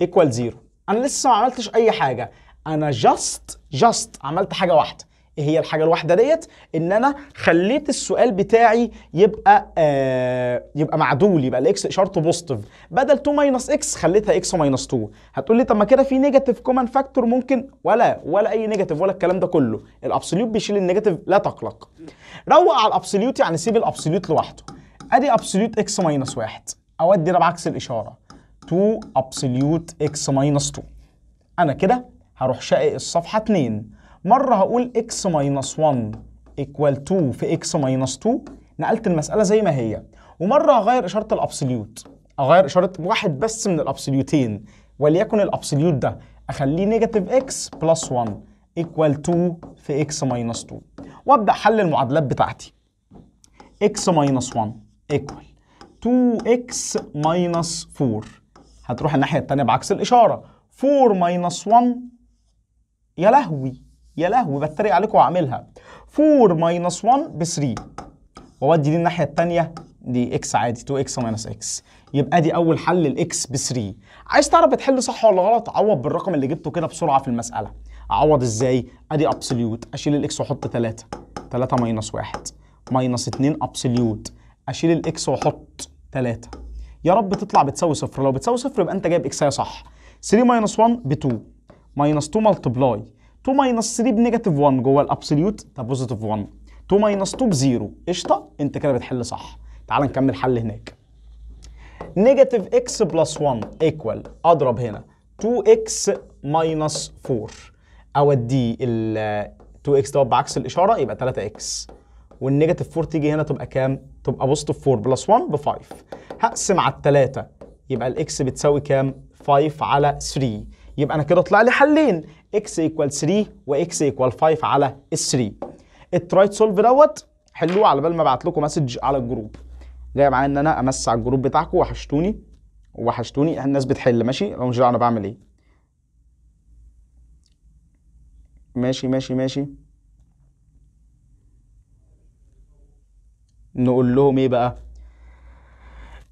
ايكوال 0 انا لسه ما عملتش اي حاجه انا جاست جاست عملت حاجه واحده هي الحاجه الواحده ديت ان انا خليت السؤال بتاعي يبقى آه يبقى معدول يبقى الاكس اشارته بوزيتيف بدل 2 ماينس اكس خليتها اكس ماينس 2 هتقول لي طب ما كده في نيجاتيف كومن فاكتور ممكن ولا ولا اي نيجاتيف ولا الكلام ده كله الابسوليوت بيشيل النيجاتيف لا تقلق روق على الابسوليوت يعني سيب الابسوليوت لوحده ادي ابسوليوت اكس ماينس 1 اودي انا بعكس الاشاره 2 ابسوليوت اكس ماينس 2 انا كده هروح شقق الصفحه 2 مرة هقول x minus 1 equal 2 في x minus 2 نقلت المسألة زي ما هي ومرة هغير إشارة الأبسليوت أغير إشارة واحد بس من الأبسليوتين وليكن الأبسليوت ده أخليه نيجاتيف x بلس 1 equal 2 في x minus 2 وأبدأ حل المعادلات بتاعتي x minus 1 equal 2x minus 4 هتروح الناحية التانية بعكس الإشارة 4 minus 1 يا لهوي يا لهوي بتريق عليكم واعملها 4 ماينس 1 ب 3 وودي دي الناحيه الثانيه دي اكس عادي 2 اكس ماينس اكس يبقى دي اول حل الاكس ب 3 عايز تعرف بتحل صح ولا غلط عوض بالرقم اللي جبته كده بسرعه في المساله اعوض ازاي ادي ابسوليوت اشيل الاكس واحط 3 3 ماينس 1 ماينس 2 ابسوليوت اشيل الاكس واحط 3 يا رب تطلع بتساوي صفر لو بتساوي صفر يبقى انت جايب اكس صح 3 ماينس 1 ب 2 ماينس 2 ملتبلاي 2 ماينس 3 بنيجاتيف 1 جوه الابسوليوت ده بوزيتيف 1 2 ماينس 2 بزيرو قشطه انت كده بتحل صح تعال نكمل حل هناك نيجاتيف اكس بلس 1 ايكوال اضرب هنا 2 اكس ماينس 4 اودي ال 2 اكس دوت بعكس الاشاره يبقى 3 اكس والنيجاتيف 4 تيجي هنا تبقى كام؟ تبقى بوزيتيف 4 بلس 1 ب 5 هقسم على الثلاثه يبقى الاكس بتساوي كام؟ 5 على 3 يبقى انا كده طلع لي حلين اكس ايكوال 3 واكس ايكوال 5 على ال 3 الترايت سولف دوت حلوه على بال ما ابعت لكم مسج على الجروب جاي معايا ان انا امس على الجروب بتاعكم وحشتوني وحشتوني الناس بتحل ماشي لو مش انا بعمل ايه ماشي ماشي ماشي نقول لهم ايه بقى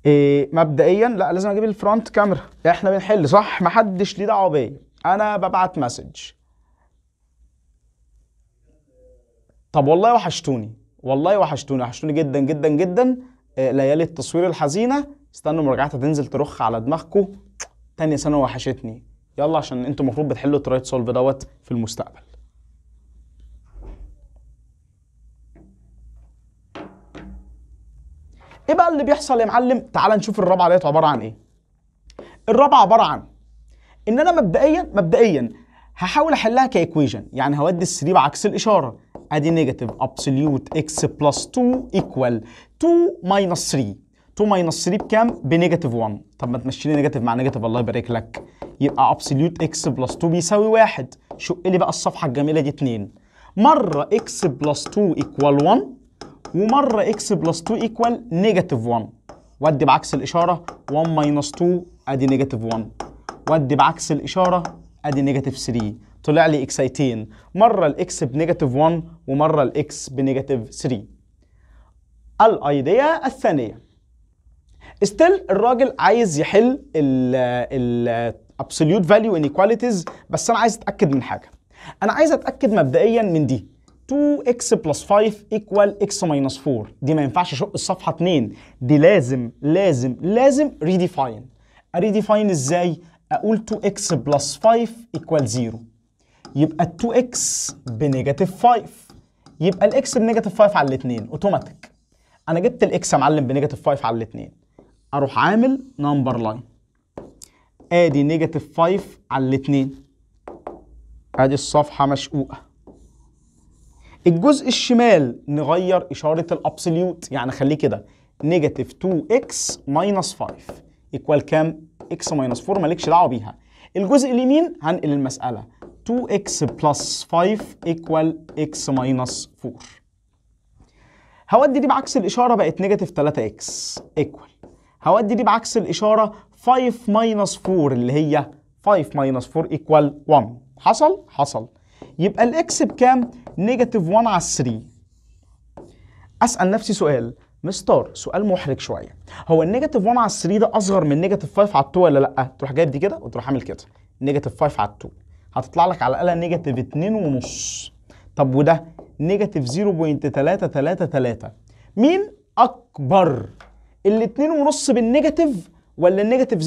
إيه مبدئيا لا لازم اجيب الفرونت كاميرا احنا بنحل صح محدش ليه دعوه بيا انا ببعت مسج طب والله وحشتوني والله وحشتوني وحشتوني جدا جدا جدا إيه ليالي التصوير الحزينه استنوا مراجعات تنزل ترخ على دماغكم تانية سنه وحشتني يلا عشان انتوا المفروض بتحلوا الترايت سولف دوت في المستقبل ايه بقى اللي بيحصل يا معلم تعال نشوف الرابعه ديت عباره عن ايه الرابعه عباره عن ان انا مبدئيا مبدئيا هحاول احلها كايكويجن يعني هودي ال3 بعكس الاشاره ادي نيجاتيف ابسوليوت اكس بلس 2 ايكوال 2 ماينس 3 2 ماينس 3 بكام؟ بنيجاتيف 1 طب ما تمشي لي نيجاتيف مع نيجاتيف الله يبارك لك يبقى ابسوليوت اكس بلس 2 بيساوي 1 شق لي بقى الصفحه الجميله دي 2 مره اكس بلس 2 ايكوال 1 ومره اكس بلس 2 ايكوال نيجاتيف 1 وادي بعكس الاشاره 1 ماينس 2 ادي نيجاتيف 1 وادي بعكس الاشاره ادي نيجاتيف 3 طلع لي اكسايتين مره الاكس بنيجاتيف 1 ومره الاكس بنيجاتيف 3 الايديا الثانيه استيل الراجل عايز يحل ال absolute value inequalities بس انا عايز اتاكد من حاجه انا عايز اتاكد مبدئيا من دي 2x plus 5 equal x minus 4 دي ما ينفعش اشق الصفحه 2 دي لازم لازم لازم ريديفاين اريديفاين ازاي اقول 2x plus 5 equal 0 يبقى ال 2x بنيجاتيف 5 يبقى الاكس بنيجاتيف 5 على الاثنين اوتوماتيك انا جبت الاكس يا معلم بنيجاتيف 5 على الاثنين اروح عامل نمبر لاين ادي نيجاتيف 5 على الاثنين ادي الصفحه مشقوقه الجزء الشمال نغير إشارة الأبسليوت يعني خليه كده نيجاتيف 2x ماينس 5 ايكوال كام؟ x ماينس 4 مالكش دعوة بيها الجزء اليمين هنقل المسألة 2x بلس 5 ايكوال x ماينس 4 هودي دي بعكس الإشارة بقت نيجاتيف 3x ايكوال هودي دي بعكس الإشارة 5 ماينس 4 اللي هي 5 ماينس 4 ايكوال 1 حصل؟ حصل يبقى الاكس بكام؟ نيجاتيف 1 على 3 اسال نفسي سؤال مستار سؤال محرج شويه هو النيجاتيف 1 على 3 ده اصغر من نيجاتيف 5 على 2 ولا لا؟ تروح جايب دي كده وتروح عامل كده نيجاتيف 5 على 2 هتطلع لك على الاقل نيجاتيف 2 ونص طب وده نيجاتيف 0.333 مين اكبر؟ ال 2 ونص بالنيجاتيف ولا النيجاتيف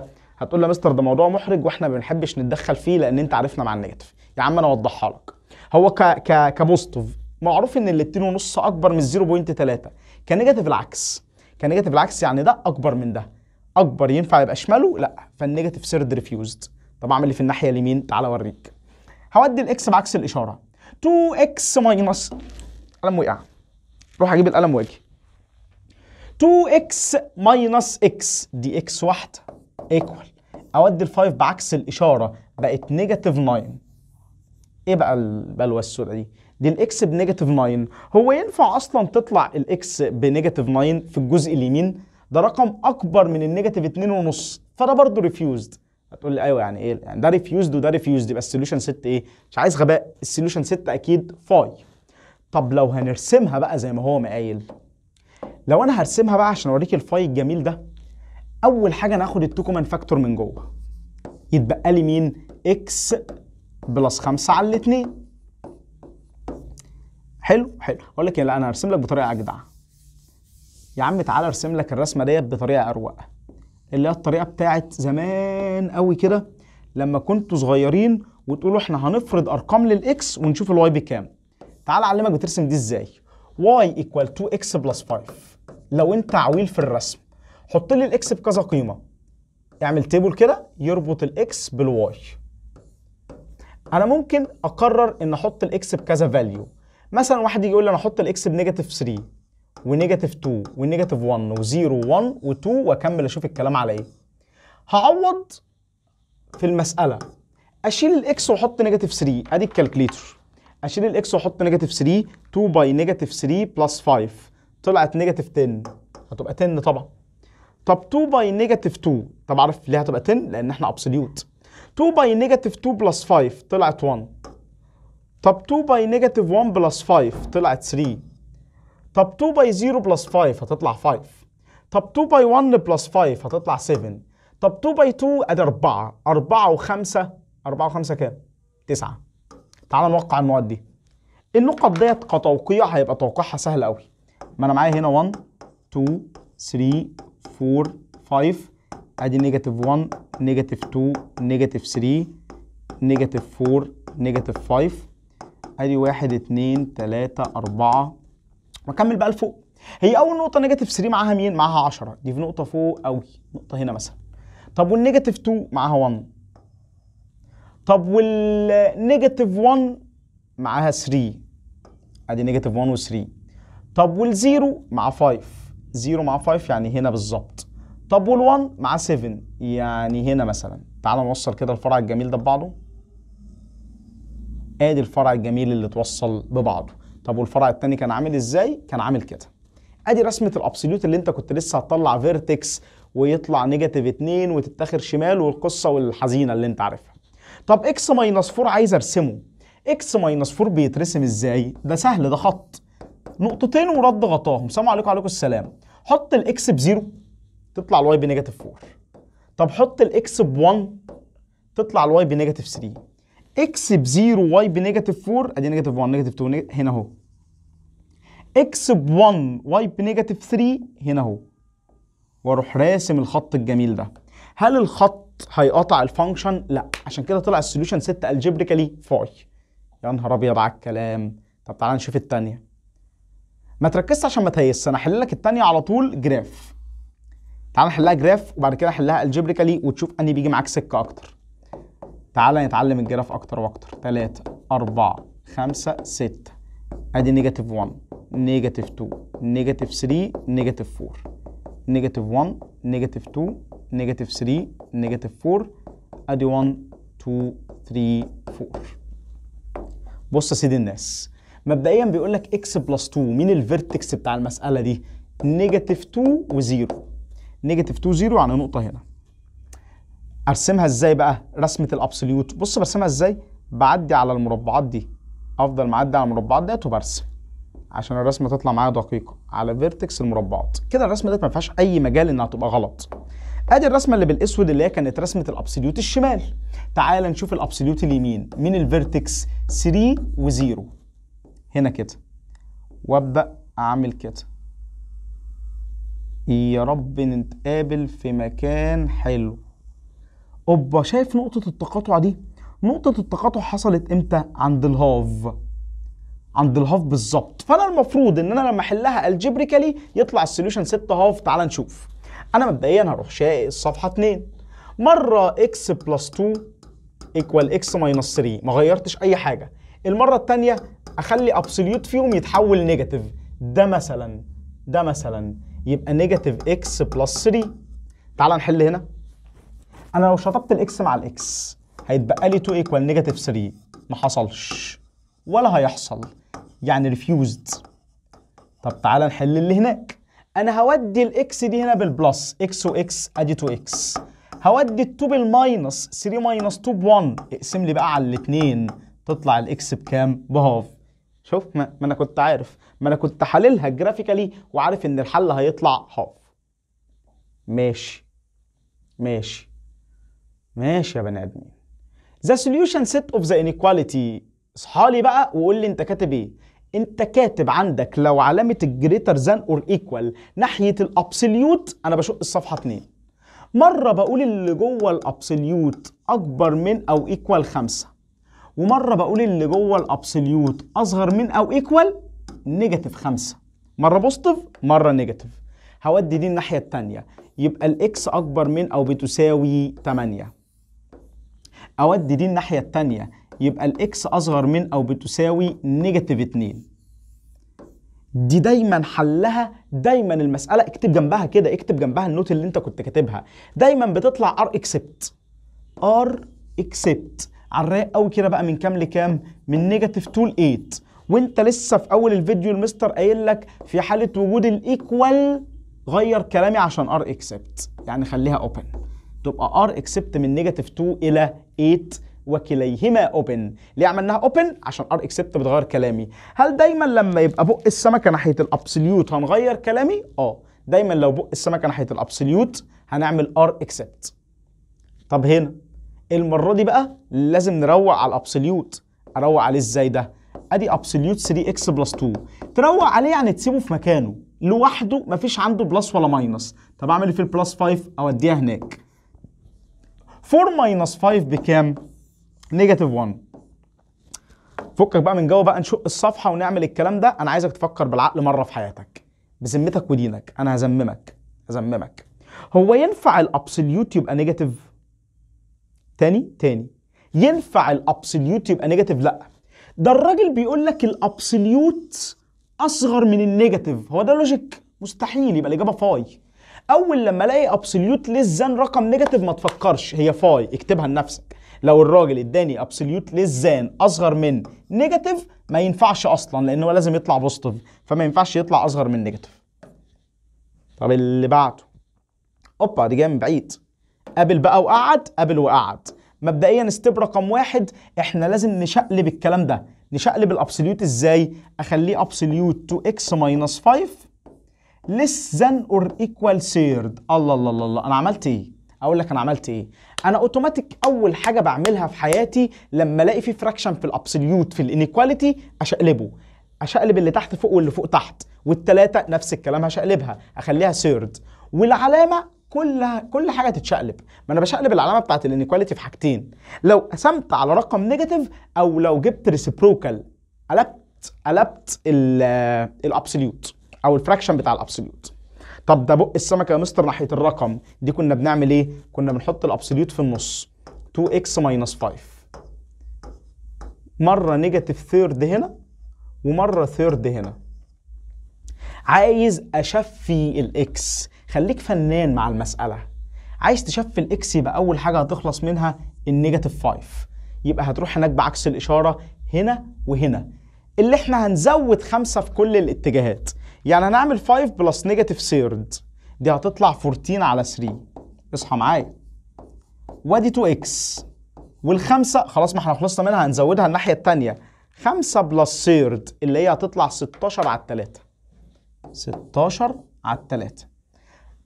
0.33 هتقول لي يا مستر ده موضوع محرج واحنا ما بنحبش نتدخل فيه لان انت عارفنا مع النيجاتيف يا عم انا اوضحها لك هو ك ك كبوزيتيف معروف ان ال ونص اكبر من 0.3 كنيجاتيف العكس كنيجاتيف العكس يعني ده اكبر من ده اكبر ينفع يبقى شماله لا فالنيجاتيف سيرد ريفيوزد طب اعمل اللي في الناحيه اليمين تعالى اوريك هودي الاكس بعكس الاشاره 2x ماينس قلم وقع روح اجيب القلم واجي 2x ماينس x دي x واحده ايكوال اودي ال5 بعكس الاشاره بقت نيجاتيف 9 ايه بقى البلوه السوداء دي؟ دي الاكس بنيجاتيف 9 هو ينفع اصلا تطلع الاكس بنيجاتيف 9 في الجزء اليمين ده رقم اكبر من النيجاتيف 2.5 فده برضه ريفيوزد هتقول لي ايوه يعني ايه يعني ده ريفيوزد وده ريفيوزد يبقى السوليوشن 6 ايه؟ مش عايز غباء السوليوشن 6 اكيد فاي طب لو هنرسمها بقى زي ما هو ما قايل لو انا هرسمها بقى عشان اوريك الفاي الجميل ده اول حاجه ناخد التوكومان فاكتور من جوه يتبقى لي مين اكس بلس 5 على 2 حلو حلو اقول لك إيه، لا انا هرسم لك بطريقه اجدع يا عم تعالى ارسم لك الرسمه ديت بطريقه اروق اللي هي الطريقه بتاعت زمان قوي كده لما كنتوا صغيرين وتقولوا احنا هنفرض ارقام للاكس ونشوف الواي بكام تعال اعلمك بترسم دي ازاي واي ايكوال تو اكس بلس 5 لو انت عويل في الرسم حط لي الاكس بكذا قيمه اعمل تيبل كده يربط الاكس بالواي انا ممكن اقرر ان احط الاكس بكذا فاليو مثلا واحد يجي يقول لي انا احط الاكس بنيجاتيف 3 ونيجاتيف 2 ونيجاتيف 1 و0 و1 و2 واكمل اشوف الكلام على ايه هعوض في المساله اشيل الاكس واحط نيجاتيف 3 ادي الكالكليتر اشيل الاكس واحط نيجاتيف 3 2 باي نيجاتيف 3 بلس 5 طلعت نيجاتيف 10 هتبقى 10 طبعا طب 2 باي نيجاتيف 2 طب عارف ليه هتبقى 10 لان احنا ابسوليوت 2 باي نيجاتيف 2 بلس 5 طلعت 1 طب 2 باي نيجاتيف 1 بلس 5 طلعت 3 طب 2 باي 0 بلس 5 هتطلع 5 طب 2 باي 1 بلس 5 هتطلع 7 طب 2 باي 2 ادي 4 4 و5 4 و5 كام 9 تعال نوقع المواد دي النقط ديت كتوقيع هيبقى توقيعها سهل قوي ما انا معايا هنا 1 2 3 4 5 ادي نيجاتيف 1 نيجاتيف 2 نيجاتيف 3 نيجاتيف 4 نيجاتيف 5 ادي 1 2 3 4 واكمل بقى لفوق هي اول نقطه نيجاتيف 3 معاها مين معاها 10 دي في نقطه فوق قوي نقطه هنا مثلا طب والنيجاتيف 2 معاها 1 طب والنيجاتيف 1 معاها 3 ادي نيجاتيف 1 و3 طب والزيرو مع 5 0 مع 5 يعني هنا بالظبط طب وال1 مع 7 يعني هنا مثلا تعالى نوصل كده الفرع الجميل ده ببعضه ادي الفرع الجميل اللي اتوصل ببعضه طب والفرع الثاني كان عامل ازاي كان عامل كده ادي رسمه الابسوليوت اللي انت كنت لسه هتطلع فيرتكس ويطلع نيجاتيف 2 وتتاخر شمال والقصه والحزينه اللي انت عارفها طب اكس ماينس 4 عايز ارسمه اكس ماينس 4 بيترسم ازاي ده سهل ده خط نقطتين ورد غطاهم سلام عليكم وعليكم السلام حط الاكس بزيرو تطلع الواي بنيجاتيف 4 طب حط الاكس ب1 تطلع الواي بنيجاتيف 3 اكس بزيرو واي بنيجاتيف 4 ادي نيجاتيف 1 نيجاتيف 2 هنا اهو اكس ب1 واي بنيجاتيف 3 هنا اهو واروح راسم الخط الجميل ده هل الخط هيقطع الفانكشن لا عشان كده طلع السوليوشن 6 الجبريكالي فاي يا نهار ابيض على الكلام طب تعالى نشوف الثانيه ما تركزش عشان ما تهيسش انا هحل لك الثانيه على طول جراف تعال نحلها جراف وبعد كده نحلها الجبريكالي وتشوف اني بيجي معاك سكه اكتر تعالى نتعلم الجراف اكتر واكتر 3 4 5 6 ادي نيجاتيف 1 نيجاتيف 2 نيجاتيف 3 نيجاتيف 4 نيجاتيف 1 نيجاتيف 2 نيجاتيف 3 نيجاتيف 4 ادي 1 2 3 4 بص يا سيدي الناس مبدئيا بيقول لك اكس بلس 2 مين الفيرتكس بتاع المساله دي نيجاتيف 2 و0 نيجاتيف 2 0 يعني نقطه هنا ارسمها ازاي بقى رسمه الابسوليوت بص برسمها ازاي بعدي على المربعات دي افضل معدي على المربعات ديت وبرسم عشان الرسمه تطلع معايا دقيقه على فيرتكس المربعات كده الرسمه ديت ما فيهاش اي مجال انها تبقى غلط ادي الرسمه اللي بالاسود اللي هي كانت رسمه الابسوليوت الشمال تعال نشوف الابسوليوت اليمين مين الفيرتكس 3 و0 هنا كده وابدأ اعمل كده يا رب نتقابل في مكان حلو اوبا شايف نقطة التقاطع دي نقطة التقاطع حصلت امتى عند الهاف عند الهاف بالظبط فانا المفروض ان انا لما احلها الجبريكالي يطلع السوليوشن 6 هاف تعال نشوف انا مبدئيا هروح شايق الصفحه 2 مره اكس بلس 2 ايكوال اكس ماينس 3 ما غيرتش اي حاجه المره الثانيه اخلي ابسوليوت فيهم يتحول نيجاتيف ده مثلا ده مثلا يبقى نيجاتيف اكس بلس 3 تعال نحل هنا انا لو شطبت الاكس مع الاكس هيتبقى لي 2 ايكوال نيجاتيف 3 ما حصلش ولا هيحصل يعني ريفيوزد طب تعال نحل اللي هناك انا هودي الاكس دي هنا بالبلس اكس واكس ادي 2 اكس هودي ال 2 بالماينس 3 ماينس 2 ب 1 اقسم لي بقى على الاثنين تطلع الاكس بكام؟ بهاف شوف ما, ما انا كنت عارف ما انا كنت حللها جرافيكالي وعارف ان الحل هيطلع حاف ماشي ماشي ماشي يا بني ادمين ذا سوليوشن سيت اوف ذا انيكواليتي لي بقى وقول لي انت كاتب ايه انت كاتب عندك لو علامه الجريتر ذان اور ايكوال ناحيه الابسوليوت انا بشق الصفحه 2 مره بقول اللي جوه الابسوليوت اكبر من او ايكوال 5 ومره بقول اللي جوه الابسوليوت اصغر من او ايكوال نيجاتيف 5 مره بوزيتيف مره نيجاتيف هودي دي الناحيه الثانيه يبقى الاكس اكبر من او بتساوي 8 اودي دي الناحيه الثانيه يبقى الاكس اصغر من او بتساوي نيجاتيف 2 دي دايما حلها دايما المساله اكتب جنبها كده اكتب جنبها النوت اللي انت كنت كاتبها دايما بتطلع ار اكسبت ار اكسبت على الرايق قوي كده بقى من كام لكام من نيجاتيف 2 ل 8 وانت لسه في اول الفيديو المستر قايل لك في حاله وجود الايكوال غير كلامي عشان ار اكسبت يعني خليها اوبن تبقى ار اكسبت من نيجاتيف 2 الى 8 وكليهما اوبن ليه عملناها اوبن عشان ار اكسبت بتغير كلامي هل دايما لما يبقى بق السمكه ناحيه الابسوليوت هنغير كلامي اه دايما لو بق السمكه ناحيه الابسوليوت هنعمل ار اكسبت طب هنا المره دي بقى لازم نروق على الابسوليوت اروق عليه ازاي ده ادي ابسوليوت 3 اكس بلس 2 تروق عليه يعني تسيبه في مكانه لوحده مفيش عنده بلس ولا ماينس طب اعمل ايه في البلس 5 اوديها هناك 4 ماينس 5 بكام نيجاتيف 1 فكك بقى من جو بقى نشق الصفحه ونعمل الكلام ده انا عايزك تفكر بالعقل مره في حياتك بذمتك ودينك انا هزممك هزممك هو ينفع الابسوليوت يبقى نيجاتيف تاني تاني ينفع الابسوليوت يبقى نيجاتيف لا ده الراجل بيقول لك الابسوليوت اصغر من النيجاتيف هو ده لوجيك مستحيل يبقى الاجابه فاي اول لما الاقي ابسوليوت ليس ذان رقم نيجاتيف ما تفكرش هي فاي اكتبها لنفسك لو الراجل اداني ابسوليوت ليس ذان اصغر من نيجاتيف ما ينفعش اصلا لان هو لازم يطلع بوزيتيف فما ينفعش يطلع اصغر من نيجاتيف طب اللي بعده اوبا دي جايه من بعيد قابل بقى وقعد قابل وقعد مبدئيا ستيب رقم واحد احنا لازم نشقلب الكلام ده نشقلب الابسوليوت ازاي اخليه ابسوليوت تو اكس ماينس 5 less ذان اور ايكوال third الله الله الله, الله. انا عملت ايه اقول لك انا عملت ايه انا اوتوماتيك اول حاجه بعملها في حياتي لما الاقي في فراكشن في الابسوليوت في الانيكواليتي اشقلبه اشقلب اللي تحت فوق واللي فوق تحت والتلاته نفس الكلام هشقلبها اخليها سيرد والعلامه كلها كل حاجه تتشقلب ما انا بشقلب العلامه بتاعت الانيكواليتي في حاجتين لو قسمت على رقم نيجاتيف او لو جبت ريسبروكال قلبت قلبت الابسوليوت او الفراكشن بتاع الابسوليوت طب ده بق السمكه يا مستر ناحيه الرقم دي كنا بنعمل ايه كنا بنحط الابسوليوت في النص 2x 5 مره نيجاتيف ثيرد هنا ومره ثيرد هنا عايز اشفي الاكس خليك فنان مع المسألة عايز تشف الإكس يبقى أول حاجة هتخلص منها النيجاتيف 5 يبقى هتروح هناك بعكس الإشارة هنا وهنا اللي احنا هنزود خمسة في كل الاتجاهات يعني هنعمل 5 بلس نيجاتيف سيرد دي هتطلع 14 على 3 اصحى معايا وادي 2x والخمسة خلاص ما احنا خلصنا منها هنزودها الناحية التانية 5 بلس سيرد اللي هي هتطلع 16 على 3 16 على 3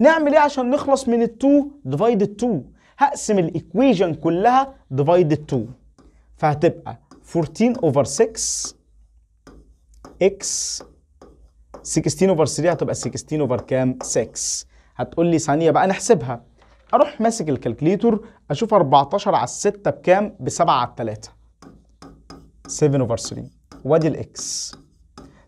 نعمل ايه عشان نخلص من ال2 ديفايد 2 هقسم الايكويجن كلها ديفايد 2 فهتبقى 14 اوفر 6 اكس 16 اوفر 3 هتبقى 16 اوفر كام 6 هتقول لي ثانيه بقى نحسبها اروح ماسك الكالكليتور اشوف 14 على 6 بكام ب 7 على 3 7 اوفر 3 وادي الاكس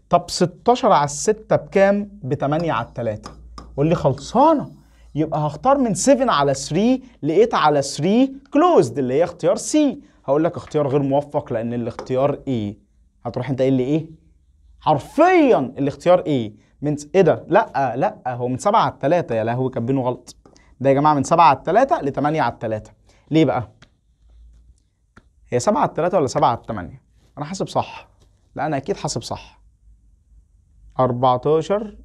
طب 16 على 6 بكام ب 8 على 3 قول لي خلصانه يبقى هختار من 7 على 3 ل 8 على 3 كلوزد اللي هي اختيار سي هقول لك اختيار غير موفق لان الاختيار ايه هتروح انت قايل لي ايه حرفيا الاختيار ايه من ايه ده لا لا هو من 7 على 3 يا لهوي كاتبينه غلط ده يا جماعه من 7 على 3 ل 8 على 3 ليه بقى هي 7 على 3 ولا 7 على 8 انا حاسب صح لا انا اكيد حاسب صح 14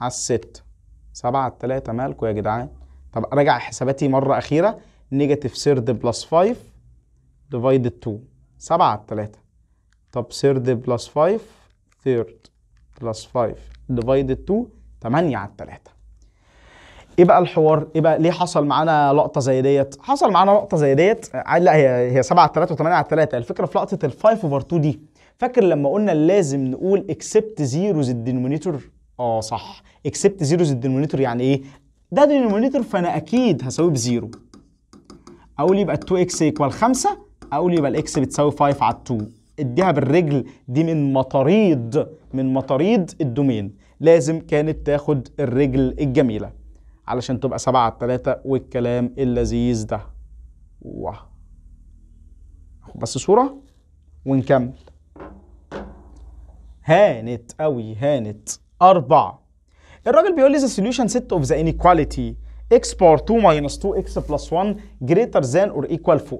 على 6 سبعة 3 مالكم يا جدعان طب راجع حساباتي مرة أخيرة نيجاتيف سيرد بلس فايف ديفايدد تو سبعة 3 طب سيرد بلس فايف ثيرد بلس فايف ديفايدد تو تمانية على 3 ايه بقى الحوار؟ ايه بقى ليه حصل معانا لقطه زي ديت؟ حصل معانا لقطه زي ديت آه، لا هي هي 7 على 3 و8 على 3 الفكره في لقطه ال 5 اوفر 2 دي فاكر لما قلنا لازم نقول اكسبت زيروز الدينومينيتور اه صح اكسبت زيرو از يعني ايه ده دينومينيتور فانا اكيد هساويه بزيرو اقول يبقى 2 اكس ايكوال 5 اقول يبقى الاكس بتساوي 5 على 2 اديها بالرجل دي من مطاريد من مطاريد الدومين لازم كانت تاخد الرجل الجميله علشان تبقى 7 على 3 والكلام اللذيذ ده واه بس صوره ونكمل هانت قوي هانت 4 الراجل بيقول لي the solution set of the inequality x power 2 minus 2x plus 1 greater than or equal 4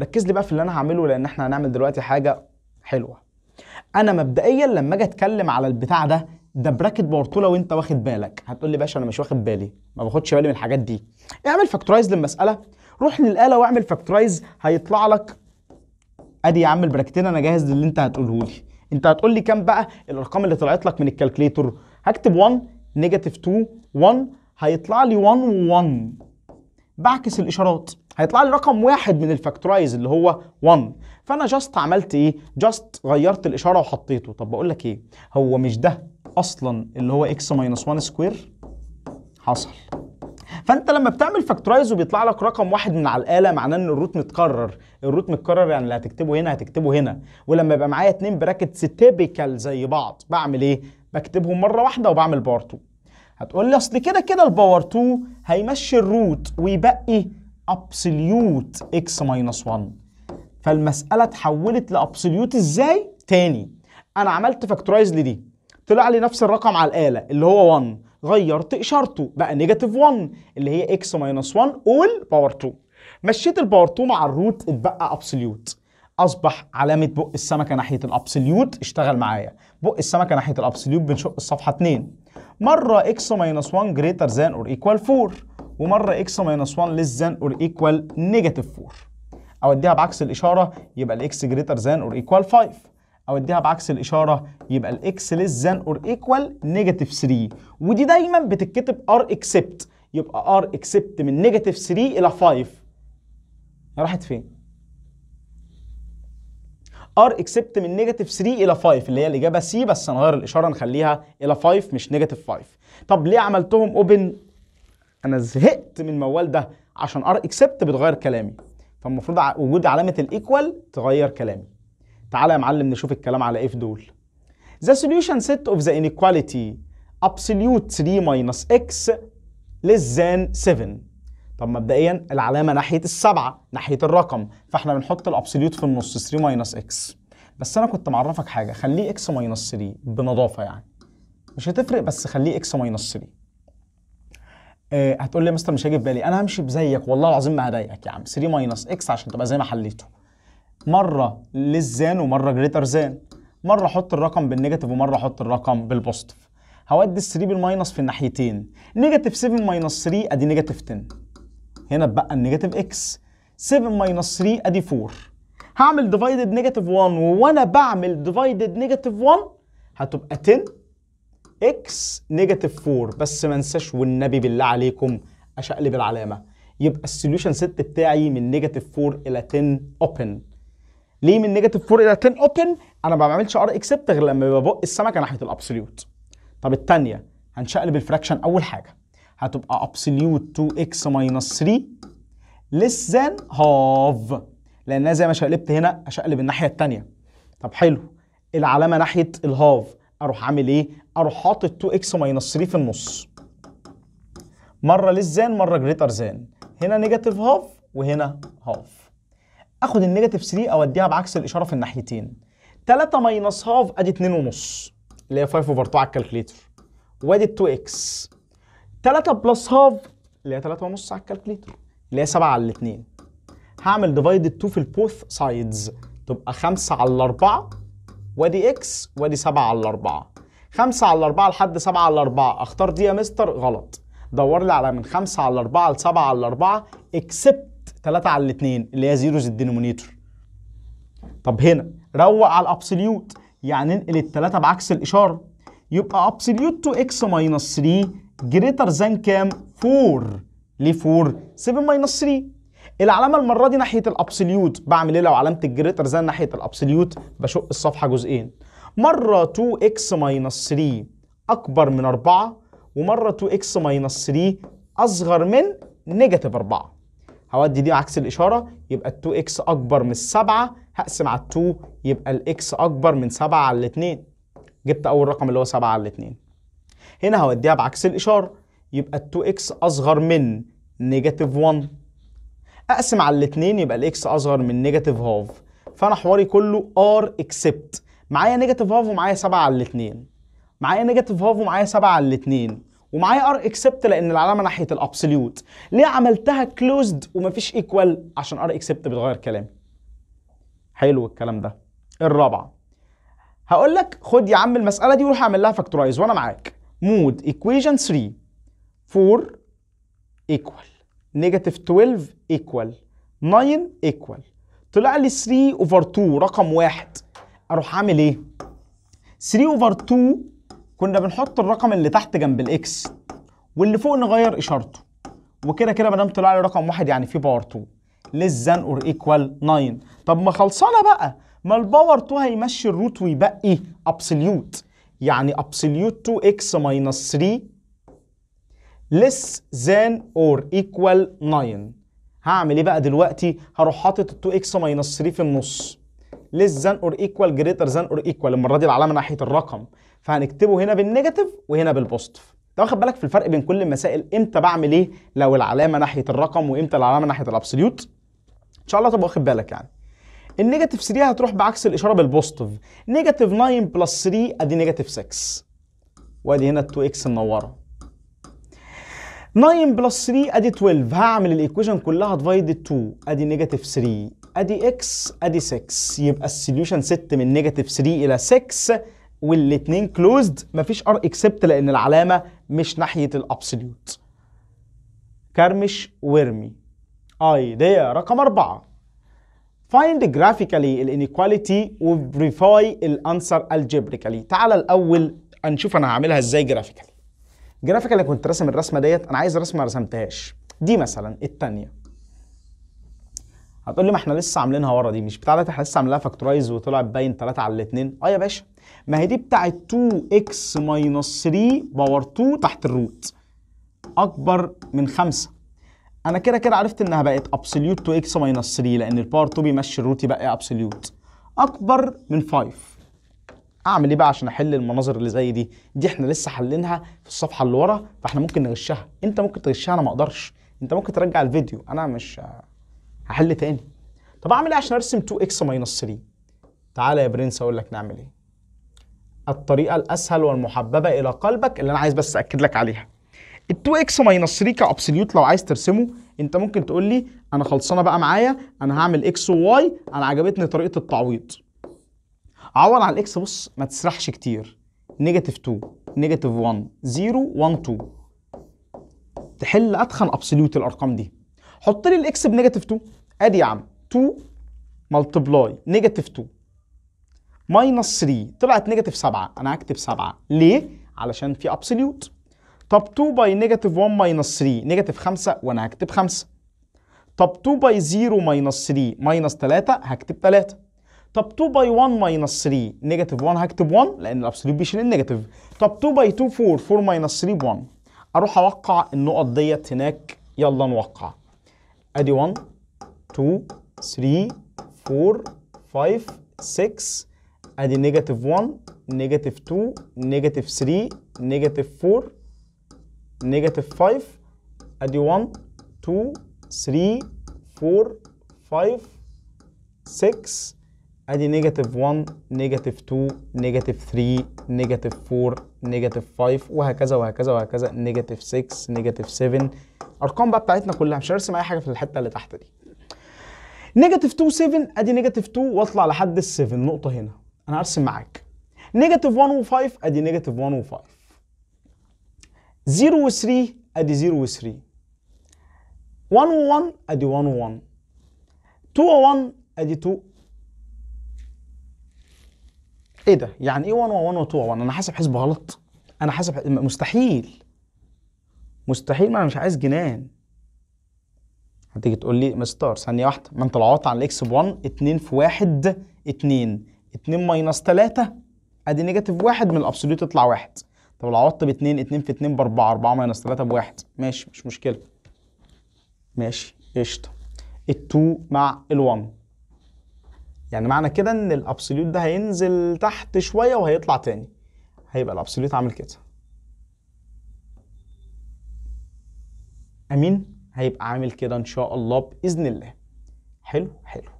ركز لي بقى في اللي انا هعمله لان احنا هنعمل دلوقتي حاجه حلوه انا مبدئيا لما اجي اتكلم على البتاع ده ده براكت لو انت واخد بالك هتقول لي باشا انا مش واخد بالي ما باخدش بالي من الحاجات دي اعمل فاكتورايز للمساله روح للاله واعمل فاكتورايز هيطلع لك ادي يا عم البراكتين انا جاهز للي انت هتقوله لي انت هتقول لي كام بقى الارقام اللي طلعت لك من الكالكليتور هكتب 1 نيجاتيف 2 1 هيطلع لي 1 و1 بعكس الاشارات هيطلع لي رقم واحد من الفاكتورايز اللي هو 1 فانا جاست عملت ايه جاست غيرت الاشاره وحطيته طب بقول لك ايه هو مش ده اصلا اللي هو اكس ماينس 1 سكوير حصل فانت لما بتعمل فاكتورايز وبيطلع لك رقم واحد من على الاله معناه ان الروت متكرر الروت متكرر يعني اللي هتكتبه هنا هتكتبه هنا ولما يبقى معايا اتنين براكتس تيبيكال زي بعض بعمل ايه بكتبهم مره واحده وبعمل باور 2 هتقول لي اصل كده كده الباور 2 هيمشي الروت ويبقي ابسوليوت اكس ماينس 1 فالمساله اتحولت لابسوليوت ازاي تاني انا عملت فاكتورايز لدي طلع لي نفس الرقم على الاله اللي هو 1 غيرت اشارته بقى نيجاتيف 1 اللي هي اكس ماينس 1 اول باور 2 مشيت الباور 2 مع الروت اتبقى ابسوليوت اصبح علامه بق السمكه ناحيه الابسوليوت اشتغل معايا بق السمكه ناحيه الابسوليوت بنشق الصفحه 2 مره اكس ماينس 1 جريتر ذان اور ايكوال 4 ومره اكس ماينس 1 ليس ذان اور ايكوال نيجاتيف 4 اوديها بعكس الاشاره يبقى الاكس جريتر ذان اور ايكوال 5 اوديها بعكس الاشاره يبقى الاكس ليس ذان اور ايكوال نيجاتيف 3 ودي دايما بتتكتب ار اكسبت يبقى ار اكسبت من نيجاتيف 3 الى 5 راحت فين؟ ار اكسبت من نيجاتيف 3 الى 5 اللي هي الاجابه سي بس هنغير الاشاره نخليها الى 5 مش نيجاتيف 5 طب ليه عملتهم اوبن؟ انا زهقت من الموال ده عشان ار اكسبت بتغير كلامي فالمفروض وجود علامه الايكوال تغير كلامي تعالى يا معلم نشوف الكلام على ايه في دول the solution set of the inequality absolute 3 minus x less than 7 طب مبدئيا العلامه ناحيه السبعه ناحيه الرقم فاحنا بنحط الابسوليوت في النص 3 ماينس اكس بس انا كنت معرفك حاجه خليه اكس ماينس 3 بنظافه يعني مش هتفرق بس خليه اكس ماينس 3 آه هتقول لي يا مستر مش هاجي في بالي انا همشي بزيك والله العظيم ما هضايقك يا عم 3 ماينس اكس عشان تبقى زي ما حليته مره للزان ومره جريتر زان مره احط الرقم بالنيجاتيف ومره احط الرقم بالبوزيتيف هودي ال 3 بالماينس في الناحيتين نيجاتيف 7 ماينس 3 ادي نيجاتيف 10 هنا اتبقى النيجاتيف اكس 7 ماينس 3 ادي 4 هعمل ديفايدد نيجاتيف 1 وانا بعمل ديفايدد نيجاتيف 1 هتبقى 10 اكس نيجاتيف 4 بس ما انساش والنبي بالله عليكم اشقلب العلامه يبقى السوليوشن ست بتاعي من نيجاتيف 4 الى 10 اوبن ليه من نيجاتيف 4 الى 10 اوبن انا ما بعملش ار اكسبت غير لما ببق السمكه ناحيه الابسوليوت طب الثانيه هنشقلب الفراكشن اول حاجه هتبقى ابسوليوت 2 اكس ماينس 3 ليس ذان هاف لانها زي ما شقلبت هنا اشقلب الناحيه الثانيه طب حلو العلامه ناحيه الهاف اروح عامل ايه اروح حاطط 2 اكس ماينس 3 في النص مره ليس ذان مره جريتر ذان هنا نيجاتيف هاف وهنا هاف اخد النيجاتيف 3 اوديها بعكس الاشاره في الناحيتين 3 ماينس هاف ادي 2.5 اللي هي 5 اوفر 2 على الكالكليتر وادي 2 اكس 3 بلس هاف اللي هي 3 ونص على الكالكليتر اللي هي 7 على 2 هعمل ديفايد 2 في البوث سايدز تبقى 5 على 4 وادي اكس وادي 7 على 4 5 على 4 لحد 7 على 4 اختار دي يا مستر غلط دور لي على من 5 على 4 ل 7 على 4 اكسبت 3 على الاثنين اللي هي زيروز الدينومينيتور طب هنا روق على الابسوليوت يعني انقل الثلاثه بعكس الاشاره يبقى ابسوليوت تو اكس ماينس 3 جريتر ذان كام 4 ليه 4 7 ماينس 3 العلامه المره دي ناحيه الابسوليوت بعمل ايه لو علامه الجريتر ذان ناحيه الابسوليوت بشق الصفحه جزئين مره 2 اكس ماينس 3 اكبر من 4 ومره 2 اكس ماينس 3 اصغر من نيجاتيف 4 هودي دي عكس الاشاره يبقى ال 2 اكس اكبر من 7 هقسم على ال 2 يبقى الاكس اكبر من 7 على 2 جبت اول رقم اللي هو 7 على 2 هنا هوديها بعكس الاشاره يبقى ال 2 اكس اصغر من نيجاتيف 1 اقسم على 2 يبقى الاكس اصغر من نيجاتيف هاف فانا حواري كله R اكسبت معايا نيجاتيف هاف ومعايا 7 على 2 معايا نيجاتيف هاف ومعايا 7 على 2 ومعايا ار اكسبت لان العلامه ناحيه الابسوليوت ليه عملتها كلوزد ومفيش ايكوال عشان ار اكسبت بتغير كلامي حلو الكلام ده الرابعه هقول لك خد يا عم المساله دي وروح اعمل لها فاكتورايز وانا معاك مود ايكويشن 3 4 ايكوال نيجاتيف 12 ايكوال 9 ايكوال طلع لي 3 اوفر 2 رقم واحد اروح اعمل ايه 3 اوفر 2 كنا بنحط الرقم اللي تحت جنب الاكس واللي فوق نغير اشارته وكده كده ما دام طلع لي رقم واحد يعني في باور 2 ليس ذان اور ايكوال 9 طب ما خلصانه بقى ما الباور 2 هيمشي الروت ويبقي ابسوليوت يعني ابسوليوت 2 اكس ماينص 3 less than or equal 9 هعمل ايه بقى دلوقتي هروح حاطط ال 2x ماينص 3 في النص less than or equal greater than or equal المره دي العلامه ناحيه الرقم فهنكتبه هنا بالنيجاتيف وهنا بالبوزيتيف انت واخد بالك في الفرق بين كل المسائل امتى بعمل ايه لو العلامه ناحيه الرقم وامتى العلامه ناحيه الابسوليوت ان شاء الله تبقى واخد بالك يعني النيجاتيف 3 هتروح بعكس الاشاره بالبوزيتيف نيجاتيف 9 بلس 3 ادي نيجاتيف 6 وادي هنا 2 اكس منوره 9 بلس 3 ادي 12 هعمل الايكويشن كلها ديفايد 2 ادي نيجاتيف 3 ادي اكس ادي 6 يبقى السوليوشن 6 من نيجاتيف 3 الى 6 والاثنين كلوزد مفيش ار اكسبت لان العلامه مش ناحيه الابسوليوت كرمش وارمي ايديا رقم أربعة فايند جرافيكالي الانيكواليتي وبريفاي الانسر الجبريكالي تعال الاول نشوف انا هعملها ازاي جرافيكالي جرافيكالي كنت راسم الرسمه ديت انا عايز رسمه ما رسمتهاش دي مثلا الثانيه هتقول لي ما احنا لسه عاملينها ورا دي مش بتاعتها احنا لسه عاملينها فاكتورايز وطلعت باين 3 على 2 اه يا باشا ما هي دي بتاعه 2x minus 3 باور 2 تحت الروت اكبر من 5 انا كده كده عرفت انها بقت ابسوليوت 2x minus 3 لان الباور 2 بيمشي الروت يبقى ابسوليوت اكبر من 5 اعمل ايه بقى عشان احل المناظر اللي زي دي دي احنا لسه حلينها في الصفحه اللي ورا فاحنا ممكن نغشها انت ممكن تغشها انا ما اقدرش انت ممكن ترجع الفيديو انا مش هحل تاني طب اعمل ايه عشان ارسم 2x 3 تعالى يا برنس اقول لك نعمل ايه الطريقه الاسهل والمحببه الى قلبك اللي انا عايز بس اكد لك عليها ال 2x ماينص 3 كابسوليوت لو عايز ترسمه انت ممكن تقول لي انا خلصانه بقى معايا انا هعمل x وy انا عجبتني طريقه التعويض عوض على الاكس بص ما تسرحش كتير نيجاتيف 2 نيجاتيف 1 0 1 2 تحل اتخن ابسوليوت الارقام دي حط لي الاكس بنيجاتيف 2 ادي يا عم 2 ملتبلاي نيجاتيف 2 ماينس 3 طلعت نيجاتيف 7 انا هكتب 7 ليه؟ علشان في ابسوليوت طب 2 باي نيجاتيف 1 ماينس 3 نيجاتيف 5 وانا هكتب 5 طب 2 باي 0 ماينس 3 ماينس 3 هكتب 3 طب 2 باي 1 ماينس 3 نيجاتيف 1 هكتب 1 لان الابسوليوت بيشيل النيجاتيف طب 2 باي 2 4 4 ماينس 3 ب 1 اروح اوقع النقط ديت هناك يلا نوقع ادي 1 2 3 4 5 6 ادي نيجاتيف 1 نيجاتيف 2 نيجاتيف 3 نيجاتيف 4 نيجاتيف 5 ادي 1 2 3 4 5 6 ادي نيجاتيف 1 نيجاتيف 2 نيجاتيف 3 نيجاتيف 4 نيجاتيف 5 وهكذا وهكذا وهكذا نيجاتيف 6 نيجاتيف 7 ارقام بقى بتاعتنا كلها مش هرسم اي حاجه في الحته اللي تحت دي نيجاتيف 2 7 ادي نيجاتيف 2 واطلع لحد ال 7 نقطه هنا انا هرسم معاك نيجاتيف 1 و5 ادي نيجاتيف 1 و5 0 و3 ادي 0 و3 1 و1 ادي 1 و1 2 و1 ادي 2 ايه ده يعني ايه 1 و1 و2 و1 انا حاسب حسبه غلط انا حاسب مستحيل مستحيل ما انا مش عايز جنان هتيجي تقول لي مستر ثانيه واحده ما انت لو عوضت على الاكس ب1 2 في 1 2 2 ماينس 3 ادي نيجاتيف 1 من الابسوليوت يطلع 1 طب لو عوضت ب 2 2 في 2 ب 4 4 ماينس 3 ب 1 ماشي مش مشكله ماشي قشطه ال2 مع ال1 يعني معنى كده ان الابسوليوت ده هينزل تحت شويه وهيطلع تاني هيبقى الابسوليوت عامل كده امين هيبقى عامل كده ان شاء الله باذن الله حلو حلو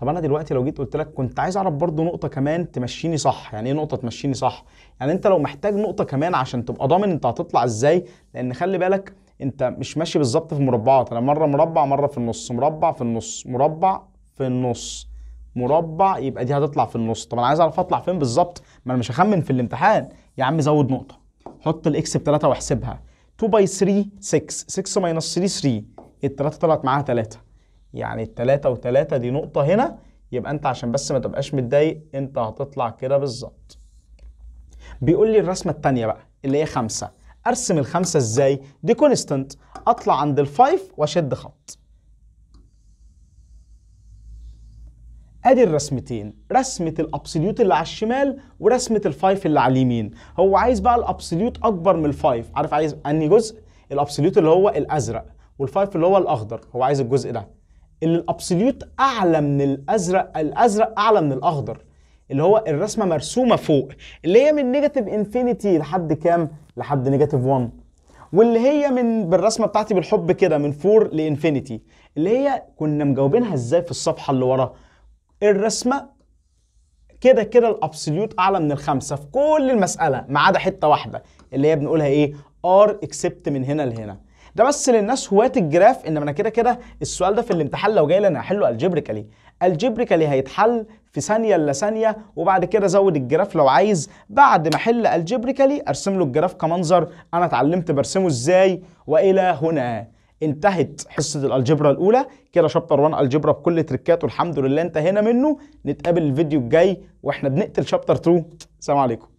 طب انا دلوقتي لو جيت قلت لك كنت عايز اعرف برضو نقطه كمان تمشيني صح يعني ايه نقطه تمشيني صح يعني انت لو محتاج نقطه كمان عشان تبقى ضامن انت هتطلع ازاي لان خلي بالك انت مش ماشي بالظبط في مربعات انا مره مربع مره في النص مربع في النص مربع في النص مربع يبقى دي هتطلع في النص طب انا عايز اعرف اطلع فين بالظبط ما انا مش هخمن في الامتحان يا عم زود نقطه حط الاكس ب 3 واحسبها 2 باي 3 6 6 ماينص 3 3 3 طلعت معاها 3 يعني التلاتة وتلاتة دي نقطة هنا يبقى انت عشان بس ما تبقاش متضايق انت هتطلع كده بالظبط بيقول لي الرسمة التانية بقى اللي هي خمسة ارسم الخمسة ازاي دي كونستنت اطلع عند الفايف واشد خط ادي الرسمتين رسمه الابسوليوت اللي على الشمال ورسمه الفايف اللي على اليمين هو عايز بقى الابسوليوت اكبر من الفايف عارف عايز اني جزء الابسوليوت اللي هو الازرق والفايف اللي هو الاخضر هو عايز الجزء ده ان الابسوليوت اعلى من الازرق الازرق اعلى من الاخضر اللي هو الرسمه مرسومه فوق اللي هي من نيجاتيف انفينيتي لحد كام لحد نيجاتيف 1 واللي هي من بالرسمه بتاعتي بالحب كده من 4 لانفينيتي اللي هي كنا مجاوبينها ازاي في الصفحه اللي ورا الرسمه كده كده الابسوليوت اعلى من الخمسه في كل المساله ما عدا حته واحده اللي هي بنقولها ايه ار اكسبت من هنا لهنا ده بس للناس هواة الجراف انما انا كده كده السؤال ده في الامتحان لو جاي لي انا هحله الجبريكالي الجبريكالي هيتحل في ثانيه الا ثانيه وبعد كده زود الجراف لو عايز بعد ما احل الجبريكالي ارسم له الجراف كمنظر انا اتعلمت برسمه ازاي والى هنا انتهت حصه الالجبرا الاولى كده شابتر 1 الجبرا بكل تريكاته الحمد لله انتهينا منه نتقابل الفيديو الجاي واحنا بنقتل شابتر 2 سلام عليكم